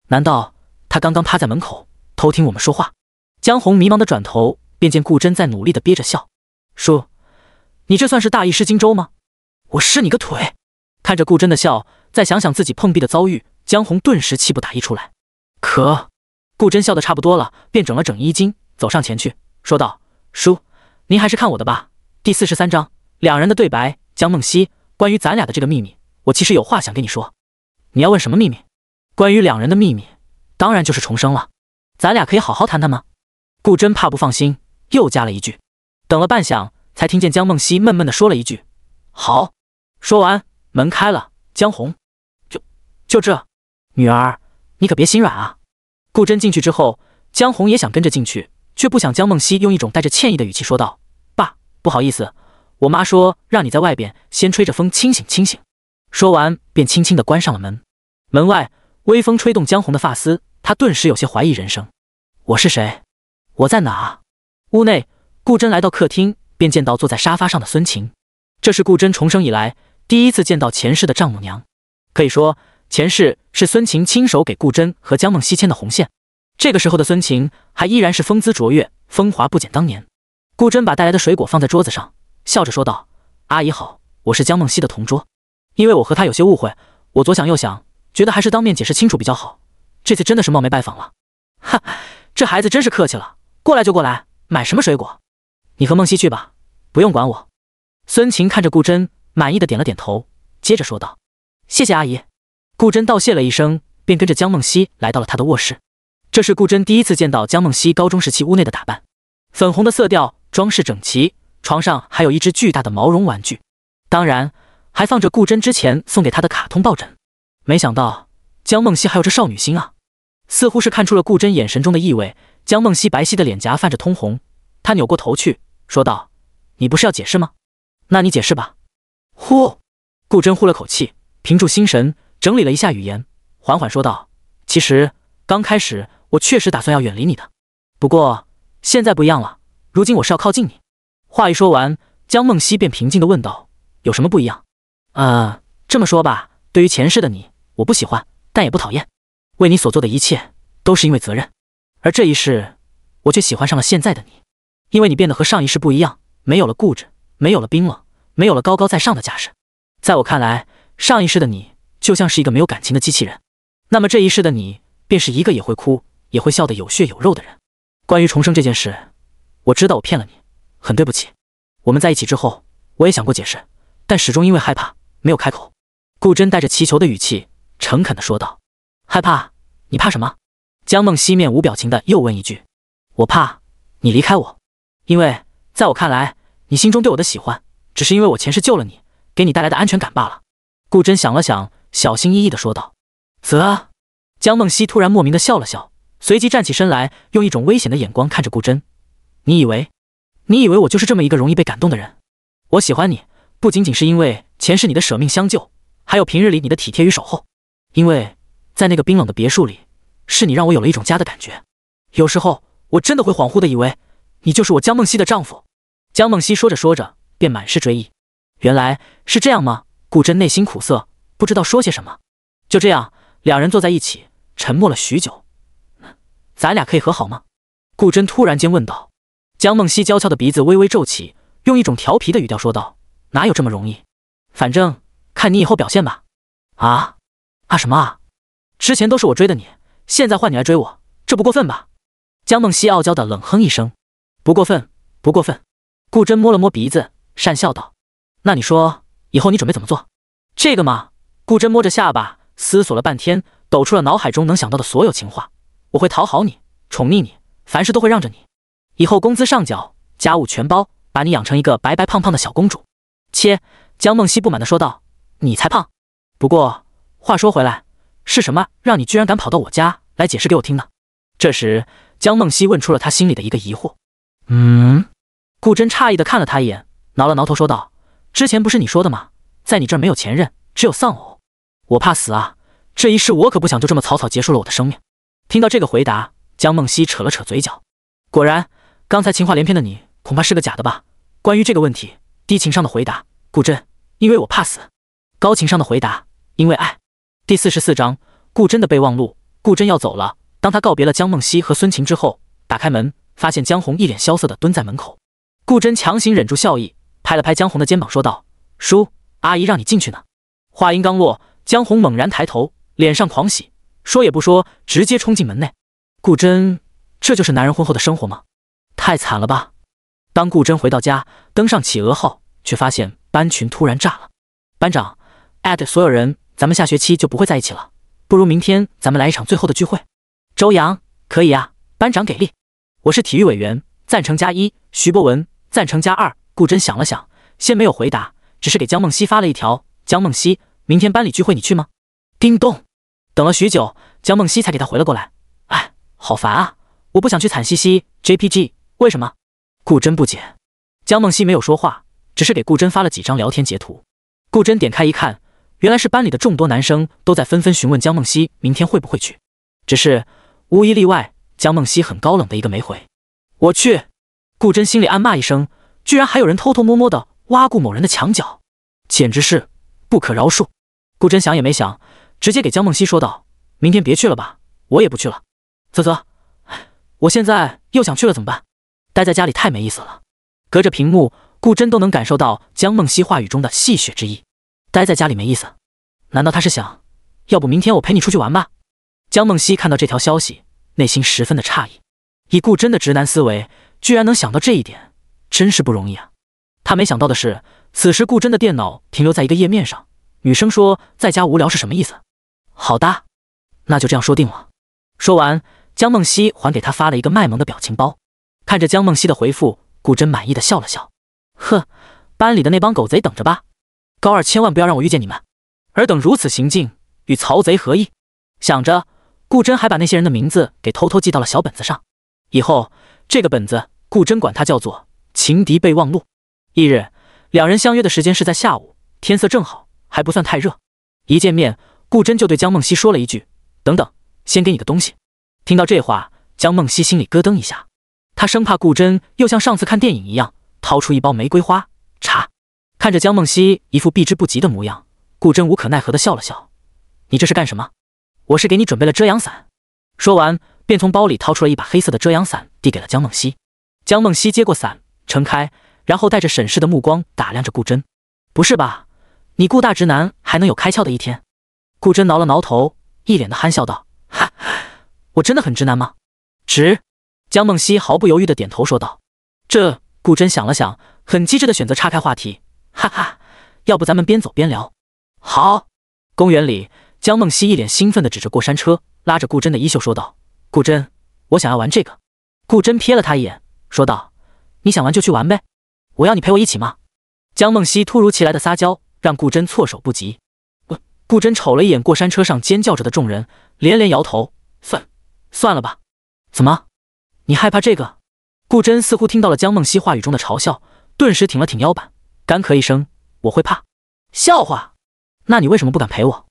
难道他刚刚趴在门口偷听我们说话？江红迷茫的转头，便见顾真在努力的憋着笑。叔，你这算是大意失荆州吗？我失你个腿！看着顾真的笑，再想想自己碰壁的遭遇，江红顿时气不打一出来。可，顾真笑得差不多了，便整了整衣襟，走上前去，说道：“叔。”您还是看我的吧。第四十三章，两人的对白。江梦溪，关于咱俩的这个秘密，我其实有话想跟你说。你要问什么秘密？关于两人的秘密，当然就是重生了。咱俩可以好好谈谈吗？顾真怕不放心，又加了一句。等了半晌，才听见江梦溪闷闷地说了一句：“好。”说完，门开了。江红，就就这，女儿，你可别心软啊。顾真进去之后，江红也想跟着进去。却不想，江梦溪用一种带着歉意的语气说道：“爸，不好意思，我妈说让你在外边先吹着风清醒清醒。”说完，便轻轻地关上了门。门外，微风吹动江红的发丝，他顿时有些怀疑人生：“我是谁？我在哪？”屋内，顾真来到客厅，便见到坐在沙发上的孙晴。这是顾真重生以来第一次见到前世的丈母娘，可以说前世是孙晴亲手给顾真和江梦溪牵的红线。这个时候的孙晴还依然是风姿卓越，风华不减当年。顾真把带来的水果放在桌子上，笑着说道：“阿姨好，我是江梦溪的同桌。因为我和她有些误会，我左想右想，觉得还是当面解释清楚比较好。这次真的是冒昧拜访了，哈，这孩子真是客气了。过来就过来，买什么水果？你和梦溪去吧，不用管我。”孙晴看着顾真，满意的点了点头，接着说道：“谢谢阿姨。”顾真道谢了一声，便跟着江梦溪来到了她的卧室。这是顾真第一次见到江梦溪高中时期屋内的打扮，粉红的色调，装饰整齐，床上还有一只巨大的毛绒玩具，当然还放着顾真之前送给她的卡通抱枕。没想到江梦溪还有这少女心啊！似乎是看出了顾真眼神中的意味，江梦溪白皙的脸颊泛着通红，她扭过头去说道：“你不是要解释吗？那你解释吧。”呼，顾真呼了口气，平住心神，整理了一下语言，缓缓说道：“其实刚开始。”我确实打算要远离你的，不过现在不一样了。如今我是要靠近你。话一说完，江梦溪便平静地问道：“有什么不一样？”呃，这么说吧，对于前世的你，我不喜欢，但也不讨厌。为你所做的一切，都是因为责任。而这一世，我却喜欢上了现在的你，因为你变得和上一世不一样，没有了固执，没有了冰冷，没有了高高在上的架势。在我看来，上一世的你就像是一个没有感情的机器人，那么这一世的你，便是一个也会哭。也会笑得有血有肉的人。关于重生这件事，我知道我骗了你，很对不起。我们在一起之后，我也想过解释，但始终因为害怕没有开口。顾真带着祈求的语气，诚恳地说道：“害怕？你怕什么？”江梦溪面无表情地又问一句：“我怕你离开我，因为在我看来，你心中对我的喜欢，只是因为我前世救了你，给你带来的安全感罢了。”顾真想了想，小心翼翼地说道：“啧。”江梦溪突然莫名地笑了笑。随即站起身来，用一种危险的眼光看着顾真。你以为，你以为我就是这么一个容易被感动的人？我喜欢你，不仅仅是因为前世你的舍命相救，还有平日里你的体贴与守候。因为，在那个冰冷的别墅里，是你让我有了一种家的感觉。有时候，我真的会恍惚的以为，你就是我江梦溪的丈夫。江梦溪说着说着，便满是追忆。原来是这样吗？顾真内心苦涩，不知道说些什么。就这样，两人坐在一起，沉默了许久。咱俩可以和好吗？顾真突然间问道。江梦溪娇俏的鼻子微微皱起，用一种调皮的语调说道：“哪有这么容易？反正看你以后表现吧。”啊啊什么啊？之前都是我追的你，现在换你来追我，这不过分吧？江梦溪傲娇的冷哼一声：“不过分，不过分。”顾真摸了摸鼻子，讪笑道：“那你说，以后你准备怎么做？”这个嘛，顾真摸着下巴思索了半天，抖出了脑海中能想到的所有情话。我会讨好你，宠溺你，凡事都会让着你。以后工资上缴，家务全包，把你养成一个白白胖胖的小公主。切，江梦溪不满的说道：“你才胖。”不过话说回来，是什么让你居然敢跑到我家来解释给我听呢？这时，江梦溪问出了她心里的一个疑惑。嗯，顾真诧异的看了他一眼，挠了挠头说道：“之前不是你说的吗？在你这儿没有前任，只有丧偶。我怕死啊，这一世我可不想就这么草草结束了我的生命。”听到这个回答，江梦溪扯了扯嘴角。果然，刚才情话连篇的你，恐怕是个假的吧？关于这个问题，低情商的回答：顾真，因为我怕死。高情商的回答：因为爱。第四十四章，顾真的备忘录。顾真要走了。当他告别了江梦溪和孙晴之后，打开门，发现江红一脸萧瑟的蹲在门口。顾真强行忍住笑意，拍了拍江红的肩膀，说道：“叔阿姨让你进去呢。”话音刚落，江红猛然抬头，脸上狂喜。说也不说，直接冲进门内。顾真，这就是男人婚后的生活吗？太惨了吧！当顾真回到家，登上企鹅号，却发现班群突然炸了。班长，@所有人，咱们下学期就不会在一起了。不如明天咱们来一场最后的聚会。周洋，可以呀，班长给力。我是体育委员，赞成加一。徐博文，赞成加二。顾真想了想，先没有回答，只是给江梦溪发了一条：江梦溪，明天班里聚会你去吗？叮咚。等了许久，江梦溪才给他回了过来。哎，好烦啊！我不想去惨兮兮。JPG，为什么？顾真不解。江梦溪没有说话，只是给顾真发了几张聊天截图。顾真点开一看，原来是班里的众多男生都在纷纷询问江梦溪明天会不会去，只是无一例外，江梦溪很高冷的一个没回。我去！顾真心里暗骂一声，居然还有人偷偷摸摸的挖顾某人的墙角，简直是不可饶恕。顾真想也没想。直接给江梦溪说道：“明天别去了吧，我也不去了。”啧啧，我现在又想去了，怎么办？待在家里太没意思了。隔着屏幕，顾真都能感受到江梦溪话语中的戏谑之意。待在家里没意思？难道他是想，要不明天我陪你出去玩吧？江梦溪看到这条消息，内心十分的诧异。以顾真的直男思维，居然能想到这一点，真是不容易啊！他没想到的是，此时顾真的电脑停留在一个页面上。女生说在家无聊是什么意思？好的，那就这样说定了。说完，江梦溪还给他发了一个卖萌的表情包。看着江梦溪的回复，顾真满意的笑了笑。呵，班里的那帮狗贼等着吧！高二千万不要让我遇见你们，尔等如此行径，与曹贼何异？想着，顾真还把那些人的名字给偷偷记到了小本子上。以后这个本子，顾真管它叫做“情敌备忘录”。翌日，两人相约的时间是在下午，天色正好，还不算太热。一见面。顾真就对江梦溪说了一句：“等等，先给你个东西。”听到这话，江梦溪心里咯噔一下，她生怕顾真又像上次看电影一样，掏出一包玫瑰花茶。看着江梦溪一副避之不及的模样，顾真无可奈何的笑了笑：“你这是干什么？我是给你准备了遮阳伞。”说完，便从包里掏出了一把黑色的遮阳伞，递给了江梦溪。江梦溪接过伞，撑开，然后带着审视的目光打量着顾真：“不是吧，你顾大直男还能有开窍的一天？”顾真挠了挠头，一脸的憨笑，道：“哈，我真的很直男吗？”直，江梦溪毫不犹豫的点头说道。这顾真想了想，很机智的选择岔开话题，哈哈，要不咱们边走边聊？好。公园里，江梦溪一脸兴奋的指着过山车，拉着顾真的衣袖说道：“顾真，我想要玩这个。”顾真瞥了他一眼，说道：“你想玩就去玩呗，我要你陪我一起吗？”江梦溪突如其来的撒娇让顾真措手不及。顾真瞅了一眼过山车上尖叫着的众人，连连摇头，算，算了吧。怎么，你害怕这个？顾真似乎听到了江梦溪话语中的嘲笑，顿时挺了挺腰板，干咳一声：“我会怕笑话？那你为什么不敢陪我？”“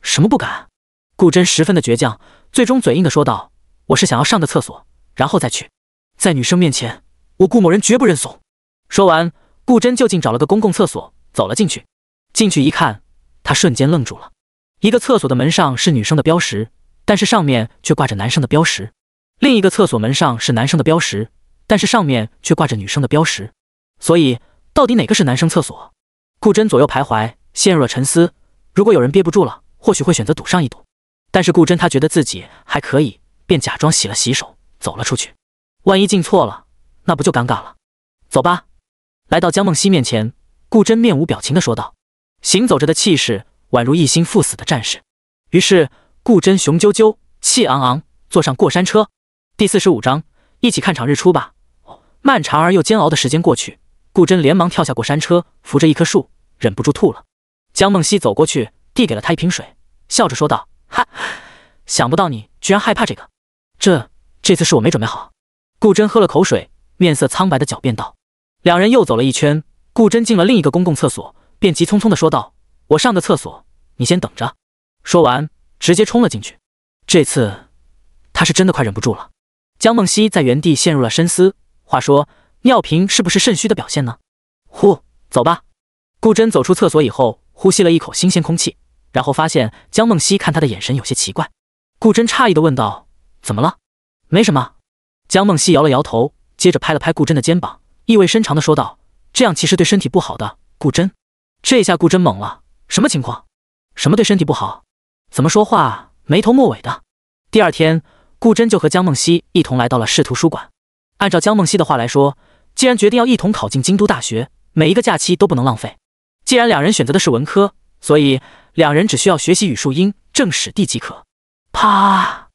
什么不敢？”顾真十分的倔强，最终嘴硬的说道：“我是想要上个厕所，然后再去。在女生面前，我顾某人绝不认怂。”说完，顾真就近找了个公共厕所，走了进去。进去一看。他瞬间愣住了，一个厕所的门上是女生的标识，但是上面却挂着男生的标识；另一个厕所门上是男生的标识，但是上面却挂着女生的标识。所以，到底哪个是男生厕所？顾真左右徘徊，陷入了沉思。如果有人憋不住了，或许会选择赌上一赌。但是顾真，他觉得自己还可以，便假装洗了洗手，走了出去。万一进错了，那不就尴尬了？走吧。来到江梦溪面前，顾真面无表情地说道。行走着的气势，宛如一心赴死的战士。于是，顾真雄赳赳、气昂昂，坐上过山车。第四十五章，一起看场日出吧。哦，漫长而又煎熬的时间过去，顾真连忙跳下过山车，扶着一棵树，忍不住吐了。江梦溪走过去，递给了他一瓶水，笑着说道：“哈，想不到你居然害怕这个。这这次是我没准备好。”顾真喝了口水，面色苍白的狡辩道。两人又走了一圈，顾真进了另一个公共厕所。便急匆匆地说道：“我上个厕所，你先等着。”说完，直接冲了进去。这次他是真的快忍不住了。江梦溪在原地陷入了深思。话说，尿频是不是肾虚的表现呢？呼，走吧。顾真走出厕所以后，呼吸了一口新鲜空气，然后发现江梦溪看他的眼神有些奇怪。顾真诧异地问道：“怎么了？”“没什么。”江梦溪摇了摇头，接着拍了拍顾真的肩膀，意味深长地说道：“这样其实对身体不好的。”顾真。这下顾真懵了，什么情况？什么对身体不好？怎么说话没头没尾的？第二天，顾真就和江梦溪一同来到了市图书馆。按照江梦溪的话来说，既然决定要一同考进京都大学，每一个假期都不能浪费。既然两人选择的是文科，所以两人只需要学习语数英、政史地即可。啪！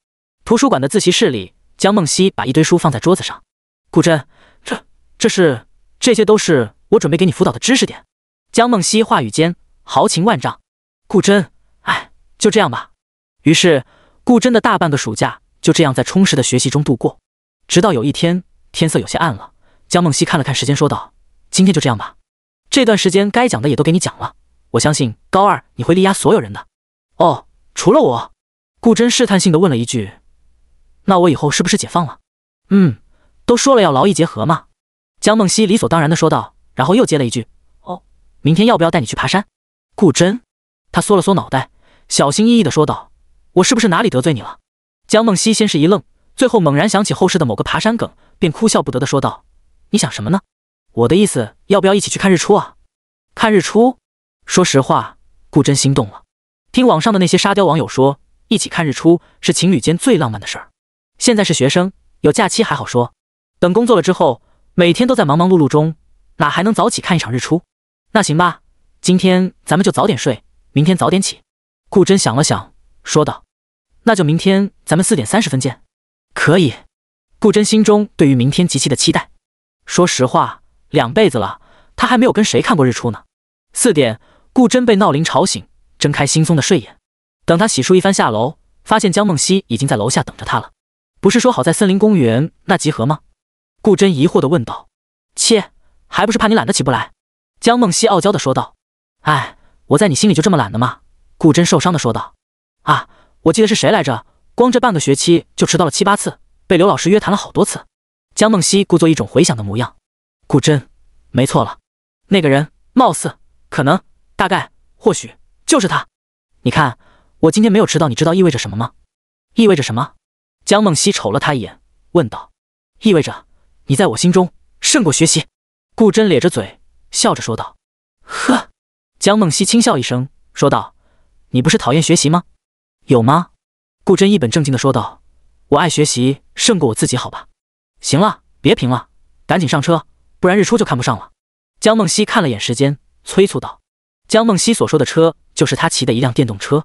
图书馆的自习室里，江梦溪把一堆书放在桌子上。顾真，这、这是、这些都是我准备给你辅导的知识点。江梦溪话语间豪情万丈，顾真，哎，就这样吧。于是，顾真的大半个暑假就这样在充实的学习中度过。直到有一天，天色有些暗了，江梦溪看了看时间，说道：“今天就这样吧，这段时间该讲的也都给你讲了。我相信高二你会力压所有人的。”哦，除了我，顾真试探性的问了一句：“那我以后是不是解放了？”“嗯，都说了要劳逸结合嘛。”江梦溪理所当然的说道，然后又接了一句。明天要不要带你去爬山？顾真，他缩了缩脑袋，小心翼翼的说道：“我是不是哪里得罪你了？”江梦溪先是一愣，最后猛然想起后世的某个爬山梗，便哭笑不得的说道：“你想什么呢？我的意思，要不要一起去看日出啊？看日出？说实话，顾真心动了。听网上的那些沙雕网友说，一起看日出是情侣间最浪漫的事儿。现在是学生，有假期还好说，等工作了之后，每天都在忙忙碌碌中，哪还能早起看一场日出？”那行吧，今天咱们就早点睡，明天早点起。顾真想了想，说道：“那就明天咱们四点三十分见。”可以。顾真心中对于明天极其的期待，说实话，两辈子了，他还没有跟谁看过日出呢。四点，顾真被闹铃吵醒，睁开惺忪的睡眼。等他洗漱一番下楼，发现江梦溪已经在楼下等着他了。不是说好在森林公园那集合吗？顾真疑惑地问道：“切，还不是怕你懒得起不来？”江梦溪傲娇的说道：“哎，我在你心里就这么懒的吗？”顾真受伤的说道：“啊，我记得是谁来着？光这半个学期就迟到了七八次，被刘老师约谈了好多次。”江梦溪故作一种回想的模样：“顾真，没错了，那个人，貌似，可能，大概，或许，就是他。你看，我今天没有迟到，你知道意味着什么吗？意味着什么？”江梦溪瞅了他一眼，问道：“意味着你在我心中胜过学习。”顾真咧着嘴。笑着说道：“呵。”江梦溪轻笑一声，说道：“你不是讨厌学习吗？有吗？”顾真一本正经地说道：“我爱学习胜过我自己，好吧？”行了，别贫了，赶紧上车，不然日出就看不上了。”江梦溪看了眼时间，催促道：“江梦溪所说的车，就是她骑的一辆电动车。”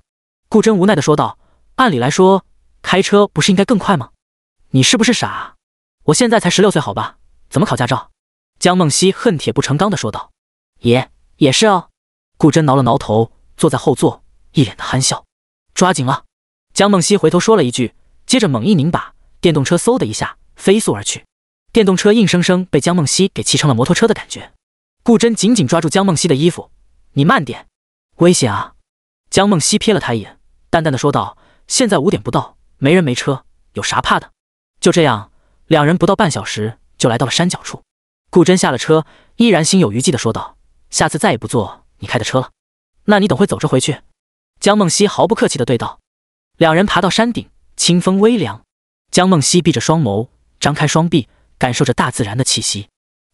顾真无奈地说道：“按理来说，开车不是应该更快吗？你是不是傻？我现在才十六岁，好吧？怎么考驾照？”江梦溪恨铁不成钢的说道：“也也是哦。”顾真挠了挠头，坐在后座，一脸的憨笑。抓紧了！江梦溪回头说了一句，接着猛一拧把，电动车嗖的一下飞速而去。电动车硬生生被江梦溪给骑成了摩托车的感觉。顾真紧紧抓住江梦溪的衣服：“你慢点，危险啊！”江梦溪瞥了他一眼，淡淡的说道：“现在五点不到，没人没车，有啥怕的？”就这样，两人不到半小时就来到了山脚处。顾真下了车，依然心有余悸的说道：“下次再也不坐你开的车了。”“那你等会走着回去。”江梦溪毫不客气的对道。两人爬到山顶，清风微凉，江梦溪闭着双眸，张开双臂，感受着大自然的气息。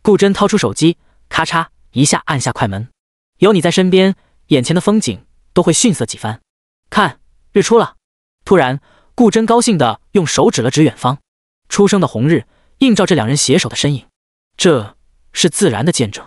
顾真掏出手机，咔嚓一下按下快门。有你在身边，眼前的风景都会逊色几番。看，日出了！突然，顾真高兴的用手指了指远方，初升的红日映照着两人携手的身影。这是自然的见证。